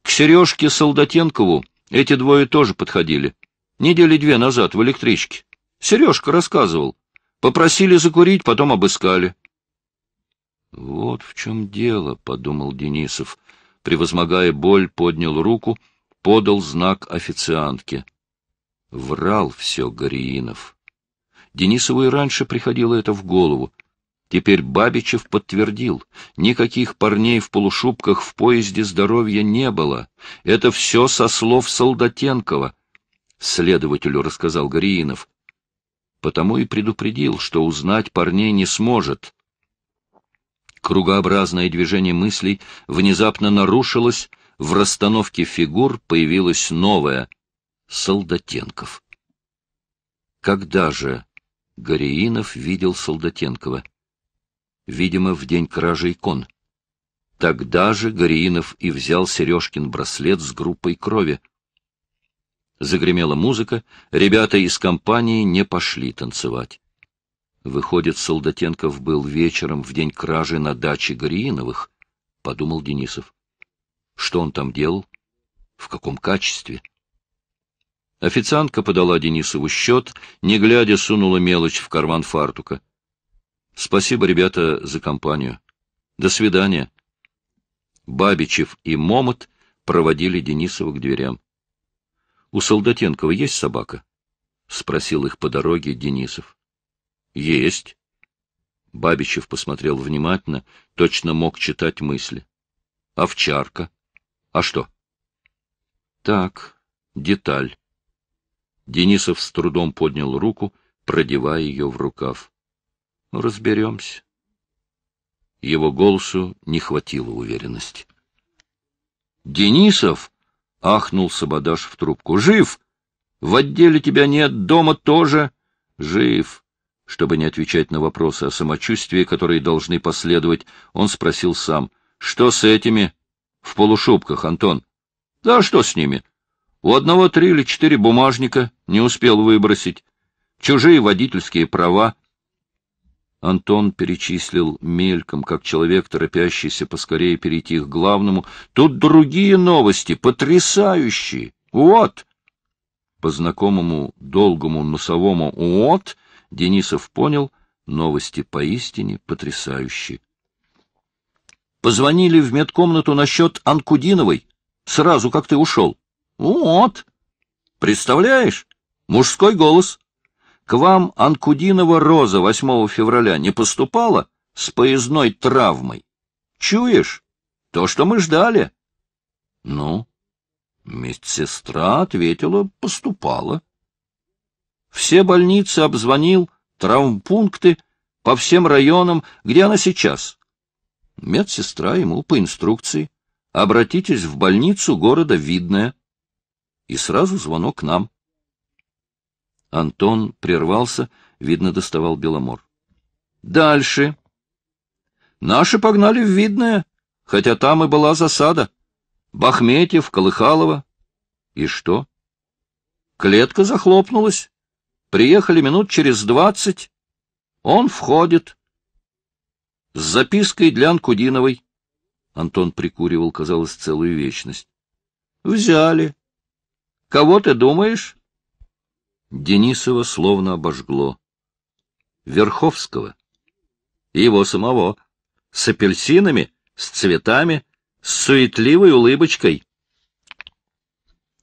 К Сережке Солдатенкову эти двое тоже подходили. Недели две назад в электричке. Сережка рассказывал. Попросили закурить, потом обыскали. — Вот в чем дело, — подумал Денисов. Превозмогая боль, поднял руку, подал знак официантке. Врал все Гориинов. Денисову и раньше приходило это в голову. Теперь Бабичев подтвердил, никаких парней в полушубках в поезде здоровья не было. Это все со слов Солдатенкова, — следователю рассказал Гориинов. Потому и предупредил, что узнать парней не сможет. Кругообразное движение мыслей внезапно нарушилось, в расстановке фигур появилось новое — Солдатенков. Когда же Гориинов видел Солдатенкова? видимо, в день кражи икон. Тогда же Гориинов и взял Сережкин браслет с группой крови. Загремела музыка, ребята из компании не пошли танцевать. Выходит, Солдатенков был вечером в день кражи на даче Горииновых, — подумал Денисов. Что он там делал? В каком качестве? Официантка подала Денисову счет, не глядя сунула мелочь в карман фартука. Спасибо, ребята, за компанию. До свидания. Бабичев и Момот проводили Денисова к дверям. — У Солдатенкова есть собака? — спросил их по дороге Денисов. — Есть. Бабичев посмотрел внимательно, точно мог читать мысли. — Овчарка. А что? — Так, деталь. Денисов с трудом поднял руку, продевая ее в рукав. Ну, разберемся. Его голосу не хватило уверенности. «Денисов!» — ахнул Сабадаш в трубку. «Жив! В отделе тебя нет, дома тоже. Жив!» Чтобы не отвечать на вопросы о самочувствии, которые должны последовать, он спросил сам. «Что с этими?» «В полушубках, Антон». «Да что с ними?» «У одного три или четыре бумажника, не успел выбросить. Чужие водительские права». Антон перечислил мельком, как человек, торопящийся поскорее перейти к главному. «Тут другие новости, потрясающие! Вот!» По знакомому долгому носовому «вот» Денисов понял, новости поистине потрясающие. «Позвонили в медкомнату насчет Анкудиновой, сразу как ты ушел. Вот! Представляешь? Мужской голос!» К вам Анкудинова Роза 8 февраля не поступала с поездной травмой? Чуешь? То, что мы ждали. Ну, медсестра ответила, поступала. Все больницы обзвонил, травмпункты по всем районам, где она сейчас. Медсестра ему по инструкции. Обратитесь в больницу города Видное. И сразу звонок к нам. Антон прервался, видно, доставал Беломор. Дальше. Наши погнали в Видное, хотя там и была засада. Бахметьев, Колыхалова. И что? Клетка захлопнулась. Приехали минут через двадцать. Он входит. С запиской для Анкудиновой. Антон прикуривал, казалось, целую вечность. Взяли. Кого ты думаешь? Денисова словно обожгло. Верховского. его самого. С апельсинами, с цветами, с суетливой улыбочкой.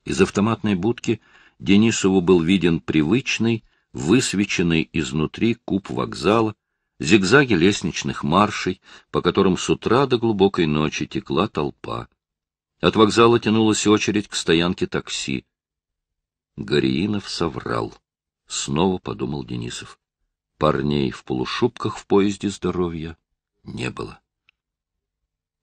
Из автоматной будки Денисову был виден привычный, высвеченный изнутри куб вокзала, зигзаги лестничных маршей, по которым с утра до глубокой ночи текла толпа. От вокзала тянулась очередь к стоянке такси. Гориинов соврал. Снова подумал Денисов. Парней в полушубках в поезде здоровья не было.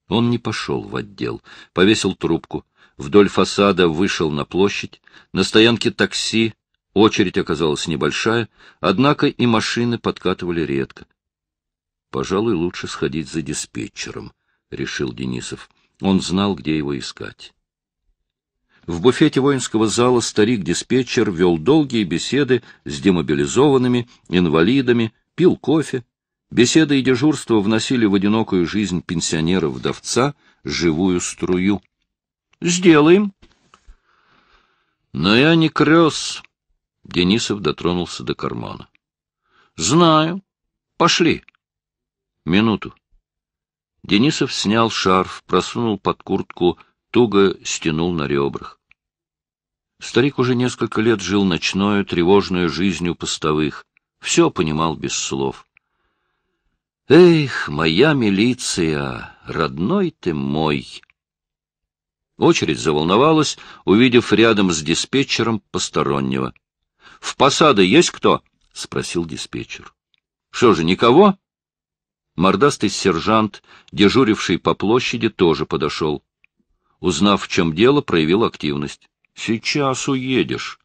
Он не пошел в отдел, повесил трубку, вдоль фасада вышел на площадь, на стоянке такси, очередь оказалась небольшая, однако и машины подкатывали редко. «Пожалуй, лучше сходить за диспетчером», — решил Денисов. Он знал, где его искать. В буфете воинского зала старик-диспетчер вел долгие беседы с демобилизованными, инвалидами, пил кофе. Беседы и дежурство вносили в одинокую жизнь пенсионера-вдовца живую струю. — Сделаем. — Но я не крёс. Денисов дотронулся до кармана. — Знаю. Пошли. — Минуту. Денисов снял шарф, просунул под куртку туго стянул на ребрах. Старик уже несколько лет жил ночную, тревожную жизнью постовых. Все понимал без слов. «Эх, моя милиция, родной ты мой!» Очередь заволновалась, увидев рядом с диспетчером постороннего. — В посады есть кто? — спросил диспетчер. — Что же, никого? Мордастый сержант, дежуривший по площади, тоже подошел. Узнав, в чем дело, проявил активность. «Сейчас уедешь».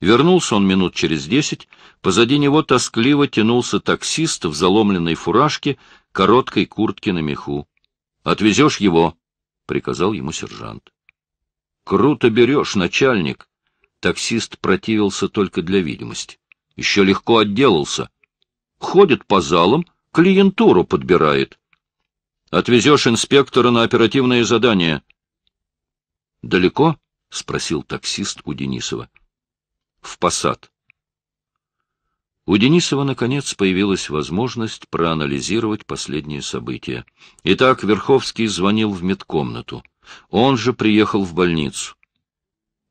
Вернулся он минут через десять. Позади него тоскливо тянулся таксист в заломленной фуражке, короткой куртке на меху. «Отвезешь его», — приказал ему сержант. «Круто берешь, начальник!» Таксист противился только для видимости. Еще легко отделался. Ходит по залам, клиентуру подбирает. «Отвезешь инспектора на оперативное задание», — Далеко? — спросил таксист у Денисова. — В посад. У Денисова, наконец, появилась возможность проанализировать последние события. Итак, Верховский звонил в медкомнату. Он же приехал в больницу.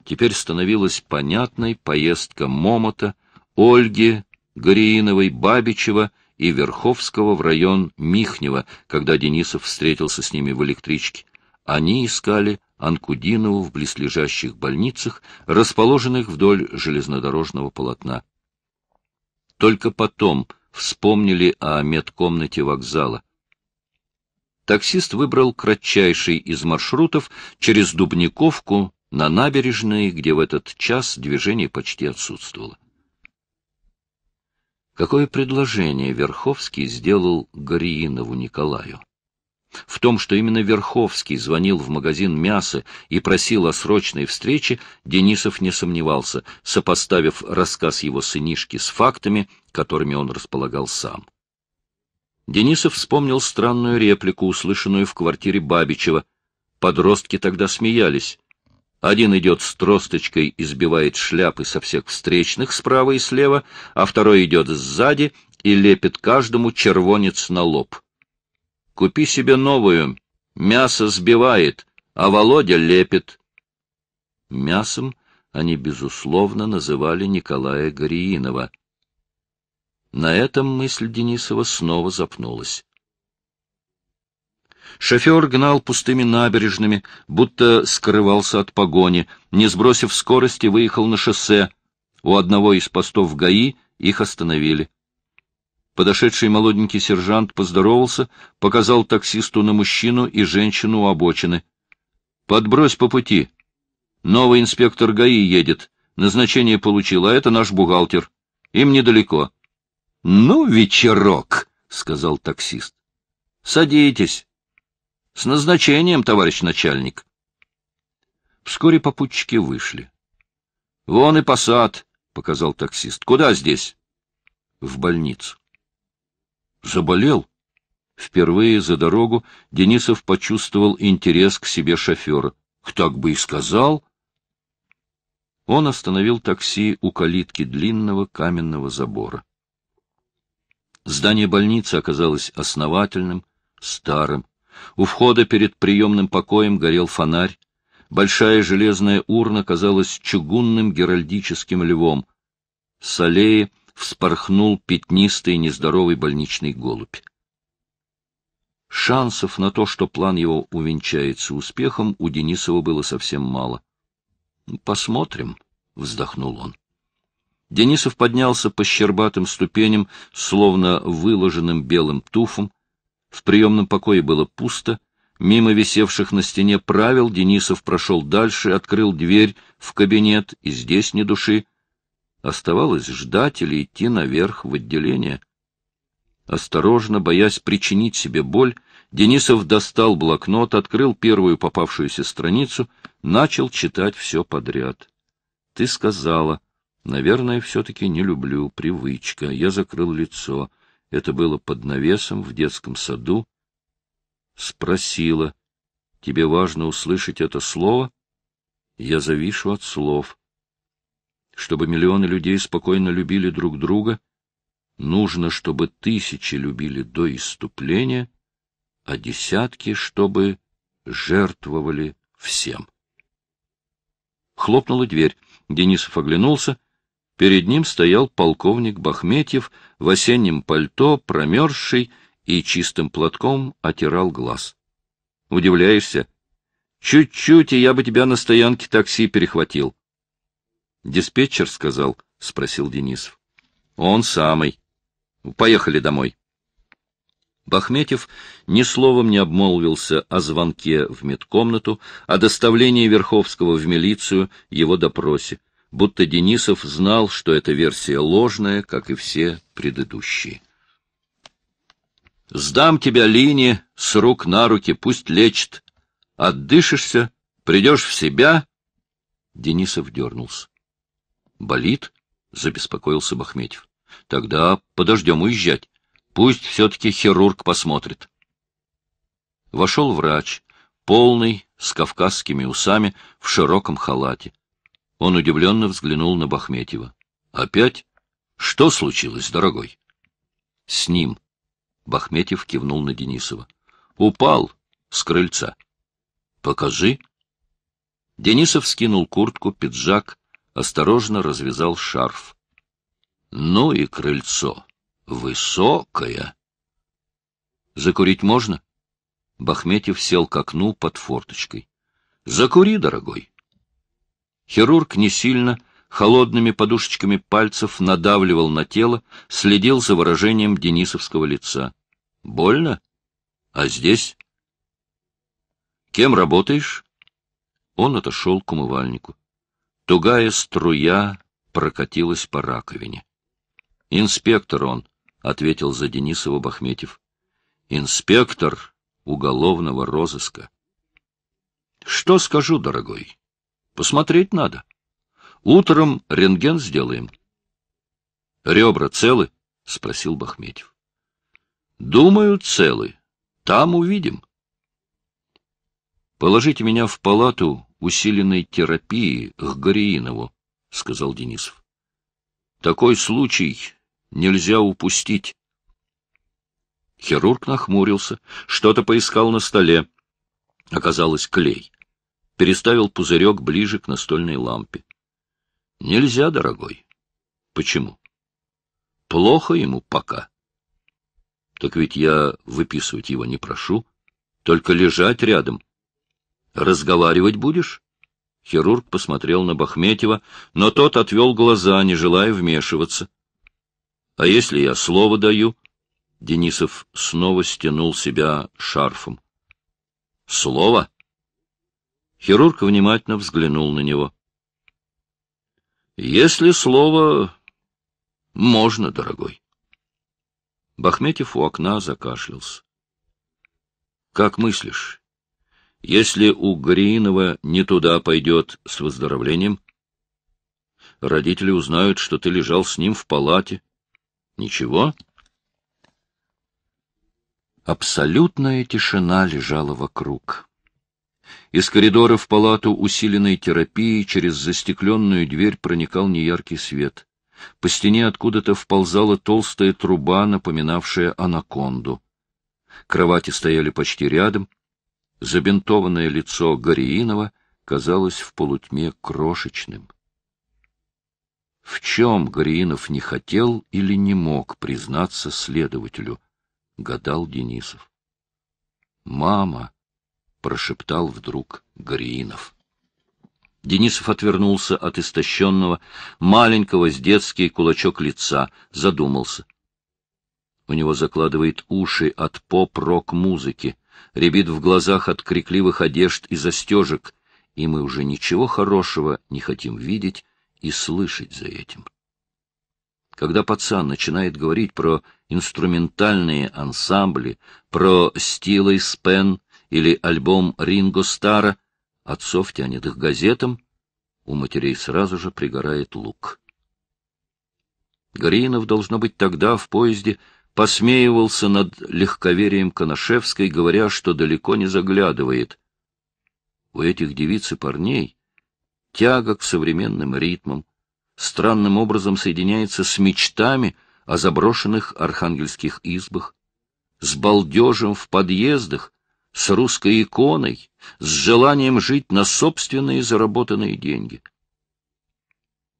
Теперь становилась понятной поездка Момота, Ольги, Горииновой, Бабичева и Верховского в район Михнева, когда Денисов встретился с ними в электричке. Они искали Анкудинову в близлежащих больницах, расположенных вдоль железнодорожного полотна. Только потом вспомнили о медкомнате вокзала. Таксист выбрал кратчайший из маршрутов через Дубниковку на набережной, где в этот час движение почти отсутствовало. Какое предложение Верховский сделал Гориинову Николаю? В том, что именно Верховский звонил в магазин мяса и просил о срочной встрече, Денисов не сомневался, сопоставив рассказ его сынишки с фактами, которыми он располагал сам. Денисов вспомнил странную реплику, услышанную в квартире Бабичева. Подростки тогда смеялись. Один идет с тросточкой и сбивает шляпы со всех встречных справа и слева, а второй идет сзади и лепит каждому червонец на лоб. Купи себе новую. Мясо сбивает, а Володя лепит. Мясом они, безусловно, называли Николая Гориинова. На этом мысль Денисова снова запнулась. Шофер гнал пустыми набережными, будто скрывался от погони, не сбросив скорости, выехал на шоссе. У одного из постов ГАИ их остановили. Подошедший молоденький сержант поздоровался, показал таксисту на мужчину и женщину у обочины. — Подбрось по пути. Новый инспектор ГАИ едет. Назначение получил, а это наш бухгалтер. Им недалеко. — Ну, вечерок, — сказал таксист. — Садитесь. — С назначением, товарищ начальник. Вскоре попутчики вышли. — Вон и посад, — показал таксист. — Куда здесь? — В больницу. Заболел. Впервые за дорогу Денисов почувствовал интерес к себе шофера. Так бы и сказал. Он остановил такси у калитки длинного каменного забора. Здание больницы оказалось основательным, старым. У входа перед приемным покоем горел фонарь. Большая железная урна казалась чугунным геральдическим львом. С аллеи вспорхнул пятнистый нездоровый больничный голубь. Шансов на то, что план его увенчается успехом, у Денисова было совсем мало. «Посмотрим», — вздохнул он. Денисов поднялся по щербатым ступеням, словно выложенным белым туфом. В приемном покое было пусто. Мимо висевших на стене правил Денисов прошел дальше, открыл дверь в кабинет, и здесь ни души. Оставалось ждать или идти наверх в отделение. Осторожно, боясь причинить себе боль, Денисов достал блокнот, открыл первую попавшуюся страницу, начал читать все подряд. «Ты сказала. Наверное, все-таки не люблю. Привычка. Я закрыл лицо. Это было под навесом в детском саду. Спросила. Тебе важно услышать это слово? Я завишу от слов. Чтобы миллионы людей спокойно любили друг друга, нужно, чтобы тысячи любили до иступления, а десятки, чтобы жертвовали всем. Хлопнула дверь. Денисов оглянулся. Перед ним стоял полковник Бахметьев в осеннем пальто, промерзший, и чистым платком отирал глаз. Удивляешься? Чуть-чуть, и я бы тебя на стоянке такси перехватил. Диспетчер сказал, — спросил Денисов. — Он самый. Поехали домой. Бахметьев ни словом не обмолвился о звонке в медкомнату, о доставлении Верховского в милицию, его допросе, будто Денисов знал, что эта версия ложная, как и все предыдущие. «Сдам тебя Лине с рук на руки, пусть лечит. Отдышишься, придешь в себя». Денисов дернулся. Болит? — забеспокоился Бахметьев. — Тогда подождем уезжать. Пусть все-таки хирург посмотрит. Вошел врач, полный, с кавказскими усами, в широком халате. Он удивленно взглянул на Бахметьева. — Опять? Что случилось, дорогой? — С ним. Бахметьев кивнул на Денисова. — Упал с крыльца. — Покажи. Денисов скинул куртку, пиджак, осторожно развязал шарф. Ну и крыльцо. Высокое. Закурить можно? Бахметьев сел к окну под форточкой. Закури, дорогой. Хирург не сильно, холодными подушечками пальцев надавливал на тело, следил за выражением денисовского лица. Больно? А здесь? Кем работаешь? Он отошел к умывальнику. Тугая струя прокатилась по раковине. — Инспектор он, — ответил за Денисова Бахметьев. — Инспектор уголовного розыска. — Что скажу, дорогой? Посмотреть надо. Утром рентген сделаем. — Ребра целы? —— спросил Бахметьев. — Думаю, целы. Там увидим. Положите меня в палату усиленной терапии к Гориинову, — сказал Денисов. — Такой случай нельзя упустить. Хирург нахмурился, что-то поискал на столе. Оказалось, клей. Переставил пузырек ближе к настольной лампе. — Нельзя, дорогой. — Почему? — Плохо ему пока. — Так ведь я выписывать его не прошу, только лежать рядом. Разговаривать будешь? Хирург посмотрел на Бахметьева, но тот отвел глаза, не желая вмешиваться. — А если я слово даю? Денисов снова стянул себя шарфом. — Слово? Хирург внимательно взглянул на него. — Если слово... — Можно, дорогой. Бахметьев у окна закашлялся. — Как мыслишь, если у Гринова не туда пойдет с выздоровлением, родители узнают, что ты лежал с ним в палате. Ничего? Абсолютная тишина лежала вокруг. Из коридора в палату усиленной терапии через застекленную дверь проникал неяркий свет. По стене откуда-то вползала толстая труба, напоминавшая анаконду. Кровати стояли почти рядом, Забинтованное лицо Гориинова казалось в полутьме крошечным. В чем Гориинов не хотел или не мог признаться следователю, гадал Денисов. «Мама!» — прошептал вдруг Гориинов. Денисов отвернулся от истощенного, маленького с детский кулачок лица, задумался. У него закладывает уши от поп-рок-музыки рябит в глазах от крикливых одежд и застежек, и мы уже ничего хорошего не хотим видеть и слышать за этим. Когда пацан начинает говорить про инструментальные ансамбли, про Стила Спен или альбом Ринго Стара, отцов тянет их газетам, у матерей сразу же пригорает лук. Гринов, должно быть, тогда в поезде посмеивался над легковерием Коношевской, говоря, что далеко не заглядывает. У этих девиц и парней тяга к современным ритмам странным образом соединяется с мечтами о заброшенных архангельских избах, с балдежем в подъездах, с русской иконой, с желанием жить на собственные заработанные деньги —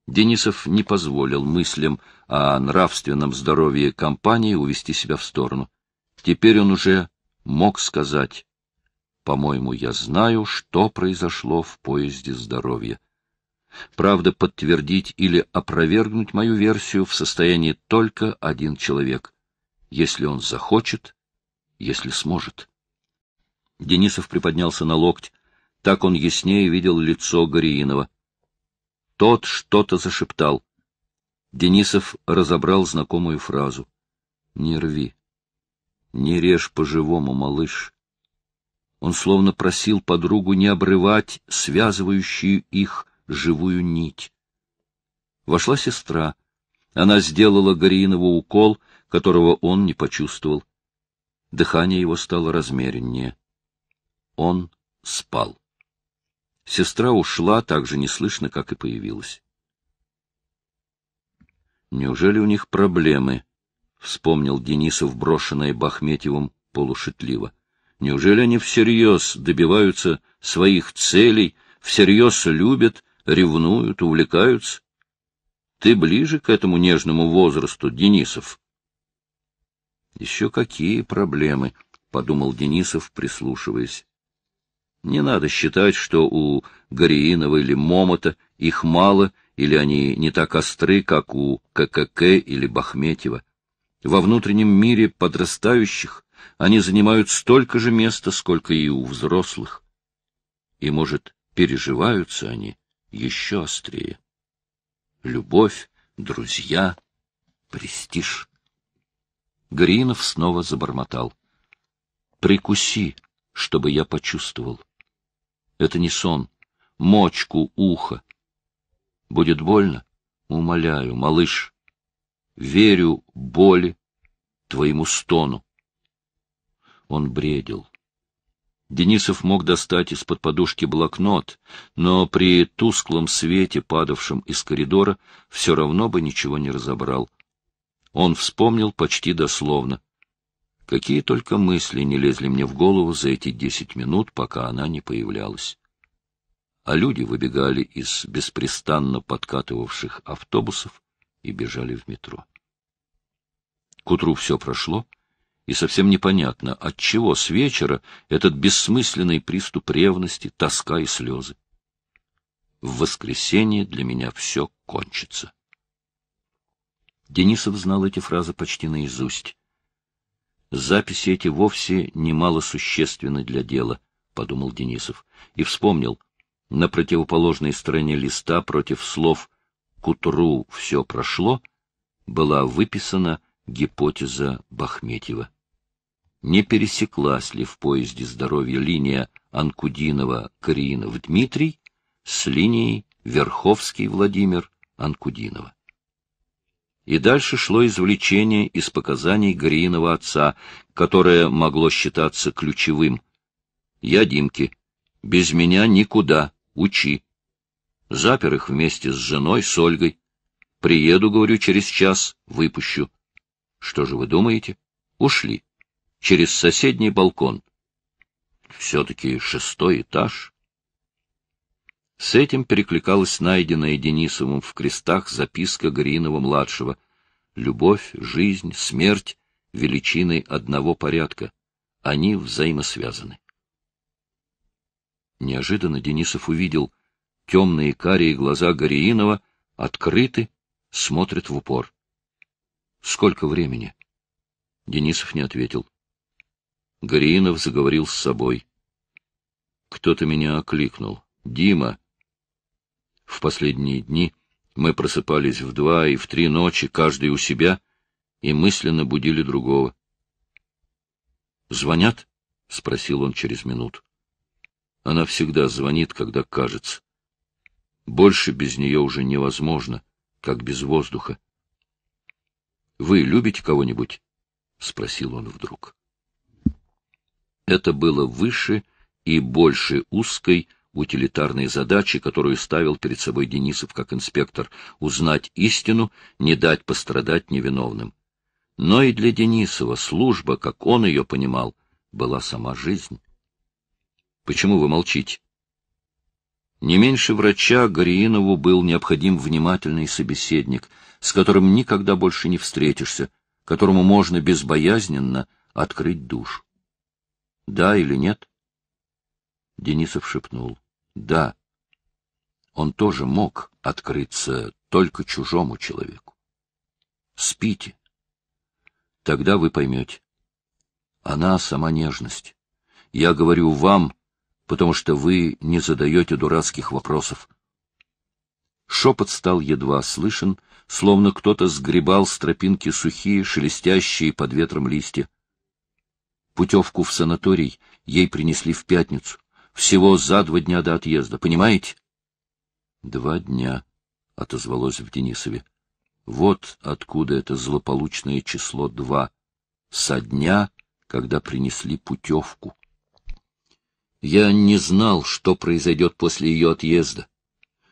Денисов не позволил мыслям о нравственном здоровье компании увести себя в сторону. Теперь он уже мог сказать, «По-моему, я знаю, что произошло в поезде здоровья». Правда, подтвердить или опровергнуть мою версию в состоянии только один человек, если он захочет, если сможет. Денисов приподнялся на локть, Так он яснее видел лицо Гориинова. Тот что-то зашептал. Денисов разобрал знакомую фразу. «Не рви. Не режь по-живому, малыш». Он словно просил подругу не обрывать связывающую их живую нить. Вошла сестра. Она сделала Гориинову укол, которого он не почувствовал. Дыхание его стало размереннее. Он спал. Сестра ушла так же неслышно, как и появилась. «Неужели у них проблемы?» — вспомнил Денисов, брошенное Бахметьевым полушутливо. «Неужели они всерьез добиваются своих целей, всерьез любят, ревнуют, увлекаются? Ты ближе к этому нежному возрасту, Денисов?» «Еще какие проблемы!» — подумал Денисов, прислушиваясь. Не надо считать, что у Гориинова или Момота их мало, или они не так остры, как у ККК или Бахметьева. Во внутреннем мире подрастающих они занимают столько же места, сколько и у взрослых. И, может, переживаются они еще острее. Любовь, друзья, престиж. Гринов снова забормотал. «Прикуси, чтобы я почувствовал». Это не сон. Мочку уха. Будет больно? Умоляю, малыш. Верю боли, твоему стону. Он бредил. Денисов мог достать из-под подушки блокнот, но при тусклом свете, падавшем из коридора, все равно бы ничего не разобрал. Он вспомнил почти дословно. Какие только мысли не лезли мне в голову за эти десять минут, пока она не появлялась. А люди выбегали из беспрестанно подкатывавших автобусов и бежали в метро. К утру все прошло, и совсем непонятно, отчего с вечера этот бессмысленный приступ ревности, тоска и слезы. В воскресенье для меня все кончится. Денисов знал эти фразы почти наизусть записи эти вовсе немало существенны для дела, — подумал Денисов и вспомнил. На противоположной стороне листа против слов «к утру все прошло» была выписана гипотеза Бахметьева. Не пересеклась ли в поезде здоровья линия Анкудинова-Кориинов-Дмитрий с линией Верховский Владимир Анкудинова? И дальше шло извлечение из показаний Гриинова отца, которое могло считаться ключевым. «Я Димки. Без меня никуда. Учи». Запер их вместе с женой, с Ольгой. «Приеду, — говорю, — через час. Выпущу». «Что же вы думаете?» «Ушли. Через соседний балкон». «Все-таки шестой этаж». С этим перекликалась найденная Денисовым в крестах записка Гринова-младшего. «Любовь, жизнь, смерть — величиной одного порядка. Они взаимосвязаны». Неожиданно Денисов увидел темные карие глаза Гориинова, открыты, смотрят в упор. «Сколько времени?» Денисов не ответил. Гориинов заговорил с собой. «Кто-то меня окликнул. Дима!» В последние дни мы просыпались в два и в три ночи, каждый у себя, и мысленно будили другого. «Звонят?» — спросил он через минуту. Она всегда звонит, когда кажется. Больше без нее уже невозможно, как без воздуха. — Вы любите кого-нибудь? — спросил он вдруг. Это было выше и больше узкой, утилитарной задачи, которую ставил перед собой Денисов как инспектор — узнать истину, не дать пострадать невиновным. Но и для Денисова служба, как он ее понимал, была сама жизнь. «Почему вы молчите?» Не меньше врача Гориинову был необходим внимательный собеседник, с которым никогда больше не встретишься, которому можно безбоязненно открыть душу. «Да или нет?» Денисов шепнул. Да, он тоже мог открыться только чужому человеку. Спите. Тогда вы поймете. Она сама нежность. Я говорю вам, потому что вы не задаете дурацких вопросов. Шепот стал едва слышен, словно кто-то сгребал с тропинки сухие, шелестящие под ветром листья. Путевку в санаторий ей принесли в пятницу. Всего за два дня до отъезда, понимаете? — Два дня, — отозвалось в Денисове. Вот откуда это злополучное число два. Со дня, когда принесли путевку. Я не знал, что произойдет после ее отъезда.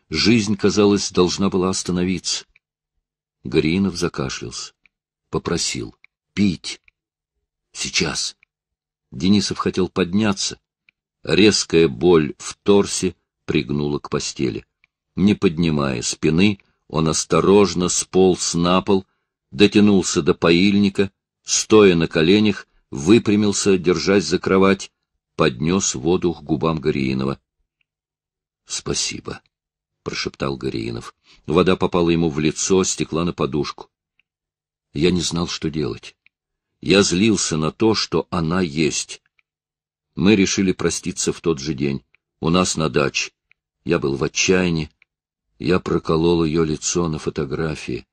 Жизнь, казалось, должна была остановиться. Горинов закашлялся. Попросил. — Пить. — Сейчас. Денисов хотел подняться, Резкая боль в торсе пригнула к постели. Не поднимая спины, он осторожно сполз на пол, дотянулся до поильника, стоя на коленях, выпрямился, держась за кровать, поднес воду к губам Гориинова. — Спасибо, — прошептал Гориинов. Вода попала ему в лицо, стекла на подушку. Я не знал, что делать. Я злился на то, что она есть, мы решили проститься в тот же день. У нас на даче. Я был в отчаянии. Я проколол ее лицо на фотографии.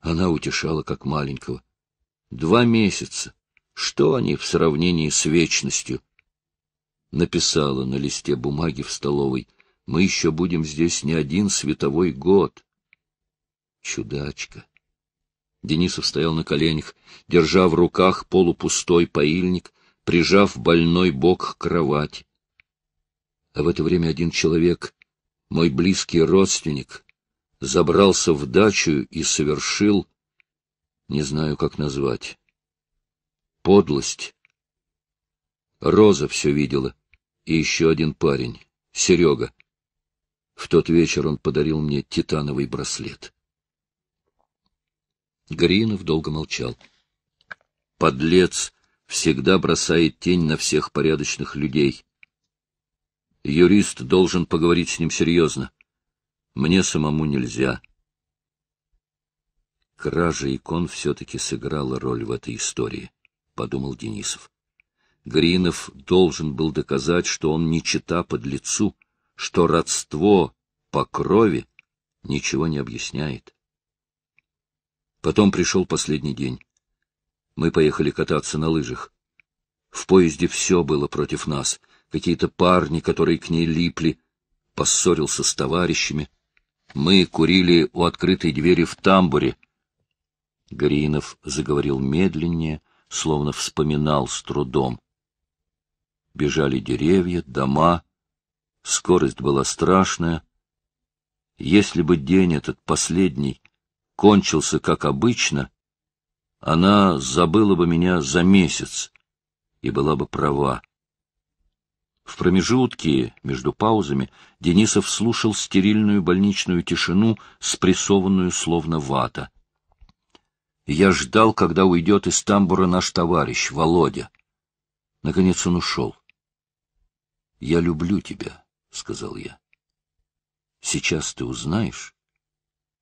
Она утешала, как маленького. Два месяца. Что они в сравнении с вечностью? Написала на листе бумаги в столовой. Мы еще будем здесь не один световой год. Чудачка. Денисов стоял на коленях, держа в руках полупустой паильник — прижав больной бок к кровати. А в это время один человек, мой близкий родственник, забрался в дачу и совершил, не знаю, как назвать, подлость. Роза все видела, и еще один парень, Серега. В тот вечер он подарил мне титановый браслет. Гринов долго молчал. Подлец всегда бросает тень на всех порядочных людей. Юрист должен поговорить с ним серьезно. Мне самому нельзя. Кража икон все-таки сыграла роль в этой истории, — подумал Денисов. Гринов должен был доказать, что он не чита под лицу, что родство по крови ничего не объясняет. Потом пришел последний день. Мы поехали кататься на лыжах. В поезде все было против нас. Какие-то парни, которые к ней липли. Поссорился с товарищами. Мы курили у открытой двери в тамбуре. Гринов заговорил медленнее, словно вспоминал с трудом. Бежали деревья, дома. Скорость была страшная. Если бы день этот последний кончился как обычно, она забыла бы меня за месяц и была бы права. В промежутке между паузами Денисов слушал стерильную больничную тишину, спрессованную словно вата. Я ждал, когда уйдет из тамбура наш товарищ, Володя. Наконец он ушел. — Я люблю тебя, — сказал я. — Сейчас ты узнаешь,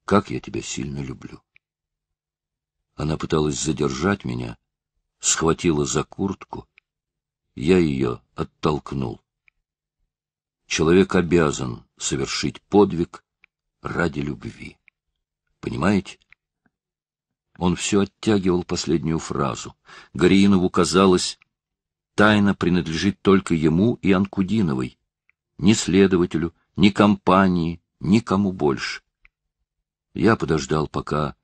как я тебя сильно люблю. Она пыталась задержать меня, схватила за куртку. Я ее оттолкнул. Человек обязан совершить подвиг ради любви. Понимаете? Он все оттягивал последнюю фразу. Гориинову казалось, тайна принадлежит только ему и Анкудиновой. Ни следователю, ни компании, никому больше. Я подождал, пока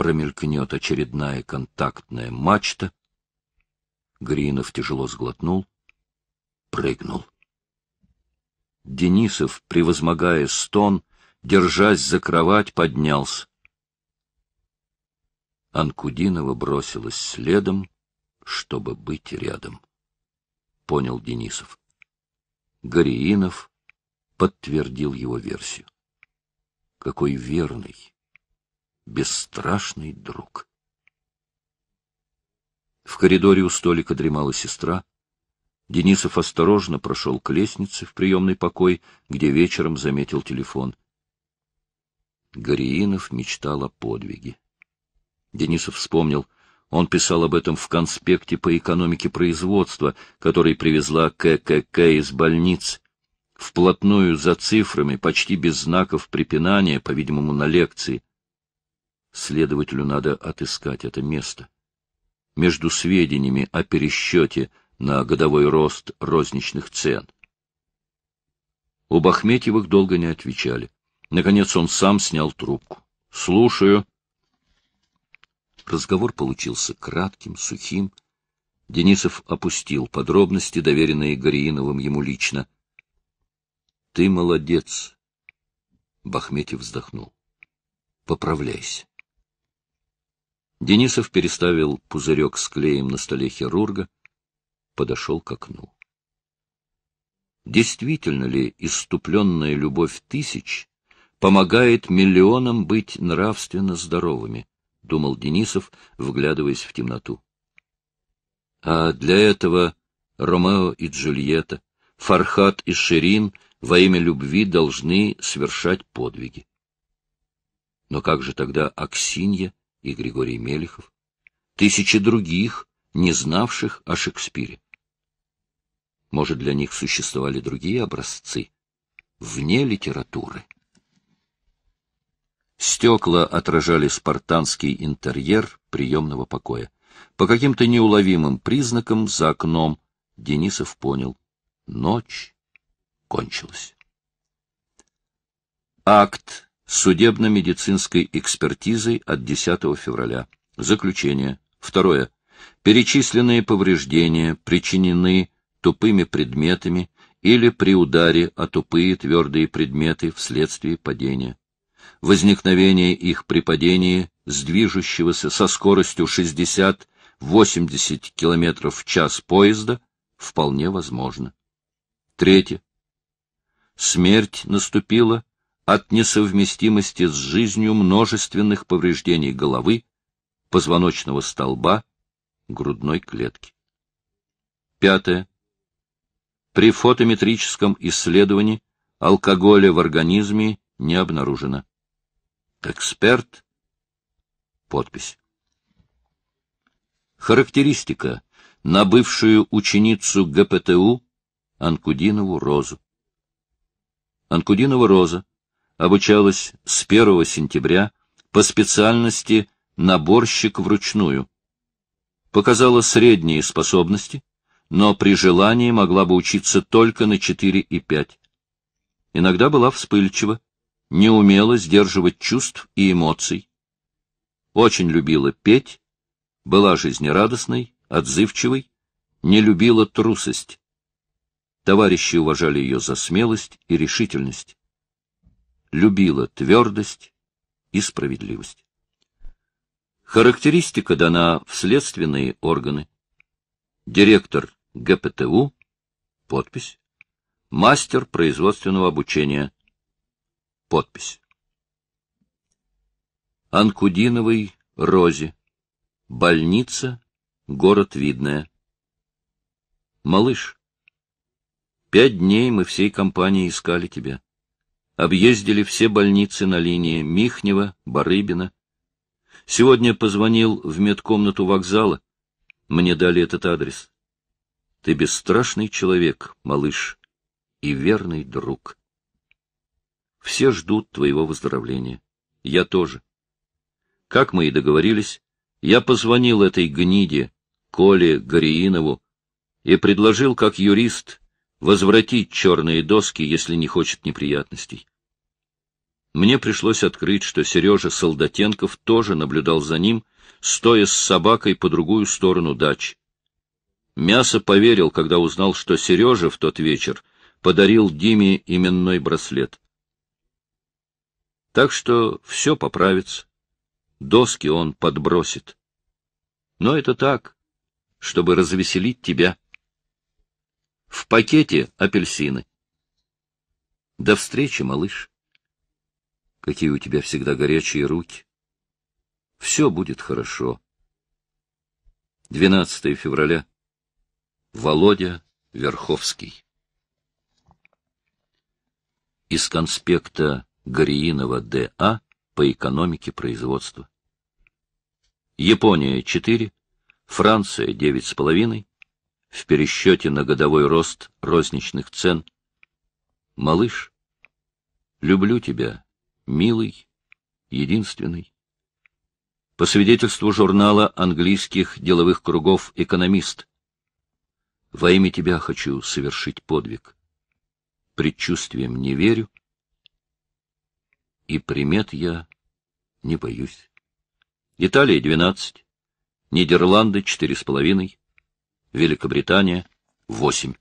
промелькнет очередная контактная мачта. Гринов тяжело сглотнул, прыгнул. Денисов, превозмогая стон, держась за кровать, поднялся. Анкудинова бросилась следом, чтобы быть рядом. Понял Денисов. Гориинов подтвердил его версию. Какой верный, бесстрашный друг. В коридоре у столика дремала сестра. Денисов осторожно прошел к лестнице в приемный покой, где вечером заметил телефон. Гориинов мечтал о подвиге. Денисов вспомнил, он писал об этом в конспекте по экономике производства, который привезла ККК из больниц. Вплотную за цифрами, почти без знаков препинания, по-видимому, на лекции. Следователю надо отыскать это место. Между сведениями о пересчете на годовой рост розничных цен. У Бахметьевых долго не отвечали. Наконец он сам снял трубку. — Слушаю. Разговор получился кратким, сухим. Денисов опустил подробности, доверенные Горииновым ему лично. — Ты молодец. Бахметьев вздохнул. — Поправляйся. Денисов переставил пузырек с клеем на столе хирурга, подошел к окну. Действительно ли иступленная любовь тысяч помогает миллионам быть нравственно здоровыми, — думал Денисов, вглядываясь в темноту. А для этого Ромео и Джульетта, Фархат и Ширин во имя любви должны совершать подвиги. Но как же тогда Аксинья и Григорий Мелехов, тысячи других, не знавших о Шекспире. Может, для них существовали другие образцы, вне литературы. Стекла отражали спартанский интерьер приемного покоя. По каким-то неуловимым признакам за окном Денисов понял — ночь кончилась. Акт судебно-медицинской экспертизой от 10 февраля. Заключение. Второе. Перечисленные повреждения причинены тупыми предметами или при ударе о а тупые твердые предметы вследствие падения. Возникновение их при падении с движущегося со скоростью 60-80 км в час поезда вполне возможно. Третье. Смерть наступила от несовместимости с жизнью множественных повреждений головы, позвоночного столба, грудной клетки. Пятое. При фотометрическом исследовании алкоголя в организме не обнаружено. Эксперт. Подпись. Характеристика на бывшую ученицу ГПТУ Анкудинову Розу. Анкудинова Роза обучалась с 1 сентября по специальности «наборщик вручную». Показала средние способности, но при желании могла бы учиться только на 4 и 5. Иногда была вспыльчива, не умела сдерживать чувств и эмоций. Очень любила петь, была жизнерадостной, отзывчивой, не любила трусость. Товарищи уважали ее за смелость и решительность любила твердость и справедливость. Характеристика дана в следственные органы. Директор ГПТУ, подпись. Мастер производственного обучения, подпись. Анкудиновой Розе. Больница, город Видное. Малыш, пять дней мы всей компанией искали тебя объездили все больницы на линии Михнева, Барыбина. Сегодня позвонил в медкомнату вокзала. Мне дали этот адрес. Ты бесстрашный человек, малыш, и верный друг. Все ждут твоего выздоровления. Я тоже. Как мы и договорились, я позвонил этой гниде, Коле Гориинову, и предложил как юрист возвратить черные доски, если не хочет неприятностей. Мне пришлось открыть, что Сережа Солдатенков тоже наблюдал за ним, стоя с собакой по другую сторону дачи. Мясо поверил, когда узнал, что Сережа в тот вечер подарил Диме именной браслет. Так что все поправится. Доски он подбросит. Но это так, чтобы развеселить тебя. В пакете апельсины. До встречи, малыш. Какие у тебя всегда горячие руки. Все будет хорошо. 12 февраля. Володя Верховский. Из конспекта Гориинова Д.А. по экономике производства. Япония 4, Франция 9,5, в пересчете на годовой рост розничных цен. Малыш, люблю тебя милый, единственный. По свидетельству журнала английских деловых кругов «Экономист», «Во имя тебя хочу совершить подвиг. Предчувствием не верю, и примет я не боюсь. Италия — двенадцать, Нидерланды — четыре с половиной, Великобритания — восемь.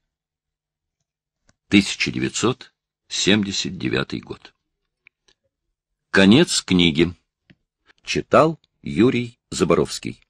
1979 год. Конец книги. Читал Юрий Заборовский.